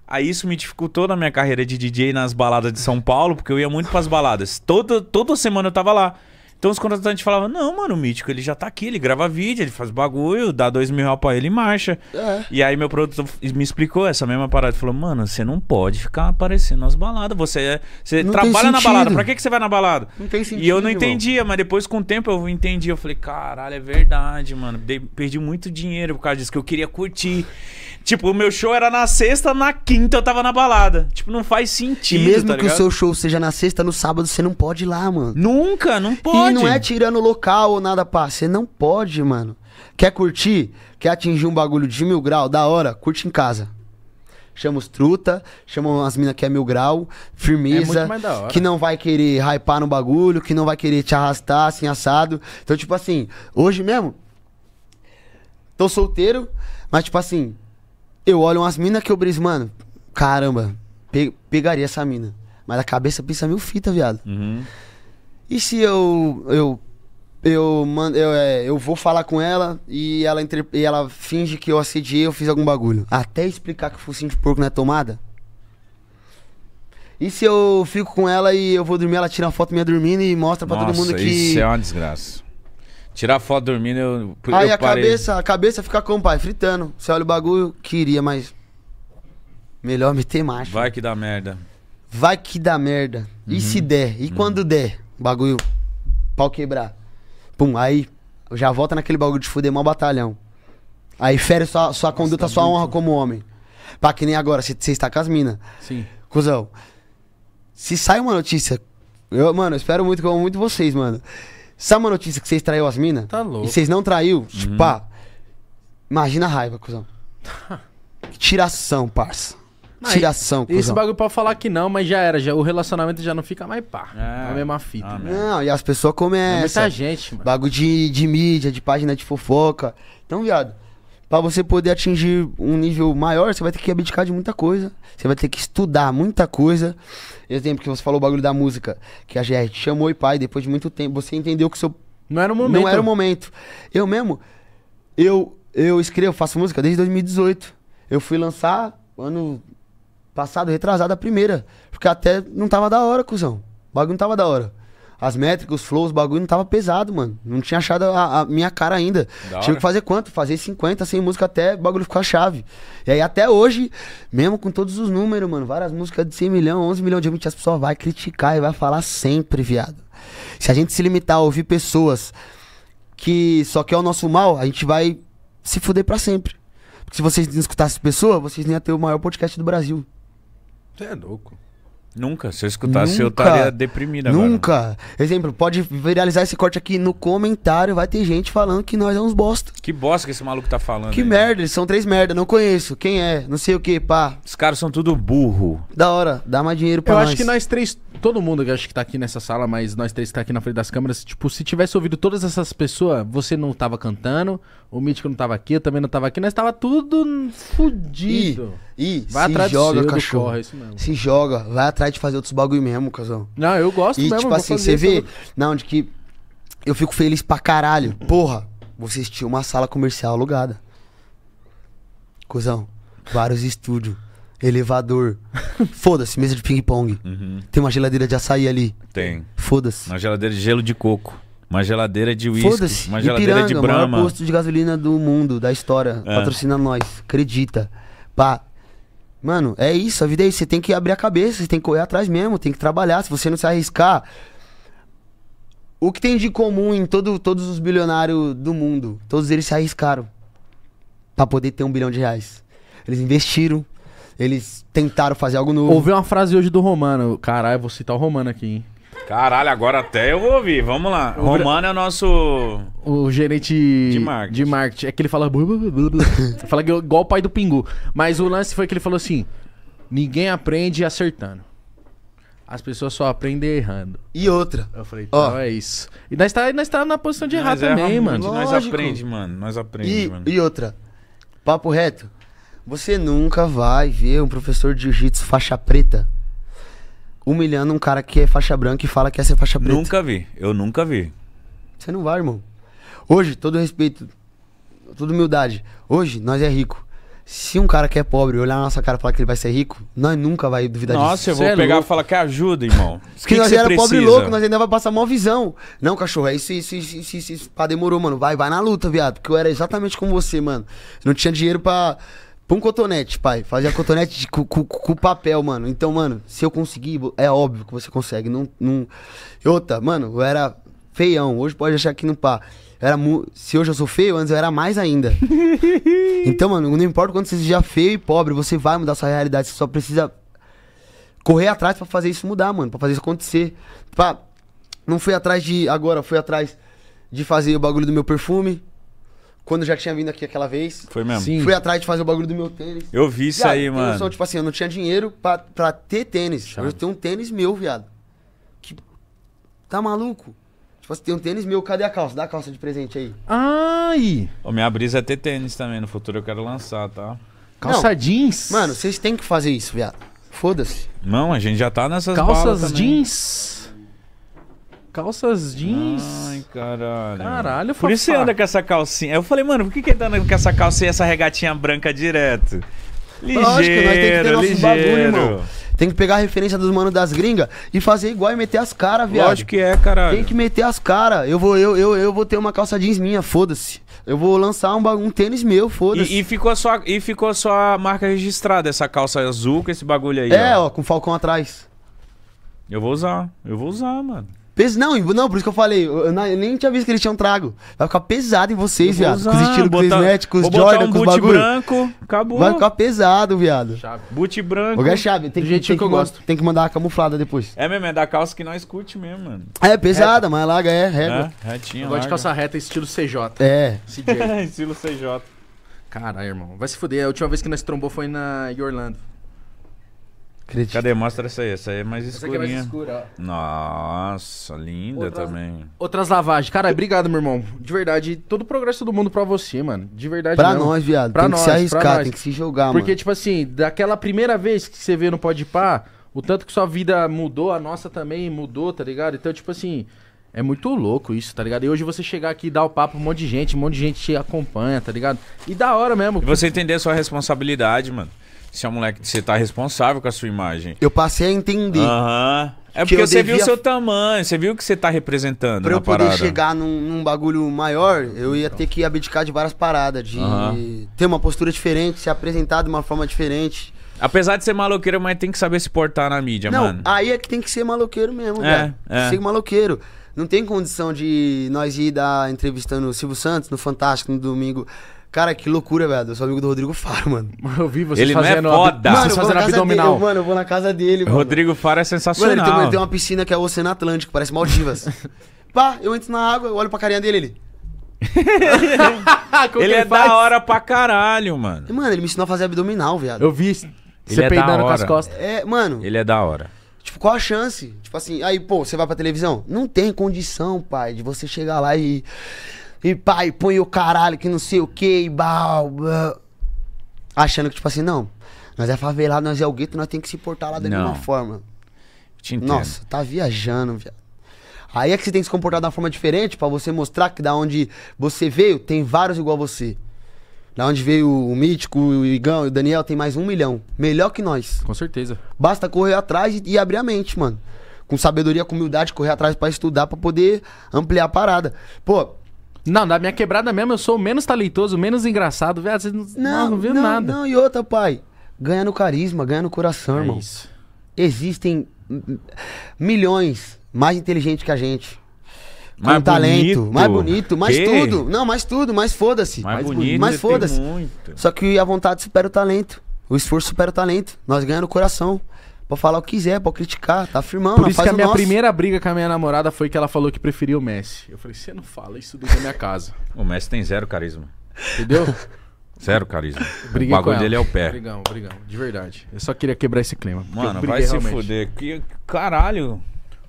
Aí isso me dificultou na minha carreira de DJ nas baladas de São Paulo, porque eu ia muito pras baladas. Toda, toda semana eu tava lá. Então os contratantes falavam, não, mano, o Mítico, ele já tá aqui, ele grava vídeo, ele faz bagulho, dá dois mil reais pra ele e marcha. É. E aí meu produtor me explicou essa mesma parada. Falou, mano, você não pode ficar aparecendo nas baladas. Você, é, você trabalha na balada, pra que, que você vai na balada? Não tem sentido. E eu não entendia, irmão. mas depois com o tempo eu entendi. Eu falei, caralho, é verdade, mano. perdi muito dinheiro por causa disso, que eu queria curtir. Tipo, o meu show era na sexta, na quinta eu tava na balada. Tipo, não faz sentido. E mesmo tá que ligado? o seu show seja na sexta, no sábado, você não pode ir lá, mano. Nunca, não pode. E não é tirando local ou nada, pá. Você não pode, mano. Quer curtir? Quer atingir um bagulho de mil grau? Da hora, curte em casa. Chama os truta, chama as minas que é mil grau, firmeza, é que não vai querer hypar no bagulho, que não vai querer te arrastar assim, assado. Então, tipo assim, hoje mesmo, tô solteiro, mas tipo assim, eu olho umas minas que eu briso, mano, caramba, pe pegaria essa mina. Mas a cabeça pensa mil fita, viado. Uhum. E se eu. Eu. Eu, mando, eu, é, eu vou falar com ela e ela, entre, e ela finge que eu assediei, eu fiz algum bagulho. Até explicar que focinho de porco não é tomada. E se eu fico com ela e eu vou dormir, ela tira uma foto minha dormindo e mostra pra todo mundo que. Isso é uma desgraça. Tirar foto dormindo, eu, Aí a parei. cabeça, a cabeça fica com o pai? Fritando. Você olha o bagulho, queria, mas. Melhor meter macho. Vai que dá merda. Vai que dá merda. E uhum. se der? E uhum. quando der? O bagulho. Pau quebrar. Pum, aí já volta naquele bagulho de fuder mal batalhão. Aí fere sua, sua conduta, tá sua honra como homem. Pra que nem agora, você está com as minas. Sim. Cusão. Se sai uma notícia. Eu, mano, eu espero muito que eu amo muito vocês, mano. Sabe uma notícia que vocês traiu as minas? Tá louco. E vocês não traiu? Uhum. Tipo, pá. Imagina a raiva, cuzão. Tiração, parça. Tiração, cuzão. Esse bagulho pode falar que não, mas já era. Já, o relacionamento já não fica mais pá. É, é a mesma fita. Ah, né? Não, e as pessoas começam. É muita gente, mano. Bagulho de, de mídia, de página de fofoca. Então, viado, pra você poder atingir um nível maior, você vai ter que abdicar de muita coisa. Você vai ter que estudar muita coisa. Exemplo, que você falou o bagulho da música, que a GR te chamou e pai, depois de muito tempo, você entendeu que o seu. Não era o momento. Não era o momento. Eu mesmo, eu, eu escrevo, faço música desde 2018. Eu fui lançar ano passado, retrasado, a primeira. Porque até não tava da hora, cuzão. O bagulho não tava da hora as métricas, os flows, os bagulho não tava pesado, mano. Não tinha achado a, a minha cara ainda. Tinha Tive que fazer quanto? Fazer 50, 100 músicas até o bagulho ficar chave. E aí até hoje, mesmo com todos os números, mano, várias músicas de 100 milhões, 11 milhões de ouvintes, as pessoas vai criticar e vai falar sempre, viado. Se a gente se limitar a ouvir pessoas que só quer o nosso mal, a gente vai se fuder para sempre. Porque se vocês não escutassem pessoas, vocês nem iam ter o maior podcast do Brasil. Você é louco. Nunca. Se eu escutasse, nunca, eu estaria deprimido agora. Nunca. Exemplo, pode viralizar esse corte aqui no comentário. Vai ter gente falando que nós é uns bosta. Que bosta que esse maluco tá falando. Que aí, merda, né? eles são três merda. Não conheço. Quem é? Não sei o que, pá. Os caras são tudo burro. Da hora. Dá mais dinheiro pra eu nós. Eu acho que nós três, todo mundo que acho que tá aqui nessa sala, mas nós três que tá aqui na frente das câmeras, tipo, se tivesse ouvido todas essas pessoas, você não tava cantando o Mítico não tava aqui, eu também não tava aqui. Nós tava tudo fudido. E, e vai se atrás joga, cedo, cachorro. Corre, é isso mesmo. Se joga. Vai atrás de fazer outros bagulho mesmo, casal. Não, eu gosto e, mesmo. E tipo assim, você vê... Tudo. Não, de que... Eu fico feliz pra caralho. Porra, vocês tinham uma sala comercial alugada. Cusão, vários estúdios elevador. Foda-se, mesa de ping-pong. Uhum. Tem uma geladeira de açaí ali. Tem. Foda-se. Uma geladeira de gelo de coco. Uma geladeira de uísque, uma geladeira Ipiranga, de Brahma. o maior posto de gasolina do mundo, da história. É. Patrocina nós, acredita. Pá. Mano, é isso, a vida é isso. Você tem que abrir a cabeça, você tem que correr atrás mesmo, tem que trabalhar. Se você não se arriscar. O que tem de comum em todo, todos os bilionários do mundo? Todos eles se arriscaram para poder ter um bilhão de reais. Eles investiram, eles tentaram fazer algo novo. Ouvi uma frase hoje do Romano. Caralho, vou citar o Romano aqui, hein? Caralho, agora até eu vou ouvir. Vamos lá. O Romano é o nosso. O gerente de marketing. De marketing. É que ele fala. fala é igual o pai do Pingu. Mas o lance foi que ele falou assim: ninguém aprende acertando. As pessoas só aprendem errando. E outra. Eu falei, então Ó, é isso. E nós tá, nós tá na posição de errar também, muito, mano. Lógico. Nós aprende, mano. Nós aprende, e, mano. E outra. Papo reto. Você nunca vai ver um professor de jiu-jitsu faixa preta humilhando um cara que é faixa branca e fala que ia é ser faixa preta. Nunca vi, eu nunca vi. Você não vai, irmão. Hoje, todo respeito, toda humildade, hoje nós é rico. Se um cara que é pobre olhar na nossa cara e falar que ele vai ser rico, nós nunca vai duvidar Nossa, disso. Nossa, eu vou é pegar louco. e falar que ajuda, irmão. que, que, que nós era precisa? pobre louco, nós ainda vai passar mal visão. Não, cachorro, é isso, isso, isso, isso, isso. Pá, demorou, mano. Vai, vai na luta, viado. Porque eu era exatamente como você, mano. não tinha dinheiro pra Põe um cotonete, pai. Fazia cotonete de, com, com, com, papel, mano. Então, mano, se eu conseguir, é óbvio que você consegue. Não, não... Outra, mano, eu era feião. Hoje pode achar que não pá. era mu... Se hoje eu sou feio, antes eu era mais ainda. então, mano, não importa quanto você seja feio e pobre, você vai mudar sua realidade. Você só precisa correr atrás para fazer isso mudar, mano. para fazer isso acontecer. Pá, Não fui atrás de. Agora, fui atrás de fazer o bagulho do meu perfume quando já tinha vindo aqui aquela vez. Foi mesmo? Sim. Fui atrás de fazer o bagulho do meu tênis. Eu vi isso viado, aí, mano. Noção, tipo assim, eu não tinha dinheiro pra, pra ter tênis. Chave. eu tenho um tênis meu, viado. Que. Tá maluco? Tipo assim, tem um tênis meu, cadê a calça? Dá a calça de presente aí. Ai! Ô, minha brisa é ter tênis também. No futuro eu quero lançar, tá? Calça não. jeans? Mano, vocês têm que fazer isso, viado. Foda-se. Não, a gente já tá nessas Calças jeans calças jeans. Ai, caralho. Caralho, Por fofá. isso você anda com essa calcinha. Eu falei, mano, por que que tá anda com essa calcinha e essa regatinha branca direto? Ligeiro, Lógico, nós tem que ter nosso bagulho, irmão. Tem que pegar a referência dos manos das gringas e fazer igual e meter as caras, viado. Lógico que é, caralho. Tem que meter as caras. Eu vou, eu, eu, eu vou ter uma calça jeans minha, foda-se. Eu vou lançar um, um tênis meu, foda-se. E, e, ficou sua, e ficou marca registrada, essa calça azul com esse bagulho aí. É, ó, ó com o Falcão atrás. Eu vou usar, eu vou usar, mano. Pes... Não, não, por isso que eu falei. Eu, não, eu nem tinha visto que eles tinham trago. Vai ficar pesado em vocês, viado. Usar, com os estilos botar, cosméticos, os Jordan, um com os bagulho. branco, acabou. Vai ficar pesado, viado. Chave. Boot branco. Lugar chave. Tem, que, tem, que, que eu gosto. tem que mandar a camuflada depois. É mesmo, é da calça que não escute mesmo, mano. É, pesada, reta. mas larga, é, régua. É, né? retinha, Eu gosto de calça reta, estilo CJ. É. estilo CJ. Caralho, irmão. Vai se fuder. A última vez que nós trombou foi na Orlando. Acredito. Cadê? Mostra essa aí. Essa aí é mais escurinha. Essa aqui é mais escura, ó. Nossa, linda outras, também. Outras lavagens. Cara, obrigado, meu irmão. De verdade, todo o progresso do mundo pra você, mano. De verdade Pra mesmo. nós, viado. Pra tem nós, que se arriscar, tem que se jogar, Porque, mano. Porque, tipo assim, daquela primeira vez que você vê no Pode Pá, o tanto que sua vida mudou, a nossa também mudou, tá ligado? Então, tipo assim... É muito louco isso, tá ligado? E hoje você chegar aqui e dar o papo pra um monte de gente, um monte de gente te acompanha, tá ligado? E da hora mesmo. E você entender a sua responsabilidade, mano se a é moleque, você tá responsável com a sua imagem. Eu passei a entender. Aham. Uhum. É porque você devia... viu o seu tamanho, você viu o que você tá representando. Pra eu poder parada. chegar num, num, bagulho maior, eu ia ter que abdicar de várias paradas, de uhum. ter uma postura diferente, se apresentar de uma forma diferente. Apesar de ser maloqueiro, mas tem que saber se portar na mídia, Não, mano. Aí é que tem que ser maloqueiro mesmo, é, velho. É. Ser maloqueiro. Não tem condição de nós ir dar entrevistando o Silvio Santos no Fantástico no domingo. Cara, que loucura, velho. Eu sou amigo do Rodrigo Faro, mano. Eu vi vocês ele fazendo, não é foda. Mano, fazendo abdominal. Dele, mano, eu vou na casa dele, mano. Rodrigo Faro é sensacional. Mano, ele tem, ele tem uma piscina que é o Oceano Atlântico, parece Maldivas. Pá, eu entro na água, eu olho pra carinha dele, ele... ele, é ele é faz? da hora pra caralho, mano. mano, ele me ensinou a fazer abdominal, viado. Eu vi você é peidando com as costas. É, mano... Ele é da hora. Tipo, qual a chance? Tipo assim, aí, pô, você vai pra televisão? Não tem condição, pai, de você chegar lá e... E pai, põe o caralho que não sei o que, e bal, Achando que, tipo assim, não. Nós é favelado, nós é o gueto, nós tem que se portar lá da não. mesma forma. Te Nossa, tá viajando, viado. Aí é que você tem que se comportar de uma forma diferente para você mostrar que da onde você veio, tem vários igual a você. Da onde veio o Mítico, o Igão e o Daniel, tem mais um milhão. Melhor que nós. Com certeza. Basta correr atrás e, e abrir a mente, mano. Com sabedoria, com humildade, correr atrás para estudar, para poder ampliar a parada. Pô, não, na minha quebrada mesmo, eu sou o menos talentoso, o menos engraçado, velho. vezes não, não, não viu não, nada. Não, e outra, pai. Ganha no carisma, ganha no coração, é irmão. Isso. Existem milhões mais inteligentes que a gente. Mais talento, bonito. mais bonito, mais que? tudo. Não, mais tudo, mais foda-se. Mais, mais bonito, mais foda-se. Só que a vontade supera o talento. O esforço supera o talento. Nós ganhamos o coração. Pode falar o que quiser, pode criticar, tá afirmando. Por isso que a minha nosso. primeira briga com a minha namorada foi que ela falou que preferia o Messi. Eu falei, você não fala isso dentro da minha casa. o Messi tem zero carisma. Entendeu? Zero carisma. Briguei o bagulho dele é o pé. Brigão, brigão, de verdade. Eu só queria quebrar esse clima. Mano, vai se fuder. Que, caralho.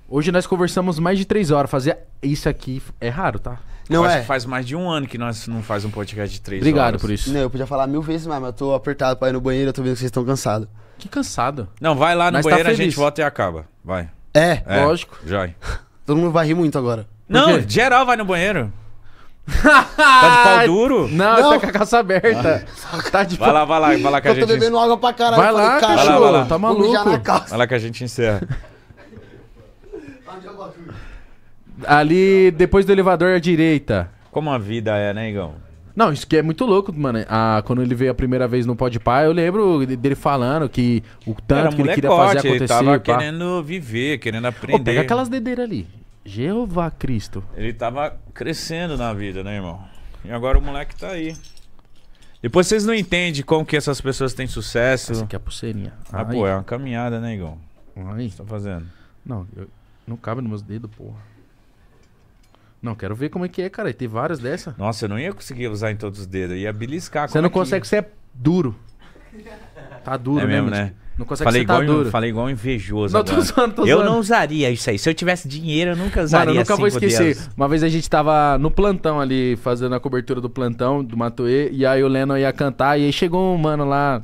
Hoje nós conversamos mais de três horas. Fazer isso aqui é raro, tá? Não é. faz mais de um ano que nós não faz um podcast de três Obrigado horas. Obrigado por isso. Não, eu podia falar mil vezes mais, mas eu tô apertado pra ir no banheiro, eu tô vendo que vocês estão cansados. Que cansado. Não, vai lá no Mas tá banheiro, a gente volta e acaba. Vai. É, É, lógico. Joy. Todo mundo vai rir muito agora. Não, geral vai no banheiro. Tá de pau duro? Não, Não. tá com a calça aberta. Ah. Tá de Vai lá, vai lá, vai lá que a Eu tô bebendo água pra caralho. Vai lá, Vai lá, vai lá. tá maluco. Vai lá que a gente encerra. Ali, depois do elevador à direita. Como a vida é, né, Igão? Não, isso que é muito louco, mano. Ah, quando ele veio a primeira vez no Podpah, eu lembro dele falando que o tanto que ele queria fazer acontecer. Ele tava pá. querendo viver, querendo aprender. Ô, pega aquelas dedeiras ali. Jeová Cristo. Ele tava crescendo na vida, né, irmão? E agora o moleque tá aí. Depois vocês não entendem como que essas pessoas têm sucesso. Essa aqui é a pulseirinha. Ah, Ai. pô, é uma caminhada, né, Igão? O que você tá fazendo? Não, eu... não cabe nos meus dedos, porra. Não, quero ver como é que é, cara. E tem várias dessa. Nossa, eu não ia conseguir usar em todos os dedos. Eu ia beliscar. Você não consegue, você é duro. Tá duro é mesmo, né? Tipo, não consegue falei ser tá igual, tá duro. Falei igual invejoso. Não, tô usando, tô eu não usaria isso aí. Se eu tivesse dinheiro, eu nunca usaria Mano, eu nunca vou esquecer. Deus. Uma vez a gente tava no plantão ali, fazendo a cobertura do plantão do Matuê. E aí o Lennon ia cantar. E aí chegou um mano lá,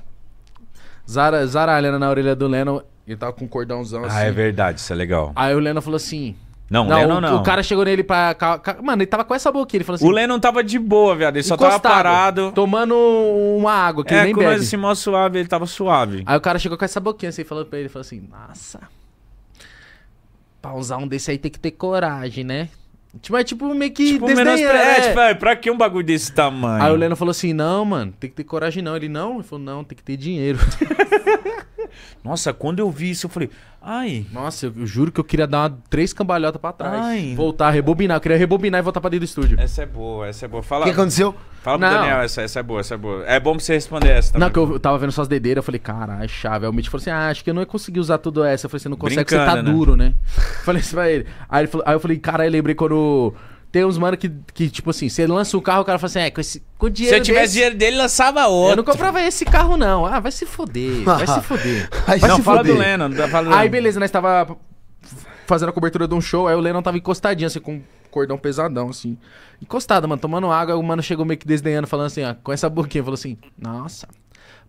zara, zaralhando na orelha do Lennon. Ele tava com um cordãozão assim. Ah, é assim. verdade, isso é legal. Aí o Lennon falou assim: não, não, o Lennon não. O cara chegou nele pra. Mano, ele tava com essa boquinha. Ele falou assim. O Lennon tava de boa, viado. Ele só tava parado. Tomando uma água, que é, ele nem bebe. assim, mó suave, ele tava suave. Aí o cara chegou com essa boquinha assim, falou pra ele, falou assim: Nossa. Pra usar um desse aí tem que ter coragem, né? Tipo, é tipo meio que tipo, menos pra... É. é, tipo, é, pra que um bagulho desse tamanho? Aí o Lennon falou assim, não, mano, tem que ter coragem não. Ele, não? Ele falou, não, tem que ter dinheiro. Nossa, quando eu vi isso, eu falei, ai. Nossa, eu juro que eu queria dar uma, três cambalhotas pra trás. Ai. Voltar, rebobinar. Eu queria rebobinar e voltar pra dentro do estúdio. Essa é boa, essa é boa. Fala. O que aconteceu? Fala pro não. Daniel, essa, essa é boa, essa é boa. É bom pra você responder essa também. Não, que eu, eu tava vendo suas dedeiras, eu falei, cara, chave. Aí o Mitch falou assim: ah, acho que eu não ia conseguir usar tudo essa. Eu falei, você não consegue, Brincando, você tá né? duro, né? falei isso pra ele. Aí, ele falou, aí eu falei, cara, lembrei quando. Tem uns mano que, que, tipo assim, você lança o um carro, o cara fala assim, é, com, esse, com o dinheiro Se eu tivesse desse, dinheiro dele, lançava outro. Eu não comprava esse carro, não. Ah, vai se foder, vai se foder. vai não, se fala foder. do Lennon, fala do Lennon. Aí, beleza, nós tava fazendo a cobertura de um show, aí o Lennon tava encostadinho, assim, com um cordão pesadão, assim. Encostado, mano, tomando água, o mano chegou meio que desdenhando, falando assim, ó, com essa boquinha, falou assim, nossa,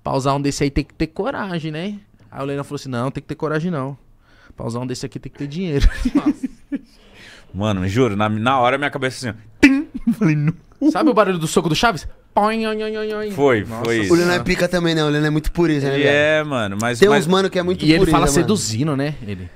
pra usar um desse aí tem que ter coragem, né? Aí o Lennon falou assim, não, tem que ter coragem, não. Pra usar um desse aqui tem que ter dinheiro. Nossa. Mano, juro, na, na hora minha cabeça assim. Tim! Falei, não. Sabe o barulho do soco do Chaves? oi, oi, oi. Foi, Nossa, foi isso. O Leon é pica também, né? O Leon é muito purista, né? é, mano. Mas, tem mas... uns mano que é muito e E ele fala seduzindo, né? Ele.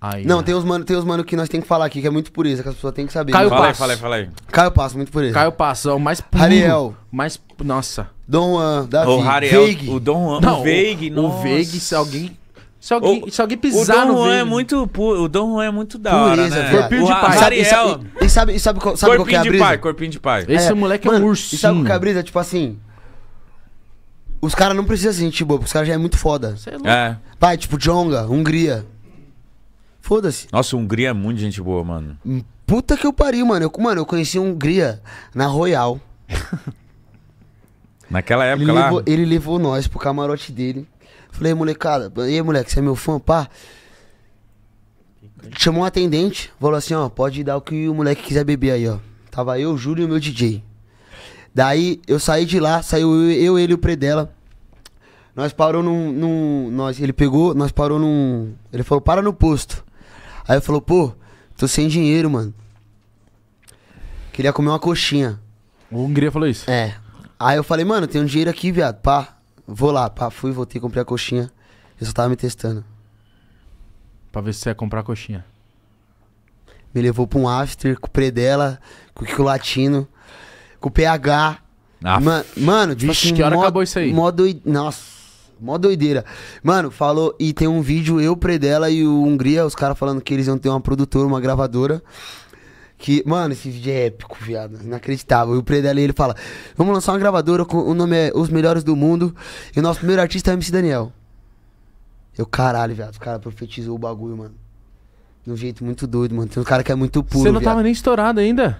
Aí, não, né? tem uns, mano, tem uns mano que nós tem que falar aqui, que é muito purista que as pessoas têm que saber. Caio né? Passo. Fala aí, fala aí, fala aí. Caio Passo, muito purista. Caio Passo, é o mais puro. Ariel. Mais... Nossa. Dom Juan, Davi. O Ariel, Veig. O Dom Juan, não, o Veig. o Veig, se alguém se alguém, o, se alguém pisar no Juan é muito O Dom Juan é muito da Pureza, hora, né? Corpinho de pai. Sabe, e, sabe, e sabe, sabe, corpinho qual que é a brisa? de pai, corpinho de pai. Esse é, moleque mano, é um urso. E sabe qual que é a brisa? Tipo assim... Os caras não precisam ser gente boa, porque os caras já é muito foda. Sei é lá. É. Pai, tipo Jonga, Hungria. Foda-se. Nossa, Hungria é muito gente boa, mano. Puta que eu pariu, mano. Eu, mano, eu conheci Hungria na Royal. Naquela época ele lá? Levou, ele levou nós pro camarote dele. Falei, molecada, e aí, moleque, você é meu fã, pá? Chamou um atendente, falou assim, ó, pode dar o que o moleque quiser beber aí, ó. Tava eu, Júlio e o meu DJ. Daí eu saí de lá, saiu eu, eu ele e o Predela. Nós parou num, num. Nós, ele pegou, nós parou num. Ele falou, para no posto. Aí eu falou, pô, tô sem dinheiro, mano. Queria comer uma coxinha. O Hungria falou isso? É. Aí eu falei, mano, tem um dinheiro aqui, viado, pá. Vou lá, pá, fui, voltei, comprei a coxinha. Eu só tava me testando. Pra ver se você ia comprar a coxinha. Me levou pra um after com o Predela, com o Latino, com o PH. Ah, mano, mano tipo vixe, assim, que hora mó, acabou isso aí? Mó doide... Nossa, mó doideira. Mano, falou. E tem um vídeo, eu, Predela e o Hungria, os caras falando que eles iam ter uma produtora, uma gravadora. Que, mano, esse vídeo é épico, viado. Inacreditável. E o ali, ele fala: Vamos lançar uma gravadora com o nome é Os Melhores do Mundo. E o nosso primeiro artista é o MC Daniel. Eu, caralho, viado. O cara profetizou o bagulho, mano. De um jeito muito doido, mano. Tem um cara que é muito puro. Você não viado. tava nem estourado ainda?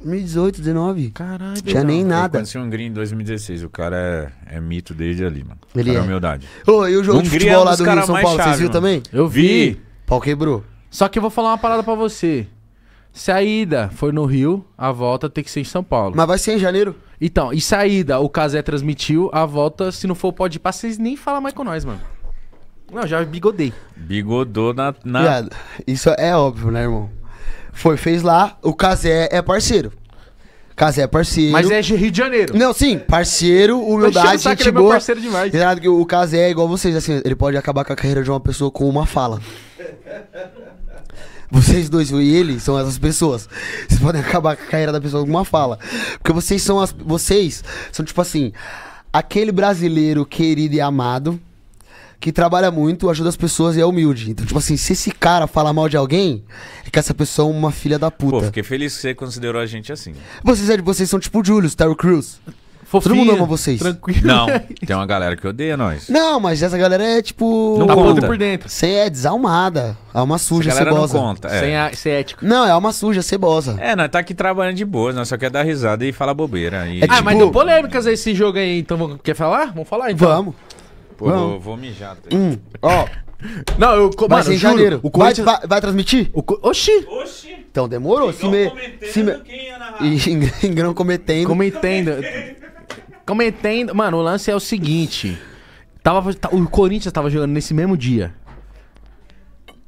2018, 19. Caralho, tinha nem nada. Eu conheci o Hungria em 2016. O cara é, é mito desde ali, mano. Ele é, é. humildade. Ô, e o jogo Hungria de futebol é um lá do Rio São Paulo, chave, vocês viram também? Eu vi. Pau quebrou. Só que eu vou falar uma parada pra você. Saída foi no Rio, a volta tem que ser em São Paulo. Mas vai ser em janeiro? Então, e saída, o Casé transmitiu, a volta, se não for pode ir pra, vocês nem falar mais com nós, mano. Não, já bigodei. Bigodou na. na... Viado, isso é óbvio, né, irmão? Foi, fez lá, o Casé é parceiro. Casé é parceiro. Mas é de Rio de Janeiro. Não, sim, parceiro, humildade, gente ele é boa. Ele parceiro demais. que o Casé é igual vocês, assim, ele pode acabar com a carreira de uma pessoa com uma fala. Vocês dois, eu e ele, são essas pessoas. Vocês podem acabar com a carreira da pessoa com uma fala. Porque vocês são as. Vocês são tipo assim. Aquele brasileiro querido e amado que trabalha muito, ajuda as pessoas e é humilde. Então, tipo assim, se esse cara falar mal de alguém, é que essa pessoa é uma filha da puta. Pô, fiquei feliz que você considerou a gente assim. Vocês, é vocês são tipo Julius, Terry cruz Fofinha, Todo mundo ama vocês. Tranquilo. Não, tem uma galera que odeia nós. Não, mas essa galera é tipo. Não tá conta. por dentro. Você é desalmada. Alma suja, essa cebosa. não conta. É. Sem a, ser ético. Não, é alma suja, cebosa. É, nós tá aqui trabalhando de boa, nós só quer dar risada e falar bobeira. E... É, tipo... Ah, mas tipo- deu polêmicas esse jogo aí, então quer falar? Vamos falar então. Vamos. Pô, Vamos. Vou, vou mijar. Tá? Hum, ó. Não, eu. Mas mano, em juro, janeiro. O Corinthians... vai, vai, vai transmitir? O co... Oxi! Oxi! Então demorou? Se me. Se me... Ingrão cometendo. Cometendo. Cometendo. Mano, o lance é o seguinte. Tava, tá, o Corinthians tava jogando nesse mesmo dia.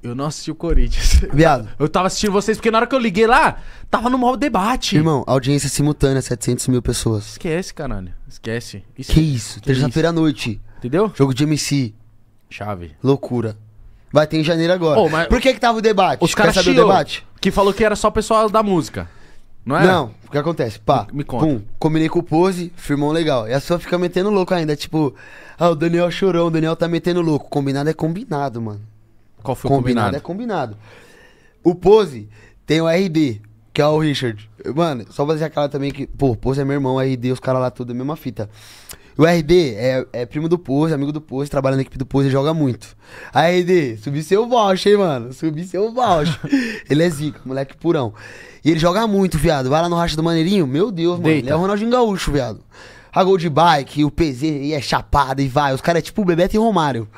Eu não assisti o Corinthians. Viado. Eu tava assistindo vocês, porque na hora que eu liguei lá, tava no mau debate. Irmão, audiência simultânea, 700 mil pessoas. Esquece, caralho. Esquece. Que isso? Terça-feira à noite. Entendeu? Jogo de MC. Chave. Loucura. Vai ter em janeiro agora. Oh, mas... Por que que tava o debate? Os caras saber o debate? Que falou que era só pessoal da música. Não é? Não, o que acontece? Pá, me conta. Pum, combinei com o Pose, firmou legal. E a sua fica metendo louco ainda, tipo, ah, o Daniel é chorou, o Daniel tá metendo louco. Combinado é combinado, mano. Qual foi combinado? o combinado? Combinado é combinado. O Pose tem o RD, que é o Richard. Mano, só pra aquela também que, pô, Pose é meu irmão, RD, os caras lá tudo, é a mesma fita. O RD é, é primo do Pose, amigo do Pose, trabalha na equipe do Pose e joga muito. Aí, RD, subi seu voucher, hein, mano? Subi seu voucher. ele é zica, moleque purão. E ele joga muito, viado. Vai lá no racha do Maneirinho, meu Deus, Deita. mano. Ele é o Ronaldinho Gaúcho, viado. A Gold Bike, o PZ, e é chapada e vai. Os caras é tipo o Bebeto e Romário.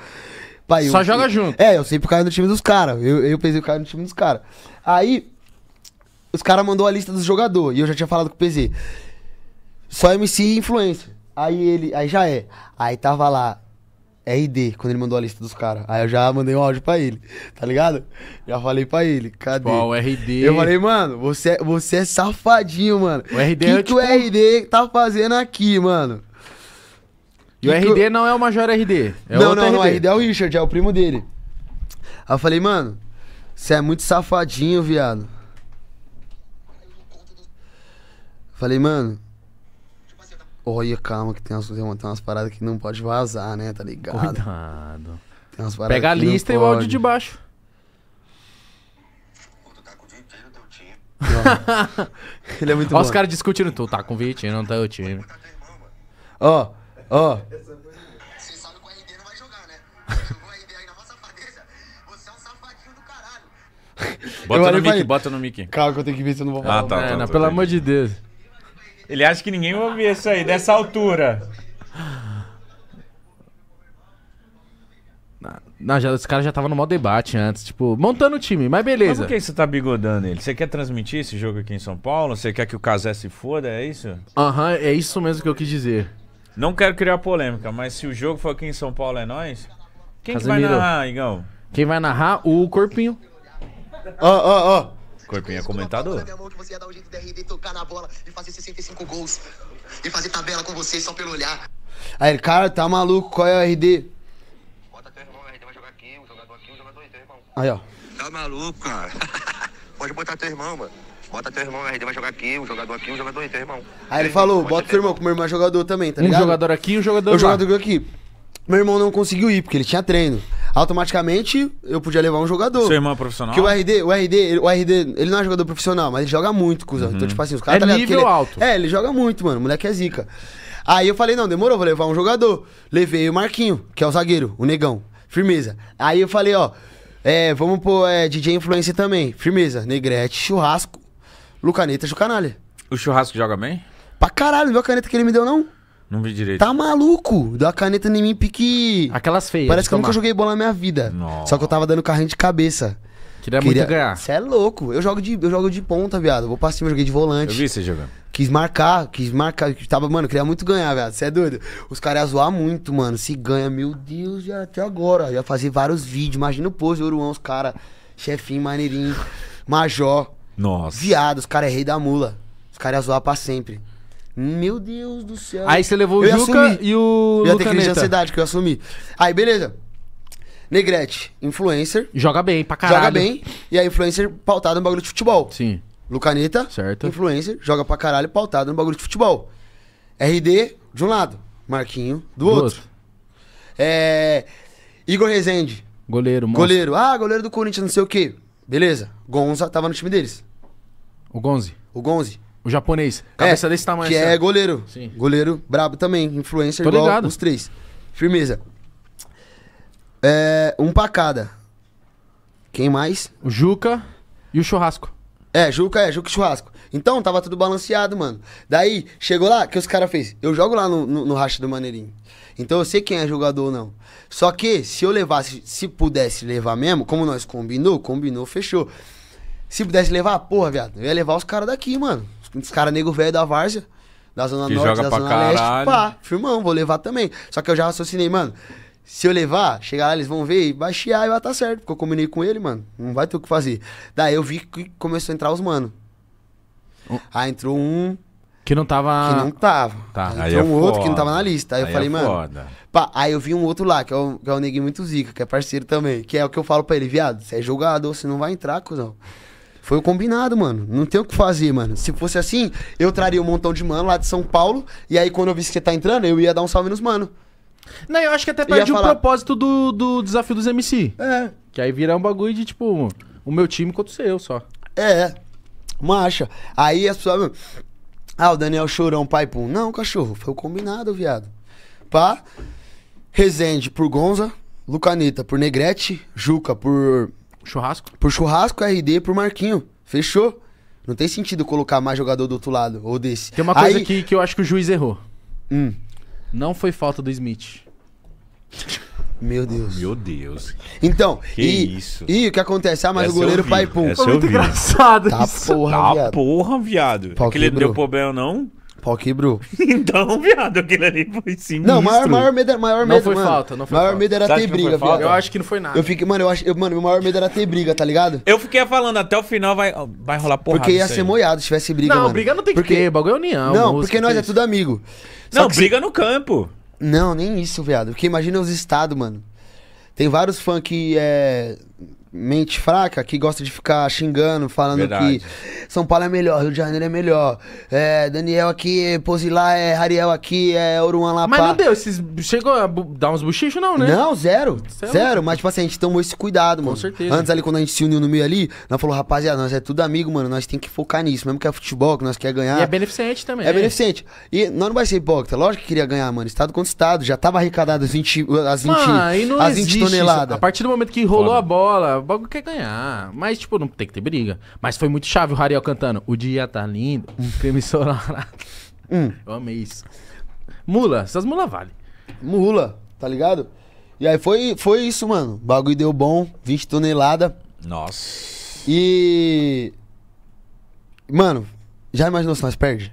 Pai, Só eu, joga eu, junto. É, eu sempre caio no time dos caras. Eu, eu pensei que caio no time dos caras. Aí, os caras mandou a lista dos jogadores. E eu já tinha falado com o PZ. Só MC e influencer. Aí ele, aí já é. Aí tava lá, RD, quando ele mandou a lista dos caras. Aí eu já mandei um áudio pra ele, tá ligado? Já falei pra ele, cadê? Pô, tipo, RD. Eu falei, mano, você, é, você é safadinho, mano. O RD que é que tipo... o RD tá fazendo aqui, mano? E o RD que... não é o Major RD. É não, não, RD. não, o RD é o Richard, é o primo dele. Aí eu falei, mano, você é muito safadinho, viado. Falei, mano, Olha, calma, que tem umas, tem umas paradas que não pode vazar, né? Tá ligado? Cuidado. Tem umas paradas Pega a lista e pode. o áudio de baixo. Ele é muito Ó, bom. os caras discutindo, tu tá com 20, não tá o time. Ó, ó. Você sabe que o RD não vai jogar, né? Jogou o RD aí na nossa safadeza, você é um safadinho do caralho. Bota no mic, bota no mic. Calma que eu tenho que ver se eu não vou ah, falar. Ah, tá, é, tá, tá, pelo tá, amor de Deus. Ele acha que ninguém vai ouvir isso aí, dessa altura. Não, já, esse cara já tava no mal debate antes, tipo, montando o time, mas beleza. Mas por que você tá bigodando ele? Você quer transmitir esse jogo aqui em São Paulo? Você quer que o Casé se foda? É isso? Aham, uhum, é isso mesmo que eu quis dizer. Não quero criar polêmica, mas se o jogo for aqui em São Paulo é nós, quem que vai narrar, Igão? Quem vai narrar? O Corpinho. Ó, ó, ó. Corpinho é comentador. Você ia dar um jeito de RD, tocar na bola e fazer 65 gols. E fazer tabela com você só pelo olhar. Aí, cara, tá maluco? Qual é o RD? Bota teu irmão, o RD vai jogar aqui, o jogador aqui, o jogador aí, irmão. Aí, ó. Tá maluco, cara. Pode botar teu irmão, mano. Bota teu irmão, o RD vai jogar aqui, Um jogador aqui, um jogador aí, teu irmão. Aí ele falou, bota teu irmão, que meu irmão é jogador também, tá ligado? Um jogador aqui e um jogador lá. O jogador aqui. Meu irmão não conseguiu ir, porque ele tinha treino. Automaticamente, eu podia levar um jogador. Seu irmão é profissional? Porque o RD, o RD, ele, o RD, ele não é jogador profissional, mas ele joga muito, cuzão. Então, uhum. Então, tipo assim, os caras... É tá nível ele... É- alto. É, ele joga muito, mano. O moleque é zica. Aí eu falei, não, demorou, vou levar um jogador. Levei o Marquinho, que é o zagueiro, o negão. Firmeza. Aí eu falei, ó, é, vamos pôr é, DJ Influencer também. Firmeza. Negrete, churrasco. Lucaneta, Jucanalha. O churrasco joga bem? Pra caralho, não viu a caneta que ele me deu, não? Não vi direito. Tá maluco? Deu a caneta em mim, pique. Aquelas feias. Parece que eu nunca joguei bola na minha vida. Nossa. Só que eu tava dando carrinho de cabeça. Queria, Queria... muito ganhar. Você é louco. Eu jogo, de, eu jogo de ponta, viado. vou pra cima, joguei de volante. Eu vi você jogando. Quis marcar, quis marcar. Tava, mano, queria muito ganhar, viado. Você é doido. Os caras iam zoar muito, mano. Se ganha, meu Deus, já até agora. Já fazer vários vídeos. Imagina o pose, Uruão, os caras. Chefinho, maneirinho. Major. Nossa. Viado, os caras é rei da mula. Os caras iam zoar pra sempre. Meu Deus do céu. Aí você levou o Juca assumi. e o. Eu ia ter crise de ansiedade que eu assumi. Aí, beleza. Negrete, influencer. Joga bem pra caralho. Joga bem. E a influencer pautada no bagulho de futebol. Sim. Lucaneta, certo. influencer, joga pra caralho, pautado no bagulho de futebol. RD, de um lado. Marquinho, do, do outro. outro. É. Igor Rezende. Goleiro, mano. Goleiro. Ah, goleiro do Corinthians, não sei o quê. Beleza. Gonza tava no time deles. O Gonze. O Gonze. O japonês. Cabeça é, desse tamanho. Que assim. é goleiro. Sim. Goleiro brabo também. Influencer Tô igual ligado. os três. Firmeza. É, um pra cada. Quem mais? O Juca e o Churrasco. É, Juca, é, Juca e Churrasco. Então, tava tudo balanceado, mano. Daí, chegou lá, que os caras fez? Eu jogo lá no, no, no racha do Maneirinho. Então eu sei quem é jogador ou não. Só que, se eu levasse, se pudesse levar mesmo, como nós combinou, combinou, fechou. Se pudesse levar, porra, viado, eu ia levar os caras daqui, mano uns caras nego velho da Várzea, da Zona que Norte, da Zona caralho. Leste. Pá, firmão, vou levar também. Só que eu já raciocinei, mano. Se eu levar, chegar lá, eles vão ver e vai chiar e vai tá certo. Porque eu combinei com ele, mano. Não vai ter o que fazer. Daí eu vi que começou a entrar os mano. Um... Aí entrou um. Que não tava. Que não tava. Tá, aí, aí é um foda. outro que não tava na lista. Aí, aí eu falei, é mano. Pá, aí eu vi um outro lá, que é o, que é o Neguinho Muito Zica, que é parceiro também. Que é o que eu falo pra ele, viado, você é jogador, você não vai entrar, cuzão. Foi o combinado, mano. Não tem o que fazer, mano. Se fosse assim, eu traria um montão de mano lá de São Paulo. E aí, quando eu visse que você tá entrando, eu ia dar um salve nos mano. Não, eu acho que até perde o propósito do, do desafio dos MC. É. Que aí virar um bagulho de, tipo, o meu time contra o seu só. É. Macha. Aí é as pessoas. Ah, o Daniel um pai pum. Não, cachorro. Foi o combinado, viado. Pá. Rezende por Gonza. Lucanita por Negrete. Juca por Churrasco? Por churrasco, RD, por Marquinho. Fechou. Não tem sentido colocar mais jogador do outro lado ou desse. Tem uma coisa aqui que, que eu acho que o juiz errou. Hum. Não foi falta do Smith. Meu Deus. Meu Deus. Então, que e, isso? E o que acontece? Ah, mas Essa o goleiro pai pum. Essa Foi muito engraçado. Tá isso. porra, tá viado. porra, viado. Pau é que ele deu problema não? Pau quebrou. então, viado, aquele ali foi sim. Não, maior, maior medo, maior medo, não foi mano. falta, não foi maior falta. medo era ter briga, viado. Eu acho que não foi nada. Eu fiquei, mano, eu acho, eu, mano, meu maior medo era ter briga, tá ligado? Eu fiquei falando até o final vai, vai rolar porra. Porque ia ser moiado se tivesse briga, não, mano. briga não tem porque... que ter, bagulho é união. Não, porque nós é tudo amigo. Só não, briga se... no campo. Não, nem isso, viado. Porque imagina os estados, mano. Tem vários que é mente fraca que gosta de ficar xingando, falando Verdade. que São Paulo é melhor, Rio de Janeiro é melhor, é Daniel aqui, lá, é Ariel aqui, é Oruan lá. Mas pá. não deu, esses chegou a dar uns bochichos não, né? Não, zero, é zero. zero. Mas tipo assim, a gente tomou esse cuidado, mano. Com certeza. Antes ali quando a gente se uniu no meio ali, nós falou, rapaziada, nós é tudo amigo, mano, nós tem que focar nisso, mesmo que é futebol, que nós quer ganhar. E é beneficente também. É, é. beneficente. E nós não vai ser hipócrita, lógico que queria ganhar, mano, estado contra estado, já tava arrecadado as 20 as 20, mano, ah, as 20 toneladas. Isso. A partir do momento que rolou Foda. a bola, o bagulho quer ganhar. Mas, tipo, não tem que ter briga. Mas foi muito chave o Rariel cantando. O dia tá lindo, um creme solarado. Hum. Eu amei isso. Mula, essas mula vale. Mula, tá ligado? E aí foi, foi isso, mano. O bagulho deu bom, 20 toneladas. Nossa. E. Mano, já imaginou se nós perde?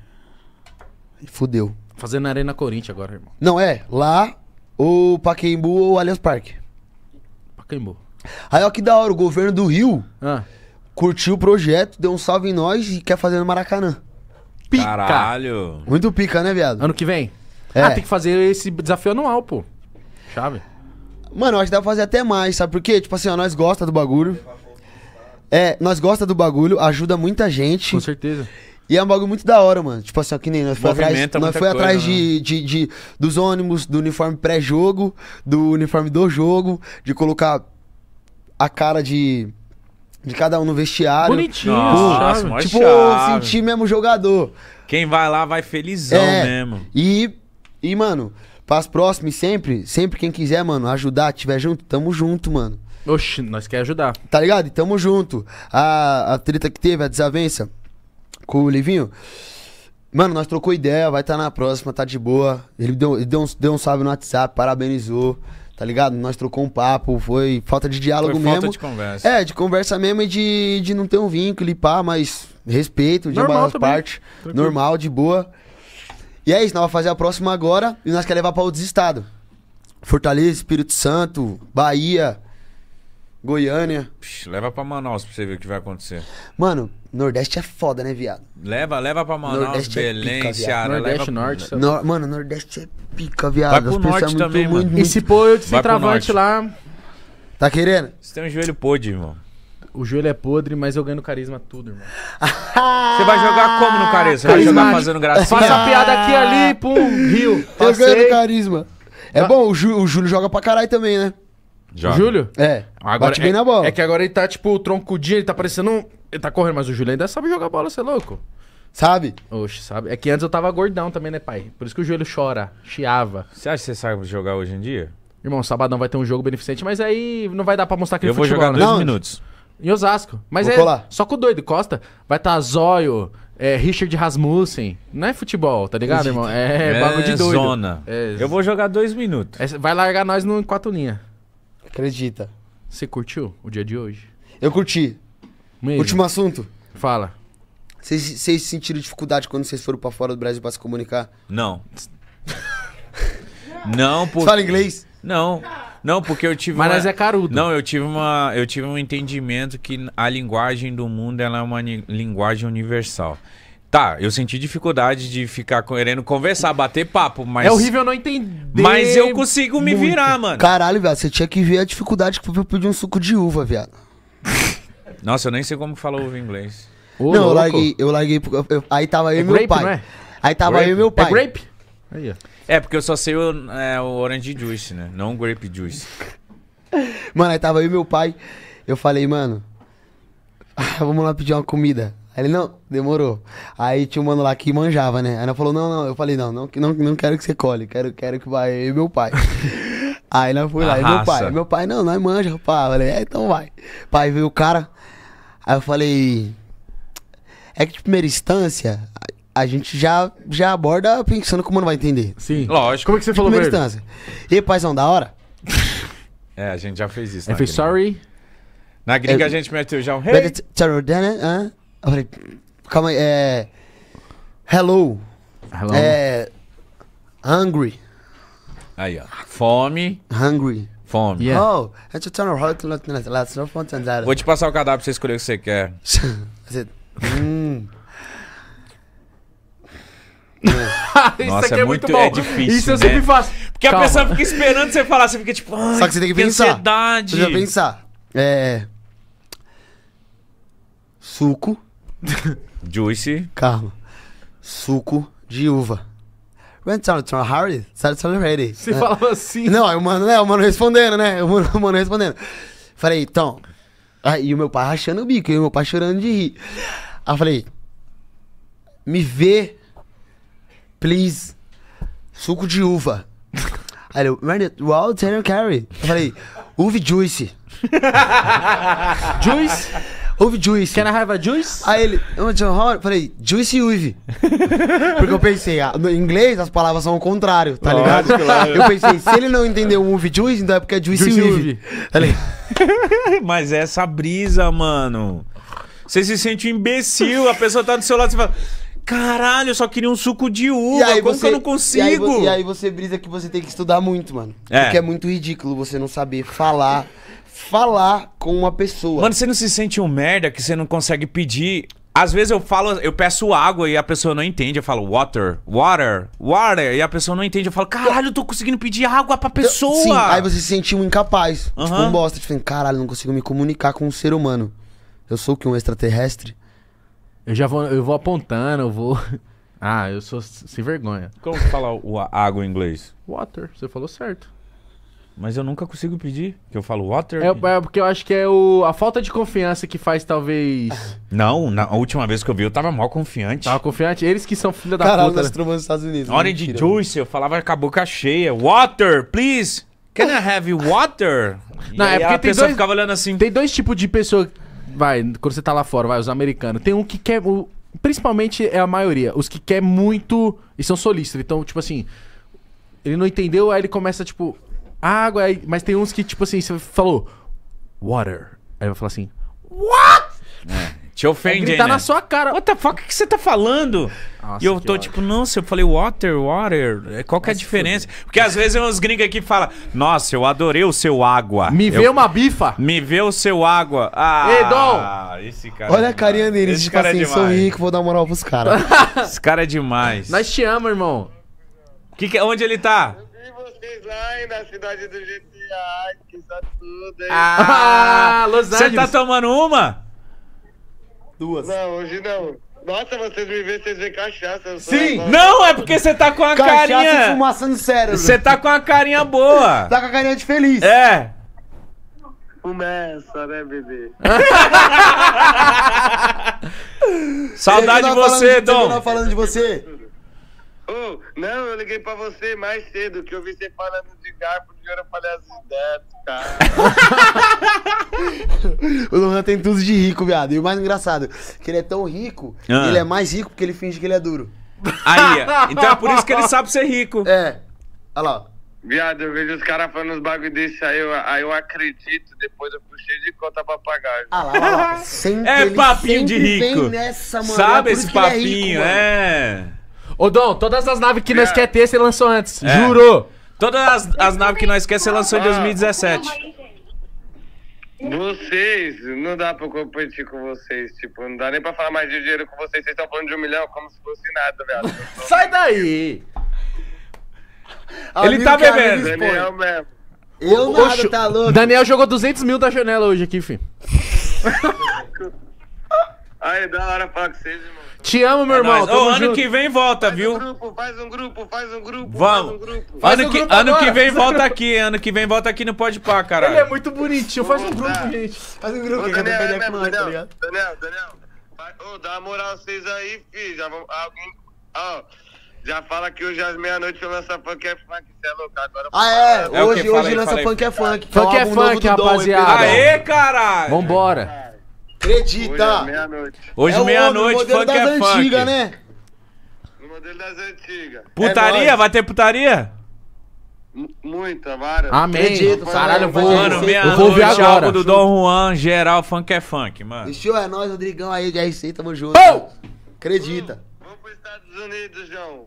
Fudeu. Fazendo na Arena Corinthians agora, irmão. Não, é. Lá, ou Paquembu ou Allianz Parque. Paquembu. Aí, ó, que da hora, o governo do Rio Ah. curtiu o projeto, deu um salve em nós e quer fazer no Maracanã. Pica. Caralho. Muito pica, né, viado? Ano que vem? É. Ah, tem que fazer esse desafio anual, pô. Chave. Mano, eu acho que dá pra fazer até mais, sabe por quê? Tipo assim, ó, nós gosta do bagulho. É, nós gosta do bagulho, ajuda muita gente. Com certeza. E é um bagulho muito da hora, mano. Tipo assim, ó, que nem nós foi atrás, nós foi coisa, atrás de, né? de, de- dos ônibus, do uniforme pré-jogo, do uniforme do jogo, de colocar a cara de de cada um no vestiário. Bonitinho, Nossa, tipo, chave. Tipo, sentir mesmo jogador. Quem vai lá vai felizão é, mesmo. E, e, mano, pras próximas sempre, sempre quem quiser, mano, ajudar, tiver junto, tamo junto, mano. Oxi, nós quer ajudar. Tá ligado? E tamo junto. A, a treta que teve, a desavença com o Livinho. Mano, nós trocou ideia, vai estar tá na próxima, tá de boa. Ele deu, ele deu, um, deu um salve no WhatsApp, parabenizou tá ligado? Nós trocou um papo, foi falta de diálogo foi falta mesmo. Falta de conversa. É, de conversa mesmo e de, de não ter um vínculo e pá, mas respeito de normal ambas as partes. Normal, de boa. E é isso, nós vamos fazer a próxima agora e nós queremos levar pra outros estados. Fortaleza, Espírito Santo, Bahia, Goiânia. Puxa, leva pra Manaus pra você ver o que vai acontecer. Mano, Nordeste é foda, né, viado? Leva, leva pra Manaus, Nordeste é Belém, é pica, Ceará. Nordeste, leva... Norte. No... mano, Nordeste é pica, viado. Vai pro Norte muito, também, muito, mano. Muito... E se pôr de centroavante lá... Tá querendo? Você tem um joelho podre, irmão. O joelho é podre, mas eu ganho no carisma tudo, irmão. Você vai jogar como no carisma? Você vai jogar fazendo gracinha? Faça a piada aqui, ali, pum, rio. Passei. Eu ganho no carisma. É tá. bom, o, Ju, o Júlio joga pra caralho também, né? Joga. O Júlio? É. Agora, bate é, bem na bola. É que agora ele tá, tipo, troncudinho, ele tá parecendo um... Ele tá correndo, mas o Júlio ainda sabe jogar bola, você é louco? Sabe? Oxe, sabe. É que antes eu tava gordão também, né, pai? Por isso que o joelho chora, chiava. Você acha que você sabe jogar hoje em dia? Irmão, sabadão vai ter um jogo beneficente, mas aí não vai dar pra mostrar que Eu vou futebol, jogar né? dois Não. minutos. Em Osasco. Mas Vou é colar. só com o doido. Costa vai estar tá Zóio, é, Richard Rasmussen. Não é futebol, tá ligado, irmão? É, bagulho de é doido. zona. É, Eu vou jogar dois minutos. é, vai largar nós no em quatro linhas. Acredita. Você curtiu o dia de hoje? Eu curti. Mesmo. Último assunto. Fala. Vocês sentiram dificuldade quando vocês foram pra fora do Brasil pra se comunicar? Não. não, porque... fala inglês? Não. Não, porque eu tive. Mas uma... é carudo. Não, eu tive uma, eu tive um entendimento que a linguagem do mundo ela é uma linguagem universal. Tá, eu senti dificuldade de ficar querendo conversar, bater papo, mas. É horrível eu não entender. Mas eu consigo me virar, mano. Caralho, viado, você tinha que ver a dificuldade que eu pedi um suco de uva, viado. Nossa, eu nem sei como falou ovo em inglês. Ô, não, louco. eu larguei, eu larguei. Eu, eu, aí tava eu é e meu grape, pai. É? Aí tava grape. eu e meu pai. É grape? Aí, é, porque eu só sei o, é, o orange juice, né? Não grape juice. mano, aí tava eu e meu pai. Eu falei, mano, vamos lá pedir uma comida. Aí ele, não, demorou. Aí tinha um mano lá que manjava, né? Aí ela falou, não, não. Eu falei, não, não, não, não quero que você colhe. Quero, quero que vai eu e meu pai. aí nós fui lá, e meu pai. Meu pai, não, nós manja, pá. Eu falei, é, então vai. Pai, veio o cara Aí eu falei. É que de primeira instância, a gente já, já aborda pensando como não vai entender. Sim. Lógico. Como é que você de falou primeira instância. E paizão, da hora? É, a gente já fez isso. Eu fiz sorry. Na gringa é, a gente meteu já um hey. É eu falei, calma aí, é... Hello. Hello. É... Hungry. Aí, ó. Fome. Hungry. Fome. Yeah. Oh, a gente tá no rock, não tem nada, não pode andar. Vou te passar o cadáver pra você escolher o que você quer. hum. Nossa, isso é, é muito, muito bom. É difícil, Isso eu né? sempre faço. Porque Calma. a pessoa fica esperando você falar, você fica tipo, ah, Só que você tem que pensar. Ansiedade. Você tem que pensar. É. Suco. Juice. Calma. Suco de uva. When Tom Tom Harry, Saturday Tom Harry. Você né? falava assim. Não, aí o mano, né, o mano respondendo, né? O mano, o mano respondendo. Falei, Tom. Aí o meu pai rachando o bico, e o meu pai chorando de rir. Aí falei, me vê, please, suco de uva. Aí ele, Randy, wow, Taylor Carey. Eu falei, uva juice. juice? Houve Juice. Quer na raiva Juice? Aí ele, onde eu falei, Juice e uve. Porque eu pensei, ah, no inglês as palavras são o contrário, tá ligado? Claro. Eu pensei, se ele não entendeu Uive Juice, então é porque é Juice, Juice e uve. Falei. Mas essa brisa, mano. Você se sente um imbecil, a pessoa tá do seu lado e você fala. Caralho, eu só queria um suco de uva. E aí Como você, que eu não consigo? E aí, e aí, você brisa que você tem que estudar muito, mano. É. Porque é muito ridículo você não saber falar falar com uma pessoa. Mano, você não se sente um merda que você não consegue pedir. Às vezes eu falo, eu peço água e a pessoa não entende. Eu falo water, water, water. E a pessoa não entende. Eu falo, caralho, eu tô conseguindo pedir água pra então, pessoa. Sim, aí você se sente um incapaz. Uhum. Tipo, um bosta. Tipo, caralho, não consigo me comunicar com um ser humano. Eu sou o que? Um extraterrestre? Eu já vou, eu vou apontando, eu vou. Ah, eu sou sem vergonha. Como falar o, água em inglês? Water, você falou certo. Mas eu nunca consigo pedir. Que eu falo water. É, é, porque eu acho que é o, a falta de confiança que faz, talvez. Não, na a última vez que eu vi, eu tava mal confiante. Tava confiante? Eles que são filha da Caralho, puta. Caralho, nós né? Estados Unidos. Né? Orange mentira, juice, eu falava com a boca cheia. Water, please. Can I have water? Não, e é porque a tem pessoa dois, ficava olhando assim. Tem dois tipos de pessoa. Vai, quando você tá lá fora, vai, os americanos. Tem um que quer. O, principalmente é a maioria. Os que quer muito. E são solistas. Então, tipo assim. Ele não entendeu, aí ele começa, tipo, água, mas tem uns que, tipo assim, você falou water. Aí vai falar assim, what? É. Te é ofende, tá né? na sua cara. What the fuck, o que você tá falando? Nossa, e eu tô tipo, não, se eu falei water, water, é, qual que é a diferença? Porque às vezes uns gringos aqui que falam, nossa, eu adorei o seu água. Me eu... vê uma bifa. Me vê o seu água. Ah, Ei, esse cara Olha é a carinha dele esse tipo cara é assim, é sou rico, vou dar moral pros caras. esse cara é demais. Nós te amamos, irmão. Que que, onde ele tá? de vocês lá hein, na cidade do GTA, que está tudo, hein? Ah, ah Los Angeles. Você tá tomando uma? Duas. Não, hoje não. Nossa, vocês me veem, vocês veem cachaça. Sim! Agora. Não, é porque você tá com a cachaça carinha. Cachaça e fumaça no cérebro. Você tá com a carinha boa. tá com a carinha de feliz. É. Começa, né, bebê? Saudade de você, Dom. Eu Falando de você. Oh, não, eu liguei pra você mais cedo, que eu vi você falando de garfo de ouro, eu falei assim, Neto, cara. o Luan tem tudo de rico, viado. E o mais engraçado, que ele é tão rico, ah. ele é mais rico porque ele finge que ele é duro. Aí, é. então é por isso que ele sabe ser rico. É. Olha lá. Viado, eu vejo os caras falando uns bagulho desse aí, eu, aí eu acredito, depois eu puxei de conta pra pagar. Ah lá, lá, lá. Sempre, é papinho de rico. Nessa, Sabe é esse papinho, é. Rico, é. Ô, Dom, todas as naves que nós é. quer ter, você lançou antes. É. Juro. Todas as, as naves que nós quer, você lançou em 2017. Vocês, não dá pra competir com vocês, tipo, não dá nem pra falar mais de dinheiro com vocês, vocês estão falando de um milhão como se fosse nada, velho. Sai daí! Ele tá bebendo. ele Daniel mesmo. Eu nada, Oxo. tá louco. Daniel jogou 200 mil da janela hoje aqui, filho. Aí, da hora falar com vocês, irmão. Te amo, meu é irmão. Ô, ano junto. que vem volta, faz viu? Um grupo, faz um grupo, faz um grupo. Vamos. Um grupo. Ano, um que, grupo ano que vem volta aqui. Ano que vem volta aqui no Pode Pá, cara. Ele é muito bonitinho. Faz um grupo, tá. gente. Faz um grupo. Ô, Daniel, é mesmo, tá Daniel, Daniel, Daniel. Ô, dá uma moral vocês aí, filho. Já vamos. Ó. Já fala que hoje às meia-noite eu a funk é funk, você é louco. Agora ah, é? Hoje, é hoje, falei, hoje lança falei, funk é funk. Funk é funk, rapaziada. Aê, caralho! Vambora. Acredita! Hoje é meia-noite. Hoje é meia-noite, funk das é antiga, funk. antigas, né? No modelo das antigas. Putaria? É vai ter putaria? M muita, várias. Amém. Acredito, caralho, eu vou, mano, meia noite vou ver agora. do Dom Juan, geral, funk é funk, mano. Estilo é nós, Rodrigão aí de RC, tamo junto. Oh! Acredita. Hum, vamos pros Estados Unidos, João.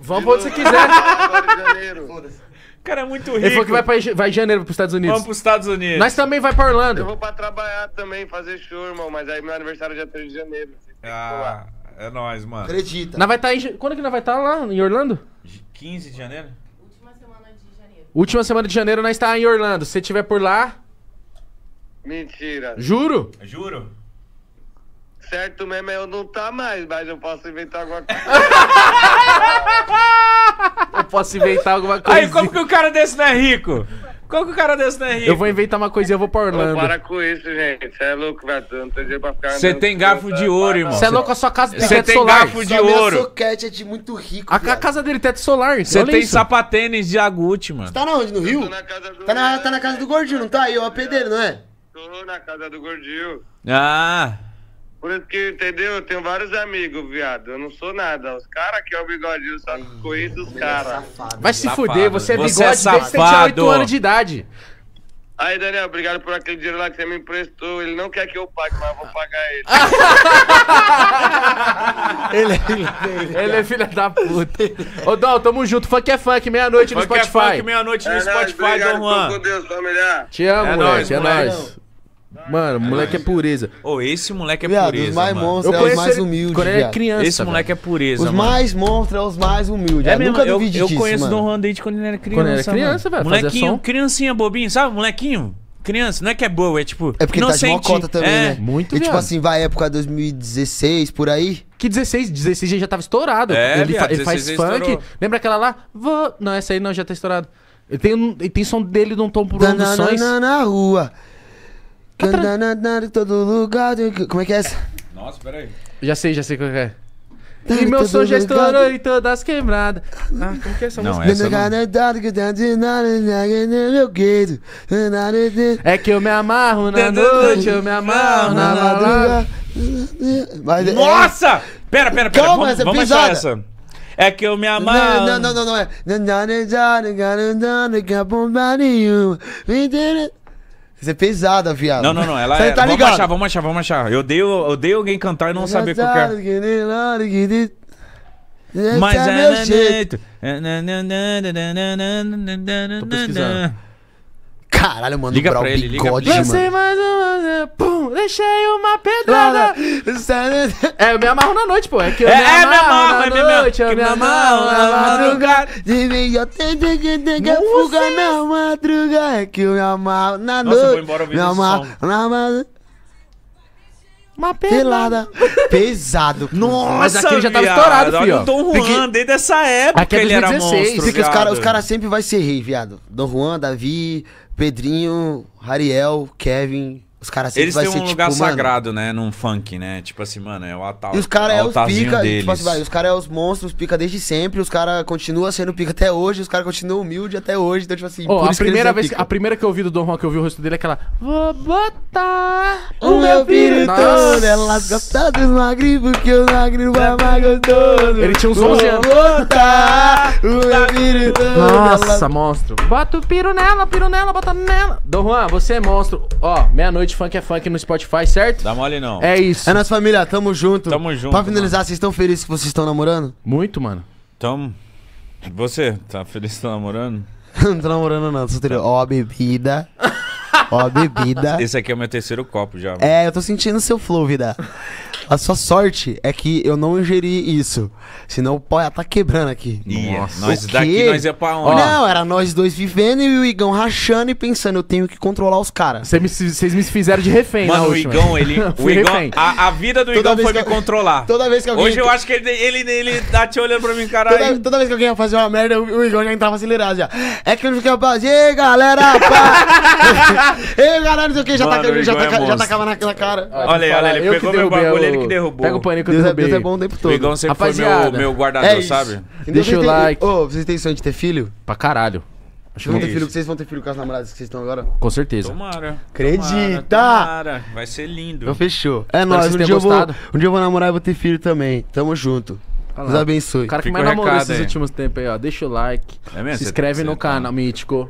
Vamos pra onde você quiser. Foda-se cara é muito rico. Ele falou que vai, pra, vai janeiro pros Estados Unidos. Vamos pros Estados Unidos. Nós também vai pra Orlando. Eu vou pra trabalhar também, fazer show, irmão. Mas aí meu aniversário é dia 3 de janeiro. Ah, é nóis, mano. Acredita. Nós vai tá em, quando que nós vai estar tá lá, em Orlando? 15 de janeiro? Última semana de janeiro. Última semana de janeiro nós está em Orlando. Se você estiver por lá... Mentira. Juro? Juro certo mesmo é eu não tá mais, mas eu posso inventar alguma coisa. eu posso inventar alguma coisa. Aí, como que o cara desse não é rico? Como que o cara desse não é rico? Eu vou inventar uma coisinha, eu vou pra Orlando. Ô, para com isso, gente. Você é louco, velho. Não tem dinheiro pra ficar. Você tem garfo de, ouro, irmão. Você é louco, a sua casa tem teto solar. Você tem garfo de Só ouro. Minha soquete é de muito rico. A, casa dele teto solar. Você tem sapatênis de agut mano. Você tá na onde? No Rio? Na do... tá, na, tá na casa do Gordinho, não tá? aí o AP dele, não é? Tô na casa do Gordinho. Ah. Por isso que, entendeu? Eu tenho vários amigos, viado. Eu não sou nada. Os caras que é o bigodinho, só conheço os caras. Vai se safado. fuder, você é bigode você é desde que você tinha 8 anos de idade. Aí, Daniel, obrigado por aquele dinheiro lá que você me emprestou. Ele não quer que eu pague, mas eu vou pagar ele. ele, é, ele, ele é filho da puta. Ô, Dom, tamo junto. Funk é funk, meia-noite no Spotify. Funk é funk, meia-noite no é Spotify, Dom Juan. com Deus, familiar. Te amo, é moleque. Nóis, é nóis. Mano, moleque é pureza. Ô, esse moleque é Viado, pureza. Os mais monstros é os mais humildes. Quando ele é criança. Esse moleque é pureza. Os mano. mais monstros é os mais humildes. É, é mesmo, nunca eu, eu disso, conheço o Don Juan desde quando ele era criança. Quando ele era criança, velho. Molequinho, criancinha bobinho, sabe? Molequinho. Criança, não é que é boa, é tipo. É porque inocente. tá de cota também, é. né? Muito E tipo, viado. tipo assim, vai época 2016, por aí. Que 16? 16 já tava estourado. É, ele, viado, ele faz funk. Estourou. Lembra aquela lá? Vou... Não, essa aí não, já tá estourado. Ele tem, ele tem som dele num tom por na, na, na rua. Todo lugar. Como é que é essa? Nossa, peraí. Já sei, já sei qual é. E meu sonho já estourou em todas quebradas. Ah, como que é essa não, música? Essa não... É que eu me amarro na noite, eu me amarro na madrugada. É- Nossa! Pera, pera, pera. Calma, vamos, essa é vamos achar essa. É que eu me amarro. Não, não, não, não é. é é pesada, viado. Não, não, não. Ela é. Tá vamos achar, vamos achar, vamos achar. Eu odeio, odeio alguém cantar e não saber qual é. Mas é, é meu jeito. Tô pesquisando. Caralho, mano, liga o Brau pra ele, bigode, liga pra ele. mais uma, pum, deixei uma pedrada. É, eu me amarro na noite, pô. É que eu é, me amarro, é, me amarro na é noite, eu me amarro na madrugada. De mim eu tenho que na madrugada. É que eu me amarro na noite. Nossa, vou embora ouvir Me amarro na madrugada. Uma pelada. Pesado. Nossa, Mas aquele já tava estourado, filho. O Dom Juan, Porque... desde essa época Aqui é ele 2016. era monstro, Porque viado. os caras cara sempre vai ser rei, viado. Dom Juan, Davi, Pedrinho, Ariel, Kevin, os caras sempre Eles têm um lugar tipo, sagrado, mano... né? Num funk, né? Tipo assim, mano, é o atal. E os caras é os pica, tipo deles. tipo assim, vai, os caras é os monstros, pica desde sempre, os caras continuam sendo pica até hoje, os caras continuam humildes até hoje. Então, tipo assim, oh, a primeira vez, pica. A primeira que eu ouvi do Don Juan, que eu vi o rosto dele, é aquela. Vou botar o meu filho todo. Elas é gostaram dos magrinhos, porque o magrinho vai mago todo Ele tinha uns 11 anos. Vou botar o meu filho todo. É Nossa, monstro. Bota o piro nela, piro nela, bota nela. Don Juan, você é monstro. Ó, meia-noite Funk é Funk no Spotify, certo? Dá mole não. É isso. É nossa família, tamo junto. Tamo junto. Pra finalizar, vocês estão felizes que vocês estão namorando? Muito, mano. Tamo. Você, tá feliz que tá namorando? não tô namorando, não. Só teria. bebida. Ó, bebida. Esse aqui é o meu terceiro copo já. Mano. É, eu tô sentindo seu flow, vida. A sua sorte é que eu não ingeri isso. Senão o pau ia tá quebrando aqui. Nossa. Nós daqui nós ia pra onde? Não, era nós dois vivendo e o Igão rachando e pensando, eu tenho que controlar os caras. Vocês me, me, fizeram de refém, Mano, o Igão, ele. o Igão, a, a, vida do toda Igão foi me controlar. Toda vez que alguém. Hoje eu acho que ele, ele, ele tá te olhando pra mim, caralho. Toda, toda vez que alguém ia fazer uma merda, o, o Igão já entrava acelerado já. É que eu não fiquei. E galera, pá! Ei, caralho, não sei o que, já, tá acabando naquela na, na cara. Olha aí, olha aí, ele Eu pegou meu bagulho, ele que derrubou. Pega o pânico, eu Deus é, derrubei. Deus é bom o tempo todo. Igão sempre foi meu, meu guardador, É sabe? Então Deixa o like. Ô, vocês têm sonho de ter filho? Pra caralho. Acho que vão ter filho, é vocês vão ter filho com as namoradas que vocês estão agora? Com certeza. Tomara. Acredita! Tomara, tomara. Vai ser lindo. Então fechou. É nóis, um dia, eu vou, um dia eu vou namorar e vou ter filho também. Tamo junto. Deus abençoe. O cara que mais o namorou recado esses últimos tempos aí, ó. Deixa o like. É mesmo? Se inscreve tá- no tá- canal, Mítico.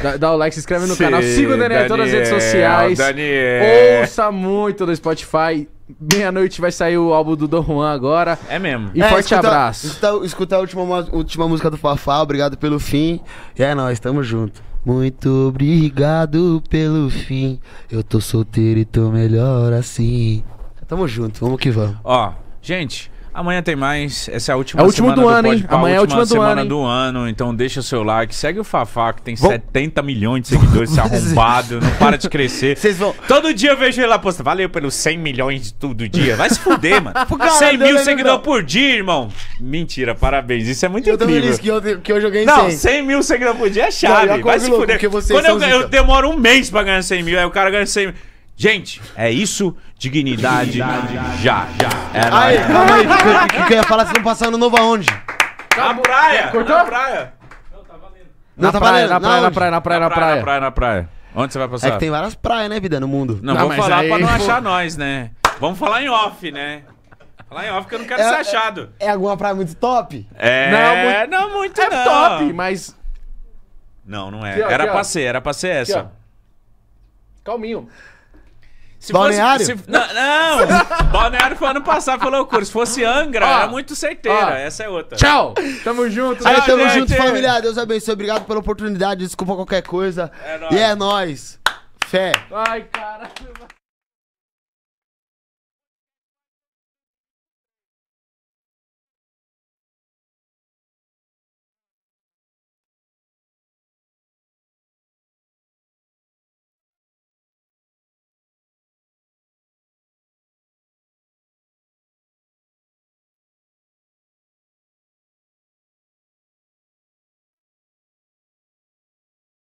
Dá, dá, o like, se inscreve no Sim, canal, siga o Daniel, em todas as redes sociais. Daniel. Ouça muito no Spotify. Meia-noite vai sair o álbum do Don Juan agora. É mesmo. E é, forte escuta, abraço. Escuta, escuta a última, última música do Fafá, obrigado pelo fim. E é nóis, tamo junto. Muito obrigado pelo fim. Eu tô solteiro e tô melhor assim. Tamo junto, vamos que vamos. Ó, gente, Amanhã tem mais. Essa é a última é semana do, do ano, hein? Amanhã é a última, do semana ano, do ano. Então deixa o seu like, segue o Fafá, que tem Vom... 70 milhões de seguidores, Esse arrombado, não para de crescer. Vocês vão... Todo dia eu vejo ele lá posta, valeu pelos 100 milhões de todo dia. Vai se fuder, mano. 100 mil seguidores por dia, irmão. Mentira, parabéns. Isso é muito eu incrível. Eu tô feliz que eu, que eu joguei não, 100. Não, 100 mil seguidores por dia é chave. Vai se fuder. Quando eu, eu, demoro um mês pra ganhar 100 mil, aí o cara ganha 100 mil. Gente, é isso. Dignidade, Dignidade. já, já. É aí, nóis. calma aí, eu ia falar se não passar ano novo aonde? Na praia! Cortou? Na praia! Não, Na tá praia, valendo. na praia, na praia, na praia, na praia. praia, na praia. Onde você vai passar? É que tem várias praias, né, vida, no mundo. Não, Não, vamos mas falar aí- pra não achar nós, né? Vamos falar em off, né? Falar em off que eu não quero É- ser achado. É alguma praia muito top? É, não, muito É não. top, mas Não, não é. Aqui, ó, Era aqui, pra ser, era pra ser essa. calminho. Se Balneário? Fosse, se, não, não. Balneário foi ano passado, foi loucura. Se fosse Angra, ah, era muito certeira. Essa é outra. Tchau. Tamo junto. Aí, né? tamo gente. junto, família. Deus abençoe. Obrigado pela oportunidade. Desculpa qualquer coisa. É nóis. E é nóis. Fé. Ai, caralho.